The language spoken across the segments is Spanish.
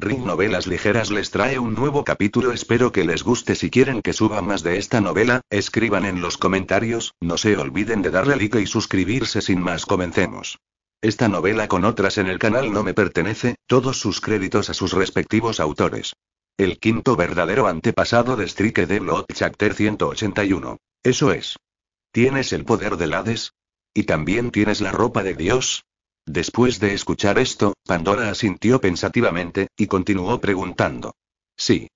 Ring Novelas Ligeras les trae un nuevo capítulo. Espero que les guste. Si quieren que suba más de esta novela, escriban en los comentarios. No se olviden de darle like y suscribirse. Sin más, comencemos. Esta novela con otras en el canal no me pertenece, todos sus créditos a sus respectivos autores. El quinto verdadero antepasado de Strike de Blood Chapter 181. Eso es. ¿Tienes el poder del Hades? ¿Y también tienes la ropa de Dios? Después de escuchar esto, Pandora asintió pensativamente, y continuó preguntando. Sí.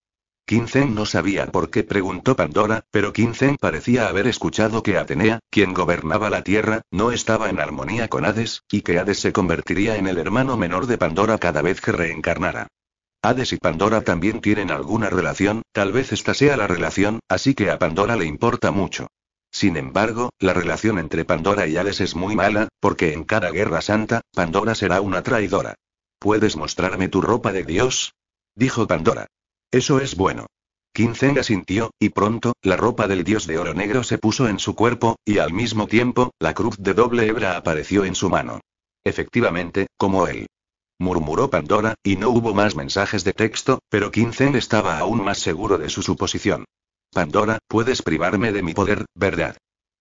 Quincen no sabía por qué preguntó Pandora, pero Quincen parecía haber escuchado que Atenea, quien gobernaba la Tierra, no estaba en armonía con Hades, y que Hades se convertiría en el hermano menor de Pandora cada vez que reencarnara. Hades y Pandora también tienen alguna relación, tal vez esta sea la relación, así que a Pandora le importa mucho. Sin embargo, la relación entre Pandora y Hades es muy mala, porque en cada guerra santa, Pandora será una traidora. ¿Puedes mostrarme tu ropa de Dios? dijo Pandora. Eso es bueno. Quincen asintió, y pronto, la ropa del dios de oro negro se puso en su cuerpo, y al mismo tiempo, la cruz de doble hebra apareció en su mano. Efectivamente, como él. Murmuró Pandora, y no hubo más mensajes de texto, pero Quincen estaba aún más seguro de su suposición. Pandora, puedes privarme de mi poder, ¿verdad?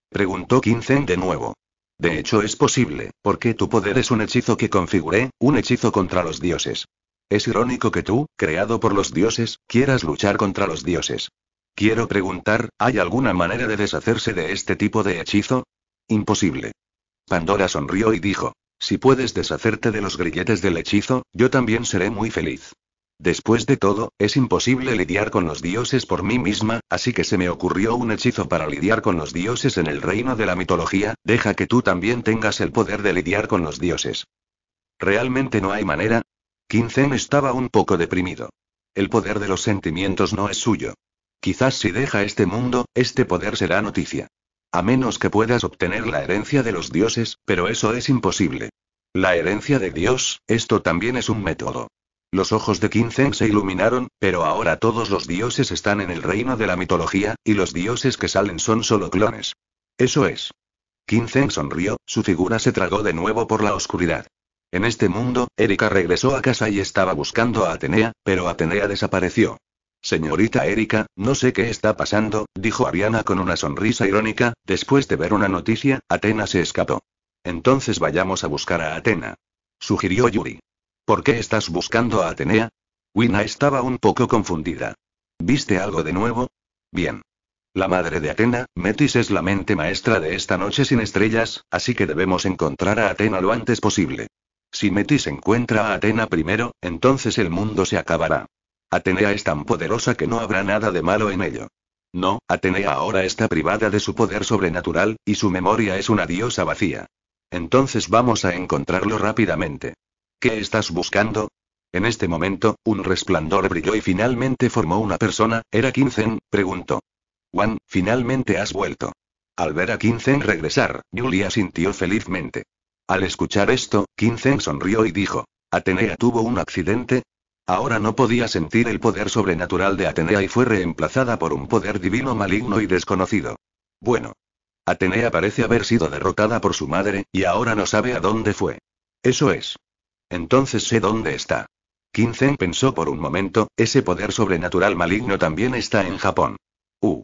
Preguntó Quincen de nuevo. De hecho es posible, porque tu poder es un hechizo que configuré, un hechizo contra los dioses. Es irónico que tú, creado por los dioses, quieras luchar contra los dioses. Quiero preguntar, ¿hay alguna manera de deshacerse de este tipo de hechizo? Imposible. Pandora sonrió y dijo, si puedes deshacerte de los grilletes del hechizo, yo también seré muy feliz. Después de todo, es imposible lidiar con los dioses por mí misma, así que se me ocurrió un hechizo para lidiar con los dioses en el reino de la mitología, deja que tú también tengas el poder de lidiar con los dioses. ¿Realmente no hay manera? Quincen estaba un poco deprimido. El poder de los sentimientos no es suyo. Quizás si deja este mundo, este poder será noticia. A menos que puedas obtener la herencia de los dioses, pero eso es imposible. La herencia de Dios, esto también es un método. Los ojos de Zeng se iluminaron, pero ahora todos los dioses están en el reino de la mitología, y los dioses que salen son solo clones. Eso es. Zeng sonrió, su figura se tragó de nuevo por la oscuridad. En este mundo, Erika regresó a casa y estaba buscando a Atenea, pero Atenea desapareció. Señorita Erika, no sé qué está pasando, dijo Ariana con una sonrisa irónica, después de ver una noticia, Atena se escapó. Entonces vayamos a buscar a Atena. Sugirió Yuri. ¿Por qué estás buscando a Atenea? Wina estaba un poco confundida. ¿Viste algo de nuevo? Bien. La madre de Atena, Metis es la mente maestra de esta noche sin estrellas, así que debemos encontrar a Atena lo antes posible. Si Metis encuentra a Atena primero, entonces el mundo se acabará. Atenea es tan poderosa que no habrá nada de malo en ello. No, Atenea ahora está privada de su poder sobrenatural, y su memoria es una diosa vacía. Entonces vamos a encontrarlo rápidamente. ¿Qué estás buscando? En este momento, un resplandor brilló y finalmente formó una persona, era Kinzen, preguntó. Juan, finalmente has vuelto. Al ver a Kinzen regresar, Julia sintió felizmente. Al escuchar esto, Kinzen sonrió y dijo, ¿Atenea tuvo un accidente? Ahora no podía sentir el poder sobrenatural de Atenea y fue reemplazada por un poder divino maligno y desconocido. Bueno. Atenea parece haber sido derrotada por su madre, y ahora no sabe a dónde fue. Eso es. Entonces sé dónde está. Kinzen pensó por un momento, ese poder sobrenatural maligno también está en Japón. Uh.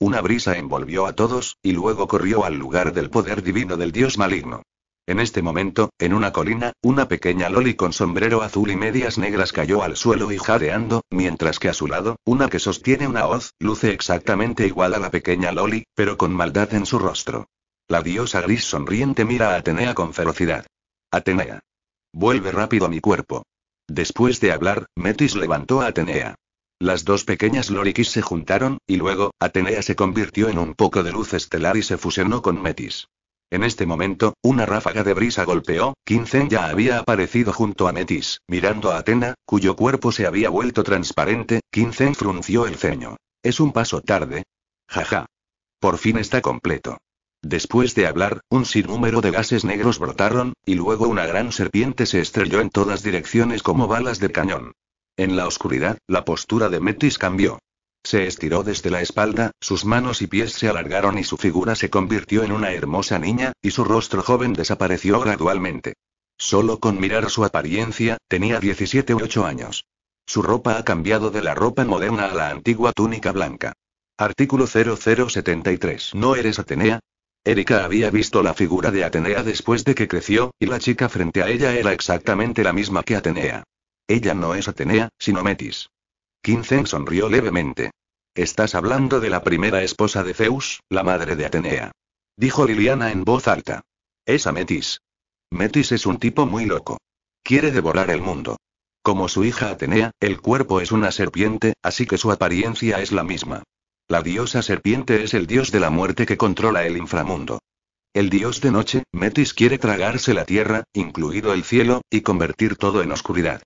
Una brisa envolvió a todos, y luego corrió al lugar del poder divino del dios maligno. En este momento, en una colina, una pequeña Loli con sombrero azul y medias negras cayó al suelo y jadeando, mientras que a su lado, una que sostiene una hoz, luce exactamente igual a la pequeña Loli, pero con maldad en su rostro. La diosa gris sonriente mira a Atenea con ferocidad. Atenea. Vuelve rápido a mi cuerpo. Después de hablar, Metis levantó a Atenea. Las dos pequeñas Lorikis se juntaron, y luego, Atenea se convirtió en un poco de luz estelar y se fusionó con Metis. En este momento, una ráfaga de brisa golpeó, Quincen ya había aparecido junto a Metis, mirando a Atena, cuyo cuerpo se había vuelto transparente, Quincen frunció el ceño. Es un paso tarde. Jaja. Por fin está completo. Después de hablar, un sinnúmero de gases negros brotaron, y luego una gran serpiente se estrelló en todas direcciones como balas de cañón. En la oscuridad, la postura de Metis cambió. Se estiró desde la espalda, sus manos y pies se alargaron y su figura se convirtió en una hermosa niña, y su rostro joven desapareció gradualmente. Solo con mirar su apariencia, tenía 17 u 8 años. Su ropa ha cambiado de la ropa moderna a la antigua túnica blanca. Artículo 0073. ¿No eres Atenea? Erika había visto la figura de Atenea después de que creció, y la chica frente a ella era exactamente la misma que Atenea. Ella no es Atenea, sino Metis. Kinzen sonrió levemente. Estás hablando de la primera esposa de Zeus, la madre de Atenea. Dijo Liliana en voz alta. Esa Metis. Metis es un tipo muy loco. Quiere devorar el mundo. Como su hija Atenea, el cuerpo es una serpiente, así que su apariencia es la misma. La diosa serpiente es el dios de la muerte que controla el inframundo. El dios de noche, Metis quiere tragarse la tierra, incluido el cielo, y convertir todo en oscuridad.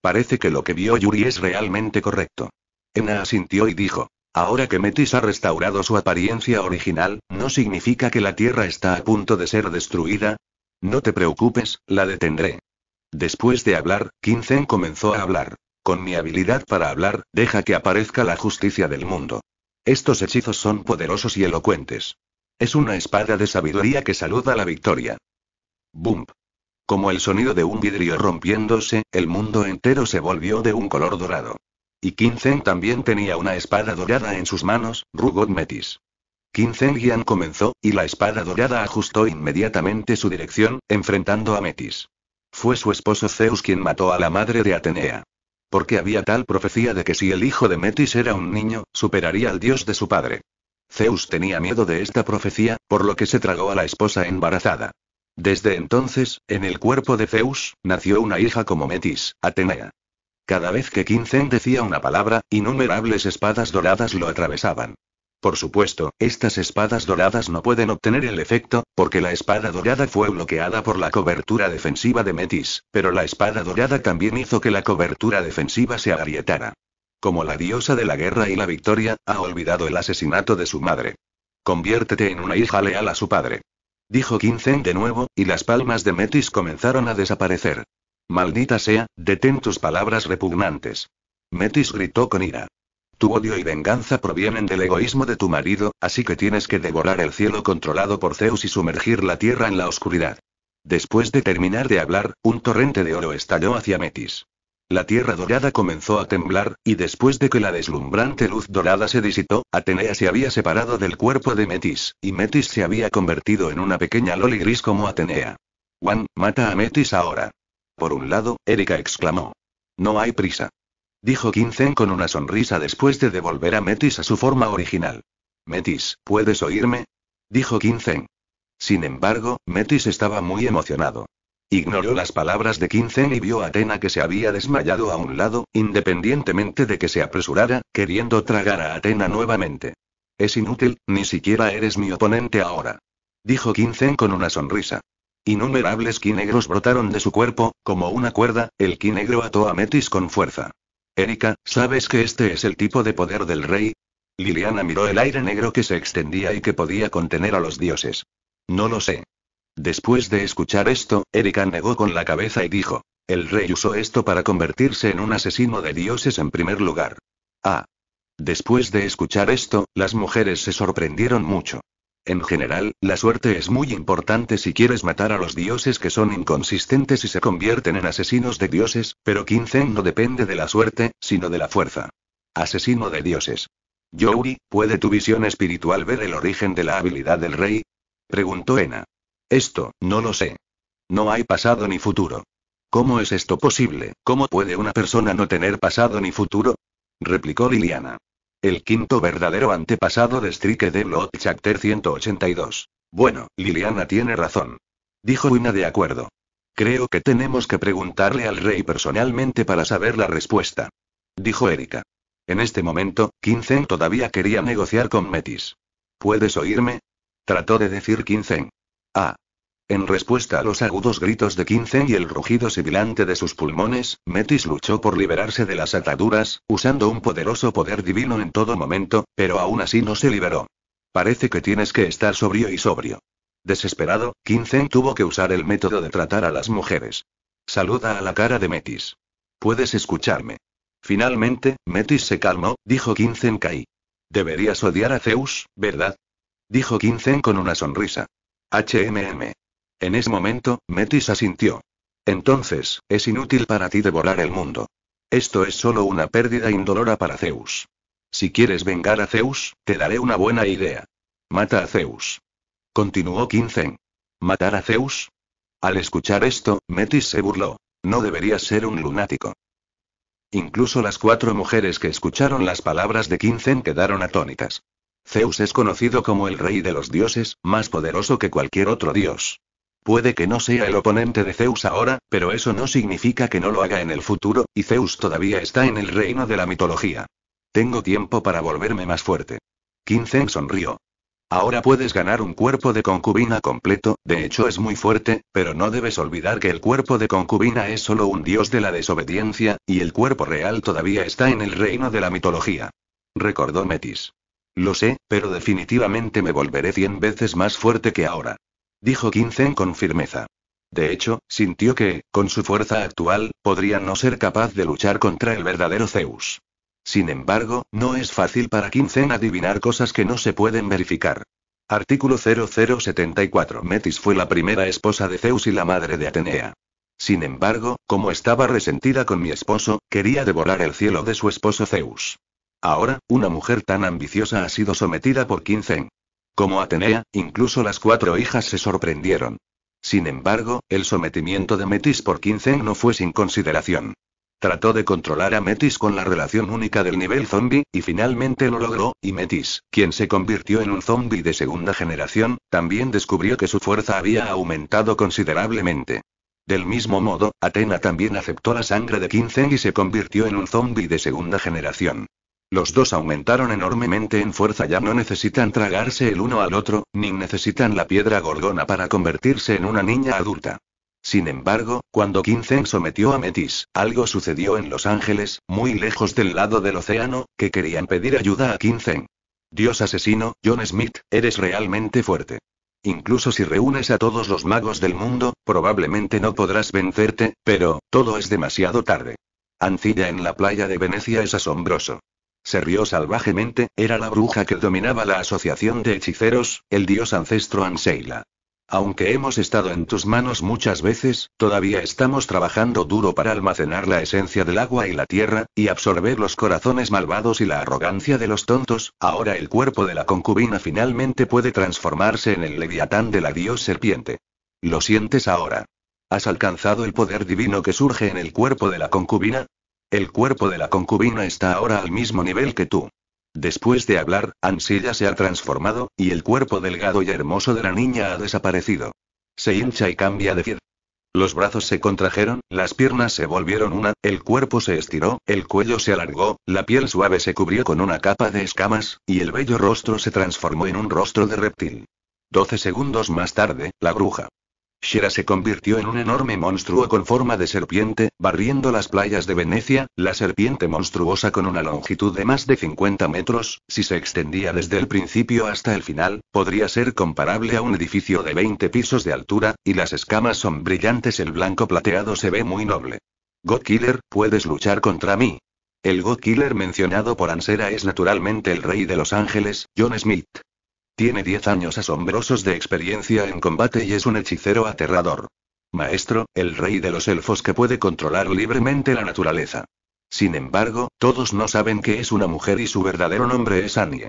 Parece que lo que vio Yuri es realmente correcto. Ena asintió y dijo, ahora que Metis ha restaurado su apariencia original, ¿no significa que la tierra está a punto de ser destruida? No te preocupes, la detendré. Después de hablar, Kinzen comenzó a hablar. Con mi habilidad para hablar, deja que aparezca la justicia del mundo. Estos hechizos son poderosos y elocuentes. Es una espada de sabiduría que saluda la victoria. ¡Bum! Como el sonido de un vidrio rompiéndose, el mundo entero se volvió de un color dorado. Y Quince también tenía una espada dorada en sus manos, Rugot Metis. y Gian comenzó, y la espada dorada ajustó inmediatamente su dirección, enfrentando a Metis. Fue su esposo Zeus quien mató a la madre de Atenea porque había tal profecía de que si el hijo de Metis era un niño, superaría al dios de su padre. Zeus tenía miedo de esta profecía, por lo que se tragó a la esposa embarazada. Desde entonces, en el cuerpo de Zeus, nació una hija como Metis, Atenea. Cada vez que Quincen decía una palabra, innumerables espadas doradas lo atravesaban. Por supuesto, estas espadas doradas no pueden obtener el efecto, porque la espada dorada fue bloqueada por la cobertura defensiva de Metis, pero la espada dorada también hizo que la cobertura defensiva se agrietara. Como la diosa de la guerra y la victoria, ha olvidado el asesinato de su madre. Conviértete en una hija leal a su padre. Dijo Quincen de nuevo, y las palmas de Metis comenzaron a desaparecer. Maldita sea, detén tus palabras repugnantes. Metis gritó con ira. Tu odio y venganza provienen del egoísmo de tu marido, así que tienes que devorar el cielo controlado por Zeus y sumergir la tierra en la oscuridad. Después de terminar de hablar, un torrente de oro estalló hacia Metis. La tierra dorada comenzó a temblar, y después de que la deslumbrante luz dorada se disitó, Atenea se había separado del cuerpo de Metis, y Metis se había convertido en una pequeña loli gris como Atenea. Juan, mata a Metis ahora. Por un lado, Erika exclamó. No hay prisa. Dijo Quincen con una sonrisa después de devolver a Metis a su forma original. Metis, ¿puedes oírme? Dijo Quincen. Sin embargo, Metis estaba muy emocionado. Ignoró las palabras de Quincen y vio a Atena que se había desmayado a un lado, independientemente de que se apresurara, queriendo tragar a Atena nuevamente. Es inútil, ni siquiera eres mi oponente ahora. Dijo Quincen con una sonrisa. Innumerables quinegros brotaron de su cuerpo, como una cuerda, el quinegro ató a Metis con fuerza. Erika, ¿sabes que este es el tipo de poder del rey? Liliana miró el aire negro que se extendía y que podía contener a los dioses. No lo sé. Después de escuchar esto, Erika negó con la cabeza y dijo, el rey usó esto para convertirse en un asesino de dioses en primer lugar. Ah. Después de escuchar esto, las mujeres se sorprendieron mucho. En general, la suerte es muy importante si quieres matar a los dioses que son inconsistentes y se convierten en asesinos de dioses, pero Kinzen no depende de la suerte, sino de la fuerza. Asesino de dioses. yuri ¿puede tu visión espiritual ver el origen de la habilidad del rey? Preguntó Ena. Esto, no lo sé. No hay pasado ni futuro. ¿Cómo es esto posible? ¿Cómo puede una persona no tener pasado ni futuro? replicó Liliana. El quinto verdadero antepasado de Strike de Lot Chapter 182. Bueno, Liliana tiene razón. Dijo Wina de acuerdo. Creo que tenemos que preguntarle al rey personalmente para saber la respuesta. Dijo Erika. En este momento, Kinzen todavía quería negociar con Metis. ¿Puedes oírme? Trató de decir Kinzen. Ah, en respuesta a los agudos gritos de Quince y el rugido sibilante de sus pulmones, Metis luchó por liberarse de las ataduras, usando un poderoso poder divino en todo momento, pero aún así no se liberó. Parece que tienes que estar sobrio y sobrio. Desesperado, Quince tuvo que usar el método de tratar a las mujeres. Saluda a la cara de Metis. Puedes escucharme. Finalmente, Metis se calmó, dijo Quince Kai. Deberías odiar a Zeus, ¿verdad? Dijo Quince con una sonrisa. HMM. En ese momento, Metis asintió. Entonces, es inútil para ti devorar el mundo. Esto es solo una pérdida indolora para Zeus. Si quieres vengar a Zeus, te daré una buena idea. Mata a Zeus. Continuó Quincen. ¿Matar a Zeus? Al escuchar esto, Metis se burló. No deberías ser un lunático. Incluso las cuatro mujeres que escucharon las palabras de Quincen quedaron atónitas. Zeus es conocido como el rey de los dioses, más poderoso que cualquier otro dios. Puede que no sea el oponente de Zeus ahora, pero eso no significa que no lo haga en el futuro, y Zeus todavía está en el reino de la mitología. Tengo tiempo para volverme más fuerte. Kinzen sonrió. Ahora puedes ganar un cuerpo de concubina completo, de hecho es muy fuerte, pero no debes olvidar que el cuerpo de concubina es solo un dios de la desobediencia, y el cuerpo real todavía está en el reino de la mitología. Recordó Metis. Lo sé, pero definitivamente me volveré cien veces más fuerte que ahora dijo Quincen con firmeza. De hecho, sintió que, con su fuerza actual, podría no ser capaz de luchar contra el verdadero Zeus. Sin embargo, no es fácil para Quincen adivinar cosas que no se pueden verificar. Artículo 0074 Metis fue la primera esposa de Zeus y la madre de Atenea. Sin embargo, como estaba resentida con mi esposo, quería devorar el cielo de su esposo Zeus. Ahora, una mujer tan ambiciosa ha sido sometida por Quincen. Como Atenea, incluso las cuatro hijas se sorprendieron. Sin embargo, el sometimiento de Metis por Kinzen no fue sin consideración. Trató de controlar a Metis con la relación única del nivel zombie, y finalmente lo logró, y Metis, quien se convirtió en un zombie de segunda generación, también descubrió que su fuerza había aumentado considerablemente. Del mismo modo, Atena también aceptó la sangre de Kinzen y se convirtió en un zombie de segunda generación. Los dos aumentaron enormemente en fuerza, ya no necesitan tragarse el uno al otro, ni necesitan la piedra gorgona para convertirse en una niña adulta. Sin embargo, cuando Quincen sometió a Metis, algo sucedió en Los Ángeles, muy lejos del lado del océano, que querían pedir ayuda a Quincen. Dios asesino, John Smith, eres realmente fuerte. Incluso si reúnes a todos los magos del mundo, probablemente no podrás vencerte, pero, todo es demasiado tarde. Ancilla en la playa de Venecia es asombroso. Se rió salvajemente, era la bruja que dominaba la asociación de hechiceros, el dios ancestro Anseila. Aunque hemos estado en tus manos muchas veces, todavía estamos trabajando duro para almacenar la esencia del agua y la tierra, y absorber los corazones malvados y la arrogancia de los tontos, ahora el cuerpo de la concubina finalmente puede transformarse en el leviatán de la dios serpiente. Lo sientes ahora. ¿Has alcanzado el poder divino que surge en el cuerpo de la concubina? El cuerpo de la concubina está ahora al mismo nivel que tú. Después de hablar, Ansilla se ha transformado, y el cuerpo delgado y hermoso de la niña ha desaparecido. Se hincha y cambia de piel. Los brazos se contrajeron, las piernas se volvieron una, el cuerpo se estiró, el cuello se alargó, la piel suave se cubrió con una capa de escamas, y el bello rostro se transformó en un rostro de reptil. Doce segundos más tarde, la bruja. Shera se convirtió en un enorme monstruo con forma de serpiente, barriendo las playas de Venecia, la serpiente monstruosa con una longitud de más de 50 metros, si se extendía desde el principio hasta el final, podría ser comparable a un edificio de 20 pisos de altura, y las escamas son brillantes, el blanco plateado se ve muy noble. God Killer, puedes luchar contra mí. El God Killer mencionado por Ansera es naturalmente el rey de Los Ángeles, John Smith. Tiene 10 años asombrosos de experiencia en combate y es un hechicero aterrador. Maestro, el rey de los elfos que puede controlar libremente la naturaleza. Sin embargo, todos no saben que es una mujer y su verdadero nombre es Annie.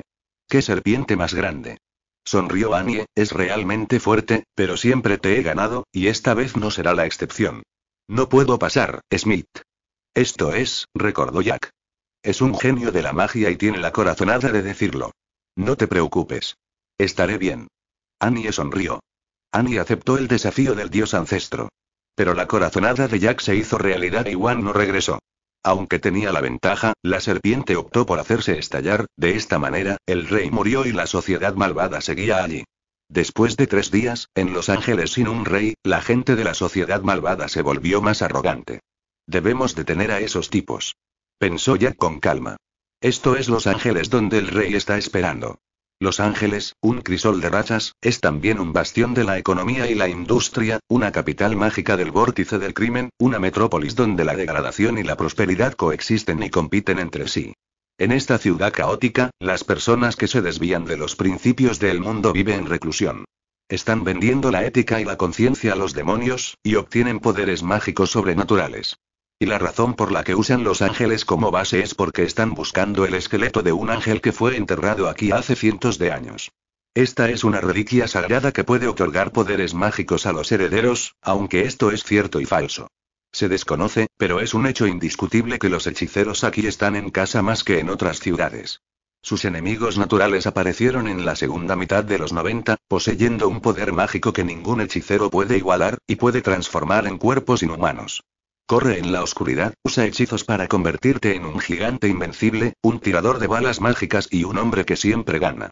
¡Qué serpiente más grande! Sonrió Annie, es realmente fuerte, pero siempre te he ganado, y esta vez no será la excepción. No puedo pasar, Smith. Esto es, recordó Jack. Es un genio de la magia y tiene la corazonada de decirlo. No te preocupes. Estaré bien. Annie sonrió. Annie aceptó el desafío del dios ancestro. Pero la corazonada de Jack se hizo realidad y Juan no regresó. Aunque tenía la ventaja, la serpiente optó por hacerse estallar, de esta manera, el rey murió y la sociedad malvada seguía allí. Después de tres días, en Los Ángeles sin un rey, la gente de la sociedad malvada se volvió más arrogante. Debemos detener a esos tipos. Pensó Jack con calma. Esto es Los Ángeles donde el rey está esperando. Los Ángeles, un crisol de rachas, es también un bastión de la economía y la industria, una capital mágica del vórtice del crimen, una metrópolis donde la degradación y la prosperidad coexisten y compiten entre sí. En esta ciudad caótica, las personas que se desvían de los principios del mundo viven en reclusión. Están vendiendo la ética y la conciencia a los demonios, y obtienen poderes mágicos sobrenaturales. Y la razón por la que usan Los Ángeles como base es porque están buscando el esqueleto de un ángel que fue enterrado aquí hace cientos de años. Esta es una reliquia sagrada que puede otorgar poderes mágicos a los herederos, aunque esto es cierto y falso. Se desconoce, pero es un hecho indiscutible que los hechiceros aquí están en casa más que en otras ciudades. Sus enemigos naturales aparecieron en la segunda mitad de los 90, poseyendo un poder mágico que ningún hechicero puede igualar, y puede transformar en cuerpos inhumanos. Corre en la oscuridad, usa hechizos para convertirte en un gigante invencible, un tirador de balas mágicas y un hombre que siempre gana.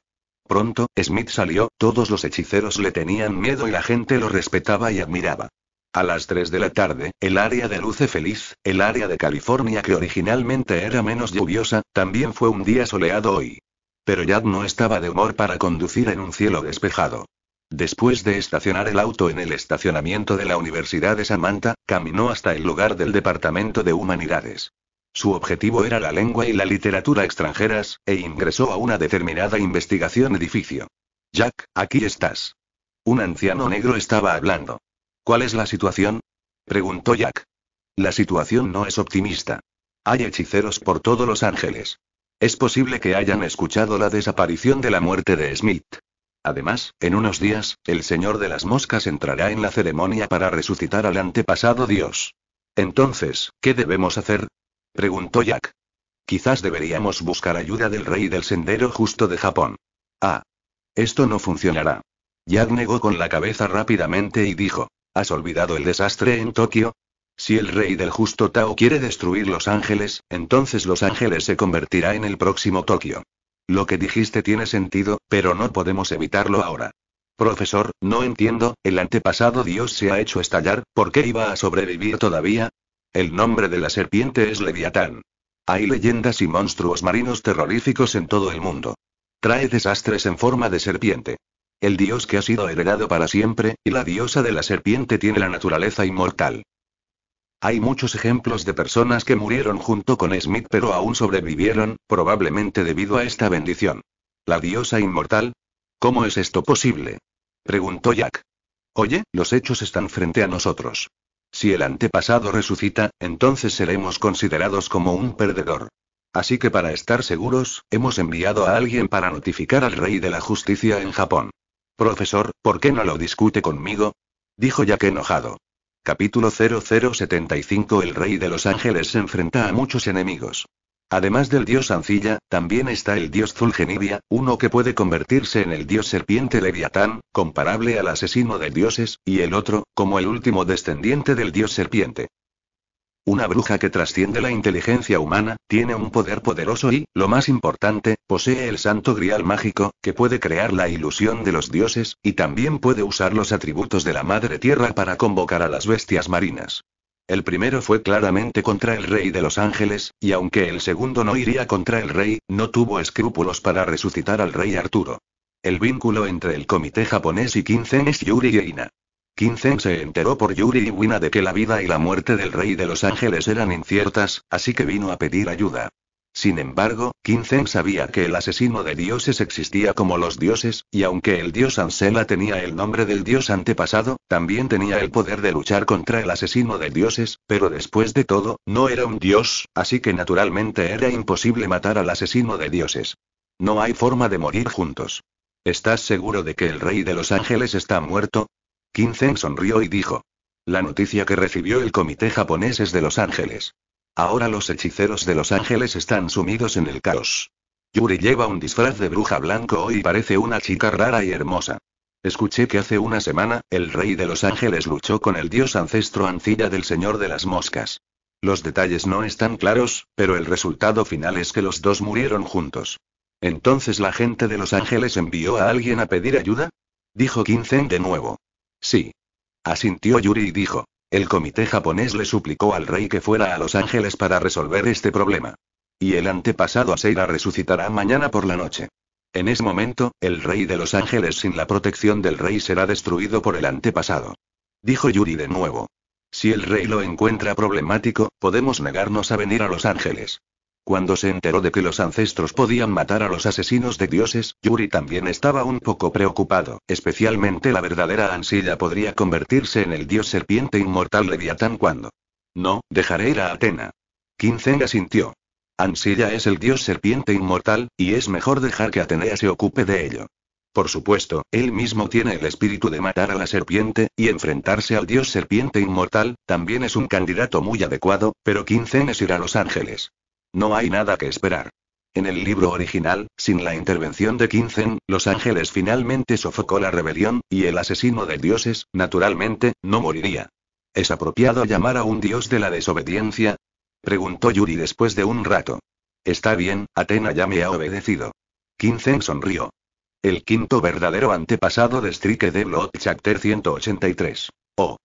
Pronto, Smith salió, todos los hechiceros le tenían miedo y la gente lo respetaba y admiraba. A las 3 de la tarde, el área de Luce Feliz, el área de California que originalmente era menos lluviosa, también fue un día soleado hoy. Pero Yad no estaba de humor para conducir en un cielo despejado. Después de estacionar el auto en el estacionamiento de la Universidad de Samantha, caminó hasta el lugar del Departamento de Humanidades. Su objetivo era la lengua y la literatura extranjeras, e ingresó a una determinada investigación edificio. Jack, aquí estás. Un anciano negro estaba hablando. ¿Cuál es la situación? preguntó Jack. La situación no es optimista. Hay hechiceros por todos los ángeles. Es posible que hayan escuchado la desaparición de la muerte de Smith. Además, en unos días, el Señor de las Moscas entrará en la ceremonia para resucitar al antepasado Dios. Entonces, ¿qué debemos hacer? preguntó Jack. Quizás deberíamos buscar ayuda del rey del sendero justo de Japón. Ah. Esto no funcionará. Jack negó con la cabeza rápidamente y dijo, ¿has olvidado el desastre en Tokio? Si el rey del justo Tao quiere destruir Los Ángeles, entonces Los Ángeles se convertirá en el próximo Tokio. Lo que dijiste tiene sentido, pero no podemos evitarlo ahora. Profesor, no entiendo, el antepasado Dios se ha hecho estallar, ¿por qué iba a sobrevivir todavía? El nombre de la serpiente es Leviatán. Hay leyendas y monstruos marinos terroríficos en todo el mundo. Trae desastres en forma de serpiente. El dios que ha sido heredado para siempre, y la diosa de la serpiente tiene la naturaleza inmortal. Hay muchos ejemplos de personas que murieron junto con Smith pero aún sobrevivieron, probablemente debido a esta bendición. ¿La diosa inmortal? ¿Cómo es esto posible? preguntó Jack. Oye, los hechos están frente a nosotros. Si el antepasado resucita, entonces seremos considerados como un perdedor. Así que para estar seguros, hemos enviado a alguien para notificar al rey de la justicia en Japón. Profesor, ¿por qué no lo discute conmigo? dijo Jack enojado. Capítulo 0075 El rey de los ángeles se enfrenta a muchos enemigos. Además del dios Ancilla, también está el dios Zulgenibia, uno que puede convertirse en el dios serpiente Leviatán, comparable al asesino de dioses, y el otro, como el último descendiente del dios serpiente. Una bruja que trasciende la inteligencia humana, tiene un poder poderoso y, lo más importante, posee el santo grial mágico, que puede crear la ilusión de los dioses, y también puede usar los atributos de la madre tierra para convocar a las bestias marinas. El primero fue claramente contra el rey de los ángeles, y aunque el segundo no iría contra el rey, no tuvo escrúpulos para resucitar al rey Arturo. El vínculo entre el comité japonés y es Yuri Geina. Quincen se enteró por Yuri y Wina de que la vida y la muerte del rey de los ángeles eran inciertas, así que vino a pedir ayuda. Sin embargo, Quincen sabía que el asesino de dioses existía como los dioses, y aunque el dios Ansela tenía el nombre del dios antepasado, también tenía el poder de luchar contra el asesino de dioses, pero después de todo, no era un dios, así que naturalmente era imposible matar al asesino de dioses. No hay forma de morir juntos. ¿Estás seguro de que el rey de los ángeles está muerto? Kinzen sonrió y dijo. La noticia que recibió el comité japonés es de Los Ángeles. Ahora los hechiceros de Los Ángeles están sumidos en el caos. Yuri lleva un disfraz de bruja blanco y parece una chica rara y hermosa. Escuché que hace una semana, el rey de Los Ángeles luchó con el dios ancestro Ancilla del Señor de las Moscas. Los detalles no están claros, pero el resultado final es que los dos murieron juntos. Entonces la gente de Los Ángeles envió a alguien a pedir ayuda? Dijo Quincen de nuevo. Sí. Asintió Yuri y dijo. El comité japonés le suplicó al rey que fuera a Los Ángeles para resolver este problema. Y el antepasado Aseira resucitará mañana por la noche. En ese momento, el rey de Los Ángeles sin la protección del rey será destruido por el antepasado. Dijo Yuri de nuevo. Si el rey lo encuentra problemático, podemos negarnos a venir a Los Ángeles. Cuando se enteró de que los ancestros podían matar a los asesinos de dioses, Yuri también estaba un poco preocupado, especialmente la verdadera Ansilla podría convertirse en el dios serpiente inmortal Leviatán cuando. No, dejaré ir a Atena. Quincen asintió. Ansilla es el dios serpiente inmortal, y es mejor dejar que Atenea se ocupe de ello. Por supuesto, él mismo tiene el espíritu de matar a la serpiente, y enfrentarse al dios serpiente inmortal, también es un candidato muy adecuado, pero es irá a Los Ángeles. No hay nada que esperar. En el libro original, sin la intervención de Kinzen, Los Ángeles finalmente sofocó la rebelión, y el asesino de dioses, naturalmente, no moriría. ¿Es apropiado llamar a un dios de la desobediencia? Preguntó Yuri después de un rato. Está bien, Atena ya me ha obedecido. Kinzen sonrió. El quinto verdadero antepasado de Strike de Blood Chapter 183. Oh.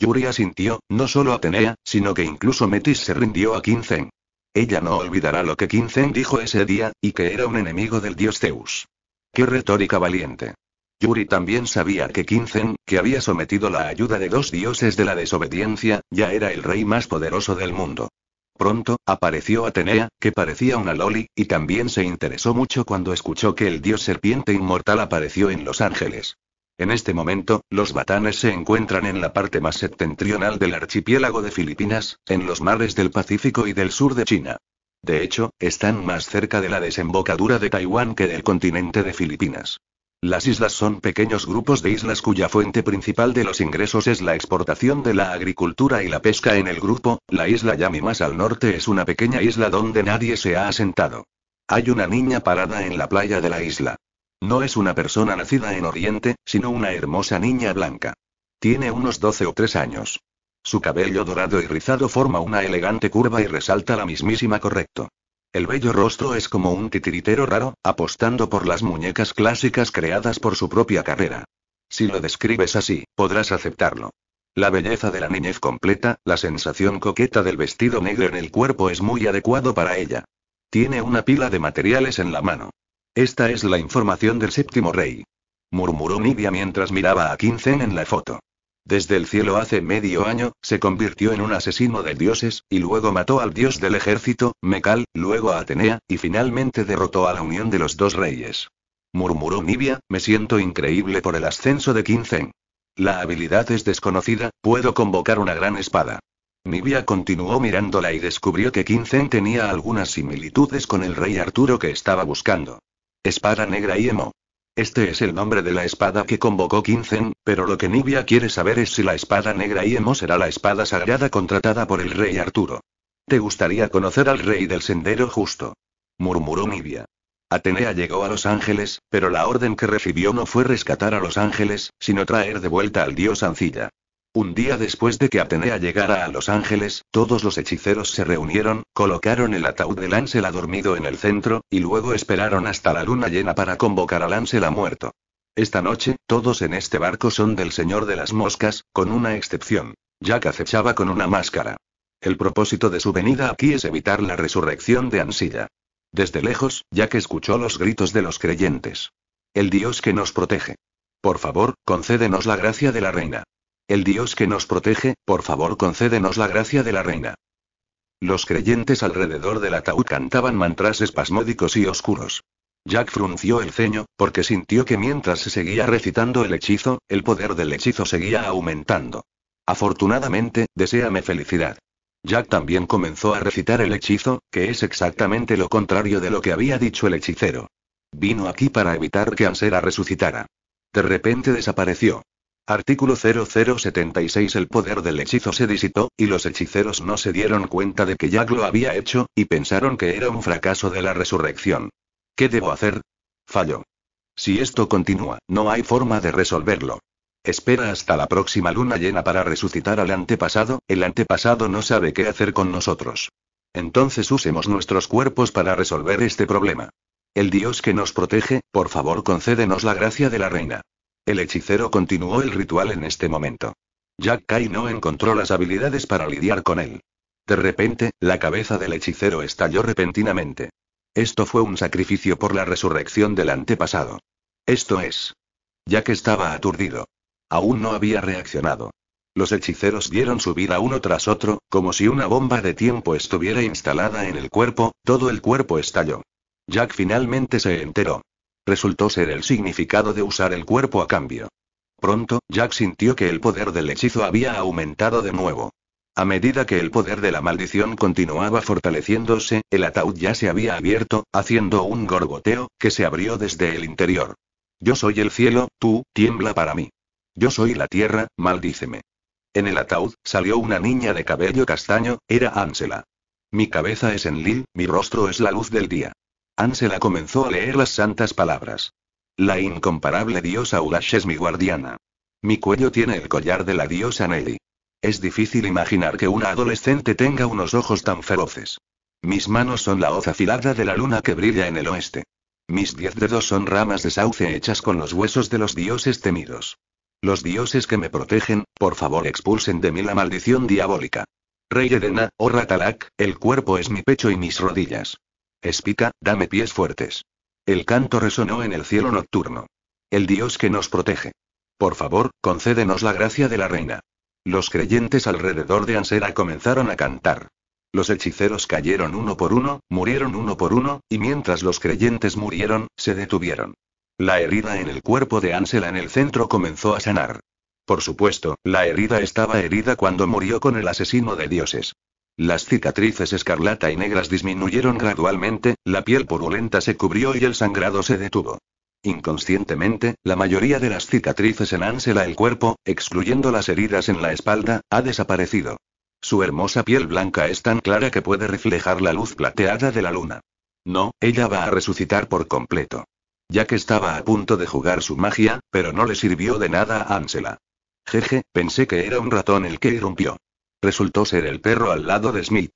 Yuri asintió, no solo Atenea, sino que incluso Metis se rindió a Kinzen. Ella no olvidará lo que Quinzen dijo ese día, y que era un enemigo del dios Zeus. ¡Qué retórica valiente! Yuri también sabía que Quinzen, que había sometido la ayuda de dos dioses de la desobediencia, ya era el rey más poderoso del mundo. Pronto, apareció Atenea, que parecía una loli, y también se interesó mucho cuando escuchó que el dios serpiente inmortal apareció en Los Ángeles. En este momento, los batanes se encuentran en la parte más septentrional del archipiélago de Filipinas, en los mares del Pacífico y del sur de China. De hecho, están más cerca de la desembocadura de Taiwán que del continente de Filipinas. Las islas son pequeños grupos de islas cuya fuente principal de los ingresos es la exportación de la agricultura y la pesca en el grupo. La isla Yami más al norte es una pequeña isla donde nadie se ha asentado. Hay una niña parada en la playa de la isla. No es una persona nacida en Oriente, sino una hermosa niña blanca. Tiene unos 12 o 3 años. Su cabello dorado y rizado forma una elegante curva y resalta la mismísima correcto. El bello rostro es como un titiritero raro, apostando por las muñecas clásicas creadas por su propia carrera. Si lo describes así, podrás aceptarlo. La belleza de la niñez completa, la sensación coqueta del vestido negro en el cuerpo es muy adecuado para ella. Tiene una pila de materiales en la mano. Esta es la información del séptimo rey. Murmuró Nibia mientras miraba a Quincen en la foto. Desde el cielo hace medio año, se convirtió en un asesino de dioses, y luego mató al dios del ejército, Mecal, luego a Atenea, y finalmente derrotó a la unión de los dos reyes. Murmuró Nibia, me siento increíble por el ascenso de Quincen. La habilidad es desconocida, puedo convocar una gran espada. Nibia continuó mirándola y descubrió que Quincen tenía algunas similitudes con el rey Arturo que estaba buscando. Espada negra y emo. Este es el nombre de la espada que convocó Kinzen, pero lo que Nibia quiere saber es si la espada negra y emo será la espada sagrada contratada por el rey Arturo. Te gustaría conocer al rey del sendero justo. Murmuró Nibia. Atenea llegó a Los Ángeles, pero la orden que recibió no fue rescatar a Los Ángeles, sino traer de vuelta al dios Ancilla. Un día después de que Atenea llegara a Los Ángeles, todos los hechiceros se reunieron, colocaron el ataúd de Lancel dormido en el centro, y luego esperaron hasta la luna llena para convocar a Lancel muerto. Esta noche, todos en este barco son del Señor de las Moscas, con una excepción. Jack acechaba con una máscara. El propósito de su venida aquí es evitar la resurrección de Ansilla. Desde lejos, Jack escuchó los gritos de los creyentes. El Dios que nos protege. Por favor, concédenos la gracia de la reina. El Dios que nos protege, por favor concédenos la gracia de la reina. Los creyentes alrededor del ataúd cantaban mantras espasmódicos y oscuros. Jack frunció el ceño, porque sintió que mientras se seguía recitando el hechizo, el poder del hechizo seguía aumentando. Afortunadamente, deséame felicidad. Jack también comenzó a recitar el hechizo, que es exactamente lo contrario de lo que había dicho el hechicero. Vino aquí para evitar que Ansera resucitara. De repente desapareció. Artículo 0076 El poder del hechizo se disitó, y los hechiceros no se dieron cuenta de que Jack lo había hecho, y pensaron que era un fracaso de la resurrección. ¿Qué debo hacer? Fallo. Si esto continúa, no hay forma de resolverlo. Espera hasta la próxima luna llena para resucitar al antepasado, el antepasado no sabe qué hacer con nosotros. Entonces usemos nuestros cuerpos para resolver este problema. El Dios que nos protege, por favor concédenos la gracia de la reina. El hechicero continuó el ritual en este momento. Jack Kai no encontró las habilidades para lidiar con él. De repente, la cabeza del hechicero estalló repentinamente. Esto fue un sacrificio por la resurrección del antepasado. Esto es. Jack estaba aturdido. Aún no había reaccionado. Los hechiceros dieron su vida uno tras otro, como si una bomba de tiempo estuviera instalada en el cuerpo, todo el cuerpo estalló. Jack finalmente se enteró resultó ser el significado de usar el cuerpo a cambio. Pronto, Jack sintió que el poder del hechizo había aumentado de nuevo. A medida que el poder de la maldición continuaba fortaleciéndose, el ataúd ya se había abierto, haciendo un gorgoteo, que se abrió desde el interior. Yo soy el cielo, tú, tiembla para mí. Yo soy la tierra, maldíceme. En el ataúd, salió una niña de cabello castaño, era Ansela. Mi cabeza es en Lil, mi rostro es la luz del día. Ansela comenzó a leer las santas palabras. La incomparable diosa Ulash es mi guardiana. Mi cuello tiene el collar de la diosa Nelly. Es difícil imaginar que una adolescente tenga unos ojos tan feroces. Mis manos son la hoz afilada de la luna que brilla en el oeste. Mis diez dedos son ramas de sauce hechas con los huesos de los dioses temidos. Los dioses que me protegen, por favor expulsen de mí la maldición diabólica. Rey Edena, oh Ratalak, el cuerpo es mi pecho y mis rodillas. Espica, dame pies fuertes. El canto resonó en el cielo nocturno. El Dios que nos protege. Por favor, concédenos la gracia de la reina. Los creyentes alrededor de Ansela comenzaron a cantar. Los hechiceros cayeron uno por uno, murieron uno por uno, y mientras los creyentes murieron, se detuvieron. La herida en el cuerpo de Ansela en el centro comenzó a sanar. Por supuesto, la herida estaba herida cuando murió con el asesino de dioses. Las cicatrices escarlata y negras disminuyeron gradualmente, la piel purulenta se cubrió y el sangrado se detuvo. Inconscientemente, la mayoría de las cicatrices en Ansela el cuerpo, excluyendo las heridas en la espalda, ha desaparecido. Su hermosa piel blanca es tan clara que puede reflejar la luz plateada de la luna. No, ella va a resucitar por completo. Ya que estaba a punto de jugar su magia, pero no le sirvió de nada a Ansela. Jeje, pensé que era un ratón el que irrumpió. Resultó ser el perro al lado de Smith.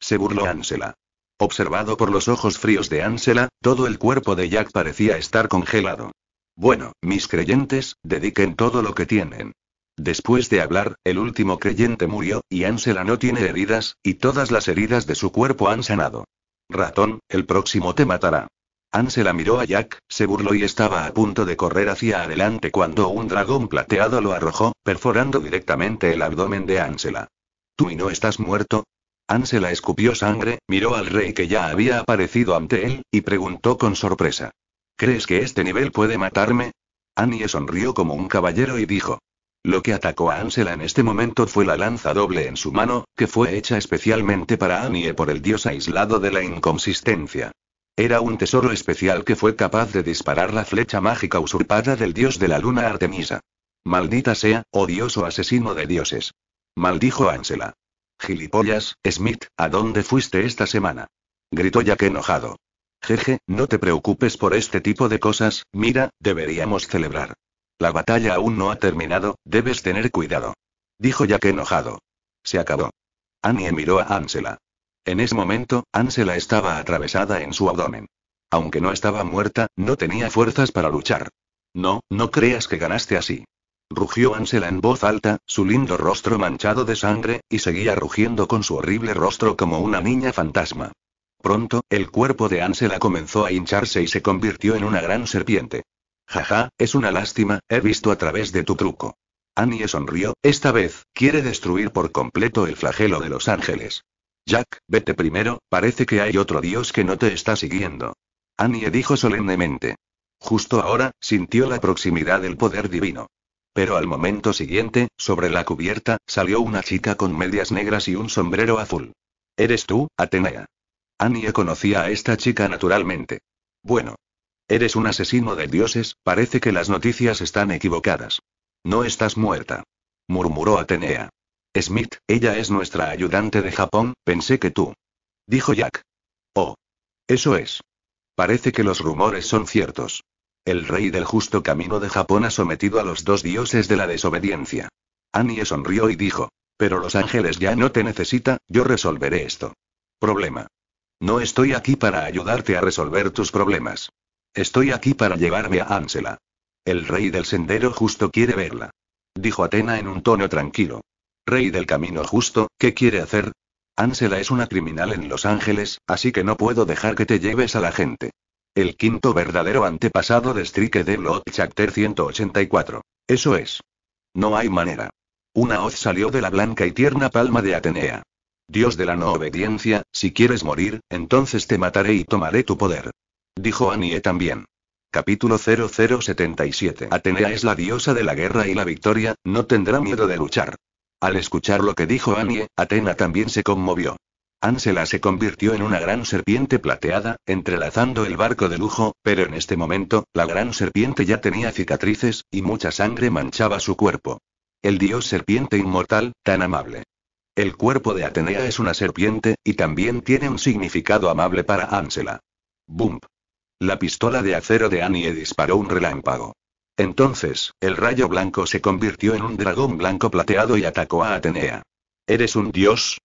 Se burló Ansela. Observado por los ojos fríos de Ansela, todo el cuerpo de Jack parecía estar congelado. Bueno, mis creyentes, dediquen todo lo que tienen. Después de hablar, el último creyente murió, y Ansela no tiene heridas, y todas las heridas de su cuerpo han sanado. Ratón, el próximo te matará. Ansela miró a Jack, se burló y estaba a punto de correr hacia adelante cuando un dragón plateado lo arrojó, perforando directamente el abdomen de Ansela. ¿Tú y no estás muerto? Ansela escupió sangre, miró al rey que ya había aparecido ante él, y preguntó con sorpresa. ¿Crees que este nivel puede matarme? Annie sonrió como un caballero y dijo. Lo que atacó a Ansela en este momento fue la lanza doble en su mano, que fue hecha especialmente para Annie por el dios aislado de la inconsistencia. Era un tesoro especial que fue capaz de disparar la flecha mágica usurpada del dios de la luna Artemisa. Maldita sea, odioso asesino de dioses. Maldijo Ángela. Gilipollas, Smith, ¿a dónde fuiste esta semana? Gritó Jack enojado. Jeje, no te preocupes por este tipo de cosas, mira, deberíamos celebrar. La batalla aún no ha terminado, debes tener cuidado. Dijo Jack enojado. Se acabó. Annie miró a Ansela. En ese momento, Ansela estaba atravesada en su abdomen. Aunque no estaba muerta, no tenía fuerzas para luchar. No, no creas que ganaste así rugió Ansela en voz alta, su lindo rostro manchado de sangre, y seguía rugiendo con su horrible rostro como una niña fantasma. Pronto, el cuerpo de Ansela comenzó a hincharse y se convirtió en una gran serpiente. Jaja, es una lástima, he visto a través de tu truco. Annie sonrió, esta vez, quiere destruir por completo el flagelo de los ángeles. Jack, vete primero, parece que hay otro dios que no te está siguiendo. Annie dijo solemnemente. Justo ahora, sintió la proximidad del poder divino. Pero al momento siguiente, sobre la cubierta, salió una chica con medias negras y un sombrero azul. ¿Eres tú, Atenea? Annie conocía a esta chica naturalmente. Bueno. Eres un asesino de dioses, parece que las noticias están equivocadas. No estás muerta. Murmuró Atenea. Smith, ella es nuestra ayudante de Japón, pensé que tú. Dijo Jack. Oh. Eso es. Parece que los rumores son ciertos. El rey del justo camino de Japón ha sometido a los dos dioses de la desobediencia. Annie sonrió y dijo, pero Los Ángeles ya no te necesita, yo resolveré esto. Problema. No estoy aquí para ayudarte a resolver tus problemas. Estoy aquí para llevarme a Ansela. El rey del sendero justo quiere verla. Dijo Atena en un tono tranquilo. Rey del camino justo, ¿qué quiere hacer? Ansela es una criminal en Los Ángeles, así que no puedo dejar que te lleves a la gente. El quinto verdadero antepasado de Strike de Lot Chapter 184. Eso es. No hay manera. Una hoz salió de la blanca y tierna palma de Atenea. Dios de la no obediencia, si quieres morir, entonces te mataré y tomaré tu poder. Dijo Anie también. Capítulo 0077. Atenea es la diosa de la guerra y la victoria, no tendrá miedo de luchar. Al escuchar lo que dijo Anie, Atena también se conmovió. Ansela se convirtió en una gran serpiente plateada, entrelazando el barco de lujo, pero en este momento, la gran serpiente ya tenía cicatrices, y mucha sangre manchaba su cuerpo. El dios serpiente inmortal, tan amable. El cuerpo de Atenea es una serpiente, y también tiene un significado amable para Ansela. Bump. La pistola de acero de Annie disparó un relámpago. Entonces, el rayo blanco se convirtió en un dragón blanco plateado y atacó a Atenea. ¿Eres un dios?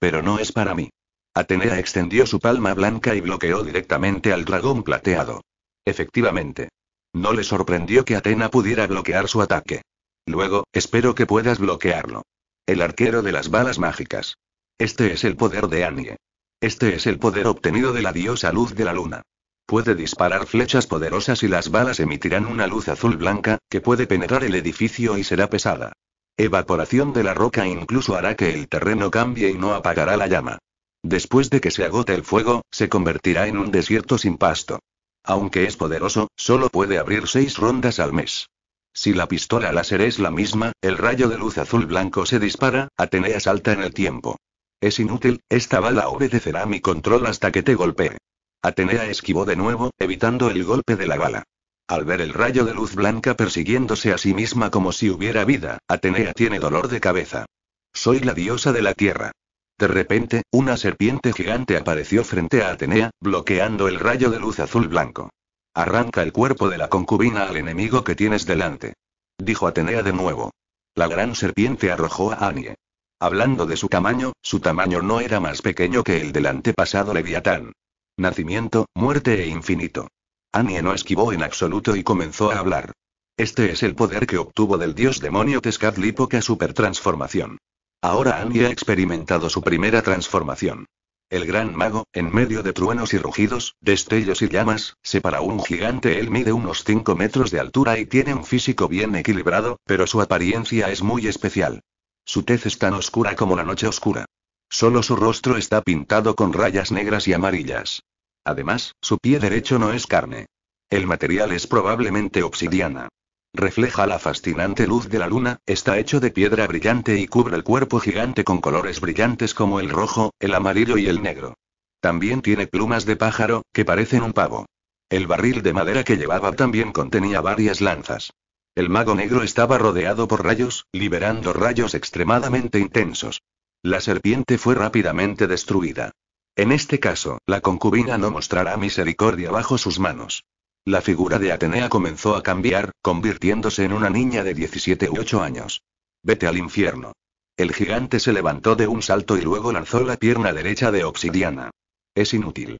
Pero no es para mí. Atenea extendió su palma blanca y bloqueó directamente al dragón plateado. Efectivamente. No le sorprendió que Atena pudiera bloquear su ataque. Luego, espero que puedas bloquearlo. El arquero de las balas mágicas. Este es el poder de Anie. Este es el poder obtenido de la diosa luz de la luna. Puede disparar flechas poderosas y las balas emitirán una luz azul blanca, que puede penetrar el edificio y será pesada. Evaporación de la roca incluso hará que el terreno cambie y no apagará la llama. Después de que se agote el fuego, se convertirá en un desierto sin pasto. Aunque es poderoso, solo puede abrir seis rondas al mes. Si la pistola láser es la misma, el rayo de luz azul blanco se dispara, Atenea salta en el tiempo. Es inútil, esta bala obedecerá mi control hasta que te golpee. Atenea esquivó de nuevo, evitando el golpe de la bala. Al ver el rayo de luz blanca persiguiéndose a sí misma como si hubiera vida, Atenea tiene dolor de cabeza. Soy la diosa de la tierra. De repente, una serpiente gigante apareció frente a Atenea, bloqueando el rayo de luz azul blanco. Arranca el cuerpo de la concubina al enemigo que tienes delante. Dijo Atenea de nuevo. La gran serpiente arrojó a Anie. Hablando de su tamaño, su tamaño no era más pequeño que el del antepasado Leviatán. Nacimiento, muerte e infinito. Annie no esquivó en absoluto y comenzó a hablar. Este es el poder que obtuvo del dios demonio Tezcatlipoca supertransformación. Ahora Annie ha experimentado su primera transformación. El gran mago, en medio de truenos y rugidos, destellos y llamas, se para un gigante. Él mide unos 5 metros de altura y tiene un físico bien equilibrado, pero su apariencia es muy especial. Su tez es tan oscura como la noche oscura. Solo su rostro está pintado con rayas negras y amarillas. Además, su pie derecho no es carne. El material es probablemente obsidiana. Refleja la fascinante luz de la luna, está hecho de piedra brillante y cubre el cuerpo gigante con colores brillantes como el rojo, el amarillo y el negro. También tiene plumas de pájaro, que parecen un pavo. El barril de madera que llevaba también contenía varias lanzas. El mago negro estaba rodeado por rayos, liberando rayos extremadamente intensos. La serpiente fue rápidamente destruida. En este caso, la concubina no mostrará misericordia bajo sus manos. La figura de Atenea comenzó a cambiar, convirtiéndose en una niña de 17 u 8 años. Vete al infierno. El gigante se levantó de un salto y luego lanzó la pierna derecha de Obsidiana. Es inútil.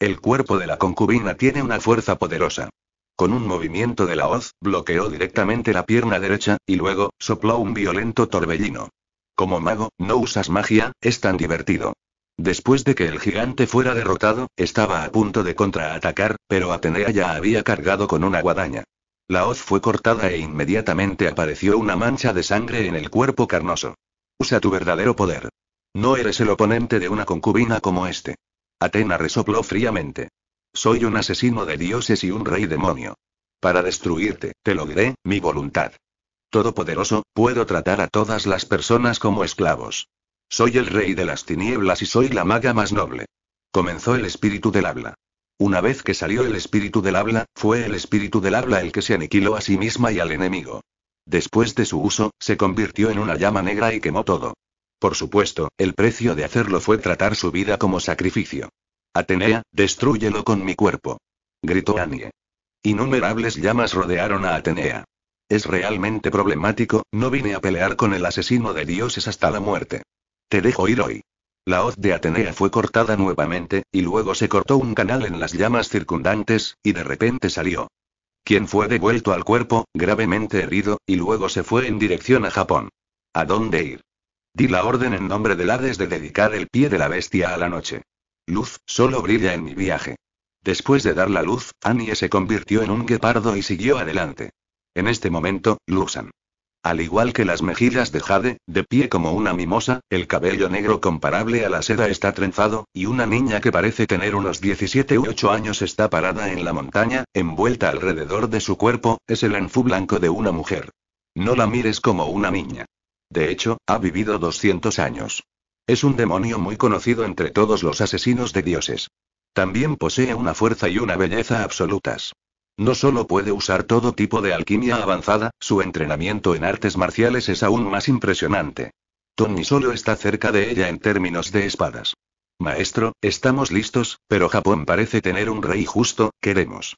El cuerpo de la concubina tiene una fuerza poderosa. Con un movimiento de la hoz, bloqueó directamente la pierna derecha, y luego, sopló un violento torbellino. Como mago, no usas magia, es tan divertido. Después de que el gigante fuera derrotado, estaba a punto de contraatacar, pero Atenea ya había cargado con una guadaña. La hoz fue cortada e inmediatamente apareció una mancha de sangre en el cuerpo carnoso. Usa tu verdadero poder. No eres el oponente de una concubina como este. Atena resopló fríamente. Soy un asesino de dioses y un rey demonio. Para destruirte, te logré, mi voluntad. Todopoderoso, puedo tratar a todas las personas como esclavos. Soy el rey de las tinieblas y soy la maga más noble. Comenzó el espíritu del habla. Una vez que salió el espíritu del habla, fue el espíritu del habla el que se aniquiló a sí misma y al enemigo. Después de su uso, se convirtió en una llama negra y quemó todo. Por supuesto, el precio de hacerlo fue tratar su vida como sacrificio. Atenea, destruyelo con mi cuerpo. Gritó Annie. Innumerables llamas rodearon a Atenea. Es realmente problemático, no vine a pelear con el asesino de dioses hasta la muerte. Te dejo ir hoy. La hoz de Atenea fue cortada nuevamente, y luego se cortó un canal en las llamas circundantes, y de repente salió. Quien fue devuelto al cuerpo, gravemente herido, y luego se fue en dirección a Japón. ¿A dónde ir? Di la orden en nombre de Hades de dedicar el pie de la bestia a la noche. Luz, solo brilla en mi viaje. Después de dar la luz, Annie se convirtió en un guepardo y siguió adelante. En este momento, Lusan al igual que las mejillas de Jade, de pie como una mimosa, el cabello negro comparable a la seda está trenzado, y una niña que parece tener unos 17 u 8 años está parada en la montaña, envuelta alrededor de su cuerpo, es el anfu blanco de una mujer. No la mires como una niña. De hecho, ha vivido 200 años. Es un demonio muy conocido entre todos los asesinos de dioses. También posee una fuerza y una belleza absolutas. No solo puede usar todo tipo de alquimia avanzada, su entrenamiento en artes marciales es aún más impresionante. Tony solo está cerca de ella en términos de espadas. Maestro, estamos listos, pero Japón parece tener un rey justo, queremos.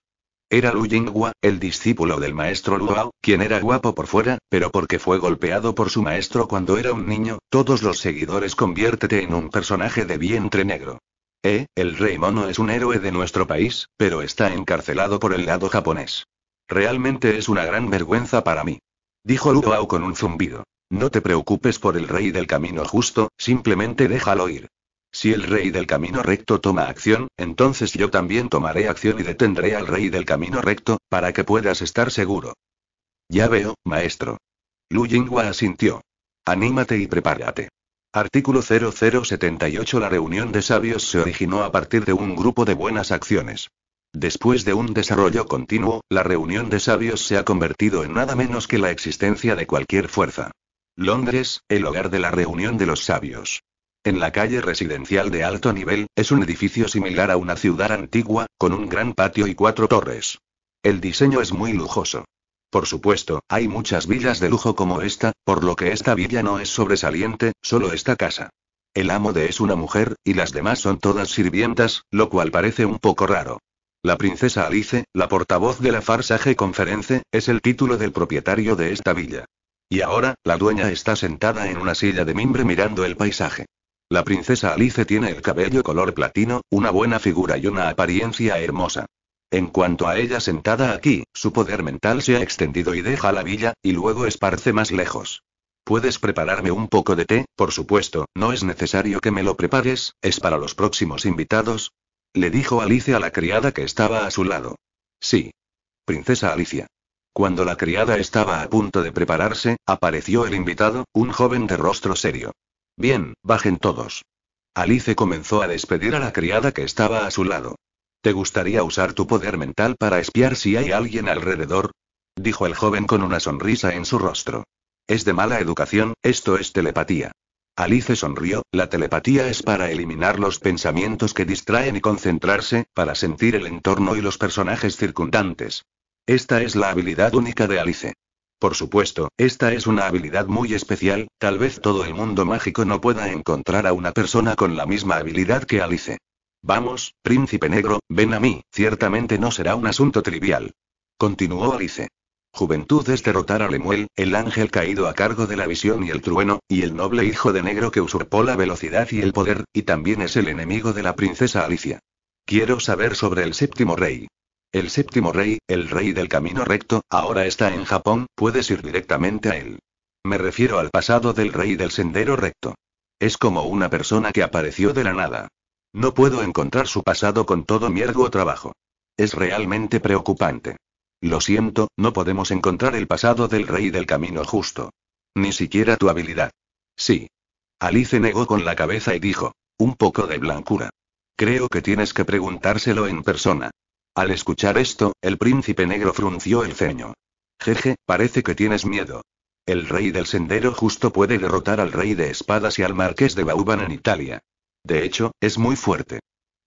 Era Lu Jinghua, el discípulo del maestro Luao, quien era guapo por fuera, pero porque fue golpeado por su maestro cuando era un niño, todos los seguidores conviértete en un personaje de vientre negro. Eh, el rey mono es un héroe de nuestro país, pero está encarcelado por el lado japonés. Realmente es una gran vergüenza para mí. Dijo Luau con un zumbido. No te preocupes por el rey del camino justo, simplemente déjalo ir. Si el rey del camino recto toma acción, entonces yo también tomaré acción y detendré al rey del camino recto, para que puedas estar seguro. Ya veo, maestro. Lu Jinghua asintió. Anímate y prepárate. Artículo 0078 La reunión de sabios se originó a partir de un grupo de buenas acciones. Después de un desarrollo continuo, la reunión de sabios se ha convertido en nada menos que la existencia de cualquier fuerza. Londres, el hogar de la reunión de los sabios. En la calle residencial de alto nivel, es un edificio similar a una ciudad antigua, con un gran patio y cuatro torres. El diseño es muy lujoso. Por supuesto, hay muchas villas de lujo como esta, por lo que esta villa no es sobresaliente, solo esta casa. El amo de es una mujer, y las demás son todas sirvientas, lo cual parece un poco raro. La princesa Alice, la portavoz de la Farsage Conference, es el título del propietario de esta villa. Y ahora, la dueña está sentada en una silla de mimbre mirando el paisaje. La princesa Alice tiene el cabello color platino, una buena figura y una apariencia hermosa. En cuanto a ella sentada aquí, su poder mental se ha extendido y deja la villa, y luego esparce más lejos. Puedes prepararme un poco de té, por supuesto, no es necesario que me lo prepares, es para los próximos invitados. Le dijo Alicia a la criada que estaba a su lado. Sí. Princesa Alicia. Cuando la criada estaba a punto de prepararse, apareció el invitado, un joven de rostro serio. Bien, bajen todos. Alice comenzó a despedir a la criada que estaba a su lado. ¿Te gustaría usar tu poder mental para espiar si hay alguien alrededor? dijo el joven con una sonrisa en su rostro. Es de mala educación, esto es telepatía. Alice sonrió, la telepatía es para eliminar los pensamientos que distraen y concentrarse, para sentir el entorno y los personajes circundantes. Esta es la habilidad única de Alice. Por supuesto, esta es una habilidad muy especial, tal vez todo el mundo mágico no pueda encontrar a una persona con la misma habilidad que Alice. Vamos, príncipe negro, ven a mí, ciertamente no será un asunto trivial. Continuó Alice. Juventud es derrotar a Lemuel, el ángel caído a cargo de la visión y el trueno, y el noble hijo de negro que usurpó la velocidad y el poder, y también es el enemigo de la princesa Alicia. Quiero saber sobre el séptimo rey. El séptimo rey, el rey del camino recto, ahora está en Japón, puedes ir directamente a él. Me refiero al pasado del rey del sendero recto. Es como una persona que apareció de la nada. No puedo encontrar su pasado con todo mi arduo trabajo. Es realmente preocupante. Lo siento, no podemos encontrar el pasado del rey del camino justo. Ni siquiera tu habilidad. Sí. Alice negó con la cabeza y dijo, un poco de blancura. Creo que tienes que preguntárselo en persona. Al escuchar esto, el príncipe negro frunció el ceño. Jeje, parece que tienes miedo. El rey del sendero justo puede derrotar al rey de espadas y al marqués de Bauban en Italia. De hecho, es muy fuerte.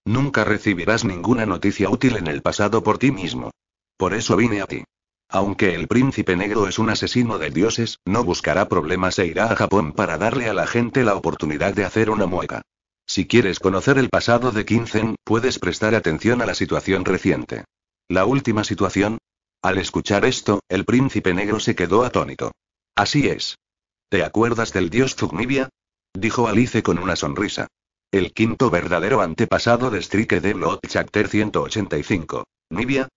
Nunca recibirás ninguna noticia útil en el pasado por ti mismo. Por eso vine a ti. Aunque el príncipe negro es un asesino de dioses, no buscará problemas e irá a Japón para darle a la gente la oportunidad de hacer una mueca. Si quieres conocer el pasado de Kinzen, puedes prestar atención a la situación reciente. La última situación. Al escuchar esto, el príncipe negro se quedó atónito. Así es. ¿Te acuerdas del dios Zugnibia? Dijo Alice con una sonrisa el quinto verdadero antepasado de Strike de Blood Chapter 185. Nibia.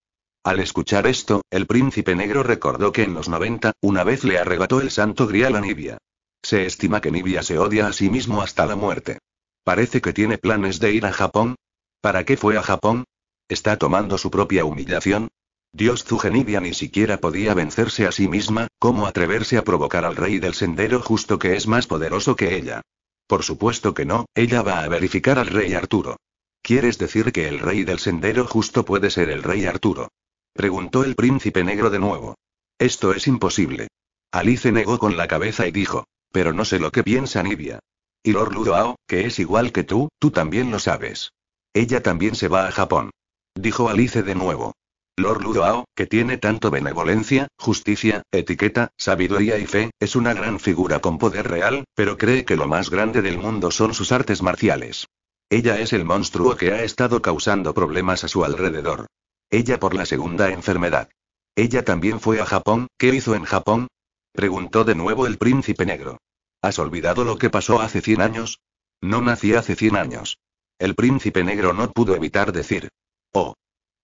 Al escuchar esto, el príncipe negro recordó que en los 90, una vez le arrebató el santo grial a Nibia. Se estima que Nibia se odia a sí mismo hasta la muerte. Parece que tiene planes de ir a Japón. ¿Para qué fue a Japón? ¿Está tomando su propia humillación? Dios Nibia ni siquiera podía vencerse a sí misma, ¿cómo atreverse a provocar al rey del sendero justo que es más poderoso que ella? Por supuesto que no, ella va a verificar al rey Arturo. ¿Quieres decir que el rey del sendero justo puede ser el rey Arturo? Preguntó el príncipe negro de nuevo. Esto es imposible. Alice negó con la cabeza y dijo, pero no sé lo que piensa Nibia. Y Lord Ludoao, que es igual que tú, tú también lo sabes. Ella también se va a Japón. Dijo Alice de nuevo. Lord Ludoao, que tiene tanto benevolencia, justicia, etiqueta, sabiduría y fe, es una gran figura con poder real, pero cree que lo más grande del mundo son sus artes marciales. Ella es el monstruo que ha estado causando problemas a su alrededor. Ella por la segunda enfermedad. Ella también fue a Japón, ¿qué hizo en Japón? Preguntó de nuevo el príncipe negro. ¿Has olvidado lo que pasó hace 100 años? No nací hace 100 años. El príncipe negro no pudo evitar decir. Oh,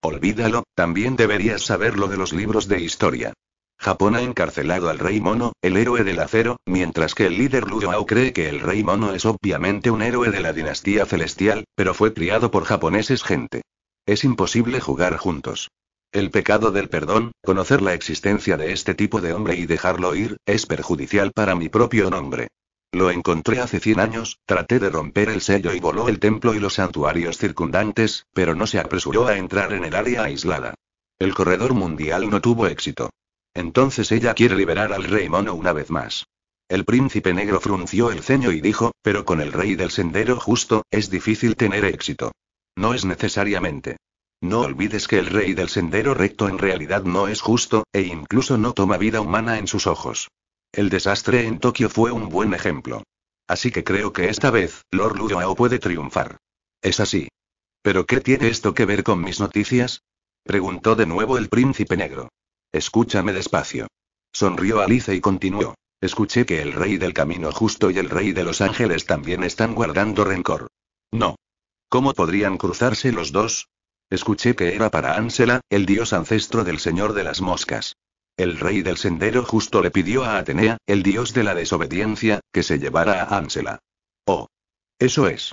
Olvídalo, también deberías saber lo de los libros de historia. Japón ha encarcelado al rey mono, el héroe del acero, mientras que el líder Ludoao cree que el rey mono es obviamente un héroe de la dinastía celestial, pero fue criado por japoneses gente. Es imposible jugar juntos. El pecado del perdón, conocer la existencia de este tipo de hombre y dejarlo ir, es perjudicial para mi propio nombre. Lo encontré hace 100 años, traté de romper el sello y voló el templo y los santuarios circundantes, pero no se apresuró a entrar en el área aislada. El corredor mundial no tuvo éxito. Entonces ella quiere liberar al rey mono una vez más. El príncipe negro frunció el ceño y dijo, pero con el rey del sendero justo, es difícil tener éxito. No es necesariamente. No olvides que el rey del sendero recto en realidad no es justo, e incluso no toma vida humana en sus ojos. El desastre en Tokio fue un buen ejemplo. Así que creo que esta vez, Lord Ludoao puede triunfar. Es así. ¿Pero qué tiene esto que ver con mis noticias? Preguntó de nuevo el príncipe negro. Escúchame despacio. Sonrió Alice y continuó. Escuché que el rey del camino justo y el rey de los ángeles también están guardando rencor. No. ¿Cómo podrían cruzarse los dos? Escuché que era para Ansela, el dios ancestro del señor de las moscas. El rey del sendero justo le pidió a Atenea, el dios de la desobediencia, que se llevara a Ansela. Oh. Eso es.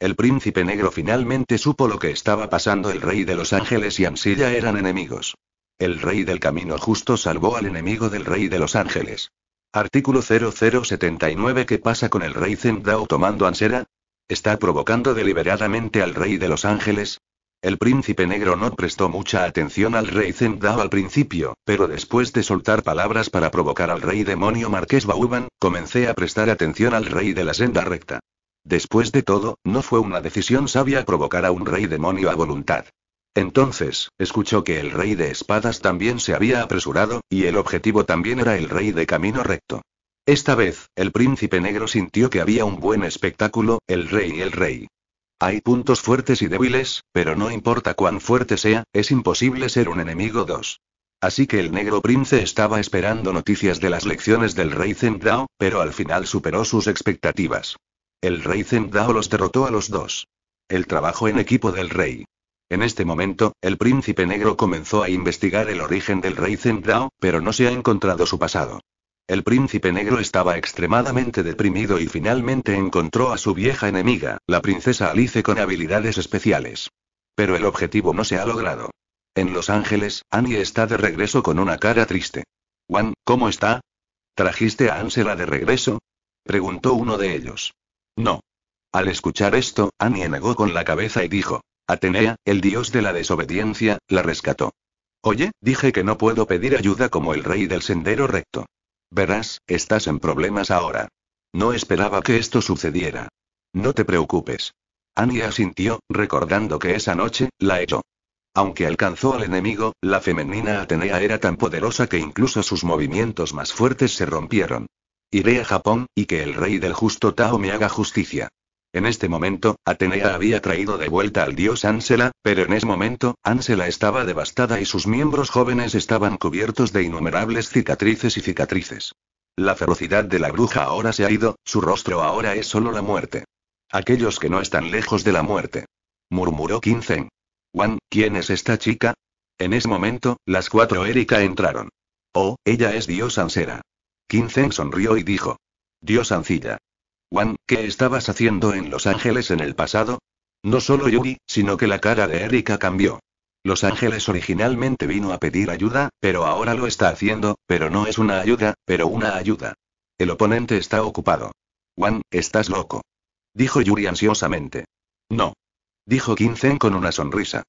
El príncipe negro finalmente supo lo que estaba pasando. El rey de los ángeles y Ansilla eran enemigos. El rey del camino justo salvó al enemigo del rey de los ángeles. Artículo 0079 ¿Qué pasa con el rey Zendao tomando Ansera? ¿Está provocando deliberadamente al rey de los ángeles? El príncipe negro no prestó mucha atención al rey Zendao al principio, pero después de soltar palabras para provocar al rey demonio Marqués Bauban, comencé a prestar atención al rey de la senda recta. Después de todo, no fue una decisión sabia provocar a un rey demonio a voluntad. Entonces, escuchó que el rey de espadas también se había apresurado, y el objetivo también era el rey de camino recto. Esta vez, el príncipe negro sintió que había un buen espectáculo, el rey y el rey. Hay puntos fuertes y débiles, pero no importa cuán fuerte sea, es imposible ser un enemigo dos. Así que el negro prince estaba esperando noticias de las lecciones del rey Zendao, pero al final superó sus expectativas. El rey Zendao los derrotó a los dos. El trabajo en equipo del rey. En este momento, el príncipe negro comenzó a investigar el origen del rey Zendao, pero no se ha encontrado su pasado. El príncipe negro estaba extremadamente deprimido y finalmente encontró a su vieja enemiga, la princesa Alice con habilidades especiales. Pero el objetivo no se ha logrado. En Los Ángeles, Annie está de regreso con una cara triste. Juan, ¿cómo está? ¿Trajiste a Ansela de regreso? preguntó uno de ellos. No. Al escuchar esto, Annie negó con la cabeza y dijo, Atenea, el dios de la desobediencia, la rescató. Oye, dije que no puedo pedir ayuda como el rey del sendero recto. Verás, estás en problemas ahora. No esperaba que esto sucediera. No te preocupes. Annie asintió, recordando que esa noche, la echó. Aunque alcanzó al enemigo, la femenina Atenea era tan poderosa que incluso sus movimientos más fuertes se rompieron. Iré a Japón, y que el rey del justo Tao me haga justicia. En este momento, Atenea había traído de vuelta al dios Ansela, pero en ese momento, Ansela estaba devastada y sus miembros jóvenes estaban cubiertos de innumerables cicatrices y cicatrices. La ferocidad de la bruja ahora se ha ido, su rostro ahora es solo la muerte. Aquellos que no están lejos de la muerte. Murmuró Quincen. Juan, ¿quién es esta chica? En ese momento, las cuatro Erika entraron. Oh, ella es Dios Ansera. Quincen sonrió y dijo. Dios Ancilla. Juan, ¿qué estabas haciendo en Los Ángeles en el pasado? No solo Yuri, sino que la cara de Erika cambió. Los Ángeles originalmente vino a pedir ayuda, pero ahora lo está haciendo, pero no es una ayuda, pero una ayuda. El oponente está ocupado. Juan, estás loco. Dijo Yuri ansiosamente. No. Dijo Kinzen con una sonrisa.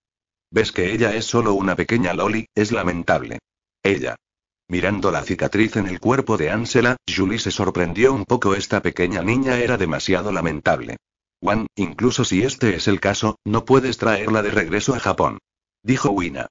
Ves que ella es solo una pequeña Loli, es lamentable. Ella. Mirando la cicatriz en el cuerpo de Ansela, Julie se sorprendió un poco. Esta pequeña niña era demasiado lamentable. Juan, incluso si este es el caso, no puedes traerla de regreso a Japón. Dijo Wina.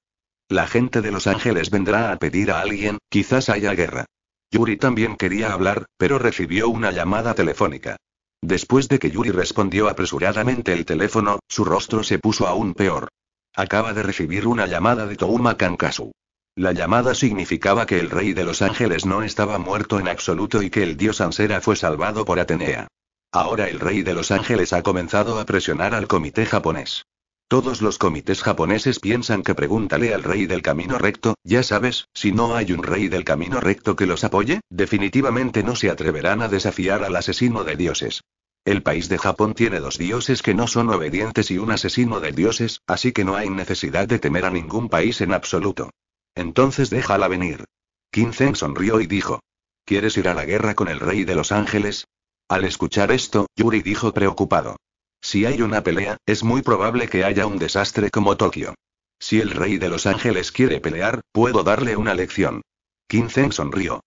La gente de Los Ángeles vendrá a pedir a alguien, quizás haya guerra. Yuri también quería hablar, pero recibió una llamada telefónica. Después de que Yuri respondió apresuradamente el teléfono, su rostro se puso aún peor. Acaba de recibir una llamada de Touma Kankasu. La llamada significaba que el rey de los ángeles no estaba muerto en absoluto y que el dios Ansera fue salvado por Atenea. Ahora el rey de los ángeles ha comenzado a presionar al comité japonés. Todos los comités japoneses piensan que pregúntale al rey del camino recto, ya sabes, si no hay un rey del camino recto que los apoye, definitivamente no se atreverán a desafiar al asesino de dioses. El país de Japón tiene dos dioses que no son obedientes y un asesino de dioses, así que no hay necesidad de temer a ningún país en absoluto. Entonces déjala venir. Quincen sonrió y dijo. ¿Quieres ir a la guerra con el rey de Los Ángeles? Al escuchar esto, Yuri dijo preocupado. Si hay una pelea, es muy probable que haya un desastre como Tokio. Si el rey de Los Ángeles quiere pelear, puedo darle una lección. Quincen sonrió.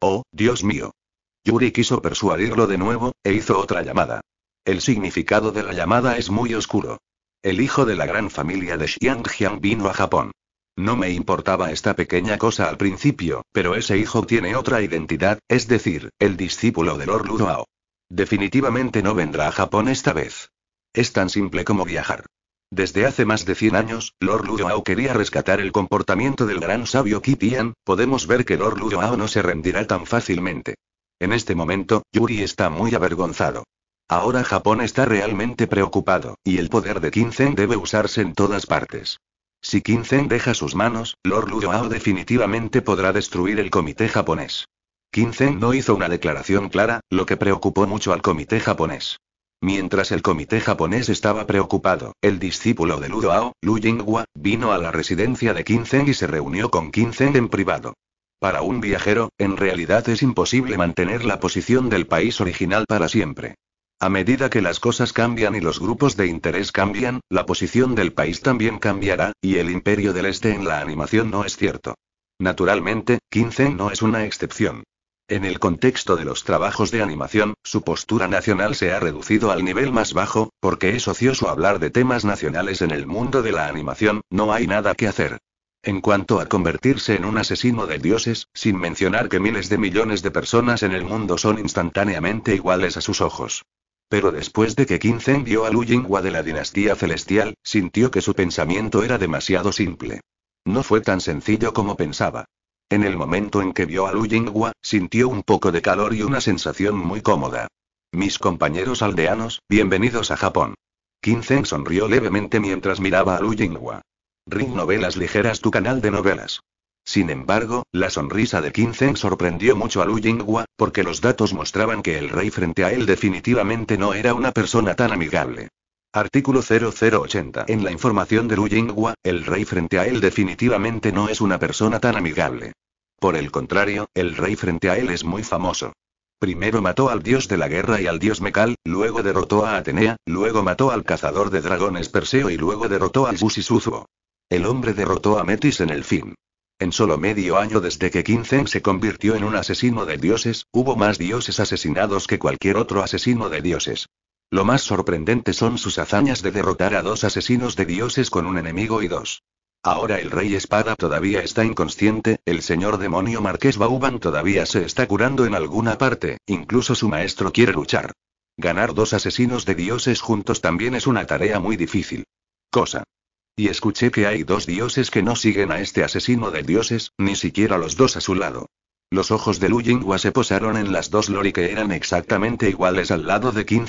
Oh, Dios mío. Yuri quiso persuadirlo de nuevo, e hizo otra llamada. El significado de la llamada es muy oscuro. El hijo de la gran familia de Xiangjiang vino a Japón. No me importaba esta pequeña cosa al principio, pero ese hijo tiene otra identidad, es decir, el discípulo de Lord Ludoao. Definitivamente no vendrá a Japón esta vez. Es tan simple como viajar. Desde hace más de 100 años, Lord Ludoao quería rescatar el comportamiento del gran sabio Kitian, podemos ver que Lord Ludoao no se rendirá tan fácilmente. En este momento, Yuri está muy avergonzado. Ahora Japón está realmente preocupado, y el poder de Kinzen debe usarse en todas partes. Si Kinzen deja sus manos, Lord Ao definitivamente podrá destruir el comité japonés. Kinzen no hizo una declaración clara, lo que preocupó mucho al comité japonés. Mientras el comité japonés estaba preocupado, el discípulo de Ludoao, Lu Jinghua, vino a la residencia de Kinzen y se reunió con Kinzen en privado. Para un viajero, en realidad es imposible mantener la posición del país original para siempre. A medida que las cosas cambian y los grupos de interés cambian, la posición del país también cambiará, y el imperio del Este en la animación no es cierto. Naturalmente, Kinzen no es una excepción. En el contexto de los trabajos de animación, su postura nacional se ha reducido al nivel más bajo, porque es ocioso hablar de temas nacionales en el mundo de la animación, no hay nada que hacer. En cuanto a convertirse en un asesino de dioses, sin mencionar que miles de millones de personas en el mundo son instantáneamente iguales a sus ojos. Pero después de que Kinzen vio Lu Jinghua de la dinastía celestial, sintió que su pensamiento era demasiado simple. No fue tan sencillo como pensaba. En el momento en que vio a Lu Jinghua, sintió un poco de calor y una sensación muy cómoda. Mis compañeros aldeanos, bienvenidos a Japón. Kinzen sonrió levemente mientras miraba a Lu Jinghua. Ring Novelas Ligeras, tu canal de novelas. Sin embargo, la sonrisa de Zheng sorprendió mucho a Lu Jinghua, porque los datos mostraban que el rey frente a él definitivamente no era una persona tan amigable. Artículo 0080. En la información de Lu Jinghua, el rey frente a él definitivamente no es una persona tan amigable. Por el contrario, el rey frente a él es muy famoso. Primero mató al dios de la guerra y al dios Mecal, luego derrotó a Atenea, luego mató al cazador de dragones Perseo y luego derrotó al Busisuzuo. El hombre derrotó a Metis en el fin. En solo medio año desde que Kinzen se convirtió en un asesino de dioses, hubo más dioses asesinados que cualquier otro asesino de dioses. Lo más sorprendente son sus hazañas de derrotar a dos asesinos de dioses con un enemigo y dos. Ahora el rey espada todavía está inconsciente, el señor demonio marqués Bauban todavía se está curando en alguna parte, incluso su maestro quiere luchar. Ganar dos asesinos de dioses juntos también es una tarea muy difícil. Cosa y escuché que hay dos dioses que no siguen a este asesino de dioses, ni siquiera los dos a su lado. Los ojos de Lu Jinghua se posaron en las dos Lori que eran exactamente iguales al lado de Qin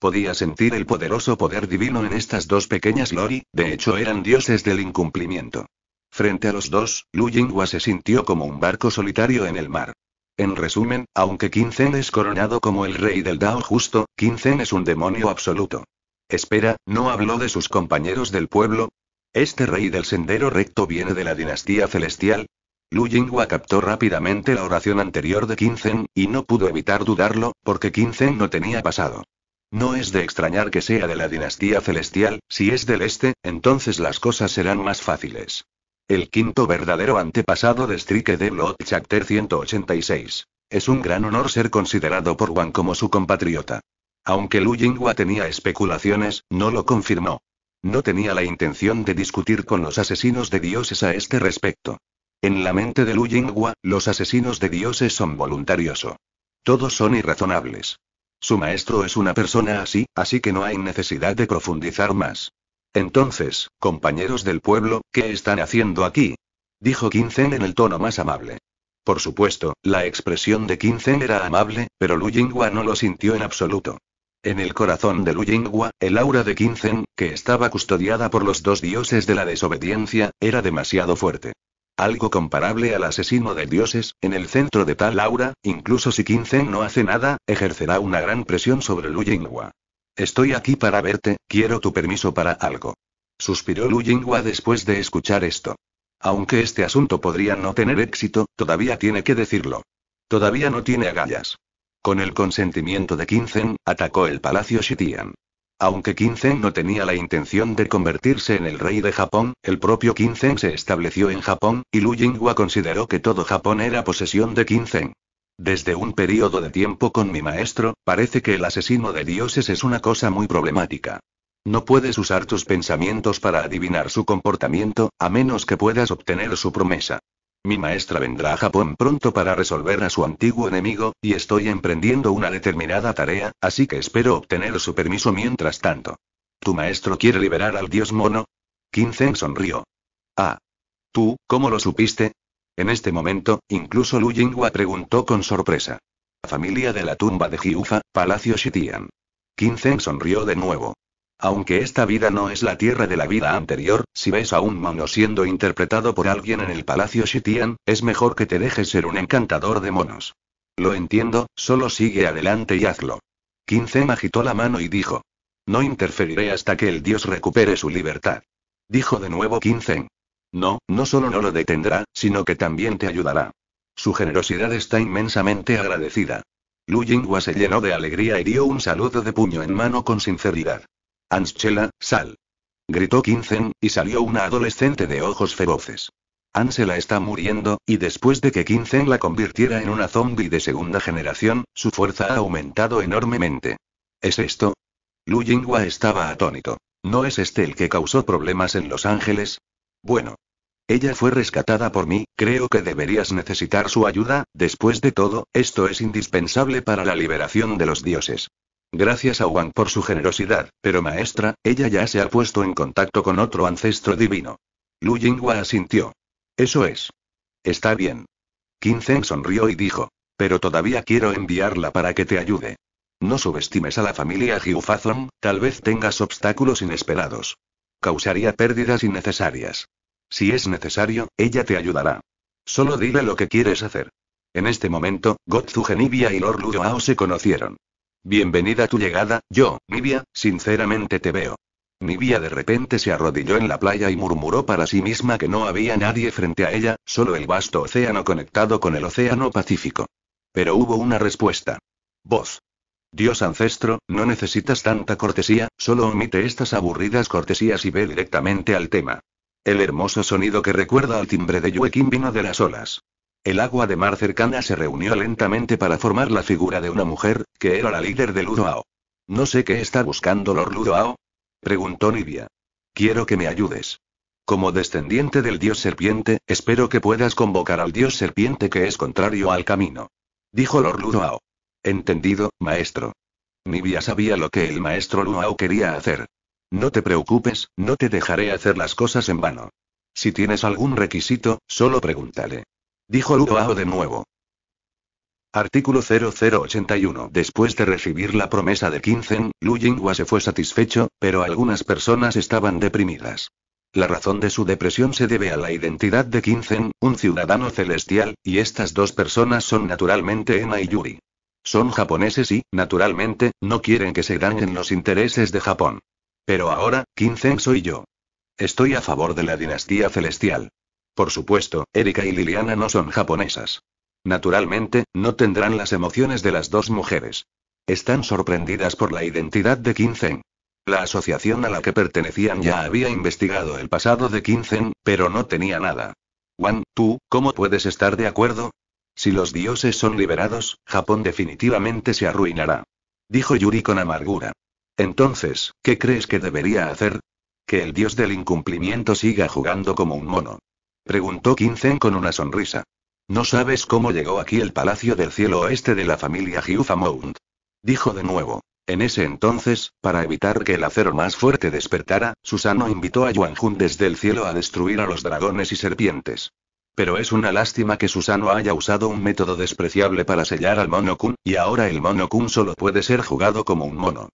Podía sentir el poderoso poder divino en estas dos pequeñas Lori, de hecho eran dioses del incumplimiento. Frente a los dos, Lu Jinghua se sintió como un barco solitario en el mar. En resumen, aunque Qin es coronado como el rey del Dao justo, Qin es un demonio absoluto. Espera, ¿no habló de sus compañeros del pueblo? ¿Este rey del sendero recto viene de la dinastía celestial? Lu Jinghua captó rápidamente la oración anterior de Shen, y no pudo evitar dudarlo, porque Shen no tenía pasado. No es de extrañar que sea de la dinastía celestial, si es del este, entonces las cosas serán más fáciles. El quinto verdadero antepasado de Strike de Blood Chapter 186. Es un gran honor ser considerado por Wang como su compatriota. Aunque Lu Jinghua tenía especulaciones, no lo confirmó. No tenía la intención de discutir con los asesinos de dioses a este respecto. En la mente de Lu Jinghua, los asesinos de dioses son voluntarioso. Todos son irrazonables. Su maestro es una persona así, así que no hay necesidad de profundizar más. Entonces, compañeros del pueblo, ¿qué están haciendo aquí? dijo Quincen en el tono más amable. Por supuesto, la expresión de Quincen era amable, pero Lu Jinghua no lo sintió en absoluto. En el corazón de Luyingua, el aura de Kinzen, que estaba custodiada por los dos dioses de la desobediencia, era demasiado fuerte. Algo comparable al asesino de dioses, en el centro de tal aura, incluso si Kinzen no hace nada, ejercerá una gran presión sobre Luyingua. Estoy aquí para verte, quiero tu permiso para algo. Suspiró Luyingua después de escuchar esto. Aunque este asunto podría no tener éxito, todavía tiene que decirlo. Todavía no tiene agallas. Con el consentimiento de Kinzen, atacó el palacio Shitian. Aunque Kinzen no tenía la intención de convertirse en el rey de Japón, el propio Kinzen se estableció en Japón, y Lu Jinghua consideró que todo Japón era posesión de Kinzen. Desde un periodo de tiempo con mi maestro, parece que el asesino de dioses es una cosa muy problemática. No puedes usar tus pensamientos para adivinar su comportamiento, a menos que puedas obtener su promesa. Mi maestra vendrá a Japón pronto para resolver a su antiguo enemigo, y estoy emprendiendo una determinada tarea, así que espero obtener su permiso mientras tanto. ¿Tu maestro quiere liberar al dios mono? Kinzen sonrió. Ah. ¿Tú, cómo lo supiste? En este momento, incluso Lu Jinghua preguntó con sorpresa. La Familia de la tumba de Jiufa, Palacio Shitian. Kinzen sonrió de nuevo. Aunque esta vida no es la tierra de la vida anterior, si ves a un mono siendo interpretado por alguien en el Palacio Shitian, es mejor que te dejes ser un encantador de monos. Lo entiendo, solo sigue adelante y hazlo. Quince agitó la mano y dijo. No interferiré hasta que el dios recupere su libertad. Dijo de nuevo Quince: No, no solo no lo detendrá, sino que también te ayudará. Su generosidad está inmensamente agradecida. Lu Jinghua se llenó de alegría y dio un saludo de puño en mano con sinceridad. Anschela, sal. Gritó Kinzen, y salió una adolescente de ojos feroces. Ansela está muriendo, y después de que Kinzen la convirtiera en una zombie de segunda generación, su fuerza ha aumentado enormemente. ¿Es esto? Lu Yinghua estaba atónito. ¿No es este el que causó problemas en Los Ángeles? Bueno. Ella fue rescatada por mí, creo que deberías necesitar su ayuda, después de todo, esto es indispensable para la liberación de los dioses. Gracias a Wang por su generosidad, pero maestra, ella ya se ha puesto en contacto con otro ancestro divino. Lu Jinghua asintió. Eso es. Está bien. Zheng sonrió y dijo. Pero todavía quiero enviarla para que te ayude. No subestimes a la familia Jiufazong, tal vez tengas obstáculos inesperados. Causaría pérdidas innecesarias. Si es necesario, ella te ayudará. Solo dile lo que quieres hacer. En este momento, Gotzu Genibia y Lord Luoao se conocieron. Bienvenida a tu llegada, yo, Nibia, sinceramente te veo. Nibia de repente se arrodilló en la playa y murmuró para sí misma que no había nadie frente a ella, solo el vasto océano conectado con el océano Pacífico. Pero hubo una respuesta. Voz. Dios ancestro, no necesitas tanta cortesía, solo omite estas aburridas cortesías y ve directamente al tema. El hermoso sonido que recuerda al timbre de Yuekin vino de las olas. El agua de mar cercana se reunió lentamente para formar la figura de una mujer, que era la líder de Ludoao. No sé qué está buscando Lord Ludoao. Preguntó Nibia. Quiero que me ayudes. Como descendiente del dios serpiente, espero que puedas convocar al dios serpiente que es contrario al camino. Dijo Lord Ludoao. Entendido, maestro. Nibia sabía lo que el maestro Ludoao quería hacer. No te preocupes, no te dejaré hacer las cosas en vano. Si tienes algún requisito, solo pregúntale. Dijo de nuevo. Artículo 0081. Después de recibir la promesa de Kinzen, Lu Jinghua se fue satisfecho, pero algunas personas estaban deprimidas. La razón de su depresión se debe a la identidad de Kinzen, un ciudadano celestial, y estas dos personas son naturalmente Ena y Yuri. Son japoneses y, naturalmente, no quieren que se dañen los intereses de Japón. Pero ahora, Kinzen soy yo. Estoy a favor de la dinastía celestial. Por supuesto, Erika y Liliana no son japonesas. Naturalmente, no tendrán las emociones de las dos mujeres. Están sorprendidas por la identidad de Kinzen. La asociación a la que pertenecían ya había investigado el pasado de Kinzen, pero no tenía nada. Wan, tú, ¿cómo puedes estar de acuerdo? Si los dioses son liberados, Japón definitivamente se arruinará. Dijo Yuri con amargura. Entonces, ¿qué crees que debería hacer? Que el dios del incumplimiento siga jugando como un mono. Preguntó Kinzen con una sonrisa. No sabes cómo llegó aquí el Palacio del Cielo Oeste de la familia Jiufa Dijo de nuevo. En ese entonces, para evitar que el acero más fuerte despertara, Susano invitó a Yuan desde el cielo a destruir a los dragones y serpientes. Pero es una lástima que Susano haya usado un método despreciable para sellar al Mono Kun, y ahora el Mono Kun solo puede ser jugado como un mono.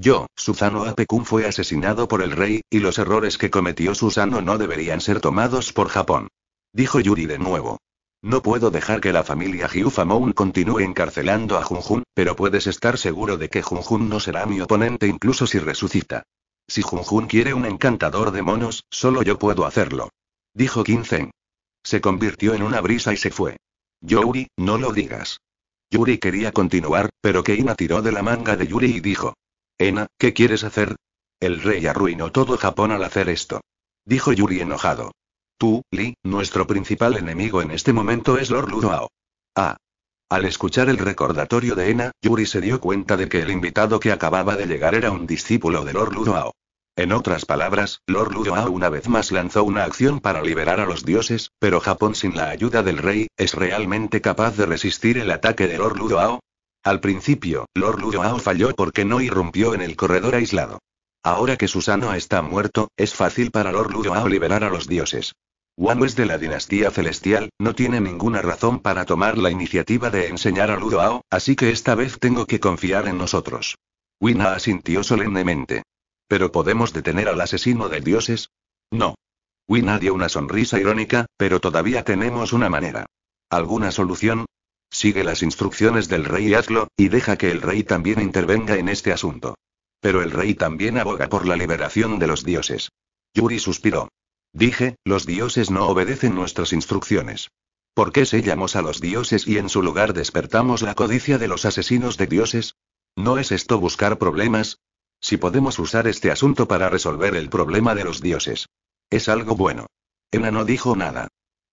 Yo, Susano Apekun fue asesinado por el rey, y los errores que cometió Susano no deberían ser tomados por Japón. Dijo Yuri de nuevo. No puedo dejar que la familia Moon continúe encarcelando a Junjun, pero puedes estar seguro de que Junjun no será mi oponente incluso si resucita. Si Junjun quiere un encantador de monos, solo yo puedo hacerlo. Dijo Kinzen. Se convirtió en una brisa y se fue. Yuri, no lo digas. Yuri quería continuar, pero Keina tiró de la manga de Yuri y dijo. Ena, ¿qué quieres hacer? El rey arruinó todo Japón al hacer esto. Dijo Yuri enojado. Tú, Lee, nuestro principal enemigo en este momento es Lord Ludoao. Ah. Al escuchar el recordatorio de Ena, Yuri se dio cuenta de que el invitado que acababa de llegar era un discípulo de Lord Ludoao. En otras palabras, Lord Ludoao una vez más lanzó una acción para liberar a los dioses, pero Japón sin la ayuda del rey, ¿es realmente capaz de resistir el ataque de Lord Ludoao? Al principio, Lord Ludoao falló porque no irrumpió en el corredor aislado. Ahora que Susano está muerto, es fácil para Lord Ludoao liberar a los dioses. Wang es de la dinastía celestial, no tiene ninguna razón para tomar la iniciativa de enseñar a Ludoao, así que esta vez tengo que confiar en nosotros. Wina asintió solemnemente. ¿Pero podemos detener al asesino de dioses? No. Wina dio una sonrisa irónica, pero todavía tenemos una manera. ¿Alguna solución? Sigue las instrucciones del rey y hazlo, y deja que el rey también intervenga en este asunto. Pero el rey también aboga por la liberación de los dioses. Yuri suspiró. Dije, los dioses no obedecen nuestras instrucciones. ¿Por qué sellamos a los dioses y en su lugar despertamos la codicia de los asesinos de dioses? ¿No es esto buscar problemas? Si podemos usar este asunto para resolver el problema de los dioses. Es algo bueno. Ena no dijo nada.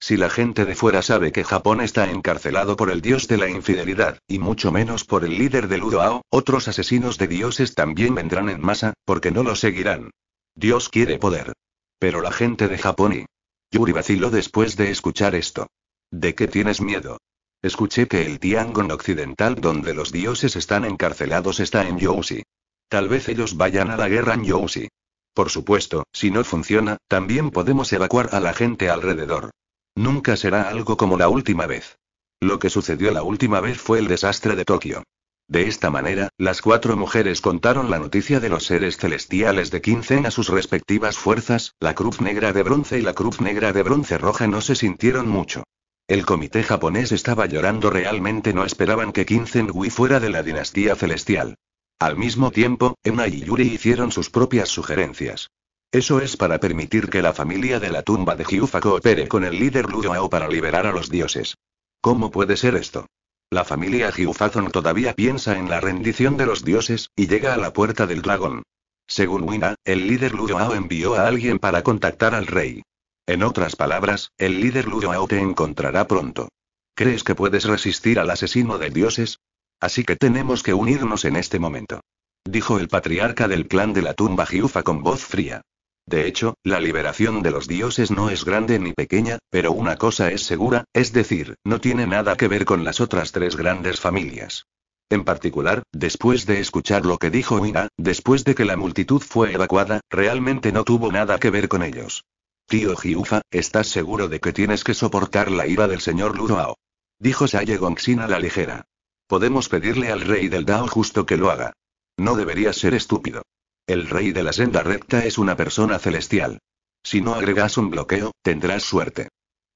Si la gente de fuera sabe que Japón está encarcelado por el dios de la infidelidad, y mucho menos por el líder de Ludoao, otros asesinos de dioses también vendrán en masa, porque no lo seguirán. Dios quiere poder. Pero la gente de Japón y... Yuri vaciló después de escuchar esto. ¿De qué tienes miedo? Escuché que el Tiangon occidental donde los dioses están encarcelados está en Yousi. Tal vez ellos vayan a la guerra en Yousi. Por supuesto, si no funciona, también podemos evacuar a la gente alrededor. Nunca será algo como la última vez. Lo que sucedió la última vez fue el desastre de Tokio. De esta manera, las cuatro mujeres contaron la noticia de los seres celestiales de Kinzen a sus respectivas fuerzas, la Cruz Negra de Bronce y la Cruz Negra de Bronce Roja no se sintieron mucho. El comité japonés estaba llorando realmente no esperaban que Kinzen Gui fuera de la dinastía celestial. Al mismo tiempo, Emma y Yuri hicieron sus propias sugerencias. Eso es para permitir que la familia de la tumba de Jiufa coopere con el líder Ludoao para liberar a los dioses. ¿Cómo puede ser esto? La familia Giufazon todavía piensa en la rendición de los dioses, y llega a la puerta del dragón. Según Wina, el líder Ludoao envió a alguien para contactar al rey. En otras palabras, el líder Ludoao te encontrará pronto. ¿Crees que puedes resistir al asesino de dioses? Así que tenemos que unirnos en este momento. Dijo el patriarca del clan de la tumba Jiufa con voz fría. De hecho, la liberación de los dioses no es grande ni pequeña, pero una cosa es segura, es decir, no tiene nada que ver con las otras tres grandes familias. En particular, después de escuchar lo que dijo Mina, después de que la multitud fue evacuada, realmente no tuvo nada que ver con ellos. Tío Jiufa, ¿estás seguro de que tienes que soportar la ira del señor Luroo? Dijo Saye Gongxin a la ligera. Podemos pedirle al rey del Dao justo que lo haga. No debería ser estúpido. El rey de la senda recta es una persona celestial. Si no agregas un bloqueo, tendrás suerte.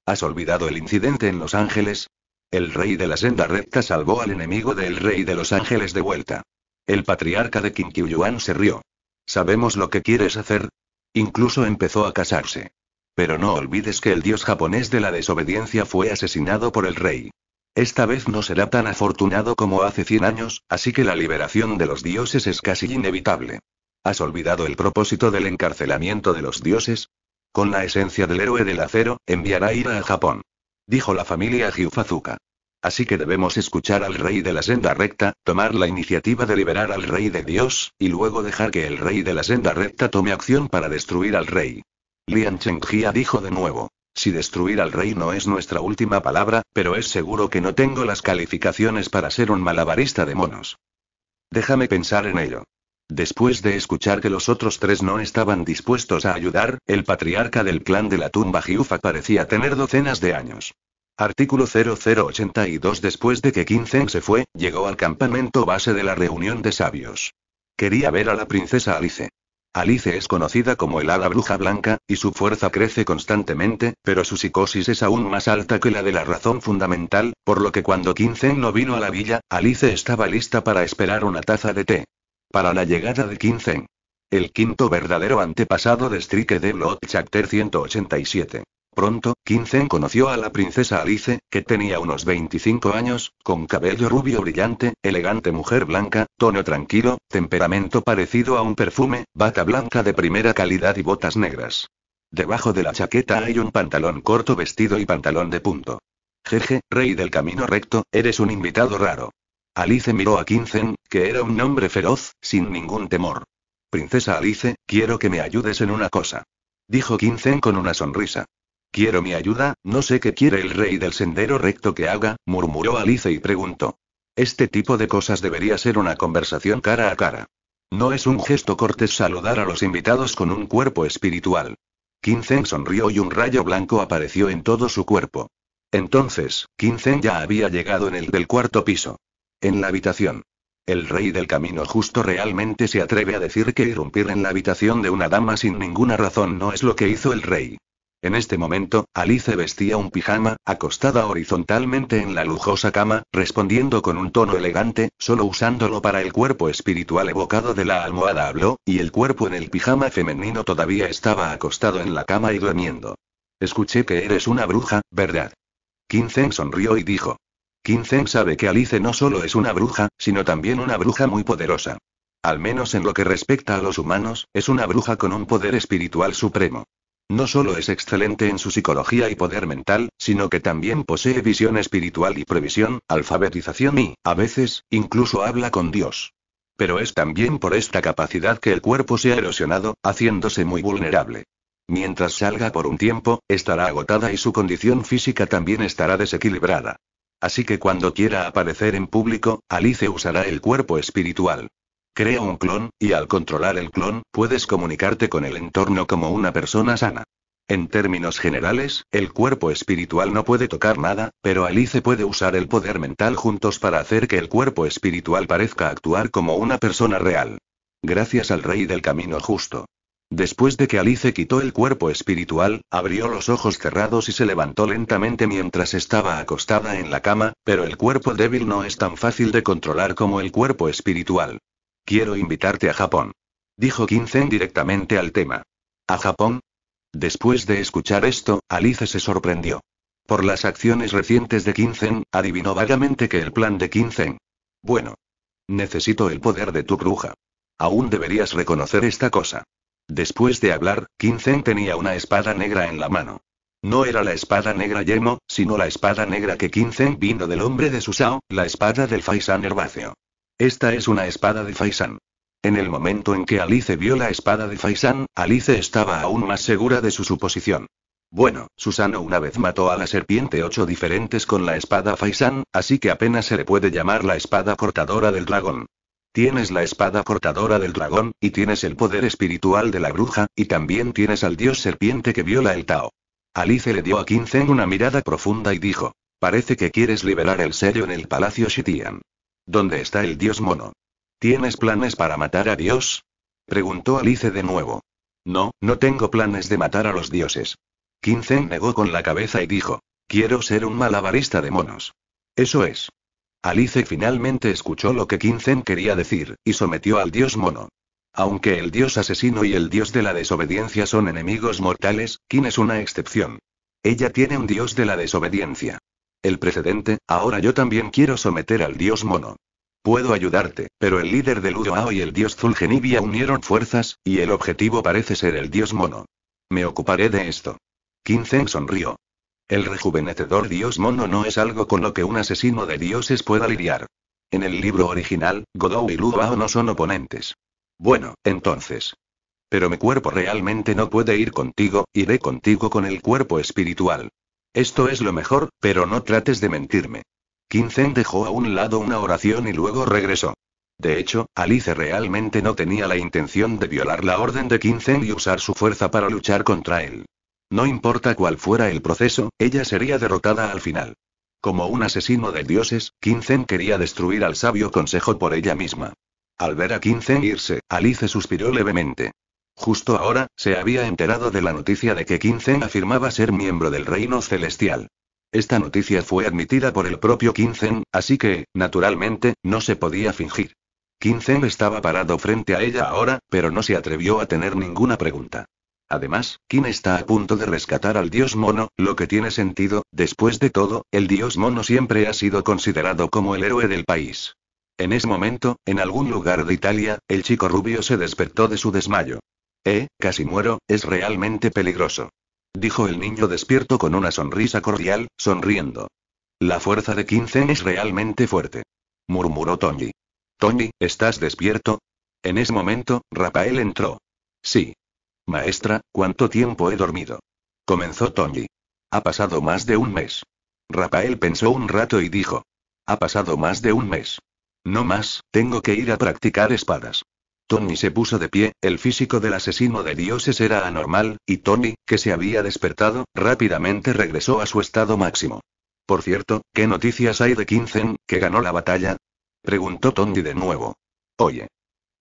¿Has olvidado el incidente en Los Ángeles? El rey de la senda recta salvó al enemigo del rey de Los Ángeles de vuelta. El patriarca de Kinkyuyuan se rió. Sabemos lo que quieres hacer. Incluso empezó a casarse. Pero no olvides que el dios japonés de la desobediencia fue asesinado por el rey. Esta vez no será tan afortunado como hace 100 años, así que la liberación de los dioses es casi inevitable. ¿Has olvidado el propósito del encarcelamiento de los dioses? Con la esencia del héroe del acero, enviará ira a Japón. Dijo la familia Hyufazuka. Así que debemos escuchar al rey de la senda recta, tomar la iniciativa de liberar al rey de Dios, y luego dejar que el rey de la senda recta tome acción para destruir al rey. Lian Chengjia dijo de nuevo. Si destruir al rey no es nuestra última palabra, pero es seguro que no tengo las calificaciones para ser un malabarista de monos. Déjame pensar en ello. Después de escuchar que los otros tres no estaban dispuestos a ayudar, el patriarca del clan de la tumba Giufa parecía tener docenas de años. Artículo 0082 Después de que Quincen se fue, llegó al campamento base de la reunión de sabios. Quería ver a la princesa Alice. Alice es conocida como el hada bruja blanca, y su fuerza crece constantemente, pero su psicosis es aún más alta que la de la razón fundamental, por lo que cuando Quincen no vino a la villa, Alice estaba lista para esperar una taza de té. Para la llegada de Quinzen. El quinto verdadero antepasado de Strike de Blood Chapter 187. Pronto, Kinzen conoció a la princesa Alice, que tenía unos 25 años, con cabello rubio brillante, elegante mujer blanca, tono tranquilo, temperamento parecido a un perfume, bata blanca de primera calidad y botas negras. Debajo de la chaqueta hay un pantalón corto vestido y pantalón de punto. Jeje, rey del camino recto, eres un invitado raro. Alice miró a Quincen, que era un hombre feroz, sin ningún temor. Princesa Alice, quiero que me ayudes en una cosa. Dijo Quincen con una sonrisa. Quiero mi ayuda, no sé qué quiere el rey del sendero recto que haga, murmuró Alice y preguntó. Este tipo de cosas debería ser una conversación cara a cara. No es un gesto cortés saludar a los invitados con un cuerpo espiritual. Quincen sonrió y un rayo blanco apareció en todo su cuerpo. Entonces, Quinzen ya había llegado en el del cuarto piso. En la habitación. El rey del camino justo realmente se atreve a decir que irrumpir en la habitación de una dama sin ninguna razón no es lo que hizo el rey. En este momento, Alice vestía un pijama, acostada horizontalmente en la lujosa cama, respondiendo con un tono elegante, solo usándolo para el cuerpo espiritual evocado de la almohada habló, y el cuerpo en el pijama femenino todavía estaba acostado en la cama y durmiendo. Escuché que eres una bruja, ¿verdad? Kinzen sonrió y dijo, Kinzen sabe que Alice no solo es una bruja, sino también una bruja muy poderosa. Al menos en lo que respecta a los humanos, es una bruja con un poder espiritual supremo. No solo es excelente en su psicología y poder mental, sino que también posee visión espiritual y previsión, alfabetización y, a veces, incluso habla con Dios. Pero es también por esta capacidad que el cuerpo se ha erosionado, haciéndose muy vulnerable. Mientras salga por un tiempo, estará agotada y su condición física también estará desequilibrada. Así que cuando quiera aparecer en público, Alice usará el cuerpo espiritual. Crea un clon, y al controlar el clon, puedes comunicarte con el entorno como una persona sana. En términos generales, el cuerpo espiritual no puede tocar nada, pero Alice puede usar el poder mental juntos para hacer que el cuerpo espiritual parezca actuar como una persona real. Gracias al Rey del Camino Justo. Después de que Alice quitó el cuerpo espiritual, abrió los ojos cerrados y se levantó lentamente mientras estaba acostada en la cama, pero el cuerpo débil no es tan fácil de controlar como el cuerpo espiritual. Quiero invitarte a Japón. Dijo Kinzen directamente al tema. ¿A Japón? Después de escuchar esto, Alice se sorprendió. Por las acciones recientes de Kinzen, adivinó vagamente que el plan de Kinzen. Bueno. Necesito el poder de tu bruja. Aún deberías reconocer esta cosa. Después de hablar, Kinzen tenía una espada negra en la mano. No era la espada negra Yemo, sino la espada negra que Kinzen vino del hombre de Susao, la espada del Faisan herbáceo. Esta es una espada de Faisan. En el momento en que Alice vio la espada de Faisan, Alice estaba aún más segura de su suposición. Bueno, Susano una vez mató a la serpiente ocho diferentes con la espada Faisan, así que apenas se le puede llamar la espada cortadora del dragón. Tienes la espada cortadora del dragón, y tienes el poder espiritual de la bruja, y también tienes al dios serpiente que viola el Tao. Alice le dio a Kinzen una mirada profunda y dijo, parece que quieres liberar el sello en el palacio Shitian. ¿Dónde está el dios mono? ¿Tienes planes para matar a Dios? Preguntó Alice de nuevo. No, no tengo planes de matar a los dioses. Kinzen negó con la cabeza y dijo, quiero ser un malabarista de monos. Eso es. Alice finalmente escuchó lo que Kinzen quería decir, y sometió al dios mono. Aunque el dios asesino y el dios de la desobediencia son enemigos mortales, Kin es una excepción. Ella tiene un dios de la desobediencia. El precedente, ahora yo también quiero someter al dios mono. Puedo ayudarte, pero el líder de Ludoao y el dios Zulgenibia unieron fuerzas, y el objetivo parece ser el dios mono. Me ocuparé de esto. Kinzen sonrió. El rejuvenecedor dios mono no es algo con lo que un asesino de dioses pueda lidiar. En el libro original, Godou y Lubao no son oponentes. Bueno, entonces. Pero mi cuerpo realmente no puede ir contigo, iré contigo con el cuerpo espiritual. Esto es lo mejor, pero no trates de mentirme. Quincen dejó a un lado una oración y luego regresó. De hecho, Alice realmente no tenía la intención de violar la orden de Quincen y usar su fuerza para luchar contra él. No importa cuál fuera el proceso, ella sería derrotada al final. Como un asesino de dioses, Kinzen quería destruir al sabio consejo por ella misma. Al ver a Kinzen irse, Alice suspiró levemente. Justo ahora, se había enterado de la noticia de que Kinzen afirmaba ser miembro del reino celestial. Esta noticia fue admitida por el propio Kinzen, así que, naturalmente, no se podía fingir. Kinzen estaba parado frente a ella ahora, pero no se atrevió a tener ninguna pregunta. Además, Kim está a punto de rescatar al dios mono, lo que tiene sentido, después de todo, el dios mono siempre ha sido considerado como el héroe del país. En ese momento, en algún lugar de Italia, el chico rubio se despertó de su desmayo. Eh, casi muero, es realmente peligroso. Dijo el niño despierto con una sonrisa cordial, sonriendo. La fuerza de Kinzen es realmente fuerte. Murmuró Tony. Tony, ¿estás despierto? En ese momento, Rafael entró. Sí, Maestra, ¿cuánto tiempo he dormido? Comenzó Tony. Ha pasado más de un mes. Rafael pensó un rato y dijo. Ha pasado más de un mes. No más, tengo que ir a practicar espadas. Tony se puso de pie, el físico del asesino de dioses era anormal, y Tony, que se había despertado, rápidamente regresó a su estado máximo. Por cierto, ¿qué noticias hay de Kinzen, que ganó la batalla? Preguntó Tony de nuevo. Oye,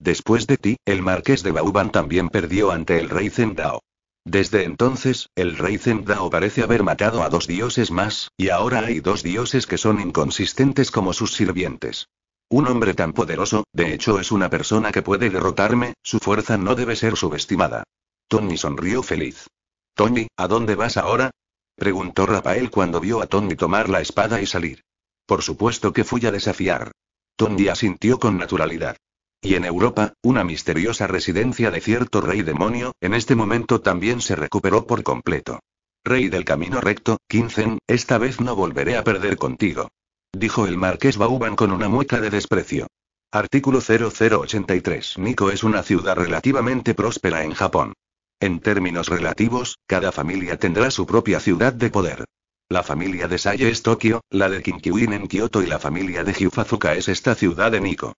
Después de ti, el marqués de Bauban también perdió ante el rey Zendao. Desde entonces, el rey Zendao parece haber matado a dos dioses más, y ahora hay dos dioses que son inconsistentes como sus sirvientes. Un hombre tan poderoso, de hecho es una persona que puede derrotarme, su fuerza no debe ser subestimada. Tony sonrió feliz. Tony, ¿a dónde vas ahora? preguntó Rafael cuando vio a Tony tomar la espada y salir. Por supuesto que fui a desafiar. Tony asintió con naturalidad. Y en Europa, una misteriosa residencia de cierto rey demonio, en este momento también se recuperó por completo. Rey del camino recto, Kinzen, esta vez no volveré a perder contigo. Dijo el marqués Bauban con una mueca de desprecio. Artículo 0083. Nico es una ciudad relativamente próspera en Japón. En términos relativos, cada familia tendrá su propia ciudad de poder. La familia de Saye es Tokio, la de Kinkyuin en Kioto y la familia de Hyufazuka es esta ciudad de Nico.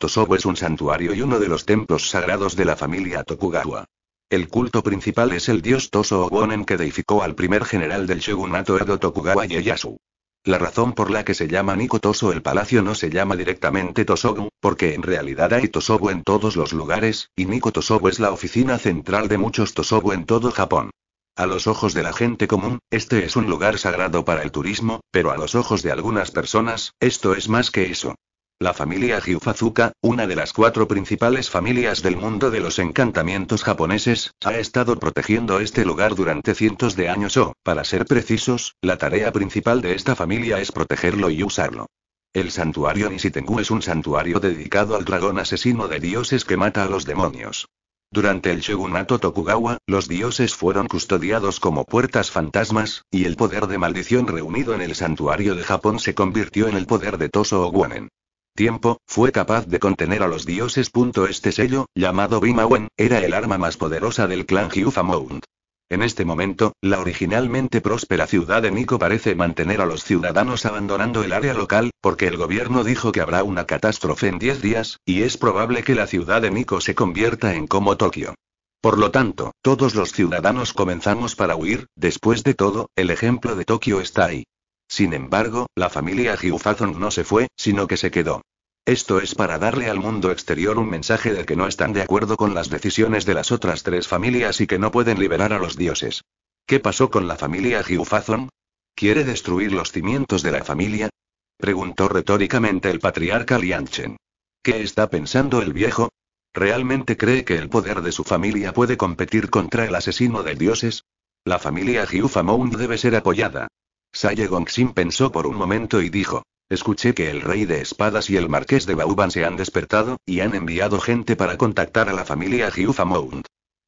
Tosobu es un santuario y uno de los templos sagrados de la familia Tokugawa. El culto principal es el dios Toso Obonen que deificó al primer general del shogunato Edo Tokugawa Ieyasu. La razón por la que se llama Nikotoso el palacio no se llama directamente Tosobu, porque en realidad hay Tosobu en todos los lugares, y Tosobu es la oficina central de muchos Tosobu en todo Japón. A los ojos de la gente común, este es un lugar sagrado para el turismo, pero a los ojos de algunas personas, esto es más que eso. La familia Hyufazuka, una de las cuatro principales familias del mundo de los encantamientos japoneses, ha estado protegiendo este lugar durante cientos de años o, oh, para ser precisos, la tarea principal de esta familia es protegerlo y usarlo. El santuario Nishitengu es un santuario dedicado al dragón asesino de dioses que mata a los demonios. Durante el shogunato Tokugawa, los dioses fueron custodiados como puertas fantasmas, y el poder de maldición reunido en el santuario de Japón se convirtió en el poder de Toso Oguanen tiempo, fue capaz de contener a los dioses. Este sello, llamado Bimawen, era el arma más poderosa del clan Mound. En este momento, la originalmente próspera ciudad de Nico parece mantener a los ciudadanos abandonando el área local, porque el gobierno dijo que habrá una catástrofe en 10 días, y es probable que la ciudad de Nico se convierta en como Tokio. Por lo tanto, todos los ciudadanos comenzamos para huir, después de todo, el ejemplo de Tokio está ahí. Sin embargo, la familia Giufason no se fue, sino que se quedó. Esto es para darle al mundo exterior un mensaje de que no están de acuerdo con las decisiones de las otras tres familias y que no pueden liberar a los dioses. ¿Qué pasó con la familia Giufazon? ¿Quiere destruir los cimientos de la familia? Preguntó retóricamente el patriarca Lianchen. ¿Qué está pensando el viejo? ¿Realmente cree que el poder de su familia puede competir contra el asesino de dioses? La familia Moon debe ser apoyada, Saye Gongxin pensó por un momento y dijo. Escuché que el rey de espadas y el marqués de Bauban se han despertado, y han enviado gente para contactar a la familia Giufa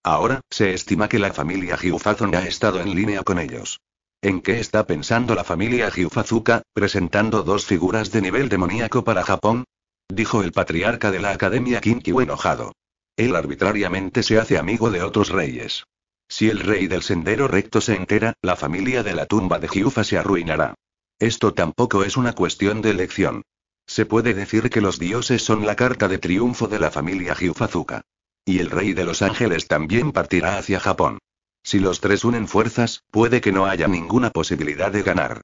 Ahora, se estima que la familia Hyufazon ha estado en línea con ellos. ¿En qué está pensando la familia Jiufazuka, presentando dos figuras de nivel demoníaco para Japón? Dijo el patriarca de la Academia Kinkyu enojado. Él arbitrariamente se hace amigo de otros reyes. Si el rey del sendero recto se entera, la familia de la tumba de Giufa se arruinará. Esto tampoco es una cuestión de elección. Se puede decir que los dioses son la carta de triunfo de la familia Giufazuka. Y el rey de los ángeles también partirá hacia Japón. Si los tres unen fuerzas, puede que no haya ninguna posibilidad de ganar.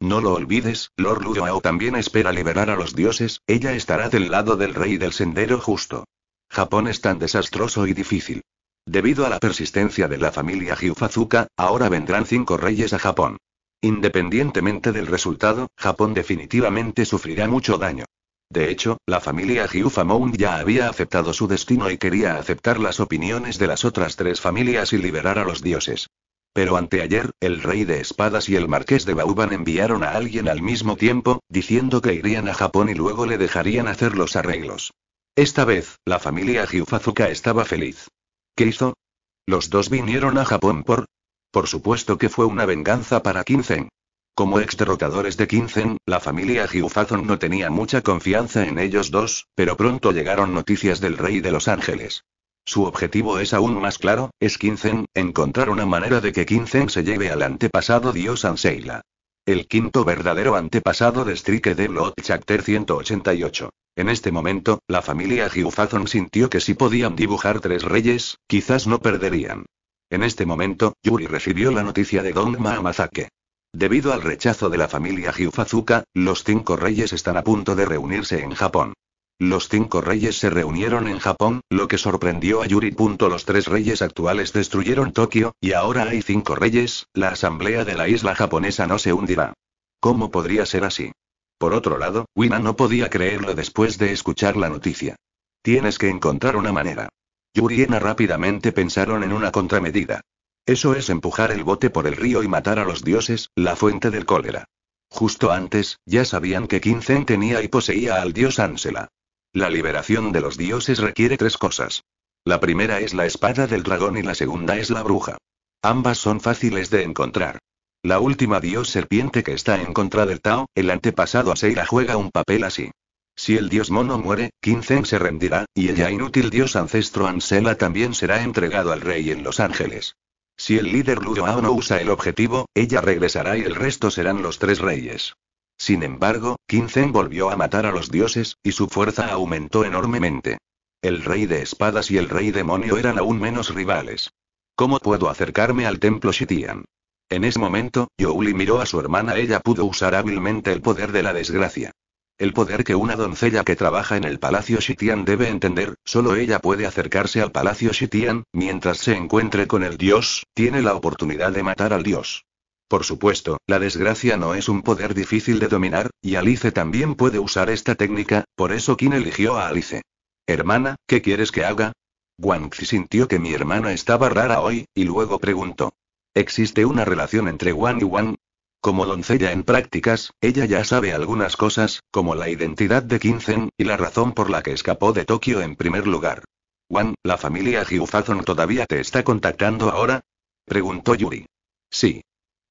No lo olvides, Lord Luoao también espera liberar a los dioses, ella estará del lado del rey del sendero justo. Japón es tan desastroso y difícil. Debido a la persistencia de la familia Hyufazuka, ahora vendrán cinco reyes a Japón. Independientemente del resultado, Japón definitivamente sufrirá mucho daño. De hecho, la familia Hyufa ya había aceptado su destino y quería aceptar las opiniones de las otras tres familias y liberar a los dioses. Pero anteayer, el rey de espadas y el marqués de Bauban enviaron a alguien al mismo tiempo, diciendo que irían a Japón y luego le dejarían hacer los arreglos. Esta vez, la familia Hyufazuka estaba feliz. ¿Qué hizo? Los dos vinieron a Japón por... Por supuesto que fue una venganza para Kinzen. Como ex derrotadores de Kinzen, la familia Hyufazon no tenía mucha confianza en ellos dos, pero pronto llegaron noticias del rey de Los Ángeles. Su objetivo es aún más claro, es Kinzen, encontrar una manera de que Kinzen se lleve al antepasado dios Anseila. El quinto verdadero antepasado de Strike de Lot Chapter 188. En este momento, la familia Giufazon sintió que si podían dibujar tres reyes, quizás no perderían. En este momento, Yuri recibió la noticia de Don Mahamazake. Debido al rechazo de la familia Hyufazuka, los cinco reyes están a punto de reunirse en Japón. Los cinco reyes se reunieron en Japón, lo que sorprendió a Yuri. Los tres reyes actuales destruyeron Tokio, y ahora hay cinco reyes, la asamblea de la isla japonesa no se hundirá. ¿Cómo podría ser así? Por otro lado, Wina no podía creerlo después de escuchar la noticia. Tienes que encontrar una manera. Yuriena rápidamente pensaron en una contramedida. Eso es empujar el bote por el río y matar a los dioses, la fuente del cólera. Justo antes, ya sabían que Quincen tenía y poseía al dios Ansela. La liberación de los dioses requiere tres cosas. La primera es la espada del dragón y la segunda es la bruja. Ambas son fáciles de encontrar. La última dios serpiente que está en contra del Tao, el antepasado Aseira juega un papel así. Si el dios mono muere, Kinzen se rendirá, y el ya inútil dios ancestro Ansela también será entregado al rey en Los Ángeles. Si el líder Luoao no usa el objetivo, ella regresará y el resto serán los tres reyes. Sin embargo, Kinzen volvió a matar a los dioses, y su fuerza aumentó enormemente. El rey de espadas y el rey demonio eran aún menos rivales. ¿Cómo puedo acercarme al templo Shitian? En ese momento, Youli miró a su hermana. Ella pudo usar hábilmente el poder de la desgracia. El poder que una doncella que trabaja en el Palacio Shitian debe entender, solo ella puede acercarse al Palacio Shitian, mientras se encuentre con el dios, tiene la oportunidad de matar al dios. Por supuesto, la desgracia no es un poder difícil de dominar, y Alice también puede usar esta técnica, por eso quien eligió a Alice. Hermana, ¿qué quieres que haga? Guangxi sintió que mi hermana estaba rara hoy, y luego preguntó. ¿Existe una relación entre Wan y Wan? Como doncella en prácticas, ella ya sabe algunas cosas, como la identidad de Kinzen, y la razón por la que escapó de Tokio en primer lugar. Wan, ¿la familia Hyufazon todavía te está contactando ahora? Preguntó Yuri. Sí.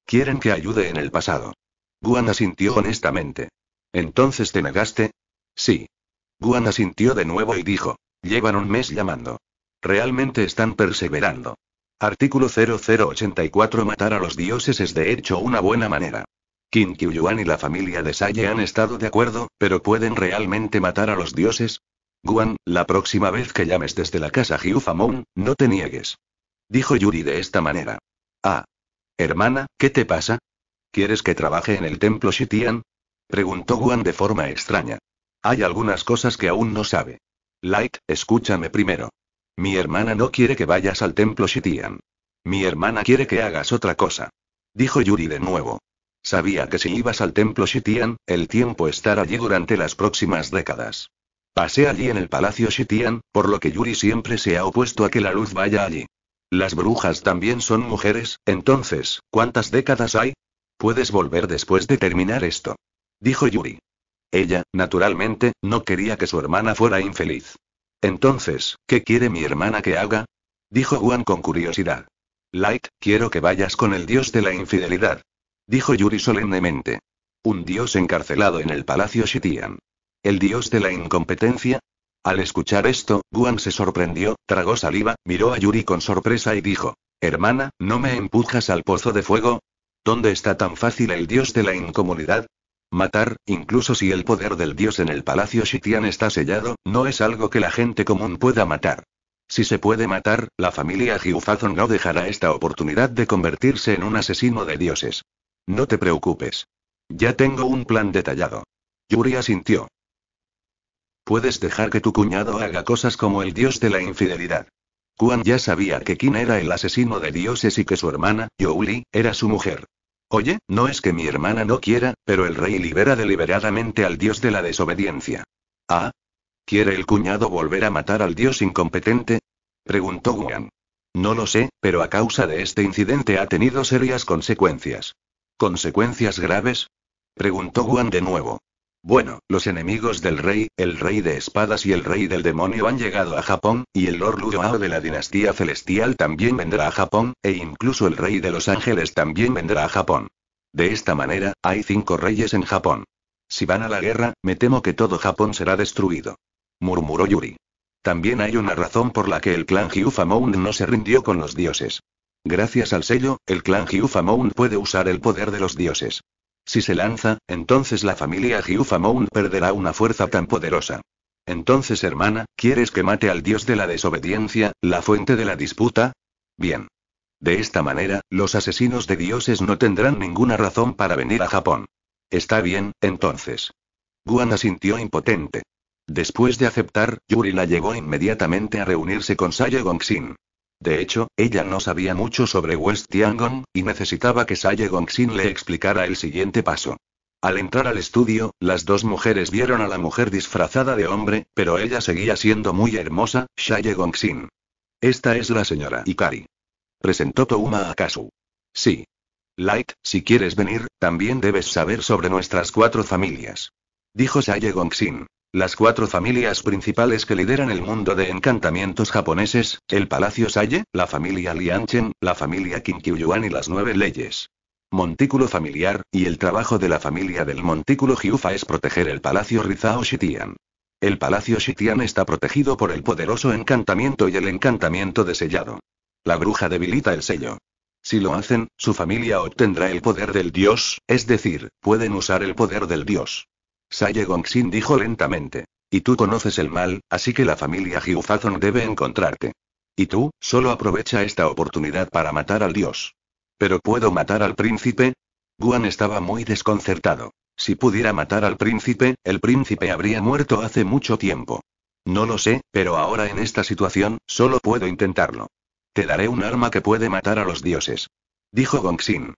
Quieren que ayude en el pasado. Guan asintió honestamente. ¿Entonces te negaste? Sí. Guan asintió de nuevo y dijo. Llevan un mes llamando. Realmente están perseverando. Artículo 0084 Matar a los dioses es de hecho una buena manera. Qin Kyuyuan y la familia de Saye han estado de acuerdo, pero ¿pueden realmente matar a los dioses? Guan, la próxima vez que llames desde la casa Hyufamon, no te niegues. Dijo Yuri de esta manera. Ah. Hermana, ¿qué te pasa? ¿Quieres que trabaje en el templo Shitian? Preguntó Guan de forma extraña. Hay algunas cosas que aún no sabe. Light, escúchame primero. Mi hermana no quiere que vayas al templo Shitian. Mi hermana quiere que hagas otra cosa. Dijo Yuri de nuevo. Sabía que si ibas al templo Shitian, el tiempo estará allí durante las próximas décadas. Pasé allí en el palacio Shitian, por lo que Yuri siempre se ha opuesto a que la luz vaya allí. Las brujas también son mujeres, entonces, ¿cuántas décadas hay? Puedes volver después de terminar esto. Dijo Yuri. Ella, naturalmente, no quería que su hermana fuera infeliz. Entonces, ¿qué quiere mi hermana que haga? dijo Guan con curiosidad. Light, quiero que vayas con el dios de la infidelidad. Dijo Yuri solemnemente. Un dios encarcelado en el palacio Shitian. ¿El dios de la incompetencia? Al escuchar esto, Guan se sorprendió, tragó saliva, miró a Yuri con sorpresa y dijo, Hermana, ¿no me empujas al pozo de fuego? ¿Dónde está tan fácil el dios de la incomodidad?» Matar, incluso si el poder del dios en el palacio Shitian está sellado, no es algo que la gente común pueda matar. Si se puede matar, la familia Hyufazon no dejará esta oportunidad de convertirse en un asesino de dioses. No te preocupes. Ya tengo un plan detallado. Yuri asintió. Puedes dejar que tu cuñado haga cosas como el dios de la infidelidad. Kuan ya sabía que Qin era el asesino de dioses y que su hermana, Youli, era su mujer. Oye, no es que mi hermana no quiera, pero el rey libera deliberadamente al dios de la desobediencia. Ah. ¿Quiere el cuñado volver a matar al dios incompetente? Preguntó Guan. No lo sé, pero a causa de este incidente ha tenido serias consecuencias. ¿Consecuencias graves? Preguntó Guan de nuevo. Bueno, los enemigos del rey, el rey de espadas y el rey del demonio han llegado a Japón, y el Lord Ludoao de la dinastía celestial también vendrá a Japón, e incluso el rey de los ángeles también vendrá a Japón. De esta manera, hay cinco reyes en Japón. Si van a la guerra, me temo que todo Japón será destruido. Murmuró Yuri. También hay una razón por la que el clan Moon no se rindió con los dioses. Gracias al sello, el clan Moon puede usar el poder de los dioses. Si se lanza, entonces la familia Moun perderá una fuerza tan poderosa. Entonces, hermana, ¿quieres que mate al dios de la desobediencia, la fuente de la disputa? Bien. De esta manera, los asesinos de dioses no tendrán ninguna razón para venir a Japón. Está bien, entonces. Guan asintió impotente. Después de aceptar, Yuri la llevó inmediatamente a reunirse con Sayo Gongxin. De hecho, ella no sabía mucho sobre West Tiangong, y necesitaba que Saye Gongxin le explicara el siguiente paso. Al entrar al estudio, las dos mujeres vieron a la mujer disfrazada de hombre, pero ella seguía siendo muy hermosa, Saye Gongxin. Esta es la señora Ikari. Presentó Touma a Kasu. Sí. Light, si quieres venir, también debes saber sobre nuestras cuatro familias. Dijo Saye Gongxin. Las cuatro familias principales que lideran el mundo de encantamientos japoneses, el Palacio Saye, la familia Lianchen, la familia Yuan y las nueve leyes. Montículo familiar, y el trabajo de la familia del montículo Jiufa es proteger el Palacio Rizao Shitian. El Palacio Shitian está protegido por el poderoso encantamiento y el encantamiento de sellado. La bruja debilita el sello. Si lo hacen, su familia obtendrá el poder del dios, es decir, pueden usar el poder del dios. Saye Gongxin dijo lentamente. Y tú conoces el mal, así que la familia Hyufazon debe encontrarte. Y tú, solo aprovecha esta oportunidad para matar al dios. ¿Pero puedo matar al príncipe? Guan estaba muy desconcertado. Si pudiera matar al príncipe, el príncipe habría muerto hace mucho tiempo. No lo sé, pero ahora en esta situación, solo puedo intentarlo. Te daré un arma que puede matar a los dioses. Dijo Gongxin.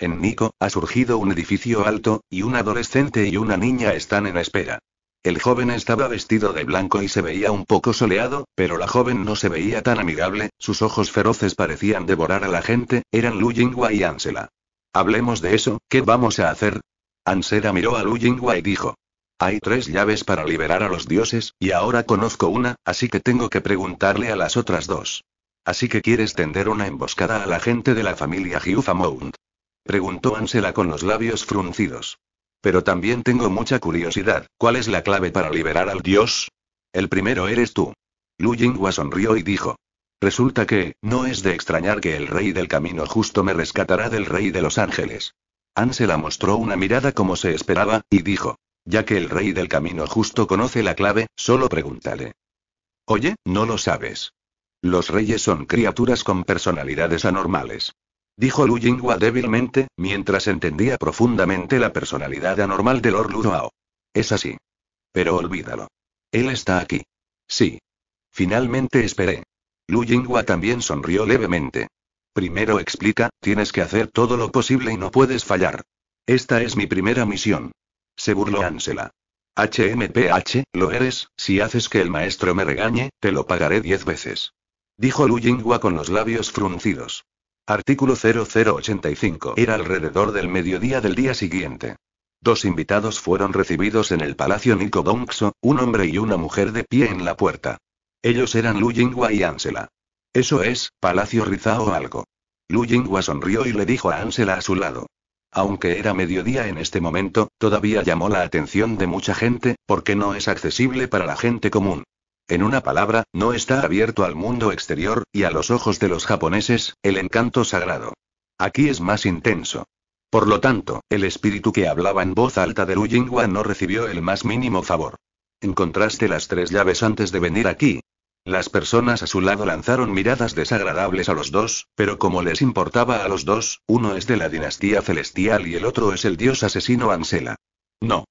En Nico, ha surgido un edificio alto, y un adolescente y una niña están en espera. El joven estaba vestido de blanco y se veía un poco soleado, pero la joven no se veía tan amigable, sus ojos feroces parecían devorar a la gente, eran Lu y Ansela. Hablemos de eso, ¿qué vamos a hacer? Ansela miró a Lu y dijo. Hay tres llaves para liberar a los dioses, y ahora conozco una, así que tengo que preguntarle a las otras dos. Así que quieres tender una emboscada a la gente de la familia Hyufa Mount preguntó Ansela con los labios fruncidos. Pero también tengo mucha curiosidad, ¿cuál es la clave para liberar al dios? El primero eres tú. Lu Jinghua sonrió y dijo. Resulta que, no es de extrañar que el rey del camino justo me rescatará del rey de los ángeles. Ansela mostró una mirada como se esperaba, y dijo. Ya que el rey del camino justo conoce la clave, solo pregúntale. Oye, no lo sabes. Los reyes son criaturas con personalidades anormales dijo Lu débilmente, mientras entendía profundamente la personalidad anormal de Lord Ludoao. Es así. Pero olvídalo. Él está aquí. Sí. Finalmente esperé. Lu Yinghua también sonrió levemente. Primero explica, tienes que hacer todo lo posible y no puedes fallar. Esta es mi primera misión. Se burló Ansela. HMPH, lo eres, si haces que el maestro me regañe, te lo pagaré diez veces. Dijo Lu Yinghua con los labios fruncidos. Artículo 0085. Era alrededor del mediodía del día siguiente. Dos invitados fueron recibidos en el Palacio Nico un hombre y una mujer de pie en la puerta. Ellos eran Lu y Ansela. Eso es, Palacio Rizao o algo. Lu sonrió y le dijo a Ansela a su lado. Aunque era mediodía en este momento, todavía llamó la atención de mucha gente, porque no es accesible para la gente común. En una palabra, no está abierto al mundo exterior, y a los ojos de los japoneses, el encanto sagrado. Aquí es más intenso. Por lo tanto, el espíritu que hablaba en voz alta de Lujingua no recibió el más mínimo favor. Encontraste las tres llaves antes de venir aquí. Las personas a su lado lanzaron miradas desagradables a los dos, pero como les importaba a los dos, uno es de la dinastía celestial y el otro es el dios asesino Ansela. No.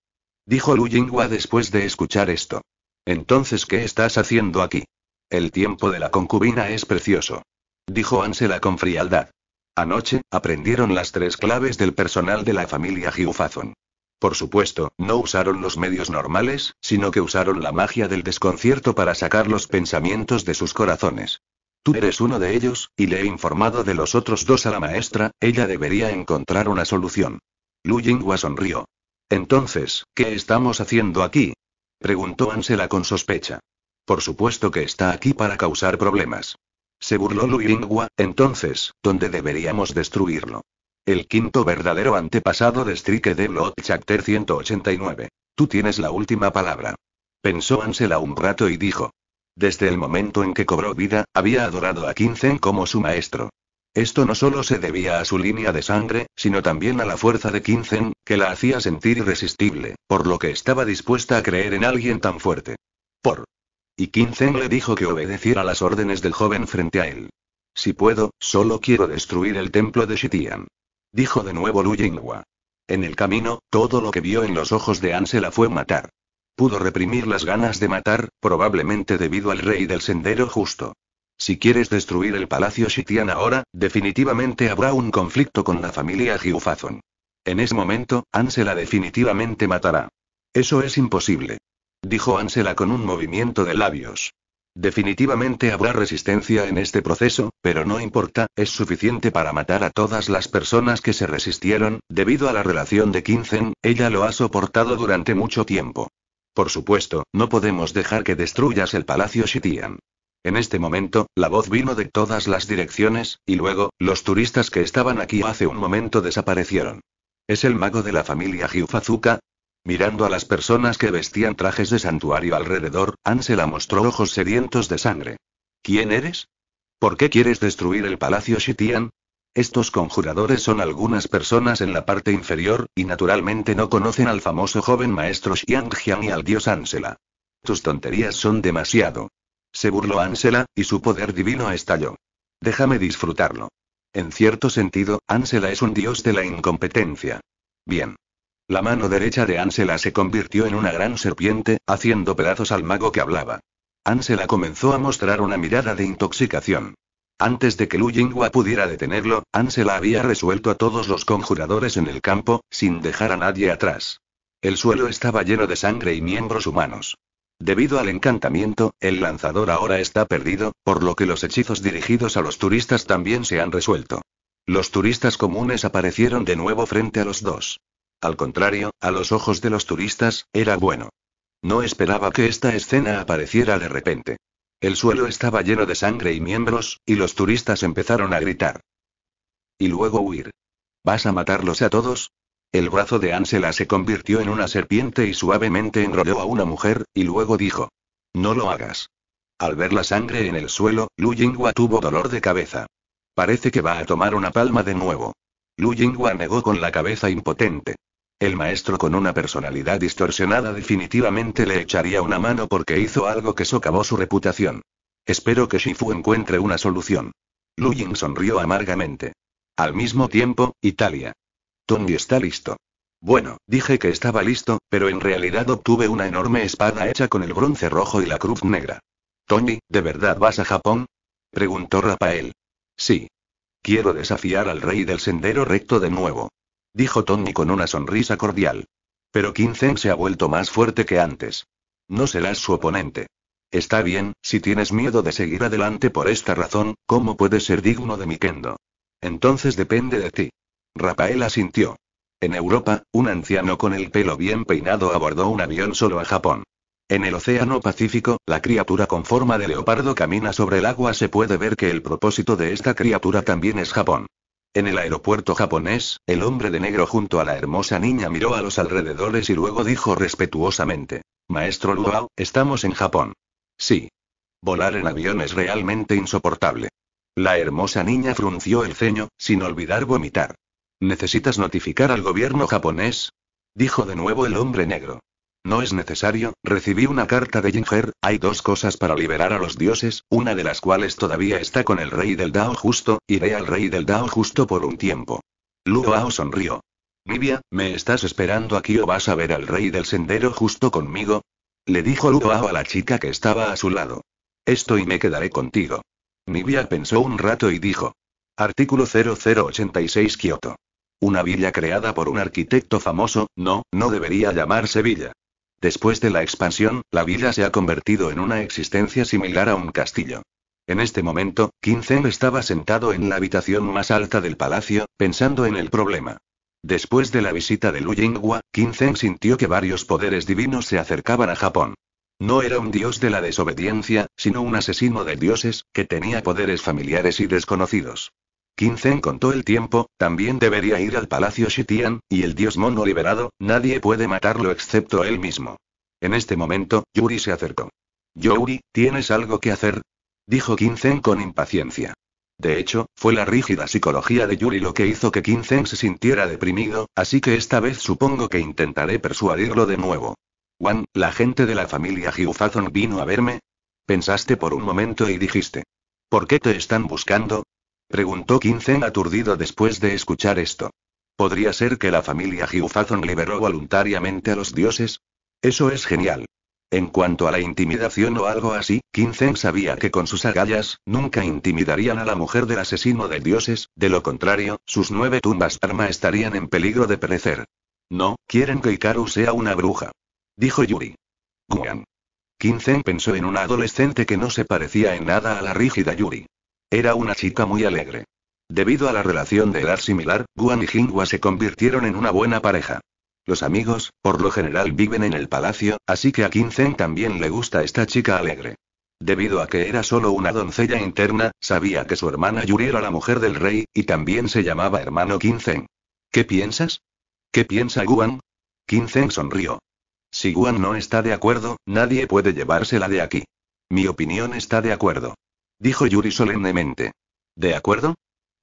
Dijo Lujingua después de escuchar esto. Entonces, ¿qué estás haciendo aquí? El tiempo de la concubina es precioso. Dijo Ansela con frialdad. Anoche, aprendieron las tres claves del personal de la familia Giufazon. Por supuesto, no usaron los medios normales, sino que usaron la magia del desconcierto para sacar los pensamientos de sus corazones. Tú eres uno de ellos, y le he informado de los otros dos a la maestra, ella debería encontrar una solución. Lu Jingua sonrió. Entonces, ¿qué estamos haciendo aquí? Preguntó Ansela con sospecha. Por supuesto que está aquí para causar problemas. Se burló Luilingua, entonces, ¿dónde deberíamos destruirlo? El quinto verdadero antepasado de Strike de Blood Chapter 189. Tú tienes la última palabra. Pensó Ansela un rato y dijo. Desde el momento en que cobró vida, había adorado a Quinzen como su maestro. Esto no solo se debía a su línea de sangre, sino también a la fuerza de Kinzen, que la hacía sentir irresistible, por lo que estaba dispuesta a creer en alguien tan fuerte. Por. Y Kinzen le dijo que obedeciera las órdenes del joven frente a él. Si puedo, solo quiero destruir el templo de Shitian. Dijo de nuevo Lu En el camino, todo lo que vio en los ojos de la fue matar. Pudo reprimir las ganas de matar, probablemente debido al rey del sendero justo. Si quieres destruir el palacio Shitian ahora, definitivamente habrá un conflicto con la familia Giufazon. En ese momento, Ansela definitivamente matará. Eso es imposible. Dijo Ansela con un movimiento de labios. Definitivamente habrá resistencia en este proceso, pero no importa, es suficiente para matar a todas las personas que se resistieron, debido a la relación de Kinzen, ella lo ha soportado durante mucho tiempo. Por supuesto, no podemos dejar que destruyas el palacio Shitian. En este momento, la voz vino de todas las direcciones, y luego, los turistas que estaban aquí hace un momento desaparecieron. ¿Es el mago de la familia Hyufazuka? Mirando a las personas que vestían trajes de santuario alrededor, Ansela mostró ojos sedientos de sangre. ¿Quién eres? ¿Por qué quieres destruir el palacio Shitian? Estos conjuradores son algunas personas en la parte inferior, y naturalmente no conocen al famoso joven maestro Xiang Jian y al dios Ansela. Tus tonterías son demasiado. Se burló Ansela, y su poder divino estalló. Déjame disfrutarlo. En cierto sentido, Ansela es un dios de la incompetencia. Bien. La mano derecha de Ansela se convirtió en una gran serpiente, haciendo pedazos al mago que hablaba. Ansela comenzó a mostrar una mirada de intoxicación. Antes de que Lu Jinghua pudiera detenerlo, Ansela había resuelto a todos los conjuradores en el campo, sin dejar a nadie atrás. El suelo estaba lleno de sangre y miembros humanos. Debido al encantamiento, el lanzador ahora está perdido, por lo que los hechizos dirigidos a los turistas también se han resuelto. Los turistas comunes aparecieron de nuevo frente a los dos. Al contrario, a los ojos de los turistas, era bueno. No esperaba que esta escena apareciera de repente. El suelo estaba lleno de sangre y miembros, y los turistas empezaron a gritar. Y luego huir. ¿Vas a matarlos a todos? El brazo de Ansela se convirtió en una serpiente y suavemente enrolló a una mujer, y luego dijo. No lo hagas. Al ver la sangre en el suelo, Lu tuvo dolor de cabeza. Parece que va a tomar una palma de nuevo. Lu negó con la cabeza impotente. El maestro con una personalidad distorsionada definitivamente le echaría una mano porque hizo algo que socavó su reputación. Espero que Shifu encuentre una solución. Lu sonrió amargamente. Al mismo tiempo, Italia. Tony está listo. Bueno, dije que estaba listo, pero en realidad obtuve una enorme espada hecha con el bronce rojo y la cruz negra. Tony, ¿de verdad vas a Japón? preguntó Rafael. Sí. Quiero desafiar al rey del sendero recto de nuevo. Dijo Tony con una sonrisa cordial. Pero Kinzen se ha vuelto más fuerte que antes. No serás su oponente. Está bien, si tienes miedo de seguir adelante por esta razón, ¿cómo puedes ser digno de mi kendo? Entonces depende de ti. Rafael asintió. En Europa, un anciano con el pelo bien peinado abordó un avión solo a Japón. En el Océano Pacífico, la criatura con forma de leopardo camina sobre el agua. Se puede ver que el propósito de esta criatura también es Japón. En el aeropuerto japonés, el hombre de negro junto a la hermosa niña miró a los alrededores y luego dijo respetuosamente. Maestro Luau, estamos en Japón. Sí. Volar en avión es realmente insoportable. La hermosa niña frunció el ceño, sin olvidar vomitar. ¿Necesitas notificar al gobierno japonés? Dijo de nuevo el hombre negro. No es necesario, recibí una carta de Jinher, hay dos cosas para liberar a los dioses, una de las cuales todavía está con el rey del Dao justo, iré al rey del Dao justo por un tiempo. Luoao sonrió. Nibia, ¿me estás esperando aquí o vas a ver al rey del sendero justo conmigo? Le dijo Luoao a la chica que estaba a su lado. Estoy y me quedaré contigo. Nibia pensó un rato y dijo. Artículo 0086 Kioto. Una villa creada por un arquitecto famoso, no, no debería llamarse villa. Después de la expansión, la villa se ha convertido en una existencia similar a un castillo. En este momento, quinzen estaba sentado en la habitación más alta del palacio, pensando en el problema. Después de la visita de Lu Yinghua, sintió que varios poderes divinos se acercaban a Japón. No era un dios de la desobediencia, sino un asesino de dioses, que tenía poderes familiares y desconocidos. Kinzen contó el tiempo, también debería ir al palacio Shitian, y el dios mono liberado, nadie puede matarlo excepto él mismo. En este momento, Yuri se acercó. Yuri, ¿tienes algo que hacer? Dijo Kinzen con impaciencia. De hecho, fue la rígida psicología de Yuri lo que hizo que Kinzen se sintiera deprimido, así que esta vez supongo que intentaré persuadirlo de nuevo. «Wan, la gente de la familia Hyufazon vino a verme. Pensaste por un momento y dijiste. ¿Por qué te están buscando? Preguntó Kinzen aturdido después de escuchar esto. ¿Podría ser que la familia Jiufazong liberó voluntariamente a los dioses? Eso es genial. En cuanto a la intimidación o algo así, Kinzen sabía que con sus agallas, nunca intimidarían a la mujer del asesino de dioses, de lo contrario, sus nueve tumbas arma estarían en peligro de perecer. No, quieren que Ikaru sea una bruja. Dijo Yuri. Guan. Kinzen pensó en una adolescente que no se parecía en nada a la rígida Yuri. Era una chica muy alegre. Debido a la relación de edad similar, Guan y Jinghua se convirtieron en una buena pareja. Los amigos, por lo general, viven en el palacio, así que a Zheng también le gusta esta chica alegre. Debido a que era solo una doncella interna, sabía que su hermana Yuri era la mujer del rey, y también se llamaba hermano Zheng. ¿Qué piensas? ¿Qué piensa Guan? Zheng sonrió. Si Guan no está de acuerdo, nadie puede llevársela de aquí. Mi opinión está de acuerdo dijo Yuri solemnemente. ¿De acuerdo?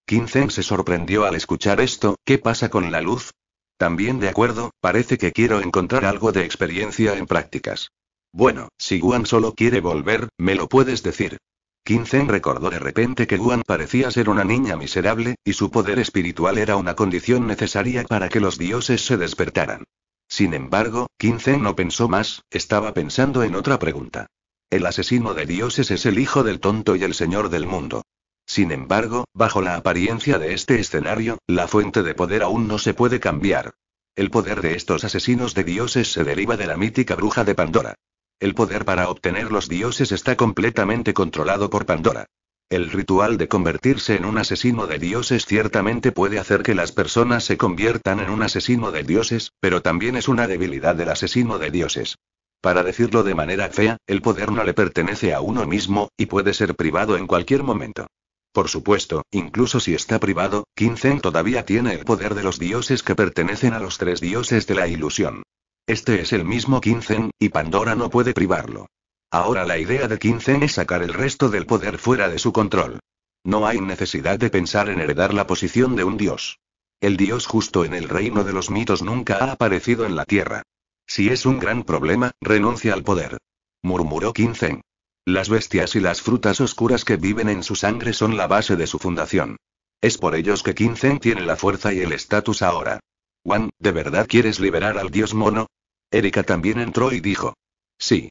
Quincen se sorprendió al escuchar esto, ¿qué pasa con la luz? También de acuerdo, parece que quiero encontrar algo de experiencia en prácticas. Bueno, si Guan solo quiere volver, me lo puedes decir. Quincen recordó de repente que Guan parecía ser una niña miserable, y su poder espiritual era una condición necesaria para que los dioses se despertaran. Sin embargo, Quincen no pensó más, estaba pensando en otra pregunta. El asesino de dioses es el hijo del tonto y el señor del mundo. Sin embargo, bajo la apariencia de este escenario, la fuente de poder aún no se puede cambiar. El poder de estos asesinos de dioses se deriva de la mítica bruja de Pandora. El poder para obtener los dioses está completamente controlado por Pandora. El ritual de convertirse en un asesino de dioses ciertamente puede hacer que las personas se conviertan en un asesino de dioses, pero también es una debilidad del asesino de dioses. Para decirlo de manera fea, el poder no le pertenece a uno mismo, y puede ser privado en cualquier momento. Por supuesto, incluso si está privado, Quincen todavía tiene el poder de los dioses que pertenecen a los tres dioses de la ilusión. Este es el mismo Quincen, y Pandora no puede privarlo. Ahora la idea de Quincen es sacar el resto del poder fuera de su control. No hay necesidad de pensar en heredar la posición de un dios. El dios justo en el reino de los mitos nunca ha aparecido en la tierra. Si es un gran problema, renuncia al poder. Murmuró Kinzen. Las bestias y las frutas oscuras que viven en su sangre son la base de su fundación. Es por ellos que Kinzen tiene la fuerza y el estatus ahora. Juan, ¿de verdad quieres liberar al dios mono? Erika también entró y dijo. Sí.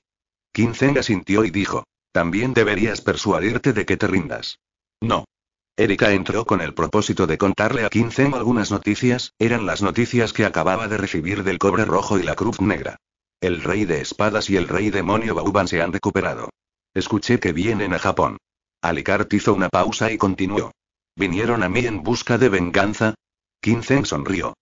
Kinzen asintió y dijo. También deberías persuadirte de que te rindas. No. Erika entró con el propósito de contarle a Kinzen algunas noticias, eran las noticias que acababa de recibir del cobre rojo y la cruz negra. El rey de espadas y el rey demonio Bauban se han recuperado. Escuché que vienen a Japón. Alicart hizo una pausa y continuó. ¿Vinieron a mí en busca de venganza? Kinzen sonrió.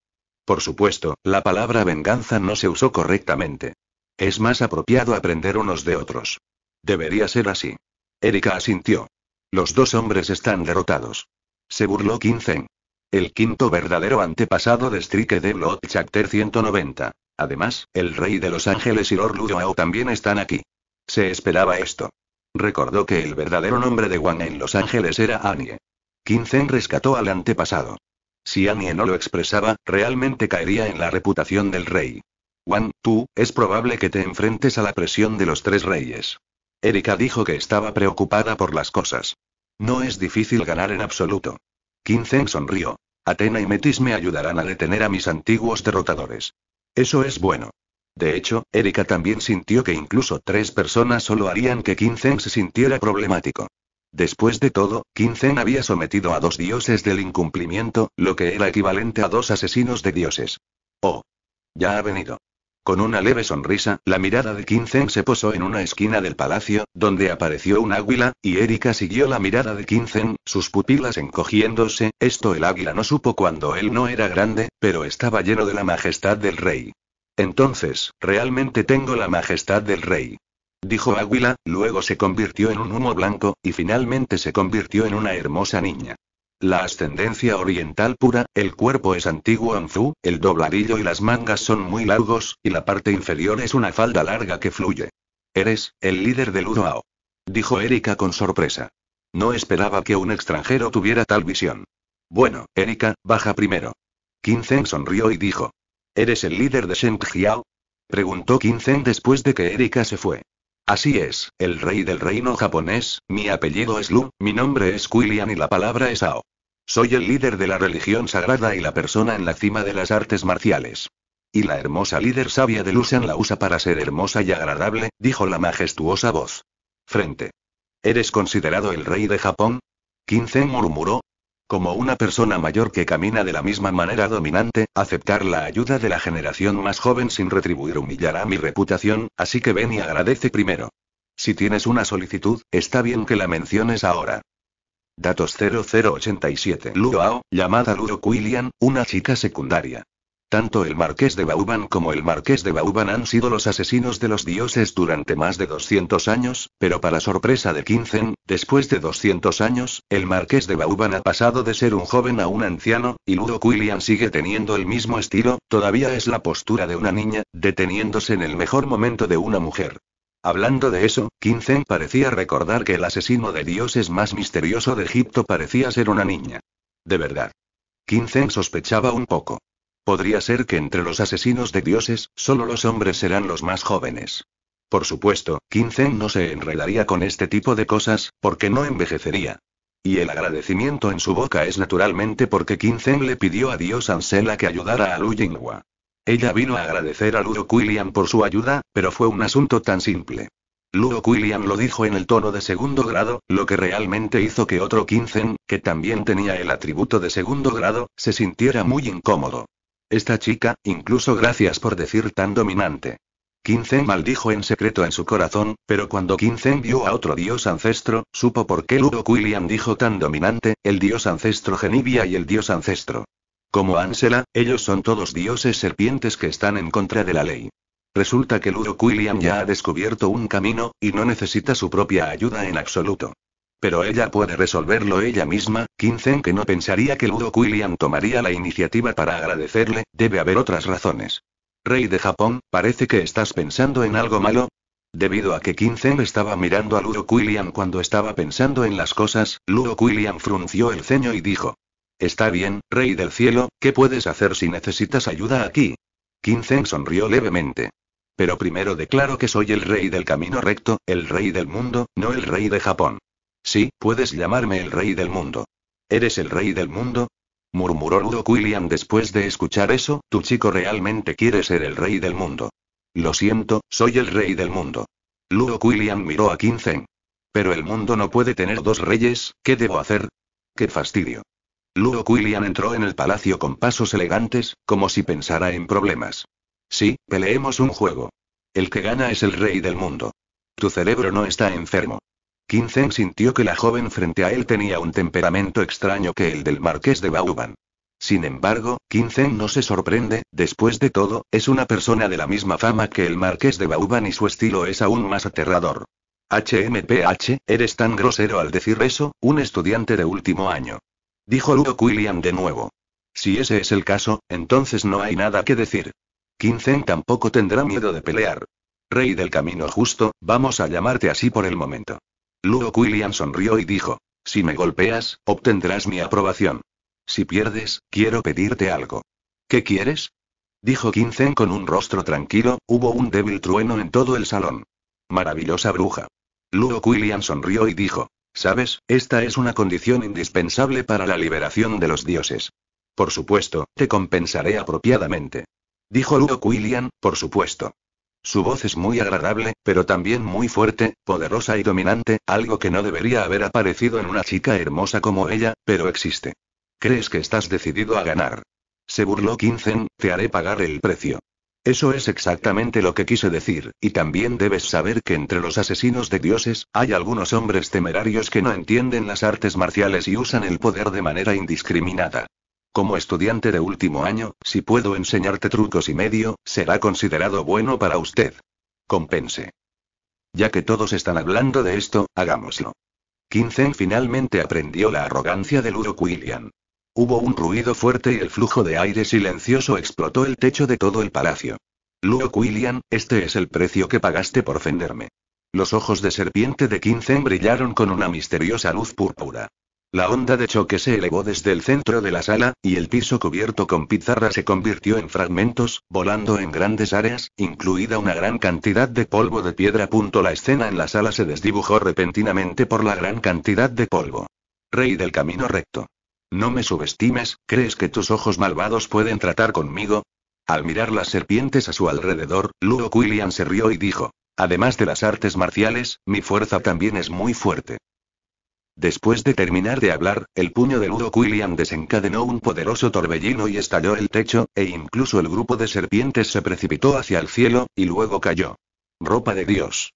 Por supuesto, la palabra venganza no se usó correctamente. Es más apropiado aprender unos de otros. Debería ser así. Erika asintió. Los dos hombres están derrotados. Se burló Zeng. El quinto verdadero antepasado de Strike de Blood Chapter 190. Además, el rey de los ángeles y Lord Ludoao también están aquí. Se esperaba esto. Recordó que el verdadero nombre de Wang en Los Ángeles era Annie. Quincen rescató al antepasado. Si Annie no lo expresaba, realmente caería en la reputación del rey. Wang, tú, es probable que te enfrentes a la presión de los tres reyes. Erika dijo que estaba preocupada por las cosas. No es difícil ganar en absoluto. Kinzen sonrió. Atena y Metis me ayudarán a detener a mis antiguos derrotadores. Eso es bueno. De hecho, Erika también sintió que incluso tres personas solo harían que Quincen se sintiera problemático. Después de todo, Kinzen había sometido a dos dioses del incumplimiento, lo que era equivalente a dos asesinos de dioses. Oh. Ya ha venido. Con una leve sonrisa, la mirada de Kinzen se posó en una esquina del palacio, donde apareció un águila, y Erika siguió la mirada de Kinzen, sus pupilas encogiéndose, esto el águila no supo cuando él no era grande, pero estaba lleno de la majestad del rey. Entonces, realmente tengo la majestad del rey. Dijo Águila, luego se convirtió en un humo blanco, y finalmente se convirtió en una hermosa niña. La ascendencia oriental pura, el cuerpo es antiguo anzú, el dobladillo y las mangas son muy largos, y la parte inferior es una falda larga que fluye. Eres, el líder del Ao. Dijo Erika con sorpresa. No esperaba que un extranjero tuviera tal visión. Bueno, Erika, baja primero. Kinzen sonrió y dijo. ¿Eres el líder de Shengjiao? Preguntó Kinzen después de que Erika se fue. Así es, el rey del reino japonés, mi apellido es Lu, mi nombre es Quillian y la palabra es Ao. Soy el líder de la religión sagrada y la persona en la cima de las artes marciales. Y la hermosa líder sabia de Lucian la usa para ser hermosa y agradable, dijo la majestuosa voz. Frente. ¿Eres considerado el rey de Japón? Kinzen murmuró. Como una persona mayor que camina de la misma manera dominante, aceptar la ayuda de la generación más joven sin retribuir humillará mi reputación, así que ven y agradece primero. Si tienes una solicitud, está bien que la menciones ahora. Datos 0087 Luoao, llamada Ludo Quillian, una chica secundaria. Tanto el marqués de Bauban como el marqués de Bauban han sido los asesinos de los dioses durante más de 200 años, pero para sorpresa de Kinzen, después de 200 años, el marqués de Bauban ha pasado de ser un joven a un anciano, y Ludo Quillian sigue teniendo el mismo estilo, todavía es la postura de una niña, deteniéndose en el mejor momento de una mujer. Hablando de eso, Quincen parecía recordar que el asesino de dioses más misterioso de Egipto parecía ser una niña. De verdad. Quincen sospechaba un poco. Podría ser que entre los asesinos de dioses, solo los hombres serán los más jóvenes. Por supuesto, Quincen no se enredaría con este tipo de cosas, porque no envejecería. Y el agradecimiento en su boca es naturalmente porque Quincen le pidió a Dios Ansela que ayudara a Lu Jinghua. Ella vino a agradecer a Ludo Quilliam por su ayuda, pero fue un asunto tan simple. Ludo Quilliam lo dijo en el tono de segundo grado, lo que realmente hizo que otro Quinzen, que también tenía el atributo de segundo grado, se sintiera muy incómodo. Esta chica, incluso gracias por decir tan dominante. Quinzen maldijo en secreto en su corazón, pero cuando Quinzen vio a otro dios ancestro, supo por qué Ludo Quilliam dijo tan dominante, el dios ancestro Genivia y el dios ancestro. Como Ansela, ellos son todos dioses serpientes que están en contra de la ley. Resulta que Ludo Quilliam ya ha descubierto un camino, y no necesita su propia ayuda en absoluto. Pero ella puede resolverlo ella misma, Kinzen que no pensaría que Ludo Quilliam tomaría la iniciativa para agradecerle, debe haber otras razones. Rey de Japón, parece que estás pensando en algo malo. Debido a que Kinzen estaba mirando a Ludo Quilliam cuando estaba pensando en las cosas, Ludo Quilliam frunció el ceño y dijo, Está bien, rey del cielo, ¿qué puedes hacer si necesitas ayuda aquí? Kinzen sonrió levemente. Pero primero declaro que soy el rey del camino recto, el rey del mundo, no el rey de Japón. Sí, puedes llamarme el rey del mundo. ¿Eres el rey del mundo? murmuró Ludo Quillian después de escuchar eso, tu chico realmente quiere ser el rey del mundo. Lo siento, soy el rey del mundo. Ludo Quillian miró a Kinzen. Pero el mundo no puede tener dos reyes, ¿qué debo hacer? ¡Qué fastidio! Luo Quillian entró en el palacio con pasos elegantes, como si pensara en problemas. Sí, peleemos un juego. El que gana es el rey del mundo. Tu cerebro no está enfermo. Shen sintió que la joven frente a él tenía un temperamento extraño que el del marqués de Bauban. Sin embargo, Shen no se sorprende, después de todo, es una persona de la misma fama que el marqués de Bauban y su estilo es aún más aterrador. HMPH, eres tan grosero al decir eso, un estudiante de último año dijo Luo William de nuevo. Si ese es el caso, entonces no hay nada que decir. Quincen tampoco tendrá miedo de pelear. Rey del camino justo, vamos a llamarte así por el momento. Luo William sonrió y dijo, si me golpeas, obtendrás mi aprobación. Si pierdes, quiero pedirte algo. ¿Qué quieres? Dijo Quincen con un rostro tranquilo, hubo un débil trueno en todo el salón. Maravillosa bruja. Luo William sonrió y dijo, Sabes, esta es una condición indispensable para la liberación de los dioses. Por supuesto, te compensaré apropiadamente. Dijo Luo Quillian, por supuesto. Su voz es muy agradable, pero también muy fuerte, poderosa y dominante, algo que no debería haber aparecido en una chica hermosa como ella, pero existe. ¿Crees que estás decidido a ganar? Se burló Kinzen, te haré pagar el precio. Eso es exactamente lo que quise decir, y también debes saber que entre los asesinos de dioses, hay algunos hombres temerarios que no entienden las artes marciales y usan el poder de manera indiscriminada. Como estudiante de último año, si puedo enseñarte trucos y medio, será considerado bueno para usted. Compense. Ya que todos están hablando de esto, hagámoslo. Kinzen finalmente aprendió la arrogancia de Ludo Quillian. Hubo un ruido fuerte y el flujo de aire silencioso explotó el techo de todo el palacio. «Luo William, este es el precio que pagaste por fenderme. Los ojos de serpiente de Quincen brillaron con una misteriosa luz púrpura. La onda de choque se elevó desde el centro de la sala, y el piso cubierto con pizarra se convirtió en fragmentos, volando en grandes áreas, incluida una gran cantidad de polvo de piedra. La escena en la sala se desdibujó repentinamente por la gran cantidad de polvo. Rey del camino recto. No me subestimes, ¿crees que tus ojos malvados pueden tratar conmigo? Al mirar las serpientes a su alrededor, Ludo Quillian se rió y dijo, Además de las artes marciales, mi fuerza también es muy fuerte. Después de terminar de hablar, el puño de Ludo Quillian desencadenó un poderoso torbellino y estalló el techo, e incluso el grupo de serpientes se precipitó hacia el cielo, y luego cayó. Ropa de Dios.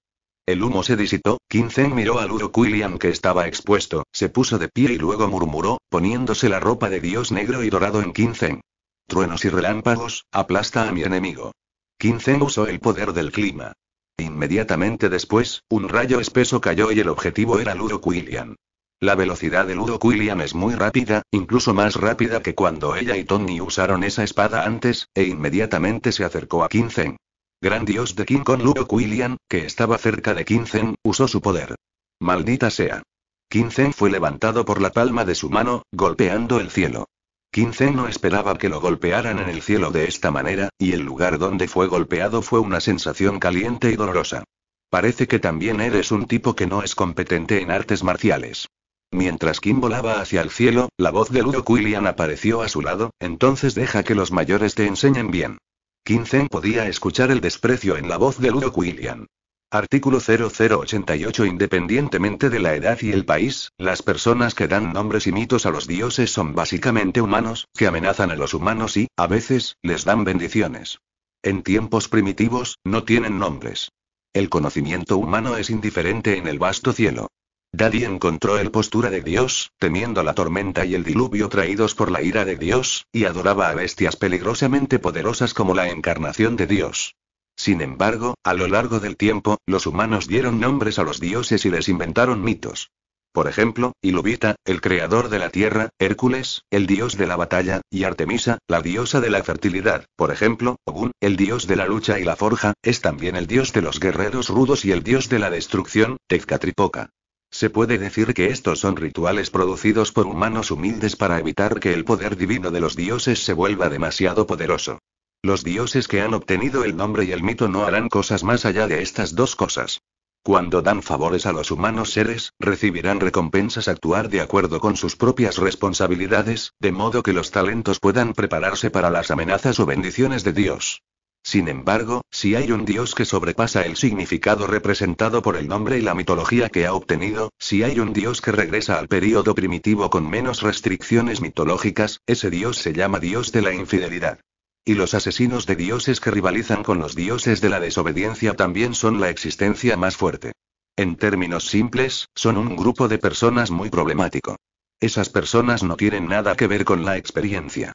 El humo se disitó, Quincen miró a Quillian que estaba expuesto, se puso de pie y luego murmuró, poniéndose la ropa de dios negro y dorado en Quincen. Truenos y relámpagos, aplasta a mi enemigo. Quincen usó el poder del clima. Inmediatamente después, un rayo espeso cayó y el objetivo era Quillian. La velocidad de Quillian es muy rápida, incluso más rápida que cuando ella y Tony usaron esa espada antes, e inmediatamente se acercó a Quincen gran dios de King Kong Luo Quillian, que estaba cerca de Kinzen, usó su poder. Maldita sea. Kinzen fue levantado por la palma de su mano, golpeando el cielo. Kinzen no esperaba que lo golpearan en el cielo de esta manera, y el lugar donde fue golpeado fue una sensación caliente y dolorosa. Parece que también eres un tipo que no es competente en artes marciales. Mientras Kim volaba hacia el cielo, la voz de Ludo Quillian apareció a su lado, entonces deja que los mayores te enseñen bien. Kinzen podía escuchar el desprecio en la voz de Ludo Quillian. Artículo 0088 Independientemente de la edad y el país, las personas que dan nombres y mitos a los dioses son básicamente humanos, que amenazan a los humanos y, a veces, les dan bendiciones. En tiempos primitivos, no tienen nombres. El conocimiento humano es indiferente en el vasto cielo. Daddy encontró el postura de Dios, temiendo la tormenta y el diluvio traídos por la ira de Dios, y adoraba a bestias peligrosamente poderosas como la encarnación de Dios. Sin embargo, a lo largo del tiempo, los humanos dieron nombres a los dioses y les inventaron mitos. Por ejemplo, Iluvita, el creador de la tierra, Hércules, el dios de la batalla, y Artemisa, la diosa de la fertilidad. Por ejemplo, Ogún, el dios de la lucha y la forja, es también el dios de los guerreros rudos y el dios de la destrucción, Tezcatlipoca. Se puede decir que estos son rituales producidos por humanos humildes para evitar que el poder divino de los dioses se vuelva demasiado poderoso. Los dioses que han obtenido el nombre y el mito no harán cosas más allá de estas dos cosas. Cuando dan favores a los humanos seres, recibirán recompensas actuar de acuerdo con sus propias responsabilidades, de modo que los talentos puedan prepararse para las amenazas o bendiciones de Dios. Sin embargo, si hay un dios que sobrepasa el significado representado por el nombre y la mitología que ha obtenido, si hay un dios que regresa al período primitivo con menos restricciones mitológicas, ese dios se llama dios de la infidelidad. Y los asesinos de dioses que rivalizan con los dioses de la desobediencia también son la existencia más fuerte. En términos simples, son un grupo de personas muy problemático. Esas personas no tienen nada que ver con la experiencia.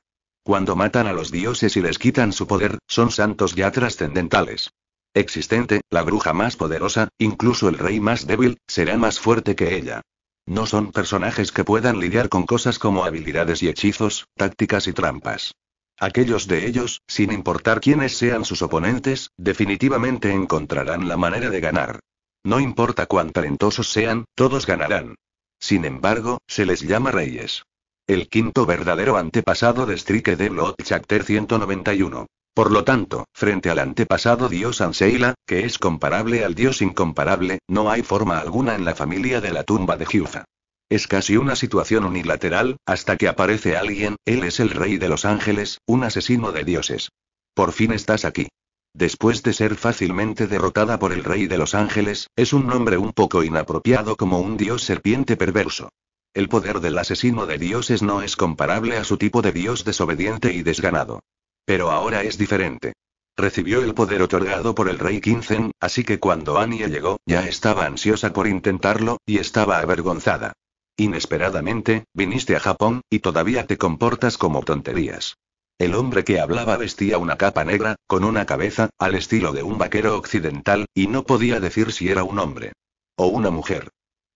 Cuando matan a los dioses y les quitan su poder, son santos ya trascendentales. Existente, la bruja más poderosa, incluso el rey más débil, será más fuerte que ella. No son personajes que puedan lidiar con cosas como habilidades y hechizos, tácticas y trampas. Aquellos de ellos, sin importar quiénes sean sus oponentes, definitivamente encontrarán la manera de ganar. No importa cuán talentosos sean, todos ganarán. Sin embargo, se les llama reyes el quinto verdadero antepasado de Strike de Blood Chapter 191. Por lo tanto, frente al antepasado dios Anseila, que es comparable al dios incomparable, no hay forma alguna en la familia de la tumba de Hyuza. Es casi una situación unilateral, hasta que aparece alguien, él es el rey de los ángeles, un asesino de dioses. Por fin estás aquí. Después de ser fácilmente derrotada por el rey de los ángeles, es un nombre un poco inapropiado como un dios serpiente perverso. El poder del asesino de dioses no es comparable a su tipo de dios desobediente y desganado. Pero ahora es diferente. Recibió el poder otorgado por el rey Kinzen, así que cuando Anya llegó, ya estaba ansiosa por intentarlo, y estaba avergonzada. Inesperadamente, viniste a Japón, y todavía te comportas como tonterías. El hombre que hablaba vestía una capa negra, con una cabeza, al estilo de un vaquero occidental, y no podía decir si era un hombre. O una mujer.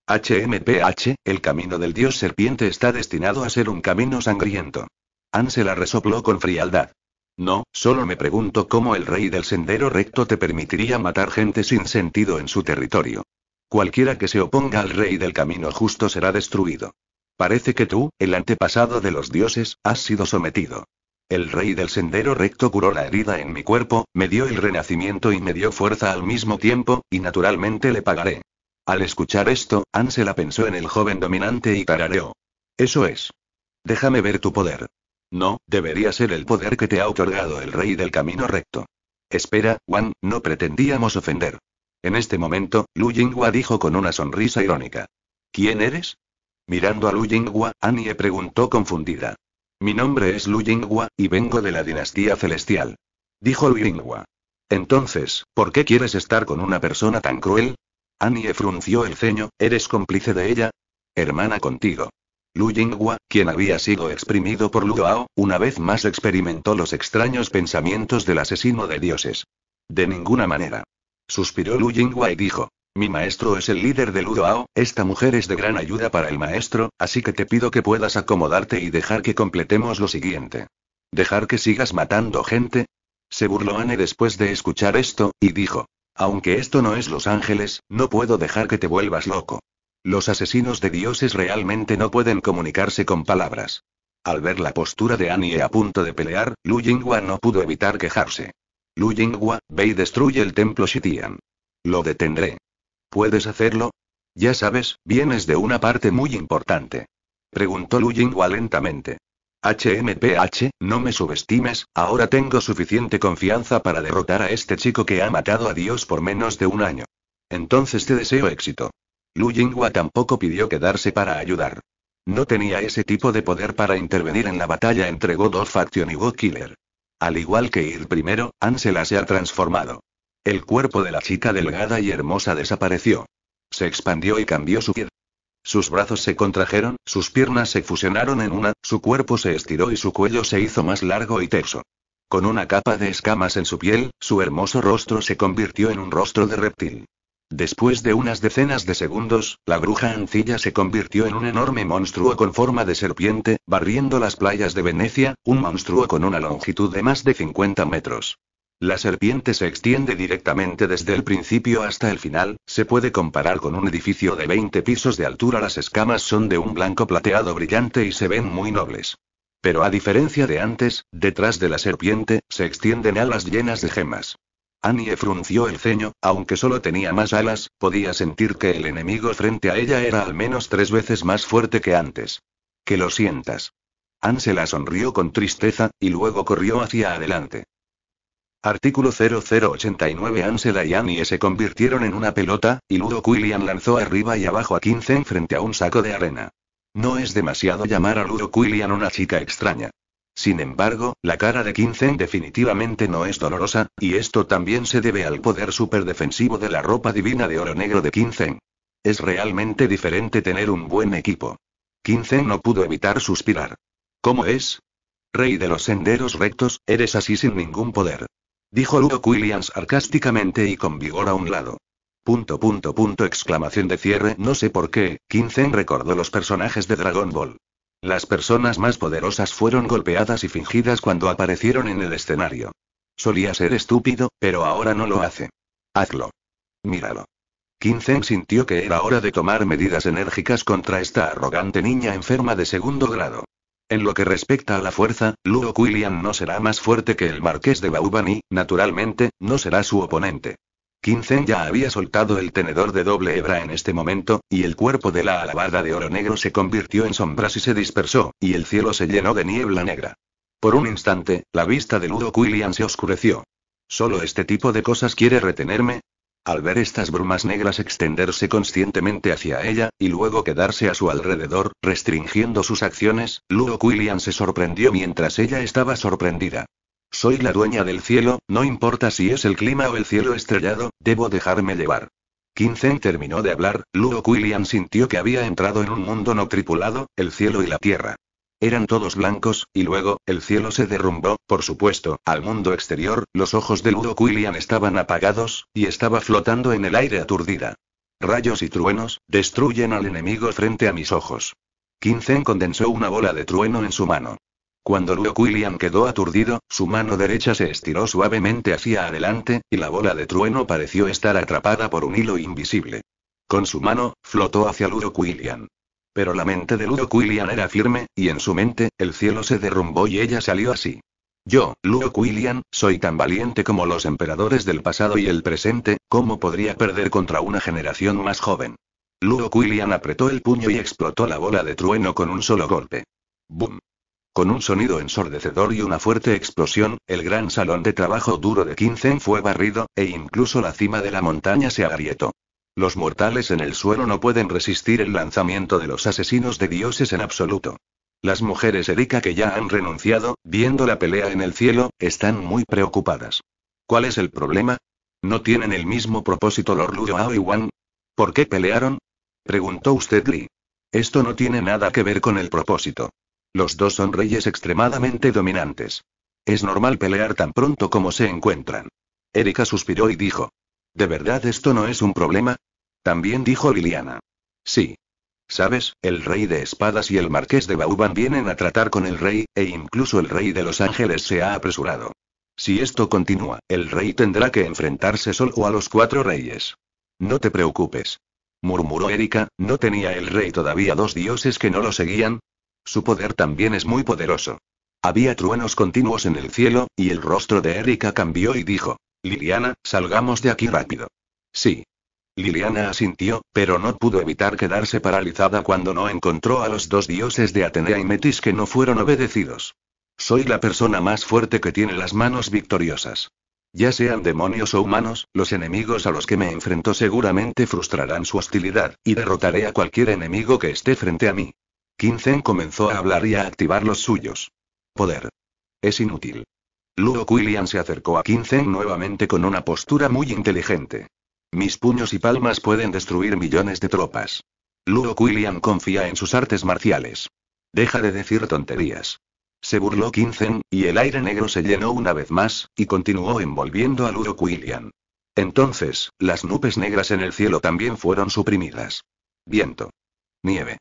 HMPH, el camino del dios serpiente está destinado a ser un camino sangriento. Ansela la resopló con frialdad. No, solo me pregunto cómo el rey del sendero recto te permitiría matar gente sin sentido en su territorio. Cualquiera que se oponga al rey del camino justo será destruido. Parece que tú, el antepasado de los dioses, has sido sometido. El rey del sendero recto curó la herida en mi cuerpo, me dio el renacimiento y me dio fuerza al mismo tiempo, y naturalmente le pagaré. Al escuchar esto, se la pensó en el joven dominante y tarareó. Eso es. Déjame ver tu poder. No, debería ser el poder que te ha otorgado el rey del camino recto. Espera, Wan, no pretendíamos ofender. En este momento, Lu Jinghua dijo con una sonrisa irónica. ¿Quién eres? Mirando a Lu Jinghua, Annie preguntó confundida. Mi nombre es Lu Jinghua, y vengo de la dinastía celestial. Dijo Lu Jinghua. Entonces, ¿por qué quieres estar con una persona tan cruel? Annie e. frunció el ceño, ¿eres cómplice de ella? Hermana contigo. Lu Jinghua, quien había sido exprimido por Ludoao, una vez más experimentó los extraños pensamientos del asesino de dioses. De ninguna manera. Suspiró Lu Jinghua y dijo. Mi maestro es el líder de Ludoao, esta mujer es de gran ayuda para el maestro, así que te pido que puedas acomodarte y dejar que completemos lo siguiente. ¿Dejar que sigas matando gente? Se burló Anne después de escuchar esto, y dijo. Aunque esto no es Los Ángeles, no puedo dejar que te vuelvas loco. Los asesinos de dioses realmente no pueden comunicarse con palabras. Al ver la postura de Annie a punto de pelear, Lu Jinghua no pudo evitar quejarse. Lu Jinghua, ve y destruye el templo Shitian. Lo detendré. ¿Puedes hacerlo? Ya sabes, vienes de una parte muy importante. Preguntó Lu Jinghua lentamente. HMPH, no me subestimes, ahora tengo suficiente confianza para derrotar a este chico que ha matado a Dios por menos de un año. Entonces te deseo éxito. Lu Jinghua tampoco pidió quedarse para ayudar. No tenía ese tipo de poder para intervenir en la batalla entre God Faction y God Killer. Al igual que ir primero, Ansela se ha transformado. El cuerpo de la chica delgada y hermosa desapareció. Se expandió y cambió su piel. Sus brazos se contrajeron, sus piernas se fusionaron en una, su cuerpo se estiró y su cuello se hizo más largo y terso. Con una capa de escamas en su piel, su hermoso rostro se convirtió en un rostro de reptil. Después de unas decenas de segundos, la bruja ancilla se convirtió en un enorme monstruo con forma de serpiente, barriendo las playas de Venecia, un monstruo con una longitud de más de 50 metros. La serpiente se extiende directamente desde el principio hasta el final, se puede comparar con un edificio de 20 pisos de altura, las escamas son de un blanco plateado brillante y se ven muy nobles. Pero a diferencia de antes, detrás de la serpiente, se extienden alas llenas de gemas. Annie frunció el ceño, aunque solo tenía más alas, podía sentir que el enemigo frente a ella era al menos tres veces más fuerte que antes. Que lo sientas. se la sonrió con tristeza, y luego corrió hacia adelante. Artículo 0089 Ansela y Annie se convirtieron en una pelota, y Ludo Quillian lanzó arriba y abajo a Kinzen frente a un saco de arena. No es demasiado llamar a Ludo Quillian una chica extraña. Sin embargo, la cara de Kinzen definitivamente no es dolorosa, y esto también se debe al poder superdefensivo de la ropa divina de oro negro de Kinzen. Es realmente diferente tener un buen equipo. Kinzen no pudo evitar suspirar. ¿Cómo es? Rey de los senderos rectos, eres así sin ningún poder. Dijo Luke Williams sarcásticamente y con vigor a un lado. Punto punto punto exclamación de cierre no sé por qué, Kinzen recordó los personajes de Dragon Ball. Las personas más poderosas fueron golpeadas y fingidas cuando aparecieron en el escenario. Solía ser estúpido, pero ahora no lo hace. Hazlo. Míralo. Kinzen sintió que era hora de tomar medidas enérgicas contra esta arrogante niña enferma de segundo grado. En lo que respecta a la fuerza, Ludo Quillian no será más fuerte que el marqués de Baubani, y, naturalmente, no será su oponente. Quincen ya había soltado el tenedor de doble hebra en este momento, y el cuerpo de la alabarda de oro negro se convirtió en sombras y se dispersó, y el cielo se llenó de niebla negra. Por un instante, la vista de Ludo Quillian se oscureció. ¿Solo este tipo de cosas quiere retenerme? Al ver estas brumas negras extenderse conscientemente hacia ella, y luego quedarse a su alrededor, restringiendo sus acciones, Luo Quillian se sorprendió mientras ella estaba sorprendida. Soy la dueña del cielo, no importa si es el clima o el cielo estrellado, debo dejarme llevar. Quincen terminó de hablar, Luo Quillian sintió que había entrado en un mundo no tripulado, el cielo y la tierra. Eran todos blancos, y luego, el cielo se derrumbó, por supuesto, al mundo exterior, los ojos de Ludo Quillian estaban apagados, y estaba flotando en el aire aturdida. Rayos y truenos, destruyen al enemigo frente a mis ojos. Kinzen condensó una bola de trueno en su mano. Cuando Ludo Quillian quedó aturdido, su mano derecha se estiró suavemente hacia adelante, y la bola de trueno pareció estar atrapada por un hilo invisible. Con su mano, flotó hacia Ludo Quillian. Pero la mente de Luo Quillian era firme, y en su mente, el cielo se derrumbó y ella salió así. Yo, Luo Quillian, soy tan valiente como los emperadores del pasado y el presente, ¿cómo podría perder contra una generación más joven? Luo Quillian apretó el puño y explotó la bola de trueno con un solo golpe. ¡Bum! Con un sonido ensordecedor y una fuerte explosión, el gran salón de trabajo duro de Quinzen fue barrido, e incluso la cima de la montaña se agrietó. Los mortales en el suelo no pueden resistir el lanzamiento de los asesinos de dioses en absoluto. Las mujeres Erika que ya han renunciado, viendo la pelea en el cielo, están muy preocupadas. ¿Cuál es el problema? ¿No tienen el mismo propósito Lord Luo y Wan? ¿Por qué pelearon? Preguntó usted Lee. Esto no tiene nada que ver con el propósito. Los dos son reyes extremadamente dominantes. Es normal pelear tan pronto como se encuentran. Erika suspiró y dijo, ¿De verdad esto no es un problema? También dijo Liliana. Sí. Sabes, el rey de espadas y el marqués de Bauban vienen a tratar con el rey, e incluso el rey de los ángeles se ha apresurado. Si esto continúa, el rey tendrá que enfrentarse solo a los cuatro reyes. No te preocupes. Murmuró Erika, ¿no tenía el rey todavía dos dioses que no lo seguían? Su poder también es muy poderoso. Había truenos continuos en el cielo, y el rostro de Erika cambió y dijo, Liliana, salgamos de aquí rápido. Sí. Liliana asintió, pero no pudo evitar quedarse paralizada cuando no encontró a los dos dioses de Atenea y Metis que no fueron obedecidos. Soy la persona más fuerte que tiene las manos victoriosas. Ya sean demonios o humanos, los enemigos a los que me enfrento seguramente frustrarán su hostilidad, y derrotaré a cualquier enemigo que esté frente a mí. Quince comenzó a hablar y a activar los suyos. Poder. Es inútil. Luo Quillian se acercó a 15 nuevamente con una postura muy inteligente. Mis puños y palmas pueden destruir millones de tropas. Luo Quillian confía en sus artes marciales. Deja de decir tonterías. Se burló Kinzen, y el aire negro se llenó una vez más, y continuó envolviendo a Ludo Quillian. Entonces, las nubes negras en el cielo también fueron suprimidas. Viento. Nieve.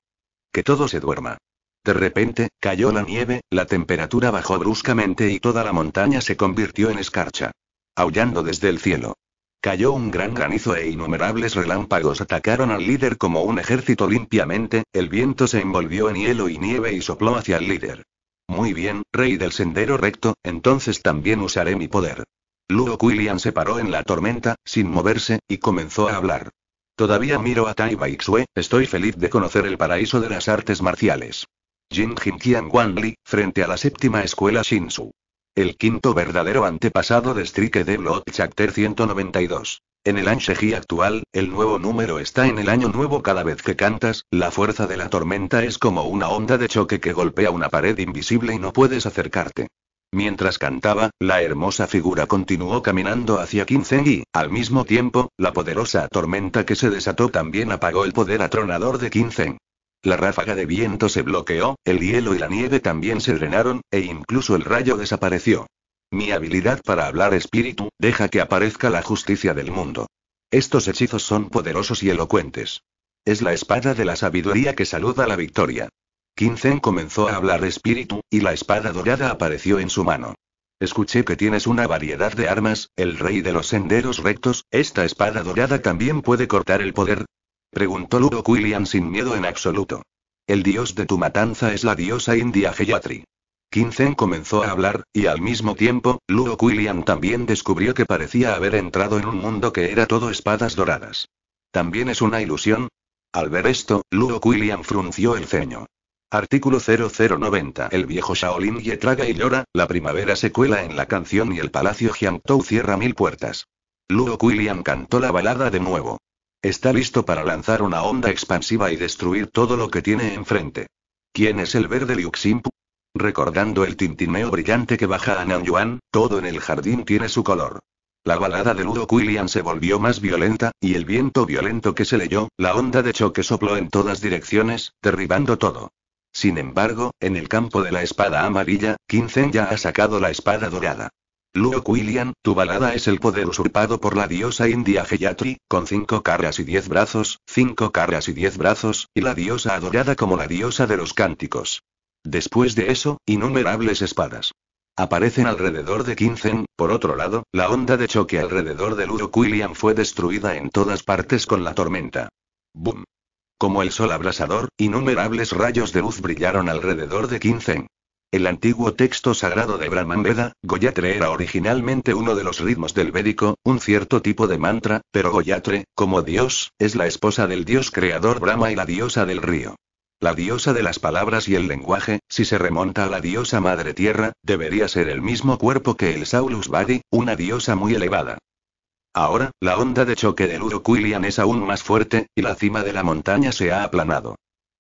Que todo se duerma. De repente, cayó la nieve, la temperatura bajó bruscamente y toda la montaña se convirtió en escarcha. Aullando desde el cielo. Cayó un gran granizo e innumerables relámpagos atacaron al líder como un ejército limpiamente, el viento se envolvió en hielo y nieve y sopló hacia el líder. Muy bien, rey del sendero recto, entonces también usaré mi poder. Luo Quillian se paró en la tormenta, sin moverse, y comenzó a hablar. Todavía miro a Tai Xue, estoy feliz de conocer el paraíso de las artes marciales. Jin Wan Wanli, frente a la séptima escuela Shinsu. El quinto verdadero antepasado de Strike de Blood Chapter 192. En el Ansheji actual, el nuevo número está en el año nuevo cada vez que cantas, la fuerza de la tormenta es como una onda de choque que golpea una pared invisible y no puedes acercarte. Mientras cantaba, la hermosa figura continuó caminando hacia Zheng y, al mismo tiempo, la poderosa tormenta que se desató también apagó el poder atronador de Zeng. La ráfaga de viento se bloqueó, el hielo y la nieve también se drenaron, e incluso el rayo desapareció. Mi habilidad para hablar espíritu, deja que aparezca la justicia del mundo. Estos hechizos son poderosos y elocuentes. Es la espada de la sabiduría que saluda la victoria. Quincen comenzó a hablar espíritu, y la espada dorada apareció en su mano. Escuché que tienes una variedad de armas, el rey de los senderos rectos, esta espada dorada también puede cortar el poder, preguntó Luo Quillian sin miedo en absoluto. El dios de tu matanza es la diosa india Geyatri. Kinzen comenzó a hablar, y al mismo tiempo, Luo Quillian también descubrió que parecía haber entrado en un mundo que era todo espadas doradas. ¿También es una ilusión? Al ver esto, Luo Quillian frunció el ceño. Artículo 0090 El viejo Shaolin Ye traga y llora, la primavera se cuela en la canción y el palacio Jiangtou cierra mil puertas. Luo William cantó la balada de nuevo. Está listo para lanzar una onda expansiva y destruir todo lo que tiene enfrente. ¿Quién es el verde Liu Xinpu? Recordando el tintineo brillante que baja a Yuan, todo en el jardín tiene su color. La balada de Ludo Quillian se volvió más violenta, y el viento violento que se leyó, la onda de choque sopló en todas direcciones, derribando todo. Sin embargo, en el campo de la espada amarilla, Shen ya ha sacado la espada dorada. Luo William, tu balada es el poder usurpado por la diosa india Geyatri, con cinco carras y diez brazos, cinco carras y diez brazos, y la diosa adorada como la diosa de los cánticos. Después de eso, innumerables espadas. Aparecen alrededor de 15. Por otro lado, la onda de choque alrededor de Luo William fue destruida en todas partes con la tormenta. ¡Bum! Como el sol abrasador, innumerables rayos de luz brillaron alrededor de 15. El antiguo texto sagrado de Brahman Veda, Goyatre era originalmente uno de los ritmos del védico, un cierto tipo de mantra, pero Goyatre, como dios, es la esposa del dios creador Brahma y la diosa del río. La diosa de las palabras y el lenguaje, si se remonta a la diosa madre tierra, debería ser el mismo cuerpo que el Saulus Badi, una diosa muy elevada. Ahora, la onda de choque del Uruquilian es aún más fuerte, y la cima de la montaña se ha aplanado.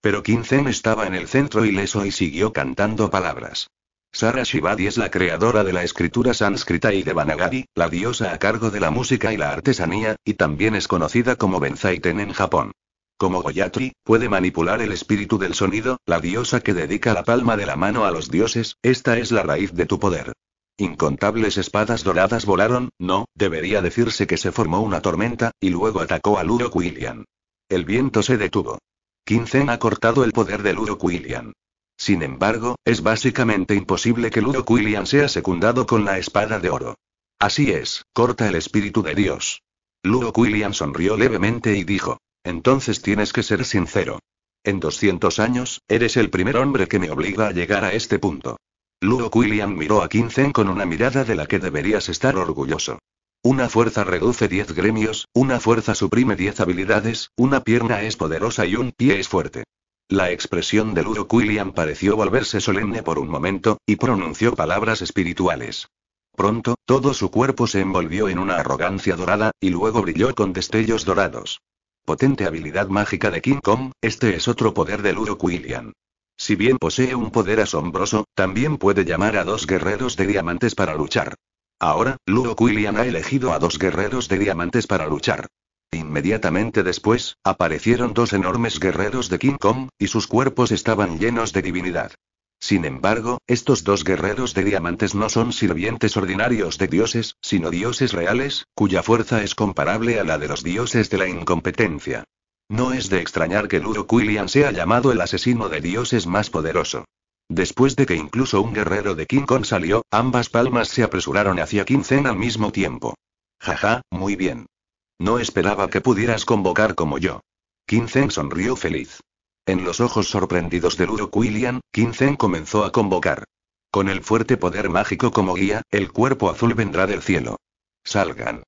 Pero Kinzen estaba en el centro ileso y siguió cantando palabras. Sara Shivadi es la creadora de la escritura sánscrita y de Vanagari, la diosa a cargo de la música y la artesanía, y también es conocida como Benzaiten en Japón. Como Goyatri, puede manipular el espíritu del sonido, la diosa que dedica la palma de la mano a los dioses, esta es la raíz de tu poder. Incontables espadas doradas volaron, no, debería decirse que se formó una tormenta, y luego atacó a Luo Quillian. El viento se detuvo. Quinzen ha cortado el poder de Ludo Quillian. Sin embargo, es básicamente imposible que Ludo Quillian sea secundado con la espada de oro. Así es, corta el espíritu de Dios. Ludo Quillian sonrió levemente y dijo: Entonces tienes que ser sincero. En 200 años, eres el primer hombre que me obliga a llegar a este punto. Ludo Quillian miró a Quinzen con una mirada de la que deberías estar orgulloso. Una fuerza reduce 10 gremios, una fuerza suprime 10 habilidades, una pierna es poderosa y un pie es fuerte. La expresión de Ludo Quillian pareció volverse solemne por un momento, y pronunció palabras espirituales. Pronto, todo su cuerpo se envolvió en una arrogancia dorada, y luego brilló con destellos dorados. Potente habilidad mágica de King Kong, este es otro poder de Ludo Quillian. Si bien posee un poder asombroso, también puede llamar a dos guerreros de diamantes para luchar. Ahora, Luo Quillian ha elegido a dos guerreros de diamantes para luchar. Inmediatamente después, aparecieron dos enormes guerreros de King Kong, y sus cuerpos estaban llenos de divinidad. Sin embargo, estos dos guerreros de diamantes no son sirvientes ordinarios de dioses, sino dioses reales, cuya fuerza es comparable a la de los dioses de la incompetencia. No es de extrañar que Ludo Quillian sea llamado el asesino de dioses más poderoso. Después de que incluso un guerrero de King Kong salió, ambas palmas se apresuraron hacia Quincen al mismo tiempo. Jaja, muy bien. No esperaba que pudieras convocar como yo. Quincen sonrió feliz. En los ojos sorprendidos de Ludo Quillian, Quincen comenzó a convocar. Con el fuerte poder mágico como guía, el cuerpo azul vendrá del cielo. Salgan.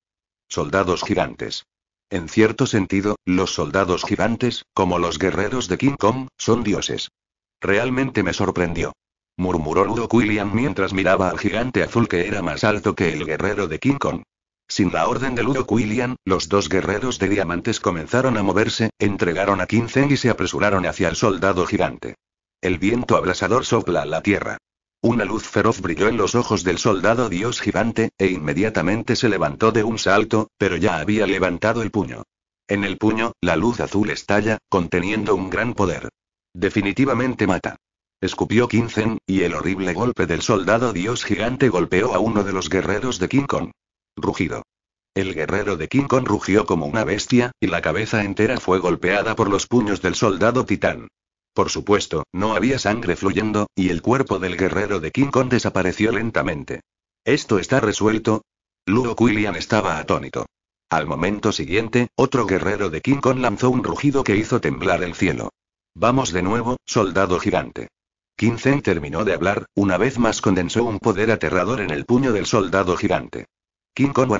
Soldados gigantes. En cierto sentido, los soldados gigantes, como los guerreros de King Kong, son dioses. Realmente me sorprendió. Murmuró Ludo Quillian mientras miraba al gigante azul que era más alto que el guerrero de King Kong. Sin la orden de Ludo Quillian, los dos guerreros de diamantes comenzaron a moverse, entregaron a Zeng y se apresuraron hacia el soldado gigante. El viento abrasador sopla a la tierra. Una luz feroz brilló en los ojos del soldado dios gigante, e inmediatamente se levantó de un salto, pero ya había levantado el puño. En el puño, la luz azul estalla, conteniendo un gran poder. Definitivamente mata. Escupió Kinzen, y el horrible golpe del soldado dios gigante golpeó a uno de los guerreros de King Kong. Rugido. El guerrero de King Kong rugió como una bestia, y la cabeza entera fue golpeada por los puños del soldado titán. Por supuesto, no había sangre fluyendo, y el cuerpo del guerrero de King Kong desapareció lentamente. ¿Esto está resuelto? Luo Quillian estaba atónito. Al momento siguiente, otro guerrero de King Kong lanzó un rugido que hizo temblar el cielo. Vamos de nuevo, soldado gigante. Quincen terminó de hablar, una vez más condensó un poder aterrador en el puño del soldado gigante. King Kong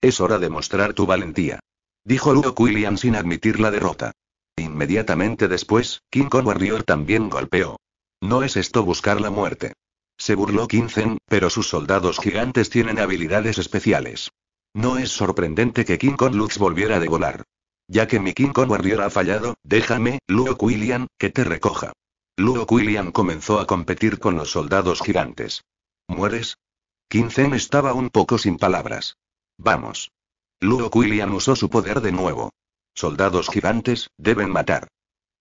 es hora de mostrar tu valentía. Dijo Luo Quillian sin admitir la derrota. Inmediatamente después, King Kong Warrior también golpeó. No es esto buscar la muerte. Se burló Quincen, pero sus soldados gigantes tienen habilidades especiales. No es sorprendente que King Kong Lux volviera de volar. Ya que mi King Kong Warrior ha fallado, déjame, Luo Quillian, que te recoja. Luo Quillian comenzó a competir con los soldados gigantes. ¿Mueres? Quinzen estaba un poco sin palabras. Vamos. Luo Quillian usó su poder de nuevo. Soldados gigantes, deben matar.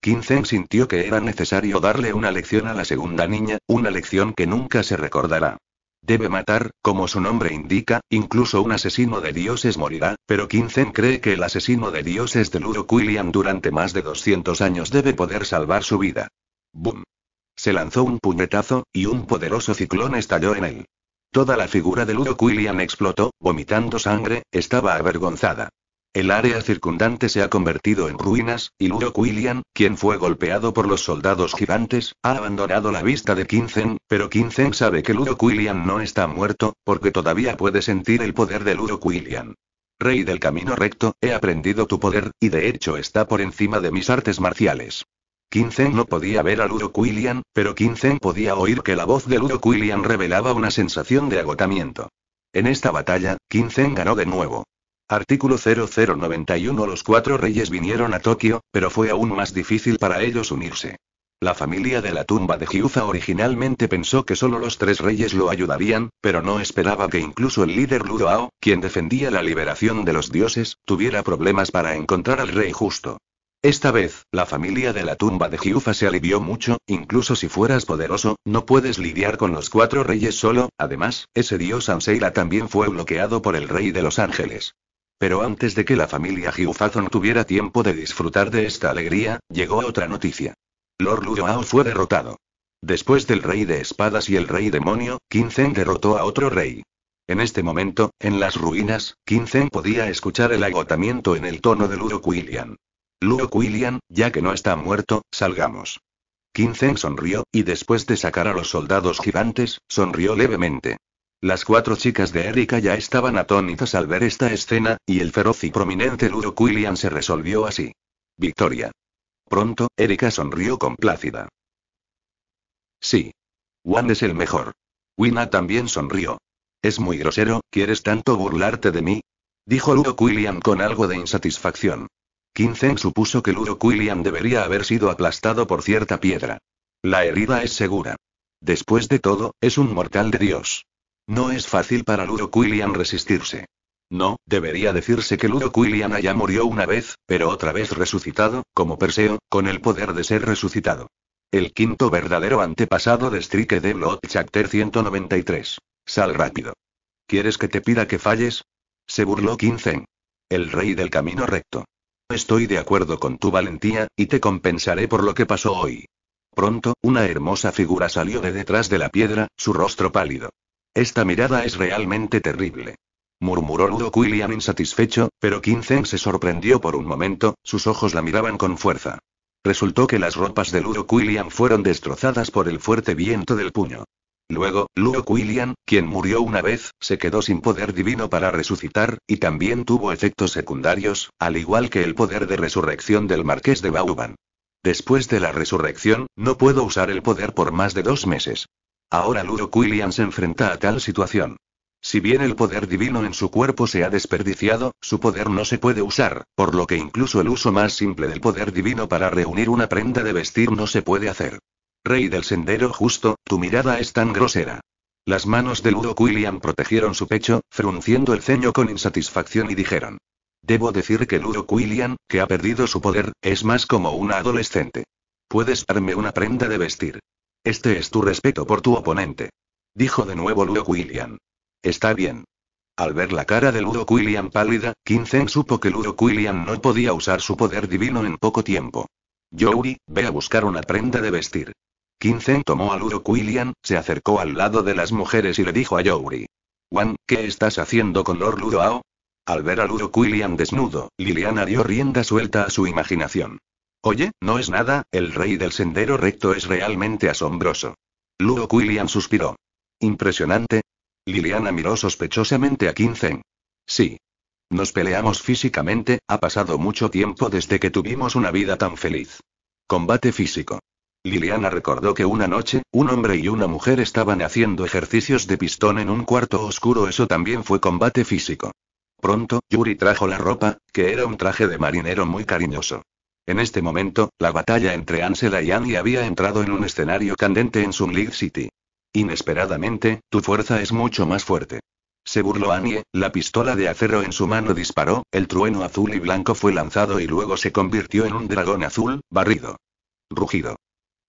Quinzen sintió que era necesario darle una lección a la segunda niña, una lección que nunca se recordará. Debe matar, como su nombre indica, incluso un asesino de dioses morirá, pero Kinzen cree que el asesino de dioses de Ludo Quillian durante más de 200 años debe poder salvar su vida. ¡Bum! Se lanzó un puñetazo, y un poderoso ciclón estalló en él. Toda la figura de Ludo Quillian explotó, vomitando sangre, estaba avergonzada. El área circundante se ha convertido en ruinas, y Ludo Quillian, quien fue golpeado por los soldados gigantes, ha abandonado la vista de Kinzen, pero Kinzen sabe que Ludo Quillian no está muerto, porque todavía puede sentir el poder de Ludo Quillian. Rey del camino recto, he aprendido tu poder, y de hecho está por encima de mis artes marciales. Kinzen no podía ver a Ludo Quillian, pero Kinzen podía oír que la voz de Ludo Quillian revelaba una sensación de agotamiento. En esta batalla, Kinzen ganó de nuevo. Artículo 0091 Los cuatro reyes vinieron a Tokio, pero fue aún más difícil para ellos unirse. La familia de la tumba de Hyuza originalmente pensó que solo los tres reyes lo ayudarían, pero no esperaba que incluso el líder Ao, quien defendía la liberación de los dioses, tuviera problemas para encontrar al rey justo. Esta vez, la familia de la tumba de Hyuza se alivió mucho, incluso si fueras poderoso, no puedes lidiar con los cuatro reyes solo, además, ese dios Anseila también fue bloqueado por el rey de los ángeles. Pero antes de que la familia no tuviera tiempo de disfrutar de esta alegría, llegó otra noticia. Lord Ao fue derrotado. Después del rey de espadas y el rey demonio, Kinzen derrotó a otro rey. En este momento, en las ruinas, Kinzen podía escuchar el agotamiento en el tono de Luo Quillian. Luo Quillian, ya que no está muerto, salgamos. Kinzen sonrió, y después de sacar a los soldados gigantes, sonrió levemente. Las cuatro chicas de Erika ya estaban atónitas al ver esta escena, y el feroz y prominente Ludo Quillian se resolvió así. Victoria. Pronto, Erika sonrió complácida. Sí. Juan es el mejor. Wina también sonrió. Es muy grosero, ¿quieres tanto burlarte de mí? Dijo Ludo Quillian con algo de insatisfacción. Kinzen supuso que Ludo Quillian debería haber sido aplastado por cierta piedra. La herida es segura. Después de todo, es un mortal de Dios. No es fácil para Ludo Quillian resistirse. No, debería decirse que Ludo Quillian ya murió una vez, pero otra vez resucitado, como Perseo, con el poder de ser resucitado. El quinto verdadero antepasado de Strike de Blood Chapter 193. Sal rápido. ¿Quieres que te pida que falles? Se burló Quincen. El rey del camino recto. Estoy de acuerdo con tu valentía, y te compensaré por lo que pasó hoy. Pronto, una hermosa figura salió de detrás de la piedra, su rostro pálido. Esta mirada es realmente terrible. Murmuró Ludo Quillian insatisfecho, pero Kinzen se sorprendió por un momento, sus ojos la miraban con fuerza. Resultó que las ropas de Ludo Quillian fueron destrozadas por el fuerte viento del puño. Luego, Ludo Quillian, quien murió una vez, se quedó sin poder divino para resucitar, y también tuvo efectos secundarios, al igual que el poder de resurrección del marqués de Bauban. Después de la resurrección, no puedo usar el poder por más de dos meses. Ahora Ludo Quillian se enfrenta a tal situación. Si bien el poder divino en su cuerpo se ha desperdiciado, su poder no se puede usar, por lo que incluso el uso más simple del poder divino para reunir una prenda de vestir no se puede hacer. Rey del sendero justo, tu mirada es tan grosera. Las manos de Ludo Quillian protegieron su pecho, frunciendo el ceño con insatisfacción y dijeron. Debo decir que Ludo Quillian, que ha perdido su poder, es más como una adolescente. Puedes darme una prenda de vestir. Este es tu respeto por tu oponente. Dijo de nuevo Ludo quillian Está bien. Al ver la cara de Ludo quillian pálida, Kinzen supo que Ludo quillian no podía usar su poder divino en poco tiempo. Yuri, ve a buscar una prenda de vestir. Kinzen tomó a Ludo quillian se acercó al lado de las mujeres y le dijo a Yuri. Juan, ¿qué estás haciendo con Lord Ludo-Ao?». Al ver a Ludo quillian desnudo, Liliana dio rienda suelta a su imaginación. Oye, no es nada, el rey del sendero recto es realmente asombroso. Luo Quillian suspiró. Impresionante. Liliana miró sospechosamente a Kinzen. Sí. Nos peleamos físicamente, ha pasado mucho tiempo desde que tuvimos una vida tan feliz. Combate físico. Liliana recordó que una noche, un hombre y una mujer estaban haciendo ejercicios de pistón en un cuarto oscuro, eso también fue combate físico. Pronto, Yuri trajo la ropa, que era un traje de marinero muy cariñoso. En este momento, la batalla entre Ansela y Annie había entrado en un escenario candente en Sun City. Inesperadamente, tu fuerza es mucho más fuerte. Se burló Annie, la pistola de acero en su mano disparó, el trueno azul y blanco fue lanzado y luego se convirtió en un dragón azul, barrido. Rugido.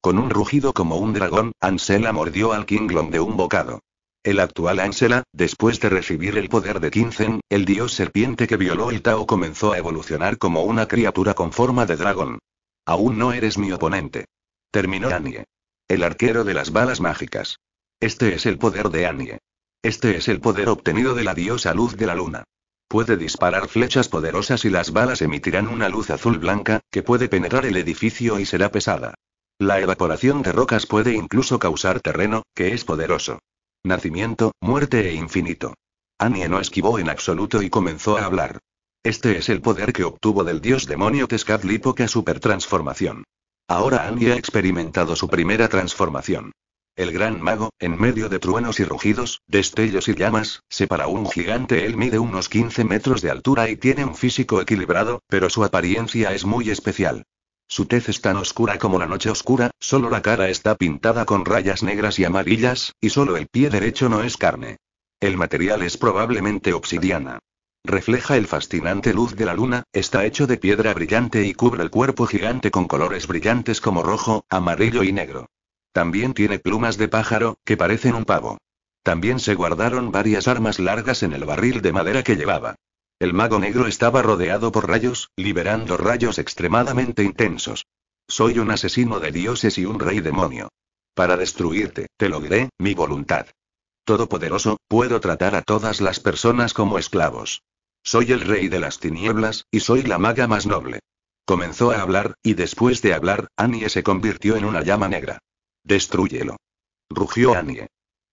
Con un rugido como un dragón, Ansela mordió al Kinglong de un bocado. El actual Ansela, después de recibir el poder de Kinzen, el dios serpiente que violó el Tao comenzó a evolucionar como una criatura con forma de dragón. Aún no eres mi oponente. Terminó Anie. El arquero de las balas mágicas. Este es el poder de Anie. Este es el poder obtenido de la diosa luz de la luna. Puede disparar flechas poderosas y las balas emitirán una luz azul blanca, que puede penetrar el edificio y será pesada. La evaporación de rocas puede incluso causar terreno, que es poderoso. Nacimiento, muerte e infinito. Annie no esquivó en absoluto y comenzó a hablar. Este es el poder que obtuvo del dios demonio super supertransformación. Ahora Annie ha experimentado su primera transformación. El gran mago, en medio de truenos y rugidos, destellos y llamas, separa un gigante. Él mide unos 15 metros de altura y tiene un físico equilibrado, pero su apariencia es muy especial. Su tez es tan oscura como la noche oscura, solo la cara está pintada con rayas negras y amarillas, y solo el pie derecho no es carne. El material es probablemente obsidiana. Refleja el fascinante luz de la luna, está hecho de piedra brillante y cubre el cuerpo gigante con colores brillantes como rojo, amarillo y negro. También tiene plumas de pájaro, que parecen un pavo. También se guardaron varias armas largas en el barril de madera que llevaba. El mago negro estaba rodeado por rayos, liberando rayos extremadamente intensos. Soy un asesino de dioses y un rey demonio. Para destruirte, te logré, mi voluntad. Todopoderoso, puedo tratar a todas las personas como esclavos. Soy el rey de las tinieblas, y soy la maga más noble. Comenzó a hablar, y después de hablar, Anie se convirtió en una llama negra. Destrúyelo. Rugió Anie.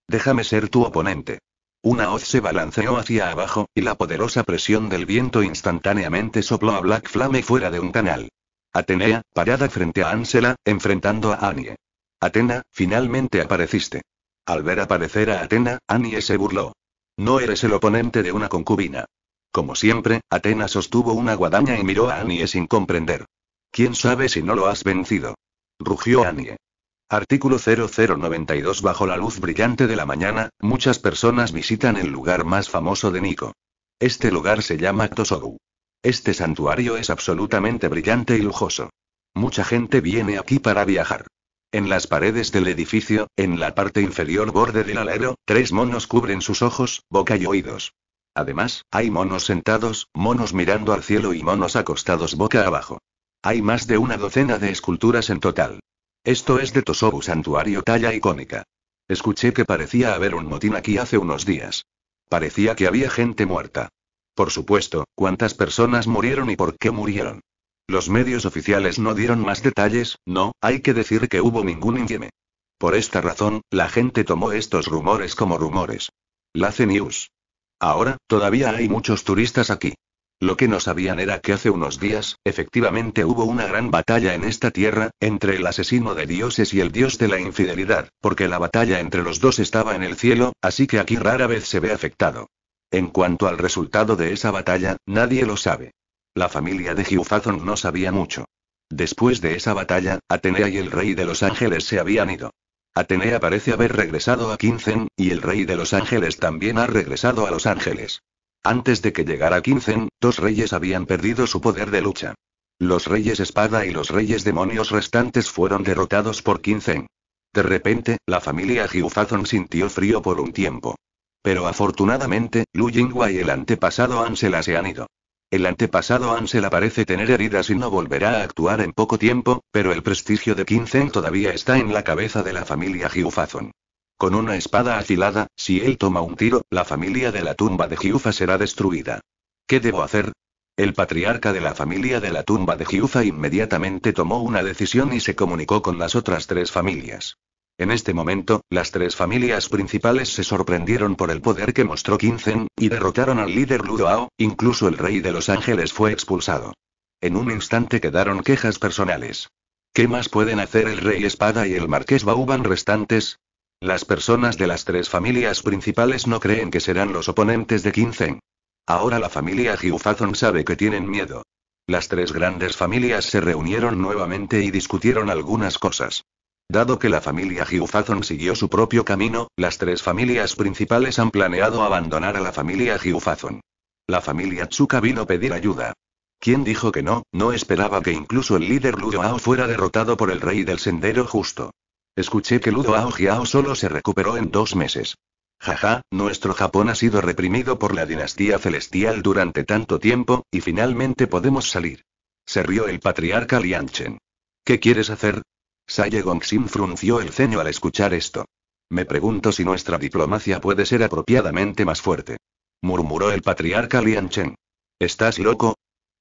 Déjame ser tu oponente. Una hoz se balanceó hacia abajo, y la poderosa presión del viento instantáneamente sopló a Black Flame fuera de un canal. Atenea, parada frente a Ansela, enfrentando a Annie. Atena, finalmente apareciste. Al ver aparecer a Atena, Annie se burló. No eres el oponente de una concubina. Como siempre, Atena sostuvo una guadaña y miró a Annie sin comprender. ¿Quién sabe si no lo has vencido? Rugió Annie. Artículo 0092 Bajo la luz brillante de la mañana, muchas personas visitan el lugar más famoso de Nico. Este lugar se llama Tosogu. Este santuario es absolutamente brillante y lujoso. Mucha gente viene aquí para viajar. En las paredes del edificio, en la parte inferior borde del alero, tres monos cubren sus ojos, boca y oídos. Además, hay monos sentados, monos mirando al cielo y monos acostados boca abajo. Hay más de una docena de esculturas en total. Esto es de Tosobu Santuario talla icónica. Escuché que parecía haber un motín aquí hace unos días. Parecía que había gente muerta. Por supuesto, cuántas personas murieron y por qué murieron. Los medios oficiales no dieron más detalles, no, hay que decir que hubo ningún infieme. Por esta razón, la gente tomó estos rumores como rumores. La News. Ahora, todavía hay muchos turistas aquí. Lo que no sabían era que hace unos días, efectivamente hubo una gran batalla en esta tierra, entre el asesino de dioses y el dios de la infidelidad, porque la batalla entre los dos estaba en el cielo, así que aquí rara vez se ve afectado. En cuanto al resultado de esa batalla, nadie lo sabe. La familia de Hufazon no sabía mucho. Después de esa batalla, Atenea y el rey de los ángeles se habían ido. Atenea parece haber regresado a Quincen, y el rey de los ángeles también ha regresado a Los Ángeles. Antes de que llegara Kinzen, dos reyes habían perdido su poder de lucha. Los reyes espada y los reyes demonios restantes fueron derrotados por Kinzen. De repente, la familia Giufazon sintió frío por un tiempo. Pero afortunadamente, Lu Jinghua y el antepasado Ansela se han ido. El antepasado Ansela parece tener heridas y no volverá a actuar en poco tiempo, pero el prestigio de Quinzen todavía está en la cabeza de la familia Giufazon. Con una espada afilada, si él toma un tiro, la familia de la tumba de Giufa será destruida. ¿Qué debo hacer? El patriarca de la familia de la tumba de Giufa inmediatamente tomó una decisión y se comunicó con las otras tres familias. En este momento, las tres familias principales se sorprendieron por el poder que mostró Quincen, y derrotaron al líder Ludoao, incluso el rey de los ángeles fue expulsado. En un instante quedaron quejas personales. ¿Qué más pueden hacer el rey espada y el marqués Bauban restantes? Las personas de las tres familias principales no creen que serán los oponentes de Kinzen. Ahora la familia Giufazon sabe que tienen miedo. Las tres grandes familias se reunieron nuevamente y discutieron algunas cosas. Dado que la familia Giufazon siguió su propio camino, las tres familias principales han planeado abandonar a la familia Giufazon. La familia Tsuka vino a pedir ayuda. ¿Quién dijo que no? No esperaba que incluso el líder Luyoao fuera derrotado por el rey del sendero justo. Escuché que Ludo Aojiao solo se recuperó en dos meses. Jaja, nuestro Japón ha sido reprimido por la dinastía celestial durante tanto tiempo, y finalmente podemos salir. Se rió el patriarca Lianchen. ¿Qué quieres hacer? Saye Gongxin frunció el ceño al escuchar esto. Me pregunto si nuestra diplomacia puede ser apropiadamente más fuerte. Murmuró el patriarca Lianchen. ¿Estás loco?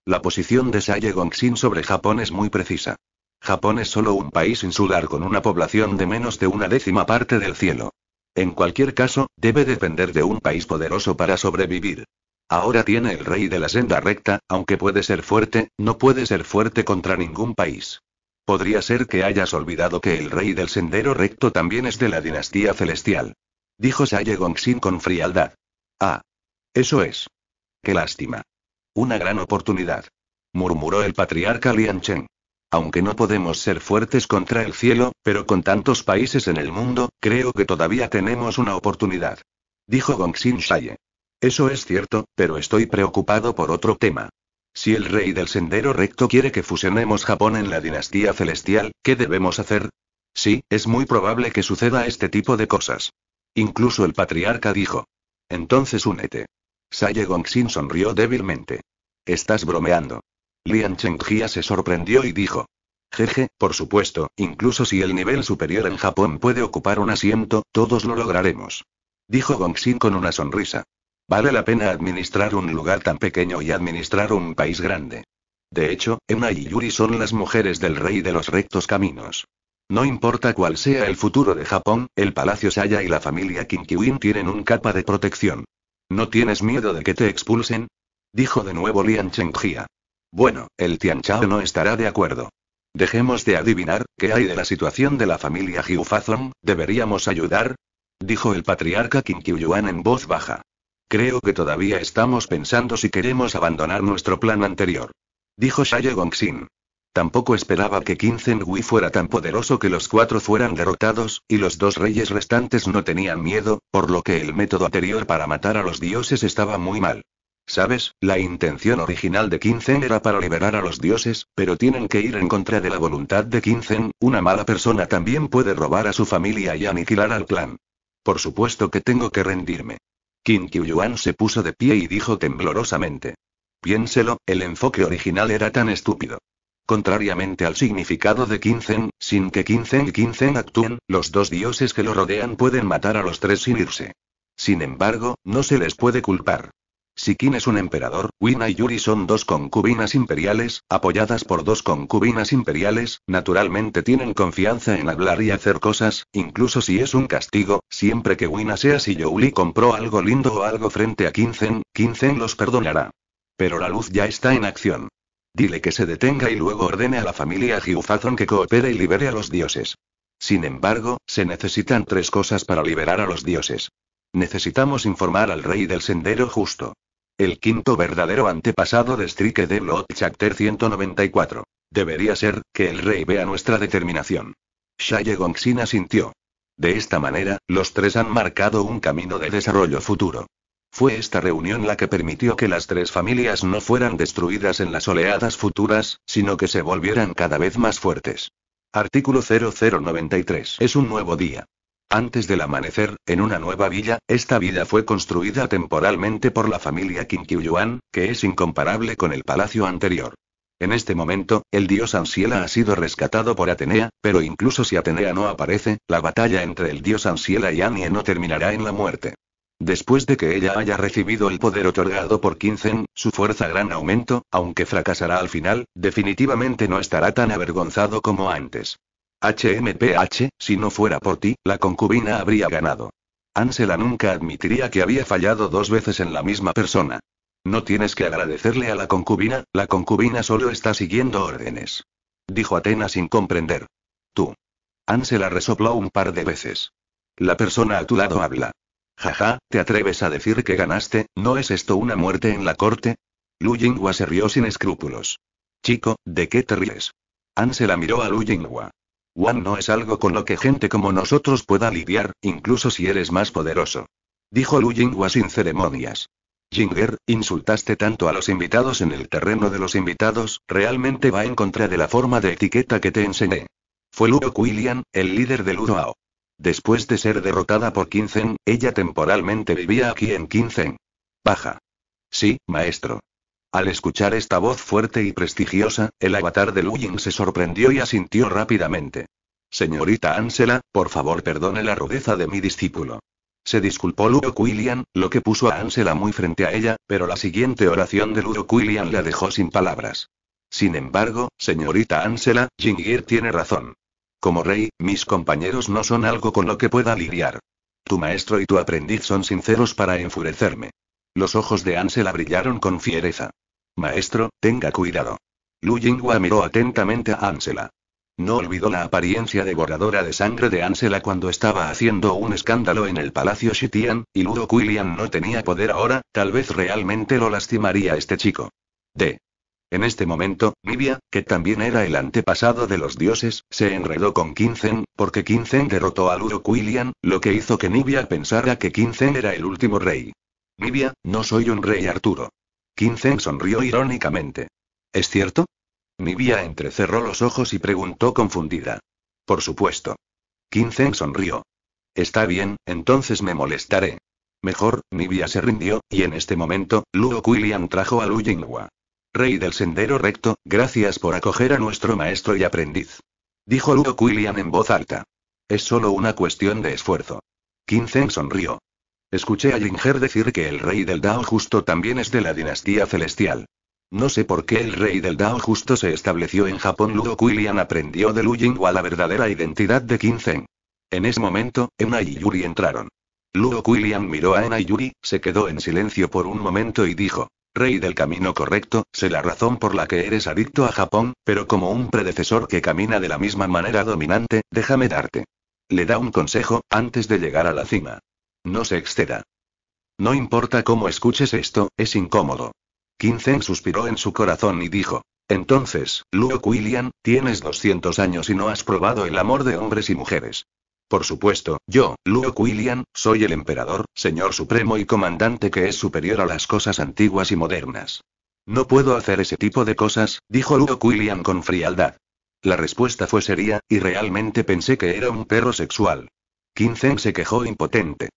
La posición de Saye Gongxin sobre Japón es muy precisa. Japón es solo un país insular con una población de menos de una décima parte del cielo. En cualquier caso, debe depender de un país poderoso para sobrevivir. Ahora tiene el rey de la senda recta, aunque puede ser fuerte, no puede ser fuerte contra ningún país. Podría ser que hayas olvidado que el rey del sendero recto también es de la dinastía celestial. Dijo Saye Gongxin con frialdad. Ah. Eso es. Qué lástima. Una gran oportunidad. Murmuró el patriarca Lian aunque no podemos ser fuertes contra el cielo, pero con tantos países en el mundo, creo que todavía tenemos una oportunidad. Dijo Gongxin Shaye. Eso es cierto, pero estoy preocupado por otro tema. Si el rey del sendero recto quiere que fusionemos Japón en la dinastía celestial, ¿qué debemos hacer? Sí, es muy probable que suceda este tipo de cosas. Incluso el patriarca dijo. Entonces únete. Gong Gongxin sonrió débilmente. Estás bromeando. Lian Chengjia se sorprendió y dijo. Jeje, por supuesto, incluso si el nivel superior en Japón puede ocupar un asiento, todos lo lograremos. Dijo Gongxin con una sonrisa. Vale la pena administrar un lugar tan pequeño y administrar un país grande. De hecho, Emma y Yuri son las mujeres del rey de los rectos caminos. No importa cuál sea el futuro de Japón, el Palacio Saya y la familia Kiwin tienen un capa de protección. ¿No tienes miedo de que te expulsen? Dijo de nuevo Lian Chengjia. Bueno, el Chao no estará de acuerdo. Dejemos de adivinar, ¿qué hay de la situación de la familia Jiufazong, ¿Deberíamos ayudar? Dijo el patriarca Kinkiyuan en voz baja. Creo que todavía estamos pensando si queremos abandonar nuestro plan anterior. Dijo Shaye Gongxin. Tampoco esperaba que Qin fuera tan poderoso que los cuatro fueran derrotados, y los dos reyes restantes no tenían miedo, por lo que el método anterior para matar a los dioses estaba muy mal. Sabes, la intención original de Quinzen era para liberar a los dioses, pero tienen que ir en contra de la voluntad de Quinzen, una mala persona también puede robar a su familia y aniquilar al clan. Por supuesto que tengo que rendirme. Qin se puso de pie y dijo temblorosamente. Piénselo, el enfoque original era tan estúpido. Contrariamente al significado de Quinzen, sin que Quinzen y Quinzen actúen, los dos dioses que lo rodean pueden matar a los tres sin irse. Sin embargo, no se les puede culpar. Si Kin es un emperador, Wina y Yuri son dos concubinas imperiales, apoyadas por dos concubinas imperiales, naturalmente tienen confianza en hablar y hacer cosas, incluso si es un castigo, siempre que Wina sea si Yuri compró algo lindo o algo frente a Kinzen, Kinzen los perdonará. Pero la luz ya está en acción. Dile que se detenga y luego ordene a la familia Hyufazon que coopere y libere a los dioses. Sin embargo, se necesitan tres cosas para liberar a los dioses. Necesitamos informar al rey del sendero justo el quinto verdadero antepasado de Strike de lo Chapter 194. Debería ser, que el rey vea nuestra determinación. Shaye Gongxin asintió. De esta manera, los tres han marcado un camino de desarrollo futuro. Fue esta reunión la que permitió que las tres familias no fueran destruidas en las oleadas futuras, sino que se volvieran cada vez más fuertes. Artículo 0093. Es un nuevo día. Antes del amanecer, en una nueva villa, esta villa fue construida temporalmente por la familia Yuan, que es incomparable con el palacio anterior. En este momento, el dios Ansiela ha sido rescatado por Atenea, pero incluso si Atenea no aparece, la batalla entre el dios Ansiela y Anie no terminará en la muerte. Después de que ella haya recibido el poder otorgado por Kinzen, su fuerza gran aumento, aunque fracasará al final, definitivamente no estará tan avergonzado como antes. HMPH, si no fuera por ti, la concubina habría ganado. Ansela nunca admitiría que había fallado dos veces en la misma persona. No tienes que agradecerle a la concubina, la concubina solo está siguiendo órdenes. Dijo Atena sin comprender. Tú. Ansela resopló un par de veces. La persona a tu lado habla. Jaja, ¿te atreves a decir que ganaste? ¿No es esto una muerte en la corte? Lu Jinghua se rió sin escrúpulos. Chico, ¿de qué te ríes? Ansela miró a Lu Jinghua. Wan no es algo con lo que gente como nosotros pueda lidiar, incluso si eres más poderoso. Dijo Lu Jinghua sin ceremonias. Jinger, insultaste tanto a los invitados en el terreno de los invitados, realmente va en contra de la forma de etiqueta que te enseñé. Fue Luo Quillian, el líder del Ao. Después de ser derrotada por Quinzen, ella temporalmente vivía aquí en Quinzen. Baja. Sí, maestro. Al escuchar esta voz fuerte y prestigiosa, el avatar de Ying se sorprendió y asintió rápidamente. Señorita Ansela, por favor perdone la rudeza de mi discípulo. Se disculpó Ludo Quillian, lo que puso a Ansela muy frente a ella, pero la siguiente oración de Ludo Quillian la dejó sin palabras. Sin embargo, señorita Ansela, Jingir tiene razón. Como rey, mis compañeros no son algo con lo que pueda lidiar. Tu maestro y tu aprendiz son sinceros para enfurecerme. Los ojos de Ansela brillaron con fiereza. Maestro, tenga cuidado. Lu Yinghua miró atentamente a Ansela. No olvidó la apariencia devoradora de sangre de Ansela cuando estaba haciendo un escándalo en el palacio Shitian, y Ludo Quillian no tenía poder ahora, tal vez realmente lo lastimaría este chico. D. En este momento, Nibia, que también era el antepasado de los dioses, se enredó con Kinzen, porque Kinzen derrotó a Ludo Quillian, lo que hizo que Nibia pensara que Kinzen era el último rey. Nibia, no soy un rey Arturo. Quincen sonrió irónicamente. ¿Es cierto? Nibia entrecerró los ojos y preguntó confundida. Por supuesto. Quincen sonrió. Está bien, entonces me molestaré. Mejor, Nibia se rindió, y en este momento, Luo Quillian trajo a Lu Rey del sendero recto, gracias por acoger a nuestro maestro y aprendiz. Dijo Luo Quillian en voz alta. Es solo una cuestión de esfuerzo. Quincen sonrió. Escuché a Jinger decir que el rey del Dao justo también es de la dinastía celestial. No sé por qué el rey del Dao justo se estableció en Japón. Ludo Quillian aprendió de Lu Jingwa la verdadera identidad de Kinzen. En ese momento, Ena y Yuri entraron. Ludo Quillian miró a Ena y Yuri, se quedó en silencio por un momento y dijo: Rey del camino correcto, sé la razón por la que eres adicto a Japón, pero como un predecesor que camina de la misma manera dominante, déjame darte. Le da un consejo, antes de llegar a la cima. No se exceda. No importa cómo escuches esto, es incómodo. Quincen suspiró en su corazón y dijo. Entonces, Luo William, tienes 200 años y no has probado el amor de hombres y mujeres. Por supuesto, yo, Luo William, soy el emperador, señor supremo y comandante que es superior a las cosas antiguas y modernas. No puedo hacer ese tipo de cosas, dijo Luo Quillian con frialdad. La respuesta fue seria, y realmente pensé que era un perro sexual. Quincen se quejó impotente.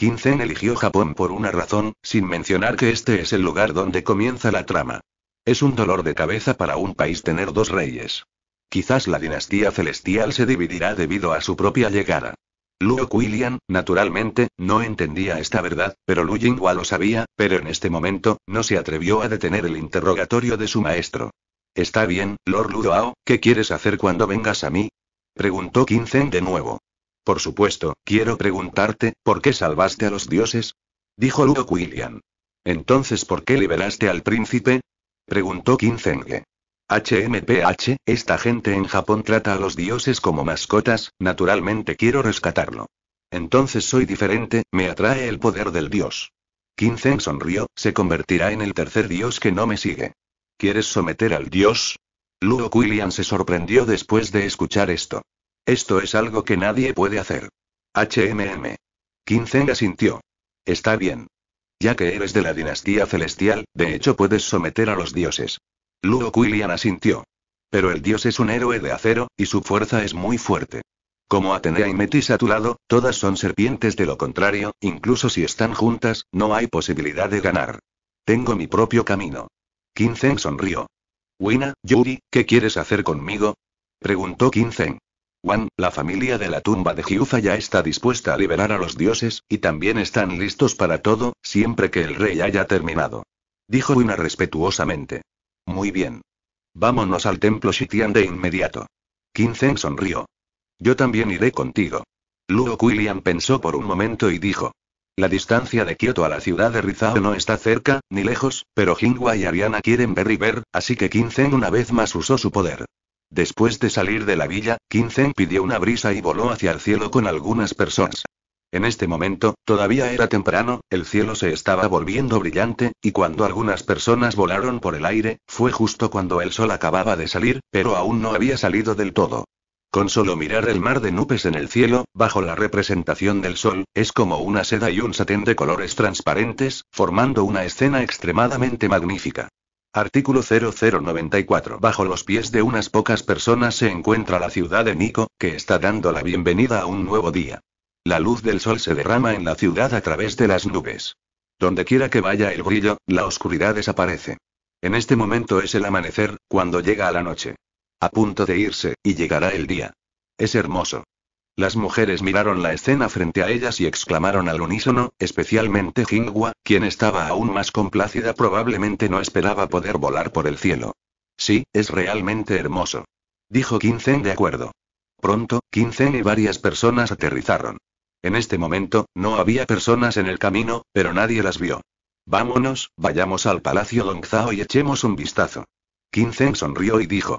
Kinzen eligió Japón por una razón, sin mencionar que este es el lugar donde comienza la trama. Es un dolor de cabeza para un país tener dos reyes. Quizás la dinastía celestial se dividirá debido a su propia llegada. Luo William, naturalmente, no entendía esta verdad, pero Lu Jinghua lo sabía, pero en este momento, no se atrevió a detener el interrogatorio de su maestro. Está bien, Lord Ludoao, ¿qué quieres hacer cuando vengas a mí? Preguntó Quincen de nuevo. Por supuesto, quiero preguntarte, ¿por qué salvaste a los dioses? Dijo Luo Quillian. Entonces, ¿por qué liberaste al príncipe? Preguntó Kinzenge. HMPH, esta gente en Japón trata a los dioses como mascotas, naturalmente quiero rescatarlo. Entonces soy diferente, me atrae el poder del dios. Qin sonrió, se convertirá en el tercer dios que no me sigue. ¿Quieres someter al dios? Luo Quillian se sorprendió después de escuchar esto. Esto es algo que nadie puede hacer. HMM. Quincen asintió. Está bien. Ya que eres de la dinastía celestial, de hecho puedes someter a los dioses. Luo Quillian asintió. Pero el dios es un héroe de acero, y su fuerza es muy fuerte. Como Atenea y Metis a tu lado, todas son serpientes de lo contrario, incluso si están juntas, no hay posibilidad de ganar. Tengo mi propio camino. Quincen sonrió. Wina, Yuri, ¿qué quieres hacer conmigo? Preguntó Quincen. Wan, la familia de la tumba de Jiuza ya está dispuesta a liberar a los dioses, y también están listos para todo, siempre que el rey haya terminado. Dijo Una respetuosamente. Muy bien. Vámonos al templo Shitian de inmediato. quinzen sonrió. Yo también iré contigo. Luo William pensó por un momento y dijo. La distancia de Kioto a la ciudad de Rizao no está cerca, ni lejos, pero Jingwa y Ariana quieren ver y ver, así que quinzen una vez más usó su poder. Después de salir de la villa, Kinzen pidió una brisa y voló hacia el cielo con algunas personas. En este momento, todavía era temprano, el cielo se estaba volviendo brillante, y cuando algunas personas volaron por el aire, fue justo cuando el sol acababa de salir, pero aún no había salido del todo. Con solo mirar el mar de nubes en el cielo, bajo la representación del sol, es como una seda y un satén de colores transparentes, formando una escena extremadamente magnífica. Artículo 0094. Bajo los pies de unas pocas personas se encuentra la ciudad de Nico, que está dando la bienvenida a un nuevo día. La luz del sol se derrama en la ciudad a través de las nubes. Donde quiera que vaya el brillo, la oscuridad desaparece. En este momento es el amanecer, cuando llega la noche. A punto de irse, y llegará el día. Es hermoso. Las mujeres miraron la escena frente a ellas y exclamaron al unísono, especialmente Jingua, quien estaba aún más complacida probablemente no esperaba poder volar por el cielo. Sí, es realmente hermoso. Dijo Quincen de acuerdo. Pronto, Quincen y varias personas aterrizaron. En este momento, no había personas en el camino, pero nadie las vio. Vámonos, vayamos al Palacio Dongzhao y echemos un vistazo. Quincen sonrió y dijo.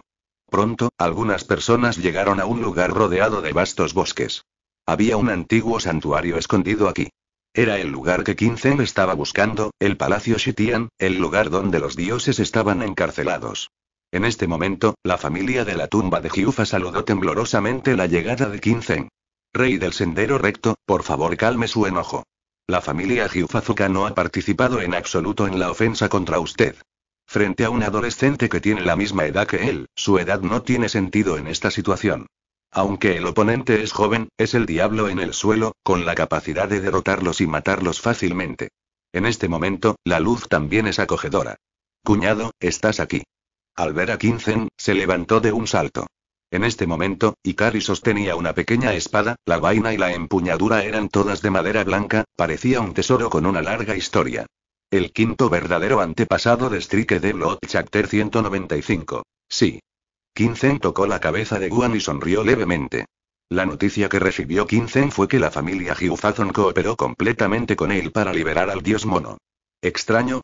Pronto, algunas personas llegaron a un lugar rodeado de vastos bosques. Había un antiguo santuario escondido aquí. Era el lugar que Zheng estaba buscando, el Palacio Shitian, el lugar donde los dioses estaban encarcelados. En este momento, la familia de la tumba de Jiufa saludó temblorosamente la llegada de Zheng. Rey del sendero recto, por favor calme su enojo. La familia Zuka no ha participado en absoluto en la ofensa contra usted. Frente a un adolescente que tiene la misma edad que él, su edad no tiene sentido en esta situación. Aunque el oponente es joven, es el diablo en el suelo, con la capacidad de derrotarlos y matarlos fácilmente. En este momento, la luz también es acogedora. Cuñado, estás aquí. Al ver a Kinzen, se levantó de un salto. En este momento, Ikari sostenía una pequeña espada, la vaina y la empuñadura eran todas de madera blanca, parecía un tesoro con una larga historia. El quinto verdadero antepasado de Strike de Blood Chapter 195. Sí. Quinzen tocó la cabeza de Guan y sonrió levemente. La noticia que recibió Quinzen fue que la familia Hyufazon cooperó completamente con él para liberar al dios mono. ¿Extraño?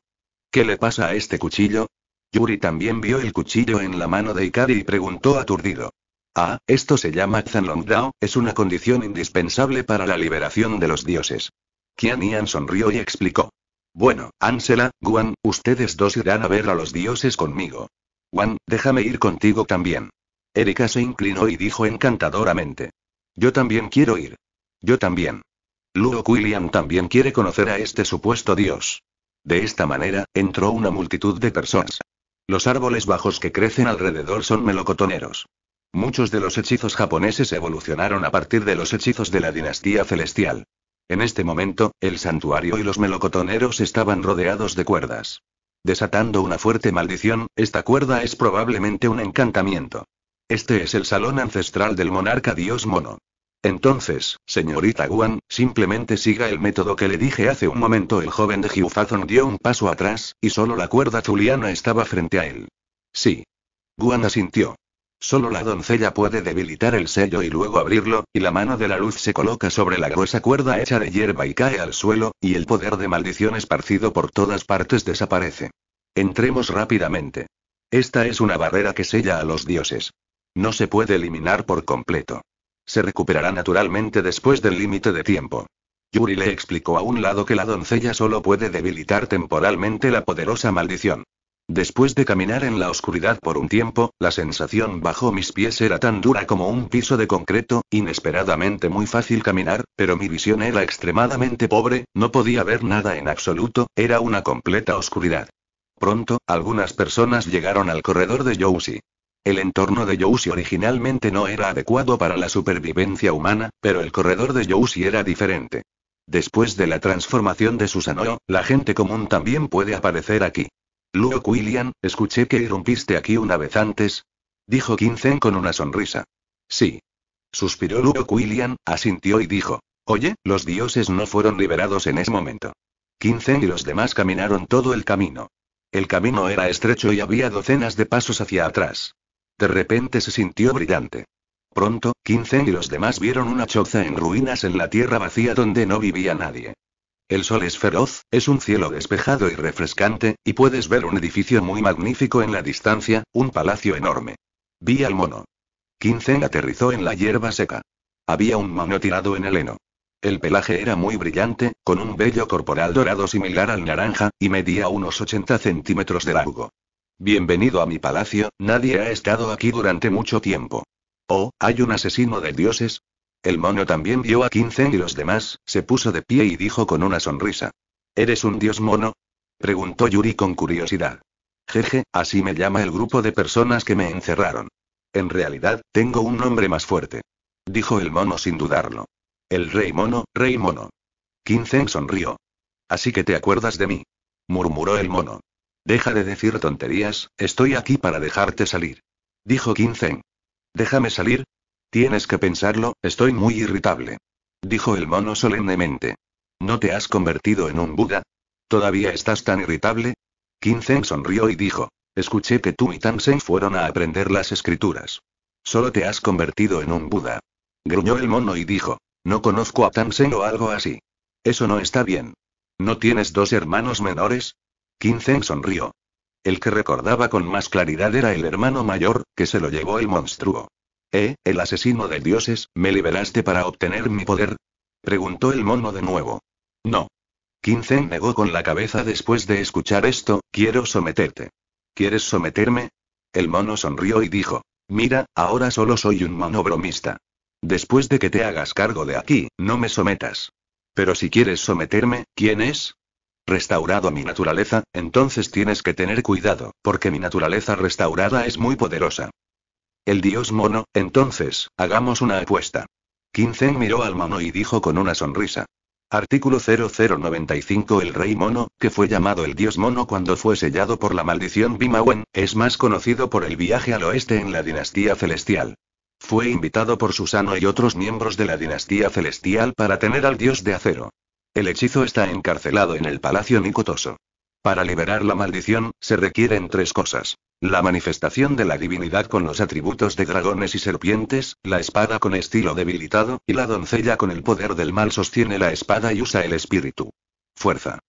¿Qué le pasa a este cuchillo? Yuri también vio el cuchillo en la mano de Ikari y preguntó aturdido. Ah, esto se llama Dao, es una condición indispensable para la liberación de los dioses. Qian sonrió y explicó. Bueno, Ansela, Guan, ustedes dos irán a ver a los dioses conmigo. Guan, déjame ir contigo también. Erika se inclinó y dijo encantadoramente. Yo también quiero ir. Yo también. Luo Quillian también quiere conocer a este supuesto dios. De esta manera, entró una multitud de personas. Los árboles bajos que crecen alrededor son melocotoneros. Muchos de los hechizos japoneses evolucionaron a partir de los hechizos de la dinastía celestial. En este momento, el santuario y los melocotoneros estaban rodeados de cuerdas. Desatando una fuerte maldición, esta cuerda es probablemente un encantamiento. Este es el salón ancestral del monarca dios mono. Entonces, señorita Guan, simplemente siga el método que le dije hace un momento. El joven de Jiufazong dio un paso atrás, y solo la cuerda zuliana estaba frente a él. Sí. Guan asintió. Solo la doncella puede debilitar el sello y luego abrirlo, y la mano de la luz se coloca sobre la gruesa cuerda hecha de hierba y cae al suelo, y el poder de maldición esparcido por todas partes desaparece. Entremos rápidamente. Esta es una barrera que sella a los dioses. No se puede eliminar por completo. Se recuperará naturalmente después del límite de tiempo. Yuri le explicó a un lado que la doncella solo puede debilitar temporalmente la poderosa maldición. Después de caminar en la oscuridad por un tiempo, la sensación bajo mis pies era tan dura como un piso de concreto, inesperadamente muy fácil caminar, pero mi visión era extremadamente pobre, no podía ver nada en absoluto, era una completa oscuridad. Pronto, algunas personas llegaron al corredor de Josie. El entorno de Yousi originalmente no era adecuado para la supervivencia humana, pero el corredor de Yousi era diferente. Después de la transformación de Susanoo, la gente común también puede aparecer aquí. «Luo Quillian, escuché que irrumpiste aquí una vez antes. Dijo Quincen con una sonrisa. Sí. Suspiró Luo William, asintió y dijo. Oye, los dioses no fueron liberados en ese momento. Quincen y los demás caminaron todo el camino. El camino era estrecho y había docenas de pasos hacia atrás. De repente se sintió brillante. Pronto, Quincen y los demás vieron una choza en ruinas en la tierra vacía donde no vivía nadie. El sol es feroz, es un cielo despejado y refrescante, y puedes ver un edificio muy magnífico en la distancia, un palacio enorme. Vi al mono. Quincen aterrizó en la hierba seca. Había un mono tirado en el heno. El pelaje era muy brillante, con un bello corporal dorado similar al naranja, y medía unos 80 centímetros de largo. Bienvenido a mi palacio, nadie ha estado aquí durante mucho tiempo. Oh, hay un asesino de dioses, el mono también vio a Kinzen y los demás, se puso de pie y dijo con una sonrisa. ¿Eres un dios mono? preguntó Yuri con curiosidad. Jeje, así me llama el grupo de personas que me encerraron. En realidad, tengo un nombre más fuerte. Dijo el mono sin dudarlo. El rey mono, rey mono. Kinzen sonrió. Así que te acuerdas de mí. Murmuró el mono. Deja de decir tonterías, estoy aquí para dejarte salir. Dijo Kinzen. Déjame salir, Tienes que pensarlo, estoy muy irritable. Dijo el mono solemnemente. ¿No te has convertido en un Buda? ¿Todavía estás tan irritable? Kinzen sonrió y dijo. Escuché que tú y Tansen fueron a aprender las escrituras. Solo te has convertido en un Buda. Gruñó el mono y dijo. No conozco a Tansen o algo así. Eso no está bien. ¿No tienes dos hermanos menores? Kinzen sonrió. El que recordaba con más claridad era el hermano mayor, que se lo llevó el monstruo. ¿Eh, el asesino de dioses, me liberaste para obtener mi poder? Preguntó el mono de nuevo. No. Quincen negó con la cabeza después de escuchar esto, quiero someterte. ¿Quieres someterme? El mono sonrió y dijo, mira, ahora solo soy un mono bromista. Después de que te hagas cargo de aquí, no me sometas. Pero si quieres someterme, ¿quién es? Restaurado mi naturaleza, entonces tienes que tener cuidado, porque mi naturaleza restaurada es muy poderosa. El dios mono, entonces, hagamos una apuesta. Kinzen miró al mono y dijo con una sonrisa. Artículo 0095 El rey mono, que fue llamado el dios mono cuando fue sellado por la maldición Bimawen, es más conocido por el viaje al oeste en la dinastía celestial. Fue invitado por Susano y otros miembros de la dinastía celestial para tener al dios de acero. El hechizo está encarcelado en el palacio Nicotoso. Para liberar la maldición, se requieren tres cosas. La manifestación de la divinidad con los atributos de dragones y serpientes, la espada con estilo debilitado, y la doncella con el poder del mal sostiene la espada y usa el espíritu. Fuerza.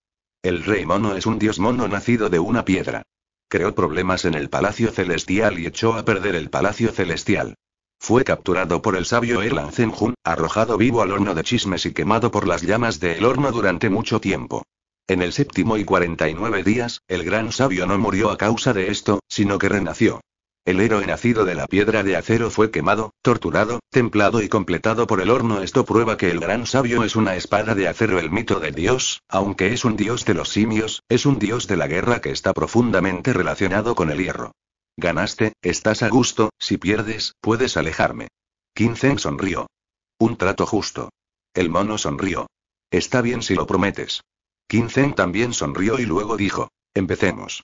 El rey mono es un dios mono nacido de una piedra. Creó problemas en el palacio celestial y echó a perder el palacio celestial. Fue capturado por el sabio Elan Zenjun, arrojado vivo al horno de chismes y quemado por las llamas del horno durante mucho tiempo. En el séptimo y nueve días, el gran sabio no murió a causa de esto, sino que renació. El héroe nacido de la piedra de acero fue quemado, torturado, templado y completado por el horno. Esto prueba que el gran sabio es una espada de acero. El mito de Dios, aunque es un dios de los simios, es un dios de la guerra que está profundamente relacionado con el hierro. Ganaste, estás a gusto, si pierdes, puedes alejarme. Quince sonrió. Un trato justo. El mono sonrió. Está bien si lo prometes. Quincen también sonrió y luego dijo: Empecemos.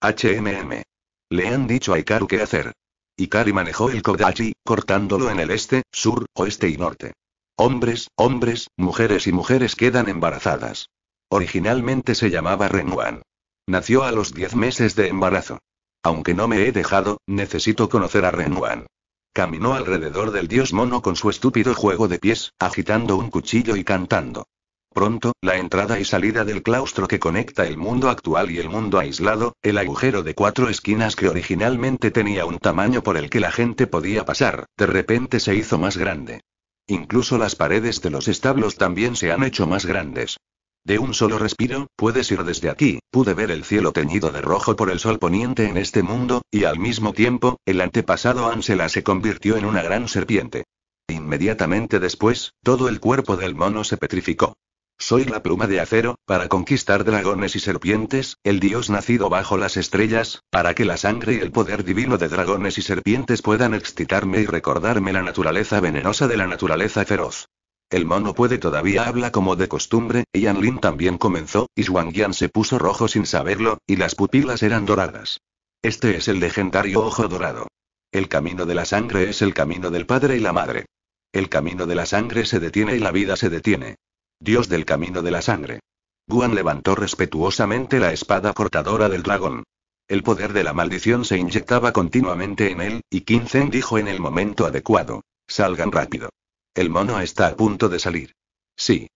HMM. Le han dicho a Ikaru qué hacer. Ikari manejó el Kodachi, cortándolo en el este, sur, oeste y norte. Hombres, hombres, mujeres y mujeres quedan embarazadas. Originalmente se llamaba Renuan. Nació a los 10 meses de embarazo. Aunque no me he dejado, necesito conocer a Renwan. Caminó alrededor del dios mono con su estúpido juego de pies, agitando un cuchillo y cantando. Pronto, la entrada y salida del claustro que conecta el mundo actual y el mundo aislado, el agujero de cuatro esquinas que originalmente tenía un tamaño por el que la gente podía pasar, de repente se hizo más grande. Incluso las paredes de los establos también se han hecho más grandes. De un solo respiro, puedes ir desde aquí, pude ver el cielo teñido de rojo por el sol poniente en este mundo, y al mismo tiempo, el antepasado Ansela se convirtió en una gran serpiente. Inmediatamente después, todo el cuerpo del mono se petrificó. Soy la pluma de acero, para conquistar dragones y serpientes, el dios nacido bajo las estrellas, para que la sangre y el poder divino de dragones y serpientes puedan excitarme y recordarme la naturaleza venenosa de la naturaleza feroz. El mono puede todavía habla como de costumbre, y Lin también comenzó, y Zhuang se puso rojo sin saberlo, y las pupilas eran doradas. Este es el legendario ojo dorado. El camino de la sangre es el camino del padre y la madre. El camino de la sangre se detiene y la vida se detiene. Dios del camino de la sangre. Guan levantó respetuosamente la espada cortadora del dragón. El poder de la maldición se inyectaba continuamente en él, y Zhen dijo en el momento adecuado. Salgan rápido. El mono está a punto de salir. Sí.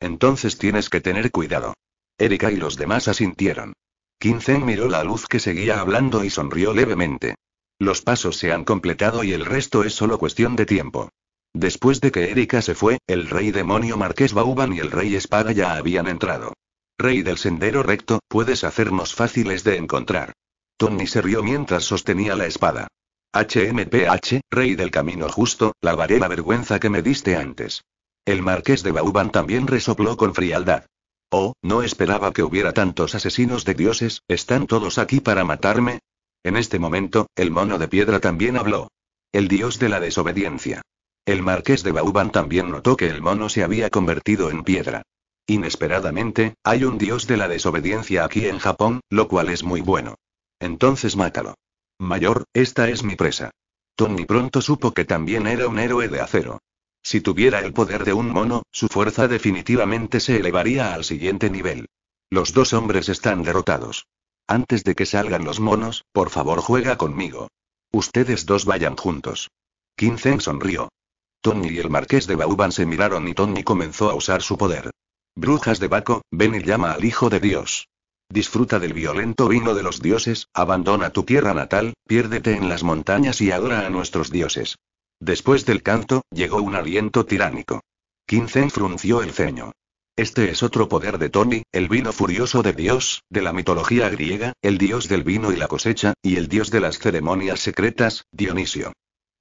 Entonces tienes que tener cuidado. Erika y los demás asintieron. Zhen miró la luz que seguía hablando y sonrió levemente. Los pasos se han completado y el resto es solo cuestión de tiempo. Después de que Erika se fue, el rey demonio Marqués Bauban y el rey Espada ya habían entrado. Rey del sendero recto, puedes hacernos fáciles de encontrar. Tony se rió mientras sostenía la espada. HMPH, rey del camino justo, lavaré la vergüenza que me diste antes. El marqués de Bauban también resopló con frialdad. Oh, no esperaba que hubiera tantos asesinos de dioses, ¿están todos aquí para matarme? En este momento, el mono de piedra también habló. El dios de la desobediencia. El marqués de Bauban también notó que el mono se había convertido en piedra. Inesperadamente, hay un dios de la desobediencia aquí en Japón, lo cual es muy bueno. Entonces mátalo. Mayor, esta es mi presa. Tony pronto supo que también era un héroe de acero. Si tuviera el poder de un mono, su fuerza definitivamente se elevaría al siguiente nivel. Los dos hombres están derrotados. Antes de que salgan los monos, por favor juega conmigo. Ustedes dos vayan juntos. Quincen sonrió. Tony y el marqués de Baúban se miraron y Tony comenzó a usar su poder. Brujas de Baco, ven y llama al Hijo de Dios. Disfruta del violento vino de los dioses, abandona tu tierra natal, piérdete en las montañas y adora a nuestros dioses. Después del canto, llegó un aliento tiránico. Quince frunció el ceño. Este es otro poder de Tony, el vino furioso de Dios, de la mitología griega, el dios del vino y la cosecha, y el dios de las ceremonias secretas, Dionisio.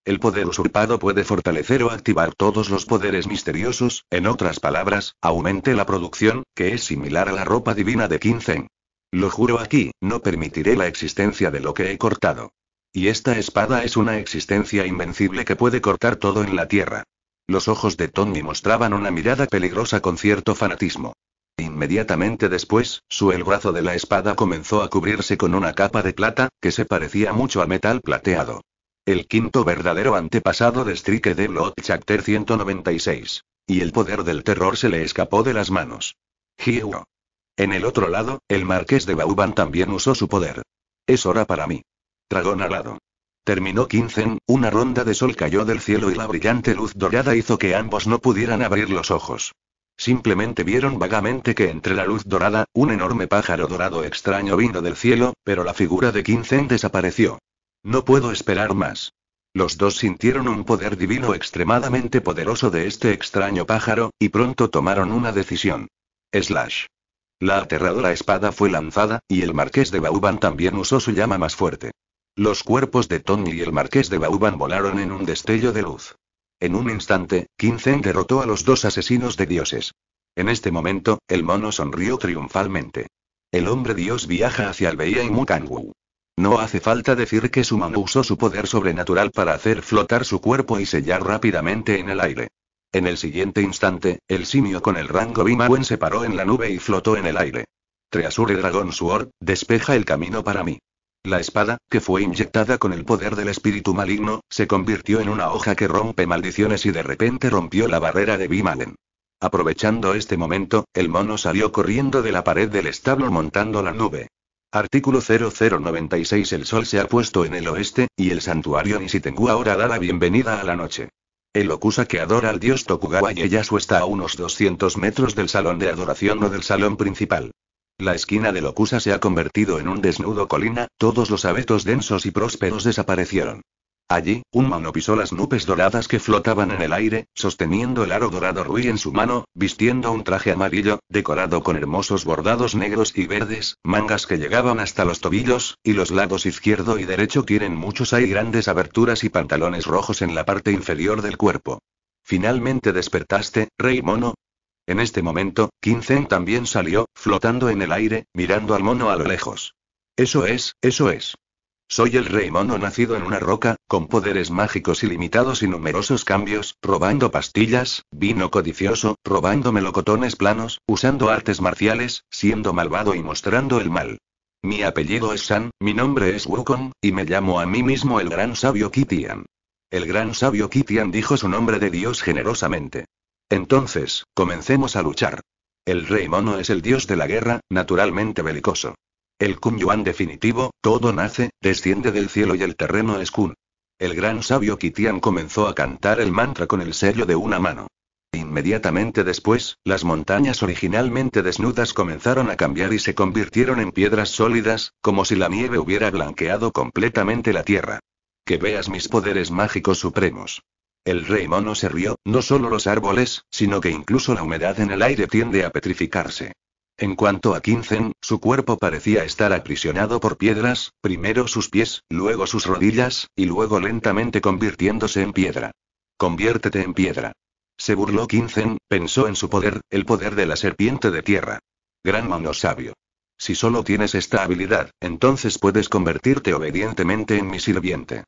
El poder usurpado puede fortalecer o activar todos los poderes misteriosos, en otras palabras, aumente la producción, que es similar a la ropa divina de Kinzen. Lo juro aquí, no permitiré la existencia de lo que he cortado. Y esta espada es una existencia invencible que puede cortar todo en la tierra. Los ojos de Tony mostraban una mirada peligrosa con cierto fanatismo. Inmediatamente después, su el brazo de la espada comenzó a cubrirse con una capa de plata, que se parecía mucho a metal plateado. El quinto verdadero antepasado de Strike de Blood Chapter 196. Y el poder del terror se le escapó de las manos. Hiu. En el otro lado, el marqués de Bauban también usó su poder. Es hora para mí. Dragón alado. Terminó Quincen, una ronda de sol cayó del cielo y la brillante luz dorada hizo que ambos no pudieran abrir los ojos. Simplemente vieron vagamente que entre la luz dorada, un enorme pájaro dorado extraño vino del cielo, pero la figura de Quincen desapareció. No puedo esperar más. Los dos sintieron un poder divino extremadamente poderoso de este extraño pájaro, y pronto tomaron una decisión. Slash. La aterradora espada fue lanzada, y el marqués de Bauban también usó su llama más fuerte. Los cuerpos de Tony y el marqués de Bauban volaron en un destello de luz. En un instante, Kinzen derrotó a los dos asesinos de dioses. En este momento, el mono sonrió triunfalmente. El hombre dios viaja hacia el y Mukangu. No hace falta decir que su mano usó su poder sobrenatural para hacer flotar su cuerpo y sellar rápidamente en el aire. En el siguiente instante, el simio con el rango Bimawen se paró en la nube y flotó en el aire. Treasure Dragon Sword, despeja el camino para mí. La espada, que fue inyectada con el poder del espíritu maligno, se convirtió en una hoja que rompe maldiciones y de repente rompió la barrera de Bimalen. Aprovechando este momento, el mono salió corriendo de la pared del establo montando la nube. Artículo 0096 El sol se ha puesto en el oeste, y el santuario Nisitengu ahora da la bienvenida a la noche. El Okusa que adora al dios Tokugawa Ieyasu está a unos 200 metros del salón de adoración o del salón principal. La esquina del Okusa se ha convertido en un desnudo colina, todos los abetos densos y prósperos desaparecieron. Allí, un mono pisó las nubes doradas que flotaban en el aire, sosteniendo el aro dorado Rui en su mano, vistiendo un traje amarillo, decorado con hermosos bordados negros y verdes, mangas que llegaban hasta los tobillos, y los lados izquierdo y derecho tienen muchos hay grandes aberturas y pantalones rojos en la parte inferior del cuerpo. Finalmente despertaste, rey mono, en este momento, Quincen también salió, flotando en el aire, mirando al mono a lo lejos. Eso es, eso es. Soy el rey mono nacido en una roca, con poderes mágicos ilimitados y numerosos cambios, robando pastillas, vino codicioso, robando melocotones planos, usando artes marciales, siendo malvado y mostrando el mal. Mi apellido es San, mi nombre es Wukong, y me llamo a mí mismo el gran sabio Kitian. El gran sabio Kitian dijo su nombre de Dios generosamente. Entonces, comencemos a luchar. El rey mono es el dios de la guerra, naturalmente belicoso. El Kun definitivo, todo nace, desciende del cielo y el terreno es Kun. El gran sabio Kitian comenzó a cantar el mantra con el sello de una mano. Inmediatamente después, las montañas originalmente desnudas comenzaron a cambiar y se convirtieron en piedras sólidas, como si la nieve hubiera blanqueado completamente la tierra. Que veas mis poderes mágicos supremos. El rey mono se rió, no solo los árboles, sino que incluso la humedad en el aire tiende a petrificarse. En cuanto a Kinzen, su cuerpo parecía estar aprisionado por piedras, primero sus pies, luego sus rodillas, y luego lentamente convirtiéndose en piedra. Conviértete en piedra. Se burló Kinzen, pensó en su poder, el poder de la serpiente de tierra. Gran mono sabio. Si solo tienes esta habilidad, entonces puedes convertirte obedientemente en mi sirviente.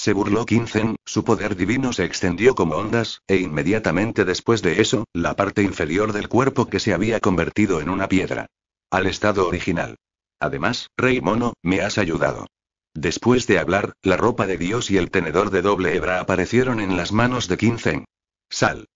Se burló Quincen, su poder divino se extendió como ondas, e inmediatamente después de eso, la parte inferior del cuerpo que se había convertido en una piedra. Al estado original. Además, Rey Mono, me has ayudado. Después de hablar, la ropa de Dios y el tenedor de doble hebra aparecieron en las manos de Quincen. Sal.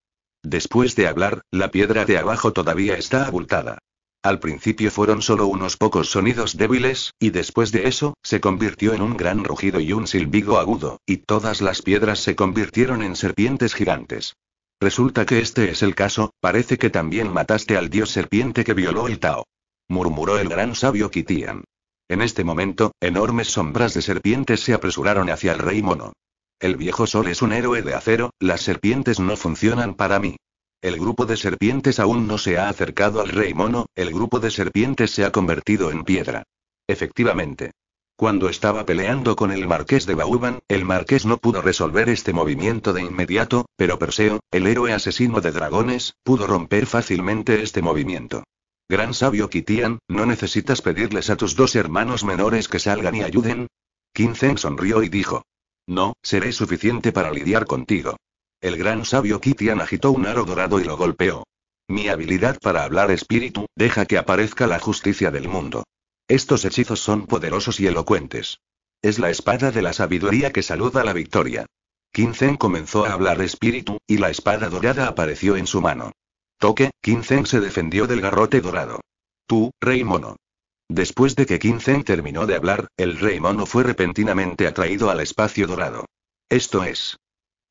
Después de hablar, la piedra de abajo todavía está abultada. Al principio fueron solo unos pocos sonidos débiles, y después de eso, se convirtió en un gran rugido y un silbido agudo, y todas las piedras se convirtieron en serpientes gigantes. Resulta que este es el caso, parece que también mataste al dios serpiente que violó el Tao. Murmuró el gran sabio Kitian. En este momento, enormes sombras de serpientes se apresuraron hacia el rey mono. El viejo sol es un héroe de acero, las serpientes no funcionan para mí. El grupo de serpientes aún no se ha acercado al rey mono, el grupo de serpientes se ha convertido en piedra. Efectivamente. Cuando estaba peleando con el marqués de Bauban, el marqués no pudo resolver este movimiento de inmediato, pero Perseo, el héroe asesino de dragones, pudo romper fácilmente este movimiento. Gran sabio Kitian, ¿no necesitas pedirles a tus dos hermanos menores que salgan y ayuden? «Kinzen sonrió y dijo. No, seré suficiente para lidiar contigo. El gran sabio Kitian agitó un aro dorado y lo golpeó. Mi habilidad para hablar espíritu, deja que aparezca la justicia del mundo. Estos hechizos son poderosos y elocuentes. Es la espada de la sabiduría que saluda la victoria. Kinzen comenzó a hablar espíritu, y la espada dorada apareció en su mano. Toque, Kinzen se defendió del garrote dorado. Tú, rey mono. Después de que Kinzen terminó de hablar, el rey mono fue repentinamente atraído al espacio dorado. Esto es.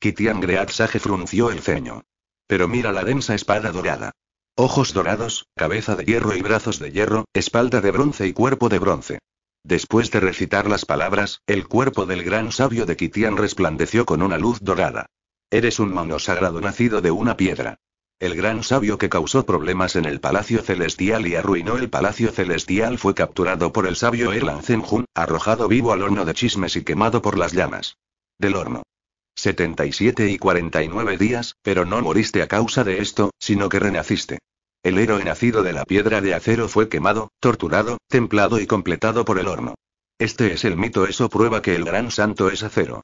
Kitian Greatsage frunció el ceño. Pero mira la densa espada dorada. Ojos dorados, cabeza de hierro y brazos de hierro, espalda de bronce y cuerpo de bronce. Después de recitar las palabras, el cuerpo del gran sabio de Kitian resplandeció con una luz dorada. Eres un mono sagrado nacido de una piedra. El gran sabio que causó problemas en el Palacio Celestial y arruinó el Palacio Celestial fue capturado por el sabio Erlan Zenjun, arrojado vivo al horno de chismes y quemado por las llamas. Del horno. 77 y 49 días, pero no moriste a causa de esto, sino que renaciste. El héroe nacido de la piedra de acero fue quemado, torturado, templado y completado por el horno. Este es el mito, eso prueba que el gran santo es acero.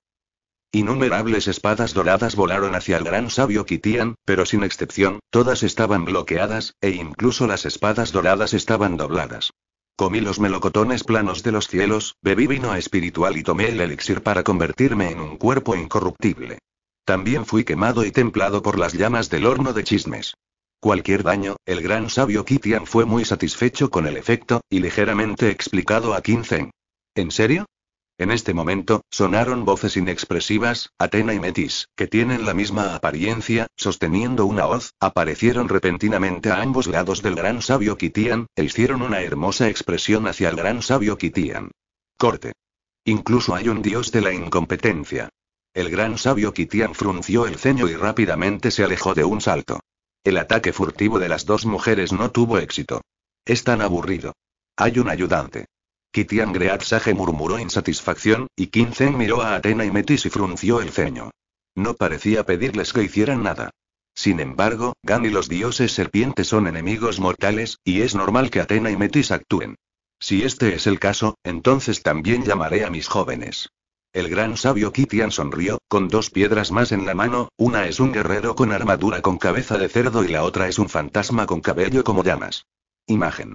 Innumerables espadas doradas volaron hacia el gran sabio Kitian, pero sin excepción, todas estaban bloqueadas, e incluso las espadas doradas estaban dobladas. Comí los melocotones planos de los cielos, bebí vino espiritual y tomé el elixir para convertirme en un cuerpo incorruptible. También fui quemado y templado por las llamas del horno de chismes. Cualquier daño, el gran sabio Kitian fue muy satisfecho con el efecto, y ligeramente explicado a Zeng. ¿En serio? En este momento, sonaron voces inexpresivas, Atena y Metis, que tienen la misma apariencia, sosteniendo una hoz, aparecieron repentinamente a ambos lados del gran sabio Kitian, e hicieron una hermosa expresión hacia el gran sabio Kitian. Corte. Incluso hay un dios de la incompetencia. El gran sabio Kitian frunció el ceño y rápidamente se alejó de un salto. El ataque furtivo de las dos mujeres no tuvo éxito. Es tan aburrido. Hay un ayudante. Kitian Sage murmuró insatisfacción, y Kinzen miró a Atena y Metis y frunció el ceño. No parecía pedirles que hicieran nada. Sin embargo, Gan y los dioses serpientes son enemigos mortales, y es normal que Atena y Metis actúen. Si este es el caso, entonces también llamaré a mis jóvenes. El gran sabio Kitian sonrió, con dos piedras más en la mano, una es un guerrero con armadura con cabeza de cerdo y la otra es un fantasma con cabello como llamas. Imagen.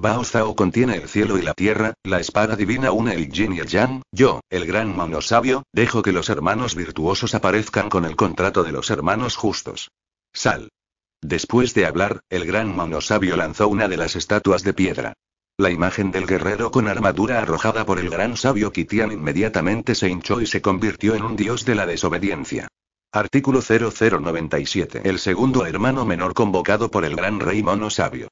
Bao Zhao contiene el cielo y la tierra, la espada divina une el Jin y el yang, yo, el gran monosabio, sabio, dejo que los hermanos virtuosos aparezcan con el contrato de los hermanos justos. Sal. Después de hablar, el gran monosabio sabio lanzó una de las estatuas de piedra. La imagen del guerrero con armadura arrojada por el gran sabio Kitian inmediatamente se hinchó y se convirtió en un dios de la desobediencia. Artículo 0097. El segundo hermano menor convocado por el gran rey mono sabio.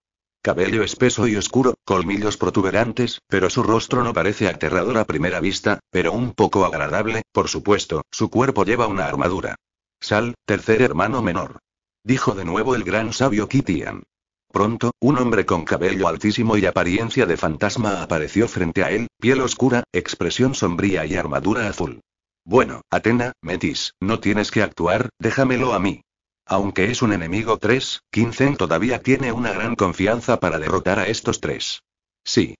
Cabello espeso y oscuro, colmillos protuberantes, pero su rostro no parece aterrador a primera vista, pero un poco agradable, por supuesto, su cuerpo lleva una armadura. Sal, tercer hermano menor. Dijo de nuevo el gran sabio Kitian. Pronto, un hombre con cabello altísimo y apariencia de fantasma apareció frente a él, piel oscura, expresión sombría y armadura azul. Bueno, Atena, Metis, no tienes que actuar, déjamelo a mí. Aunque es un enemigo 3, Kincen todavía tiene una gran confianza para derrotar a estos tres. Sí.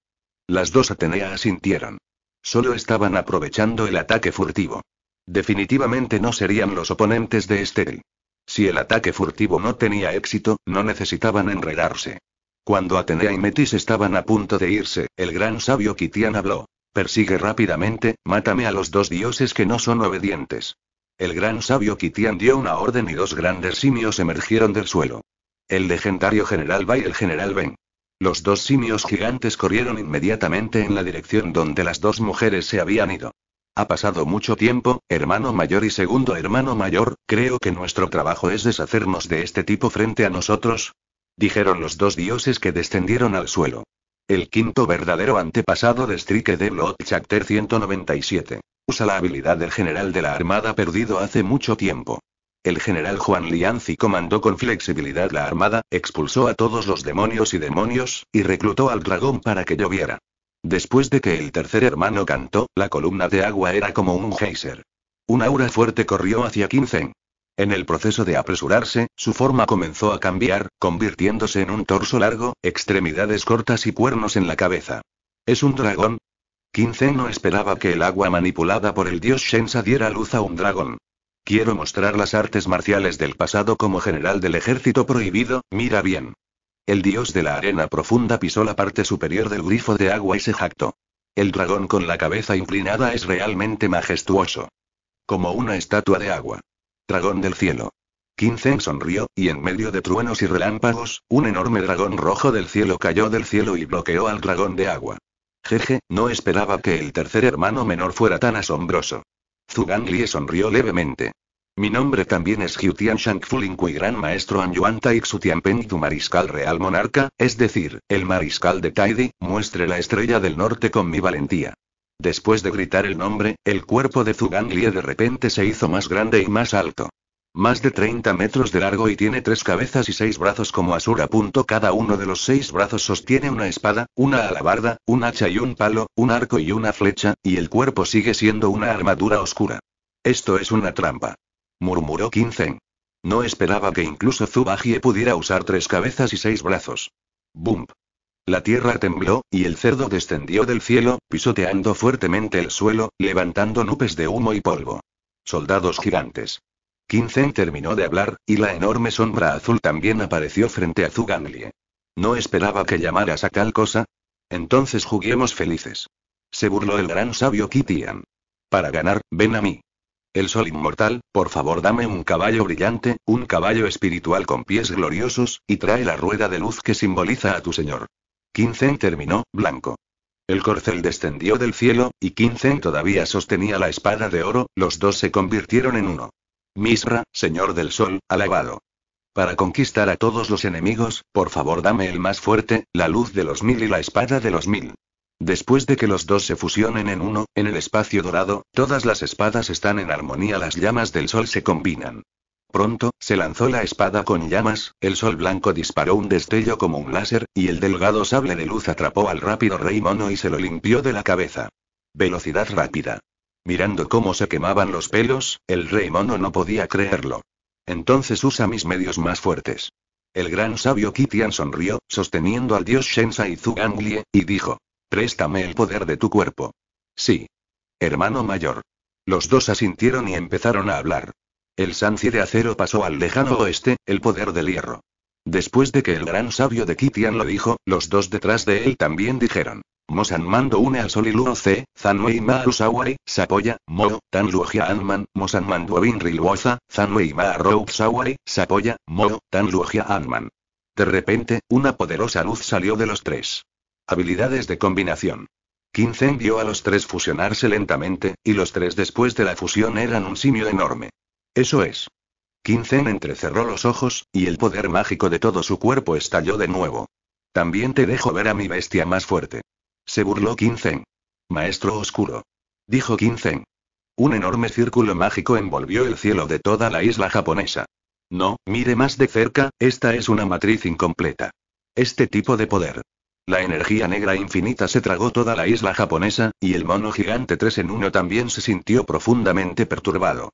Las dos Atenea asintieron. Solo estaban aprovechando el ataque furtivo. Definitivamente no serían los oponentes de Estel. Si el ataque furtivo no tenía éxito, no necesitaban enredarse. Cuando Atenea y Metis estaban a punto de irse, el gran sabio Kitian habló. Persigue rápidamente, mátame a los dos dioses que no son obedientes. El gran sabio Kitian dio una orden y dos grandes simios emergieron del suelo. El legendario general Bai y el general Ben. Los dos simios gigantes corrieron inmediatamente en la dirección donde las dos mujeres se habían ido. Ha pasado mucho tiempo, hermano mayor y segundo hermano mayor, creo que nuestro trabajo es deshacernos de este tipo frente a nosotros. Dijeron los dos dioses que descendieron al suelo. El quinto verdadero antepasado de Strike de Lot Chapter 197. Usa la habilidad del general de la Armada perdido hace mucho tiempo. El general Juan Lianzi comandó con flexibilidad la armada, expulsó a todos los demonios y demonios, y reclutó al dragón para que lloviera. Después de que el tercer hermano cantó, la columna de agua era como un geyser. Un aura fuerte corrió hacia Kinzen. En el proceso de apresurarse, su forma comenzó a cambiar, convirtiéndose en un torso largo, extremidades cortas y cuernos en la cabeza. Es un dragón, Quince no esperaba que el agua manipulada por el dios Shensa diera luz a un dragón. Quiero mostrar las artes marciales del pasado como general del ejército prohibido, mira bien. El dios de la arena profunda pisó la parte superior del grifo de agua y se jactó. El dragón con la cabeza inclinada es realmente majestuoso. Como una estatua de agua. Dragón del cielo. Quince sonrió, y en medio de truenos y relámpagos, un enorme dragón rojo del cielo cayó del cielo y bloqueó al dragón de agua. Jeje, no esperaba que el tercer hermano menor fuera tan asombroso. Zugan Lie sonrió levemente. Mi nombre también es Jiutian Shang Fuling y gran maestro Anyuan Taixu y tu mariscal real monarca, es decir, el mariscal de Taidi, muestre la estrella del norte con mi valentía. Después de gritar el nombre, el cuerpo de Zugang Lie de repente se hizo más grande y más alto. Más de 30 metros de largo y tiene tres cabezas y seis brazos como Asura. Cada uno de los seis brazos sostiene una espada, una alabarda, un hacha y un palo, un arco y una flecha, y el cuerpo sigue siendo una armadura oscura. Esto es una trampa. Murmuró Kinzen. No esperaba que incluso Zubagie pudiera usar tres cabezas y seis brazos. Bump. La tierra tembló, y el cerdo descendió del cielo, pisoteando fuertemente el suelo, levantando nubes de humo y polvo. Soldados gigantes. Kinzen terminó de hablar, y la enorme sombra azul también apareció frente a Zuganglie. No esperaba que llamaras a tal cosa. Entonces juguemos felices. Se burló el gran sabio Kitian. Para ganar, ven a mí. El sol inmortal, por favor dame un caballo brillante, un caballo espiritual con pies gloriosos, y trae la rueda de luz que simboliza a tu señor. Quincen terminó, blanco. El corcel descendió del cielo, y Quincen todavía sostenía la espada de oro, los dos se convirtieron en uno. Misra, Señor del Sol, alabado. Para conquistar a todos los enemigos, por favor dame el más fuerte, la luz de los mil y la espada de los mil. Después de que los dos se fusionen en uno, en el espacio dorado, todas las espadas están en armonía, las llamas del sol se combinan. Pronto, se lanzó la espada con llamas, el sol blanco disparó un destello como un láser, y el delgado sable de luz atrapó al rápido rey mono y se lo limpió de la cabeza. Velocidad rápida. Mirando cómo se quemaban los pelos, el rey mono no podía creerlo. Entonces usa mis medios más fuertes. El gran sabio Kitian sonrió, sosteniendo al dios y Zuganglie, y dijo: Préstame el poder de tu cuerpo. Sí. Hermano mayor. Los dos asintieron y empezaron a hablar. El Sanci de acero pasó al lejano oeste, el poder del hierro. Después de que el gran sabio de Kitian lo dijo, los dos detrás de él también dijeron: Mosan Mando une al Sol Zanwei Sapoya, Mo, Tan Anman, Mosan Mando Zanwei Sapoya, Mo, Tan Anman. De repente, una poderosa luz salió de los tres. Habilidades de combinación. Shen vio a los tres fusionarse lentamente, y los tres después de la fusión eran un simio enorme. Eso es. Shen entrecerró los ojos, y el poder mágico de todo su cuerpo estalló de nuevo. También te dejo ver a mi bestia más fuerte. Se burló Kinzen. Maestro oscuro. Dijo Kinzen. Un enorme círculo mágico envolvió el cielo de toda la isla japonesa. No, mire más de cerca, esta es una matriz incompleta. Este tipo de poder. La energía negra infinita se tragó toda la isla japonesa, y el mono gigante 3 en 1 también se sintió profundamente perturbado.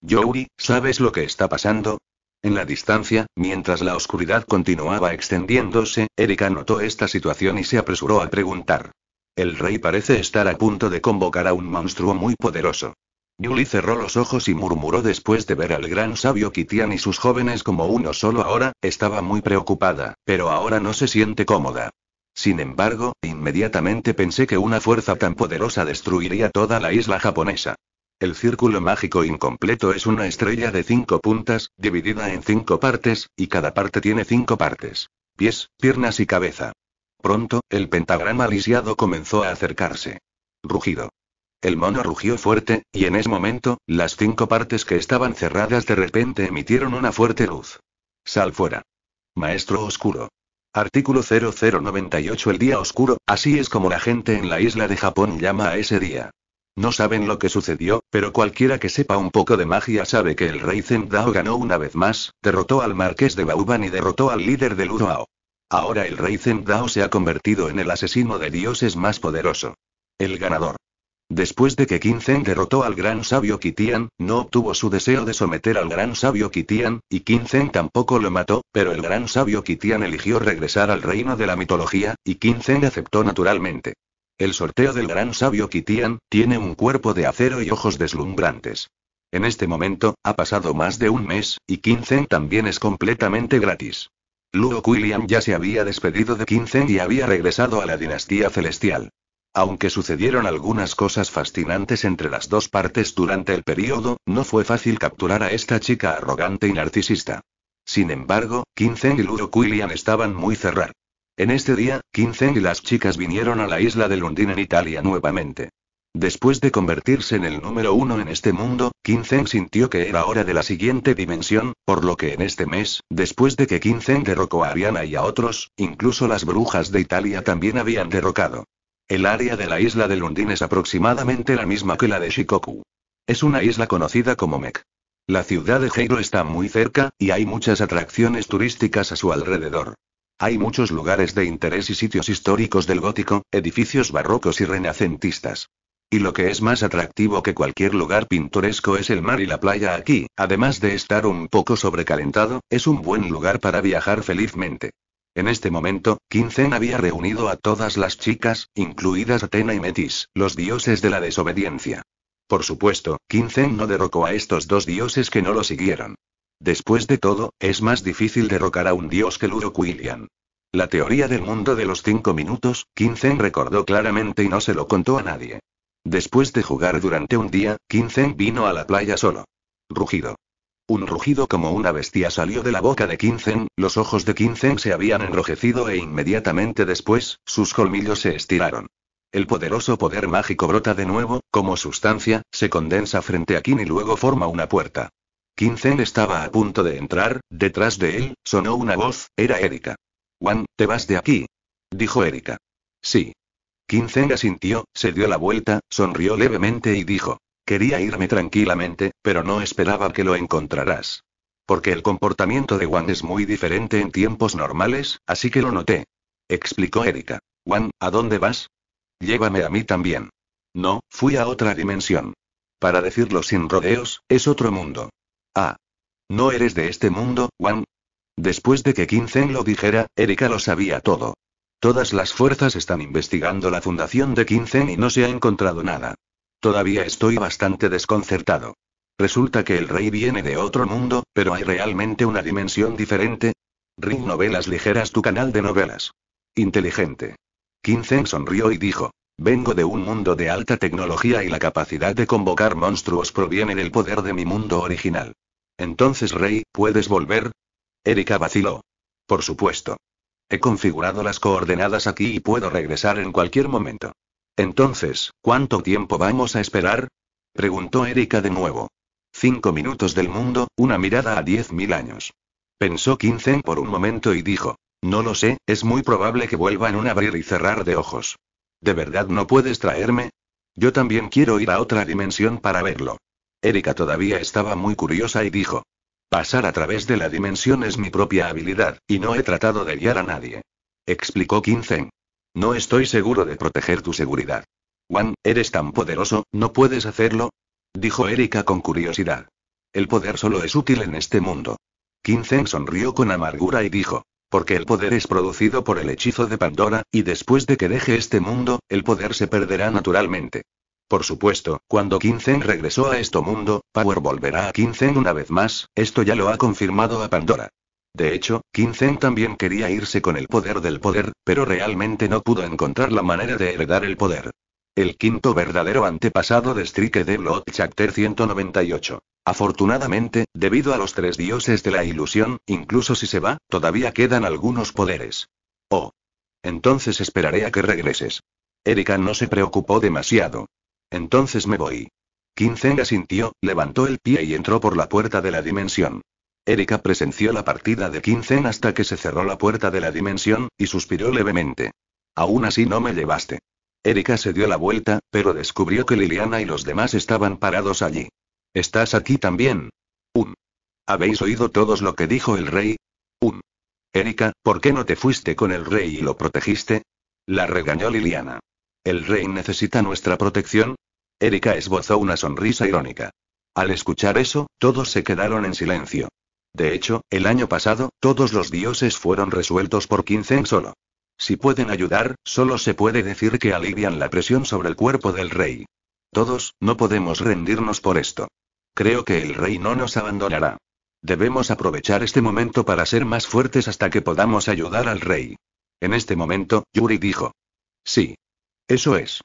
Yuri, ¿sabes lo que está pasando? En la distancia, mientras la oscuridad continuaba extendiéndose, Erika notó esta situación y se apresuró a preguntar. El rey parece estar a punto de convocar a un monstruo muy poderoso. Yuli cerró los ojos y murmuró después de ver al gran sabio Kitian y sus jóvenes como uno solo ahora, estaba muy preocupada, pero ahora no se siente cómoda. Sin embargo, inmediatamente pensé que una fuerza tan poderosa destruiría toda la isla japonesa. El círculo mágico incompleto es una estrella de cinco puntas, dividida en cinco partes, y cada parte tiene cinco partes. Pies, piernas y cabeza. Pronto, el pentagrama lisiado comenzó a acercarse. Rugido. El mono rugió fuerte, y en ese momento, las cinco partes que estaban cerradas de repente emitieron una fuerte luz. Sal fuera. Maestro Oscuro. Artículo 0098 El día oscuro, así es como la gente en la isla de Japón llama a ese día. No saben lo que sucedió, pero cualquiera que sepa un poco de magia sabe que el rey Zendao ganó una vez más, derrotó al marqués de Bauban y derrotó al líder del Uroao. Ahora el rey Zendao se ha convertido en el asesino de dioses más poderoso. El ganador. Después de que Kinzen derrotó al gran sabio Kitian, no obtuvo su deseo de someter al gran sabio Kitian, y Shen tampoco lo mató, pero el gran sabio Kitian eligió regresar al reino de la mitología, y Zeng aceptó naturalmente. El sorteo del gran sabio Kitian, tiene un cuerpo de acero y ojos deslumbrantes. En este momento, ha pasado más de un mes, y 15 también es completamente gratis. Luo William ya se había despedido de Kinzen y había regresado a la dinastía celestial. Aunque sucedieron algunas cosas fascinantes entre las dos partes durante el periodo, no fue fácil capturar a esta chica arrogante y narcisista. Sin embargo, Kinzen y Luo William estaban muy cerrados. En este día, Kinzen y las chicas vinieron a la isla de Lundin en Italia nuevamente. Después de convertirse en el número uno en este mundo, Kinzen sintió que era hora de la siguiente dimensión, por lo que en este mes, después de que Kinzen derrocó a Ariana y a otros, incluso las brujas de Italia también habían derrocado. El área de la isla de Lundin es aproximadamente la misma que la de Shikoku. Es una isla conocida como Mek. La ciudad de Heiro está muy cerca, y hay muchas atracciones turísticas a su alrededor. Hay muchos lugares de interés y sitios históricos del gótico, edificios barrocos y renacentistas. Y lo que es más atractivo que cualquier lugar pintoresco es el mar y la playa aquí, además de estar un poco sobrecalentado, es un buen lugar para viajar felizmente. En este momento, Quincen había reunido a todas las chicas, incluidas Atena y Metis, los dioses de la desobediencia. Por supuesto, Quincen no derrocó a estos dos dioses que no lo siguieron. Después de todo, es más difícil derrocar a un dios que Ludo Quillian. La teoría del mundo de los cinco minutos, Kinzen recordó claramente y no se lo contó a nadie. Después de jugar durante un día, Kinzen vino a la playa solo. Rugido. Un rugido como una bestia salió de la boca de Kinzen, los ojos de Kinzen se habían enrojecido e inmediatamente después, sus colmillos se estiraron. El poderoso poder mágico brota de nuevo, como sustancia, se condensa frente a Kin y luego forma una puerta. Quincen estaba a punto de entrar, detrás de él, sonó una voz, era Erika. Juan, ¿te vas de aquí? dijo Erika. Sí. Quincen asintió, se dio la vuelta, sonrió levemente y dijo. Quería irme tranquilamente, pero no esperaba que lo encontraras. Porque el comportamiento de Juan es muy diferente en tiempos normales, así que lo noté. Explicó Erika. Juan, ¿a dónde vas? Llévame a mí también. No, fui a otra dimensión. Para decirlo sin rodeos, es otro mundo. Ah. No eres de este mundo, Wang. Después de que Kinzen lo dijera, Erika lo sabía todo. Todas las fuerzas están investigando la fundación de Kinzen y no se ha encontrado nada. Todavía estoy bastante desconcertado. Resulta que el rey viene de otro mundo, pero hay realmente una dimensión diferente. Ring Novelas Ligeras, tu canal de novelas. Inteligente. Kinzen sonrió y dijo: Vengo de un mundo de alta tecnología y la capacidad de convocar monstruos proviene del poder de mi mundo original. Entonces, Rey, ¿puedes volver? Erika vaciló. Por supuesto. He configurado las coordenadas aquí y puedo regresar en cualquier momento. Entonces, ¿cuánto tiempo vamos a esperar? preguntó Erika de nuevo. Cinco minutos del mundo, una mirada a diez mil años. Pensó Quince por un momento y dijo, no lo sé, es muy probable que vuelva en un abrir y cerrar de ojos. ¿De verdad no puedes traerme? Yo también quiero ir a otra dimensión para verlo. Erika todavía estaba muy curiosa y dijo. Pasar a través de la dimensión es mi propia habilidad, y no he tratado de guiar a nadie. Explicó Kinzen. No estoy seguro de proteger tu seguridad. Juan, eres tan poderoso, ¿no puedes hacerlo? Dijo Erika con curiosidad. El poder solo es útil en este mundo. Kinzen sonrió con amargura y dijo. Porque el poder es producido por el hechizo de Pandora, y después de que deje este mundo, el poder se perderá naturalmente. Por supuesto, cuando Kinzen regresó a este mundo, Power volverá a Kinzen una vez más, esto ya lo ha confirmado a Pandora. De hecho, Kinzen también quería irse con el poder del poder, pero realmente no pudo encontrar la manera de heredar el poder. El quinto verdadero antepasado de Strike de Blood Chapter 198. Afortunadamente, debido a los tres dioses de la ilusión, incluso si se va, todavía quedan algunos poderes. Oh. Entonces esperaré a que regreses. Erika no se preocupó demasiado. Entonces me voy. Quincena sintió, levantó el pie y entró por la puerta de la dimensión. Erika presenció la partida de Quincen hasta que se cerró la puerta de la dimensión, y suspiró levemente. Aún así no me llevaste. Erika se dio la vuelta, pero descubrió que Liliana y los demás estaban parados allí. ¿Estás aquí también? Un. ¿Habéis oído todos lo que dijo el rey? Un. Erika, ¿por qué no te fuiste con el rey y lo protegiste? La regañó Liliana. ¿El rey necesita nuestra protección? Erika esbozó una sonrisa irónica. Al escuchar eso, todos se quedaron en silencio. De hecho, el año pasado, todos los dioses fueron resueltos por en solo. Si pueden ayudar, solo se puede decir que alivian la presión sobre el cuerpo del rey. Todos, no podemos rendirnos por esto. Creo que el rey no nos abandonará. Debemos aprovechar este momento para ser más fuertes hasta que podamos ayudar al rey. En este momento, Yuri dijo. Sí, eso es.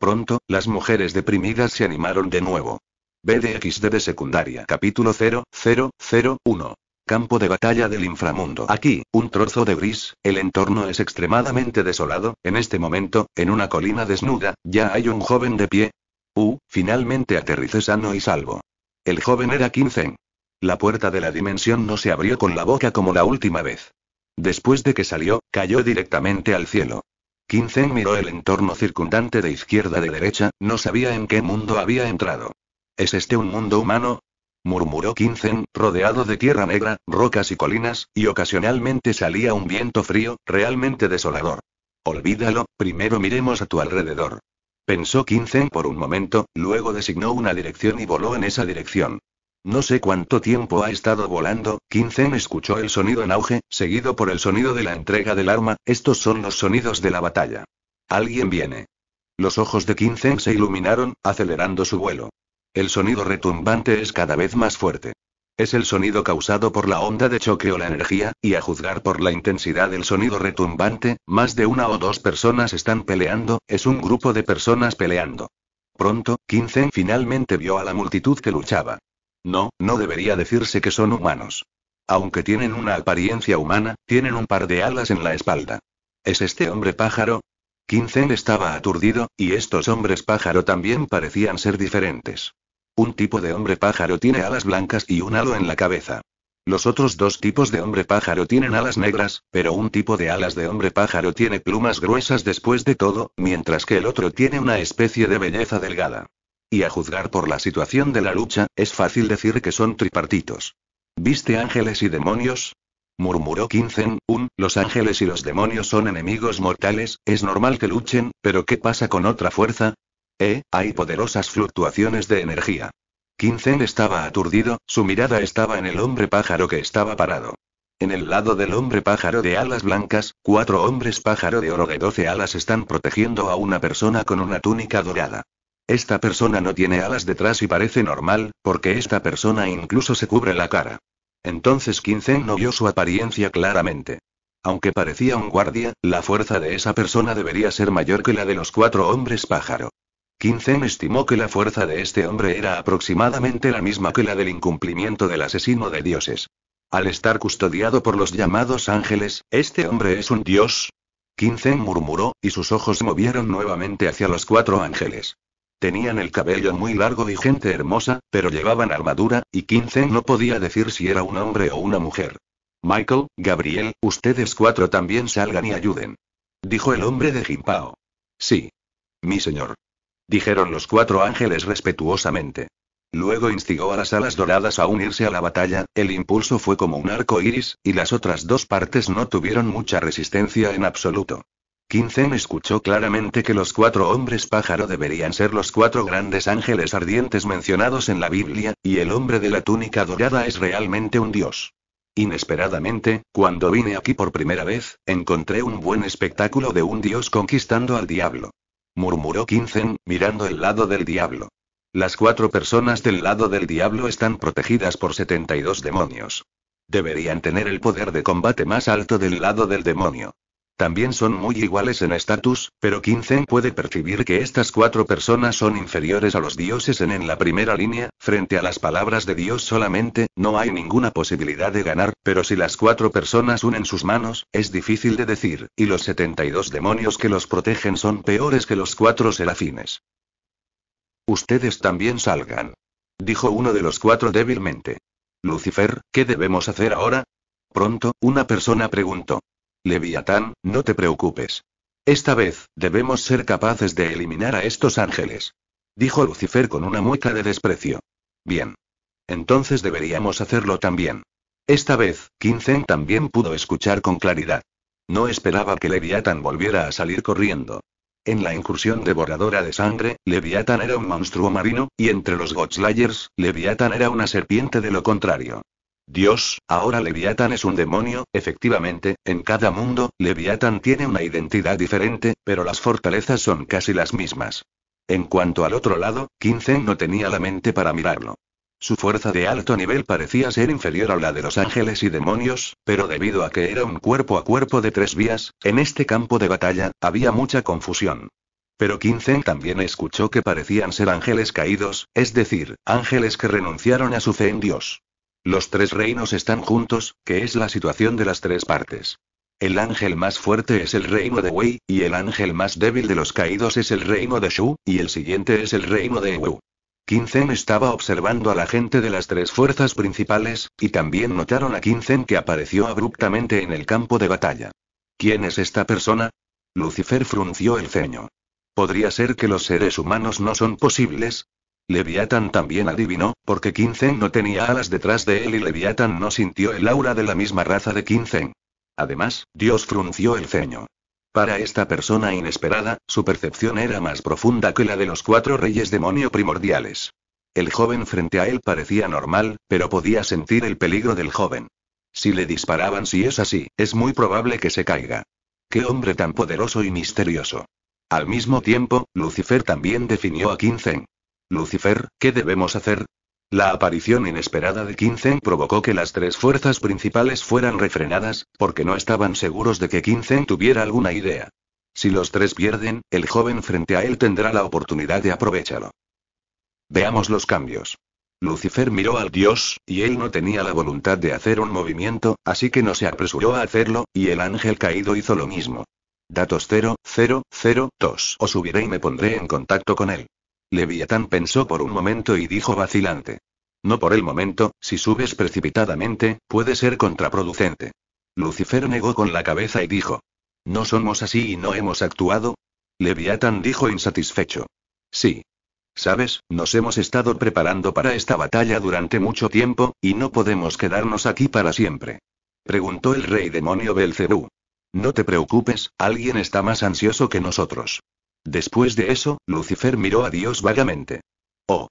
Pronto, las mujeres deprimidas se animaron de nuevo. BDXD de secundaria. Capítulo 0001. Campo de batalla del inframundo. Aquí, un trozo de gris, el entorno es extremadamente desolado, en este momento, en una colina desnuda, ya hay un joven de pie. Uh, finalmente aterricé sano y salvo. El joven era quince. La puerta de la dimensión no se abrió con la boca como la última vez. Después de que salió, cayó directamente al cielo. Kinzen miró el entorno circundante de izquierda de derecha, no sabía en qué mundo había entrado. ¿Es este un mundo humano? murmuró Kinzen, rodeado de tierra negra, rocas y colinas, y ocasionalmente salía un viento frío, realmente desolador. Olvídalo, primero miremos a tu alrededor. Pensó Kinzen por un momento, luego designó una dirección y voló en esa dirección. No sé cuánto tiempo ha estado volando, Quinzen escuchó el sonido en auge, seguido por el sonido de la entrega del arma, estos son los sonidos de la batalla. Alguien viene. Los ojos de Quinzen se iluminaron, acelerando su vuelo. El sonido retumbante es cada vez más fuerte. Es el sonido causado por la onda de choque o la energía, y a juzgar por la intensidad del sonido retumbante, más de una o dos personas están peleando, es un grupo de personas peleando. Pronto, Quinzen finalmente vio a la multitud que luchaba. No, no debería decirse que son humanos. Aunque tienen una apariencia humana, tienen un par de alas en la espalda. ¿Es este hombre pájaro? Quincen estaba aturdido, y estos hombres pájaro también parecían ser diferentes. Un tipo de hombre pájaro tiene alas blancas y un halo en la cabeza. Los otros dos tipos de hombre pájaro tienen alas negras, pero un tipo de alas de hombre pájaro tiene plumas gruesas después de todo, mientras que el otro tiene una especie de belleza delgada. Y a juzgar por la situación de la lucha, es fácil decir que son tripartitos. ¿Viste ángeles y demonios? murmuró Kinzen, un, los ángeles y los demonios son enemigos mortales, es normal que luchen, pero ¿qué pasa con otra fuerza? Eh, hay poderosas fluctuaciones de energía. Kinzen estaba aturdido, su mirada estaba en el hombre pájaro que estaba parado. En el lado del hombre pájaro de alas blancas, cuatro hombres pájaro de oro de doce alas están protegiendo a una persona con una túnica dorada. Esta persona no tiene alas detrás y parece normal, porque esta persona incluso se cubre la cara. Entonces Quincen no vio su apariencia claramente. Aunque parecía un guardia, la fuerza de esa persona debería ser mayor que la de los cuatro hombres pájaro. Quincen estimó que la fuerza de este hombre era aproximadamente la misma que la del incumplimiento del asesino de dioses. Al estar custodiado por los llamados ángeles, ¿este hombre es un dios? Quincen murmuró, y sus ojos movieron nuevamente hacia los cuatro ángeles. Tenían el cabello muy largo y gente hermosa, pero llevaban armadura, y Quince no podía decir si era un hombre o una mujer. Michael, Gabriel, ustedes cuatro también salgan y ayuden. Dijo el hombre de Jimpao. Sí. Mi señor. Dijeron los cuatro ángeles respetuosamente. Luego instigó a las alas doradas a unirse a la batalla, el impulso fue como un arco iris, y las otras dos partes no tuvieron mucha resistencia en absoluto. Quinzen escuchó claramente que los cuatro hombres pájaro deberían ser los cuatro grandes ángeles ardientes mencionados en la Biblia, y el hombre de la túnica dorada es realmente un dios. Inesperadamente, cuando vine aquí por primera vez, encontré un buen espectáculo de un dios conquistando al diablo. Murmuró Quinzen, mirando el lado del diablo. Las cuatro personas del lado del diablo están protegidas por 72 demonios. Deberían tener el poder de combate más alto del lado del demonio. También son muy iguales en estatus, pero Kinzen puede percibir que estas cuatro personas son inferiores a los dioses en, en la primera línea, frente a las palabras de Dios solamente, no hay ninguna posibilidad de ganar, pero si las cuatro personas unen sus manos, es difícil de decir, y los 72 demonios que los protegen son peores que los cuatro serafines. Ustedes también salgan. Dijo uno de los cuatro débilmente. Lucifer, ¿qué debemos hacer ahora? Pronto, una persona preguntó. Leviatán, no te preocupes. Esta vez, debemos ser capaces de eliminar a estos ángeles. Dijo Lucifer con una mueca de desprecio. Bien. Entonces deberíamos hacerlo también. Esta vez, Kinzen también pudo escuchar con claridad. No esperaba que Leviatán volviera a salir corriendo. En la incursión devoradora de sangre, Leviathan era un monstruo marino, y entre los Godslayers, Leviathan era una serpiente de lo contrario. Dios, ahora Leviatán es un demonio, efectivamente, en cada mundo, Leviatán tiene una identidad diferente, pero las fortalezas son casi las mismas. En cuanto al otro lado, Quince no tenía la mente para mirarlo. Su fuerza de alto nivel parecía ser inferior a la de los ángeles y demonios, pero debido a que era un cuerpo a cuerpo de tres vías, en este campo de batalla, había mucha confusión. Pero Quince también escuchó que parecían ser ángeles caídos, es decir, ángeles que renunciaron a su fe en Dios. Los tres reinos están juntos, que es la situación de las tres partes. El ángel más fuerte es el reino de Wei, y el ángel más débil de los caídos es el reino de Shu, y el siguiente es el reino de Wu. Quincen estaba observando a la gente de las tres fuerzas principales, y también notaron a Quincen que apareció abruptamente en el campo de batalla. ¿Quién es esta persona? Lucifer frunció el ceño. ¿Podría ser que los seres humanos no son posibles? Leviathan también adivinó, porque Quinzen no tenía alas detrás de él y Leviathan no sintió el aura de la misma raza de Quinzen. Además, Dios frunció el ceño. Para esta persona inesperada, su percepción era más profunda que la de los cuatro reyes demonio primordiales. El joven frente a él parecía normal, pero podía sentir el peligro del joven. Si le disparaban si es así, es muy probable que se caiga. Qué hombre tan poderoso y misterioso. Al mismo tiempo, Lucifer también definió a Quinzen. Lucifer, ¿qué debemos hacer? La aparición inesperada de Quinzen provocó que las tres fuerzas principales fueran refrenadas, porque no estaban seguros de que Quinzen tuviera alguna idea. Si los tres pierden, el joven frente a él tendrá la oportunidad de aprovecharlo. Veamos los cambios. Lucifer miró al dios, y él no tenía la voluntad de hacer un movimiento, así que no se apresuró a hacerlo, y el ángel caído hizo lo mismo. Datos 0, 0, 0, 2. O subiré y me pondré en contacto con él. Leviatán pensó por un momento y dijo vacilante. No por el momento, si subes precipitadamente, puede ser contraproducente. Lucifer negó con la cabeza y dijo. No somos así y no hemos actuado. Leviatán dijo insatisfecho. Sí. Sabes, nos hemos estado preparando para esta batalla durante mucho tiempo, y no podemos quedarnos aquí para siempre. Preguntó el rey demonio Belcebú. No te preocupes, alguien está más ansioso que nosotros. Después de eso, Lucifer miró a Dios vagamente. Oh.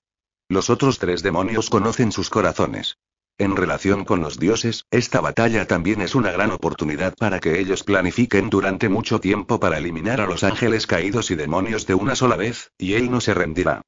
Los otros tres demonios conocen sus corazones. En relación con los dioses, esta batalla también es una gran oportunidad para que ellos planifiquen durante mucho tiempo para eliminar a los ángeles caídos y demonios de una sola vez, y él no se rendirá.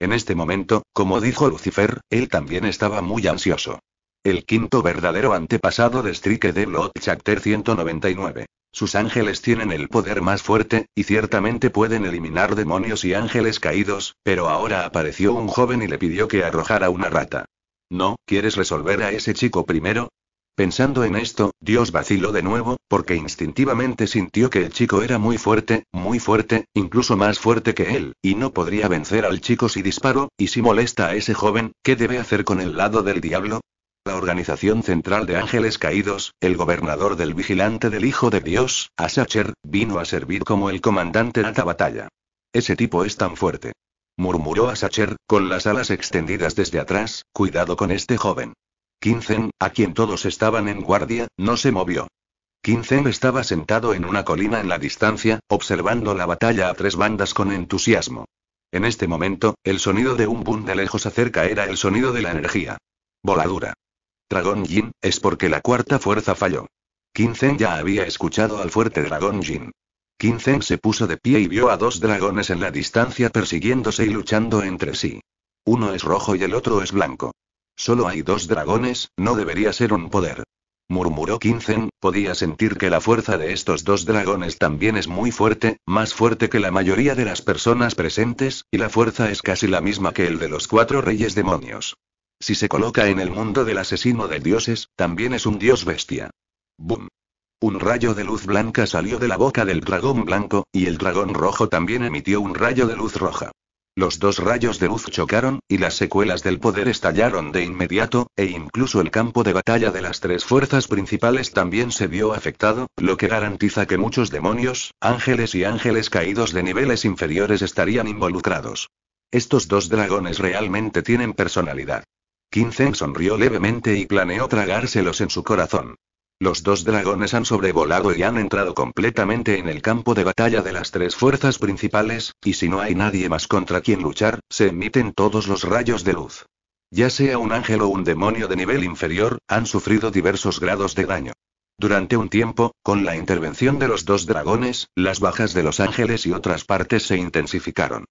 En este momento, como dijo Lucifer, él también estaba muy ansioso. El quinto verdadero antepasado de Strike de Blood Chapter 199. Sus ángeles tienen el poder más fuerte, y ciertamente pueden eliminar demonios y ángeles caídos, pero ahora apareció un joven y le pidió que arrojara una rata. No, ¿quieres resolver a ese chico primero? Pensando en esto, Dios vaciló de nuevo, porque instintivamente sintió que el chico era muy fuerte, muy fuerte, incluso más fuerte que él, y no podría vencer al chico si disparó, y si molesta a ese joven, ¿qué debe hacer con el lado del diablo? la Organización Central de Ángeles Caídos, el gobernador del vigilante del Hijo de Dios, Asacher, vino a servir como el comandante de la batalla. Ese tipo es tan fuerte. Murmuró Asacher, con las alas extendidas desde atrás, cuidado con este joven. Kinzen, a quien todos estaban en guardia, no se movió. Kinzen estaba sentado en una colina en la distancia, observando la batalla a tres bandas con entusiasmo. En este momento, el sonido de un boom de lejos acerca era el sonido de la energía. Voladura dragon Jin, es porque la cuarta fuerza falló. quinzen ya había escuchado al fuerte Dragón Jin. quinzen se puso de pie y vio a dos dragones en la distancia persiguiéndose y luchando entre sí. Uno es rojo y el otro es blanco. Solo hay dos dragones, no debería ser un poder. Murmuró quinzen podía sentir que la fuerza de estos dos dragones también es muy fuerte, más fuerte que la mayoría de las personas presentes, y la fuerza es casi la misma que el de los cuatro reyes demonios. Si se coloca en el mundo del asesino de dioses, también es un dios bestia. Boom. Un rayo de luz blanca salió de la boca del dragón blanco, y el dragón rojo también emitió un rayo de luz roja. Los dos rayos de luz chocaron, y las secuelas del poder estallaron de inmediato, e incluso el campo de batalla de las tres fuerzas principales también se vio afectado, lo que garantiza que muchos demonios, ángeles y ángeles caídos de niveles inferiores estarían involucrados. Estos dos dragones realmente tienen personalidad. Kinzen sonrió levemente y planeó tragárselos en su corazón. Los dos dragones han sobrevolado y han entrado completamente en el campo de batalla de las tres fuerzas principales, y si no hay nadie más contra quien luchar, se emiten todos los rayos de luz. Ya sea un ángel o un demonio de nivel inferior, han sufrido diversos grados de daño. Durante un tiempo, con la intervención de los dos dragones, las bajas de los ángeles y otras partes se intensificaron.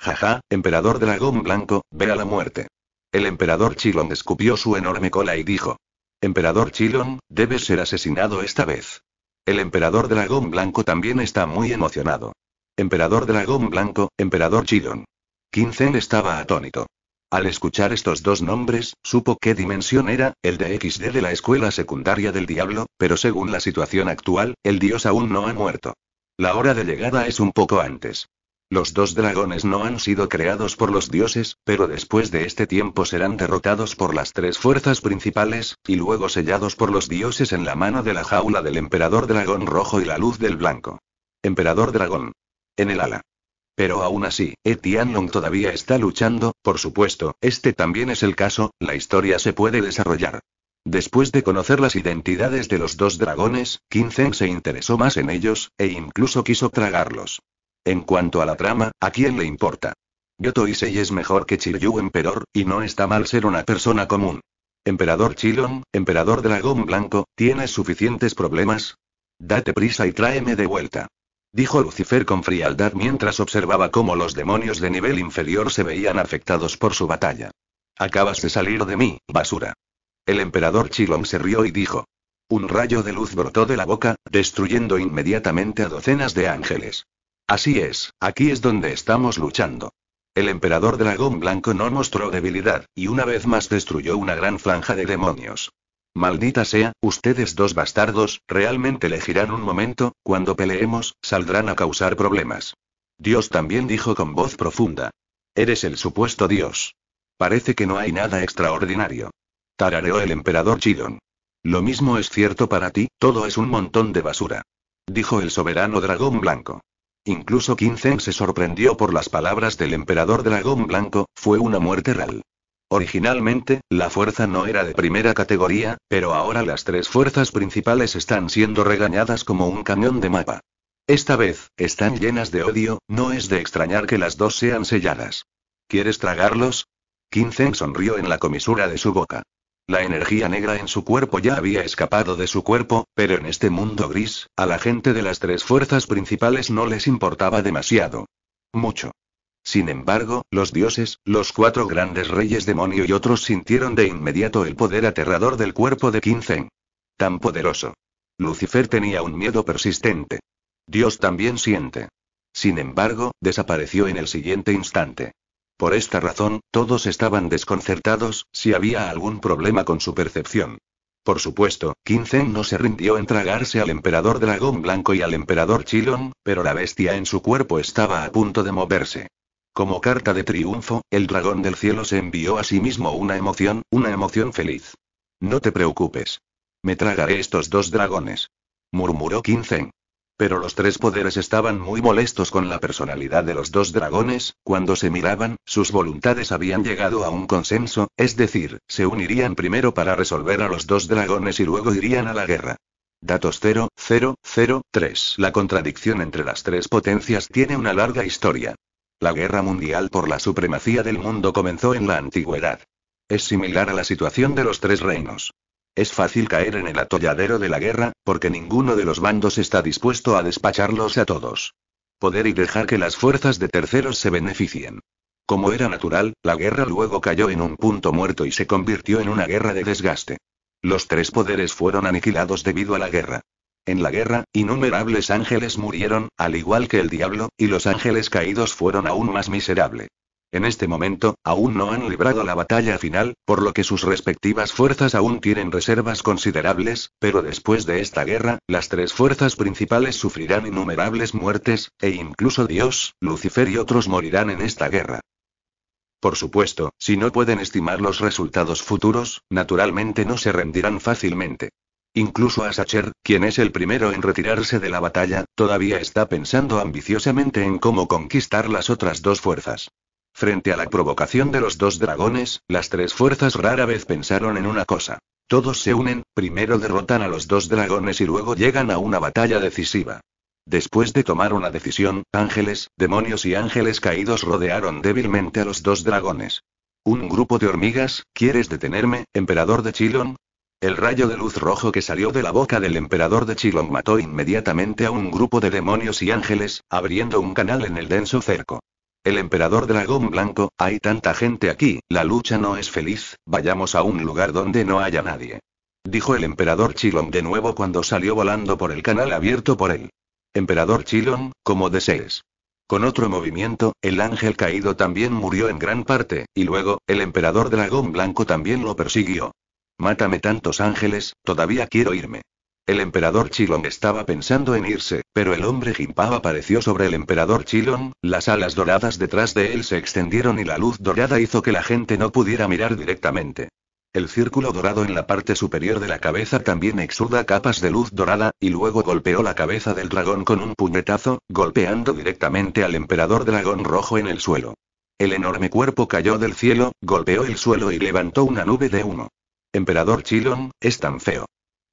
Jaja, emperador dragón blanco, ve a la muerte. El emperador Chilon escupió su enorme cola y dijo. Emperador Chilon, debes ser asesinado esta vez. El emperador dragón blanco también está muy emocionado. Emperador dragón blanco, emperador Chilon. Quincen estaba atónito. Al escuchar estos dos nombres, supo qué dimensión era, el de XD de la escuela secundaria del diablo, pero según la situación actual, el dios aún no ha muerto. La hora de llegada es un poco antes. Los dos dragones no han sido creados por los dioses, pero después de este tiempo serán derrotados por las tres fuerzas principales, y luego sellados por los dioses en la mano de la jaula del emperador dragón rojo y la luz del blanco. Emperador dragón. En el ala. Pero aún así, Etianlong todavía está luchando, por supuesto, este también es el caso, la historia se puede desarrollar. Después de conocer las identidades de los dos dragones, Qin se interesó más en ellos, e incluso quiso tragarlos. En cuanto a la trama, ¿a quién le importa? Yoto y es mejor que Chiryu Emperor, y no está mal ser una persona común. Emperador Chilon, Emperador Dragón Blanco, ¿tienes suficientes problemas? Date prisa y tráeme de vuelta. Dijo Lucifer con frialdad mientras observaba cómo los demonios de nivel inferior se veían afectados por su batalla. Acabas de salir de mí, basura. El emperador Chilon se rió y dijo. Un rayo de luz brotó de la boca, destruyendo inmediatamente a docenas de ángeles. Así es, aquí es donde estamos luchando. El emperador dragón blanco no mostró debilidad, y una vez más destruyó una gran franja de demonios. Maldita sea, ustedes dos bastardos, realmente elegirán un momento, cuando peleemos, saldrán a causar problemas. Dios también dijo con voz profunda. Eres el supuesto Dios. Parece que no hay nada extraordinario. Tarareó el emperador Chidon. Lo mismo es cierto para ti, todo es un montón de basura. Dijo el soberano dragón blanco. Incluso Quinzen se sorprendió por las palabras del emperador dragón blanco, fue una muerte real. Originalmente, la fuerza no era de primera categoría, pero ahora las tres fuerzas principales están siendo regañadas como un cañón de mapa. Esta vez, están llenas de odio, no es de extrañar que las dos sean selladas. ¿Quieres tragarlos? Quinzen sonrió en la comisura de su boca. La energía negra en su cuerpo ya había escapado de su cuerpo, pero en este mundo gris, a la gente de las tres fuerzas principales no les importaba demasiado. Mucho. Sin embargo, los dioses, los cuatro grandes reyes demonio y otros sintieron de inmediato el poder aterrador del cuerpo de Quincen. Tan poderoso. Lucifer tenía un miedo persistente. Dios también siente. Sin embargo, desapareció en el siguiente instante. Por esta razón, todos estaban desconcertados, si había algún problema con su percepción. Por supuesto, Quincen no se rindió en tragarse al emperador dragón blanco y al emperador Chilon, pero la bestia en su cuerpo estaba a punto de moverse. Como carta de triunfo, el dragón del cielo se envió a sí mismo una emoción, una emoción feliz. No te preocupes. Me tragaré estos dos dragones. Murmuró Quincen. Pero los tres poderes estaban muy molestos con la personalidad de los dos dragones, cuando se miraban, sus voluntades habían llegado a un consenso, es decir, se unirían primero para resolver a los dos dragones y luego irían a la guerra. Datos 0, 0, 0, 3. La contradicción entre las tres potencias tiene una larga historia. La guerra mundial por la supremacía del mundo comenzó en la antigüedad. Es similar a la situación de los tres reinos. Es fácil caer en el atolladero de la guerra, porque ninguno de los bandos está dispuesto a despacharlos a todos. Poder y dejar que las fuerzas de terceros se beneficien. Como era natural, la guerra luego cayó en un punto muerto y se convirtió en una guerra de desgaste. Los tres poderes fueron aniquilados debido a la guerra. En la guerra, innumerables ángeles murieron, al igual que el diablo, y los ángeles caídos fueron aún más miserables. En este momento, aún no han librado la batalla final, por lo que sus respectivas fuerzas aún tienen reservas considerables, pero después de esta guerra, las tres fuerzas principales sufrirán innumerables muertes, e incluso Dios, Lucifer y otros morirán en esta guerra. Por supuesto, si no pueden estimar los resultados futuros, naturalmente no se rendirán fácilmente. Incluso Sacher, quien es el primero en retirarse de la batalla, todavía está pensando ambiciosamente en cómo conquistar las otras dos fuerzas. Frente a la provocación de los dos dragones, las tres fuerzas rara vez pensaron en una cosa. Todos se unen, primero derrotan a los dos dragones y luego llegan a una batalla decisiva. Después de tomar una decisión, ángeles, demonios y ángeles caídos rodearon débilmente a los dos dragones. Un grupo de hormigas, ¿quieres detenerme, emperador de Chilon? El rayo de luz rojo que salió de la boca del emperador de Chilon mató inmediatamente a un grupo de demonios y ángeles, abriendo un canal en el denso cerco. El emperador dragón blanco, hay tanta gente aquí, la lucha no es feliz, vayamos a un lugar donde no haya nadie. Dijo el emperador Chilón de nuevo cuando salió volando por el canal abierto por él. Emperador Chilon, como desees. Con otro movimiento, el ángel caído también murió en gran parte, y luego, el emperador dragón blanco también lo persiguió. Mátame tantos ángeles, todavía quiero irme. El emperador Chilon estaba pensando en irse, pero el hombre gimpaba apareció sobre el emperador Chilon, las alas doradas detrás de él se extendieron y la luz dorada hizo que la gente no pudiera mirar directamente. El círculo dorado en la parte superior de la cabeza también exuda capas de luz dorada, y luego golpeó la cabeza del dragón con un puñetazo, golpeando directamente al emperador dragón rojo en el suelo. El enorme cuerpo cayó del cielo, golpeó el suelo y levantó una nube de humo. Emperador Chilon, es tan feo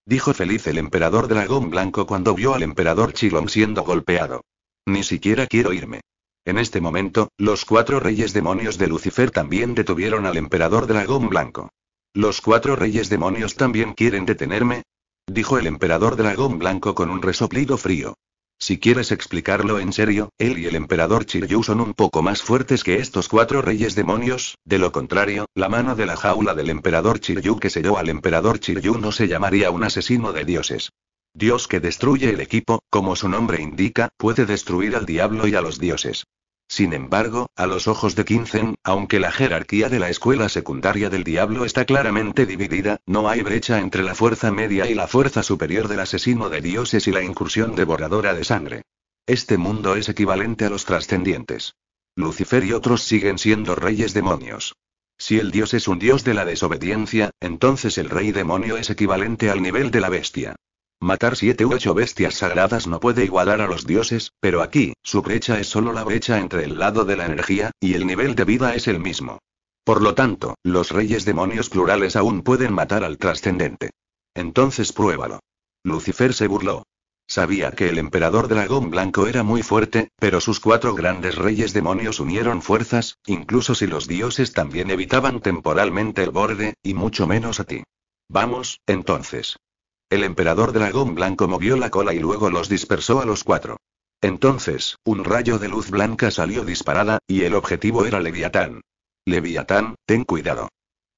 dijo feliz el emperador dragón blanco cuando vio al emperador Chilong siendo golpeado. Ni siquiera quiero irme. En este momento, los cuatro reyes demonios de Lucifer también detuvieron al emperador dragón blanco. ¿Los cuatro reyes demonios también quieren detenerme? dijo el emperador dragón blanco con un resoplido frío. Si quieres explicarlo en serio, él y el emperador Chiryu son un poco más fuertes que estos cuatro reyes demonios, de lo contrario, la mano de la jaula del emperador Chiryu que selló al emperador Chiryu no se llamaría un asesino de dioses. Dios que destruye el equipo, como su nombre indica, puede destruir al diablo y a los dioses. Sin embargo, a los ojos de Kinzen, aunque la jerarquía de la escuela secundaria del diablo está claramente dividida, no hay brecha entre la fuerza media y la fuerza superior del asesino de dioses y la incursión devoradora de sangre. Este mundo es equivalente a los trascendientes. Lucifer y otros siguen siendo reyes demonios. Si el dios es un dios de la desobediencia, entonces el rey demonio es equivalente al nivel de la bestia. Matar siete u ocho bestias sagradas no puede igualar a los dioses, pero aquí, su brecha es solo la brecha entre el lado de la energía, y el nivel de vida es el mismo. Por lo tanto, los reyes demonios plurales aún pueden matar al trascendente. Entonces pruébalo. Lucifer se burló. Sabía que el emperador dragón blanco era muy fuerte, pero sus cuatro grandes reyes demonios unieron fuerzas, incluso si los dioses también evitaban temporalmente el borde, y mucho menos a ti. Vamos, entonces. El emperador dragón blanco movió la cola y luego los dispersó a los cuatro. Entonces, un rayo de luz blanca salió disparada, y el objetivo era Leviatán. Leviatán, ten cuidado.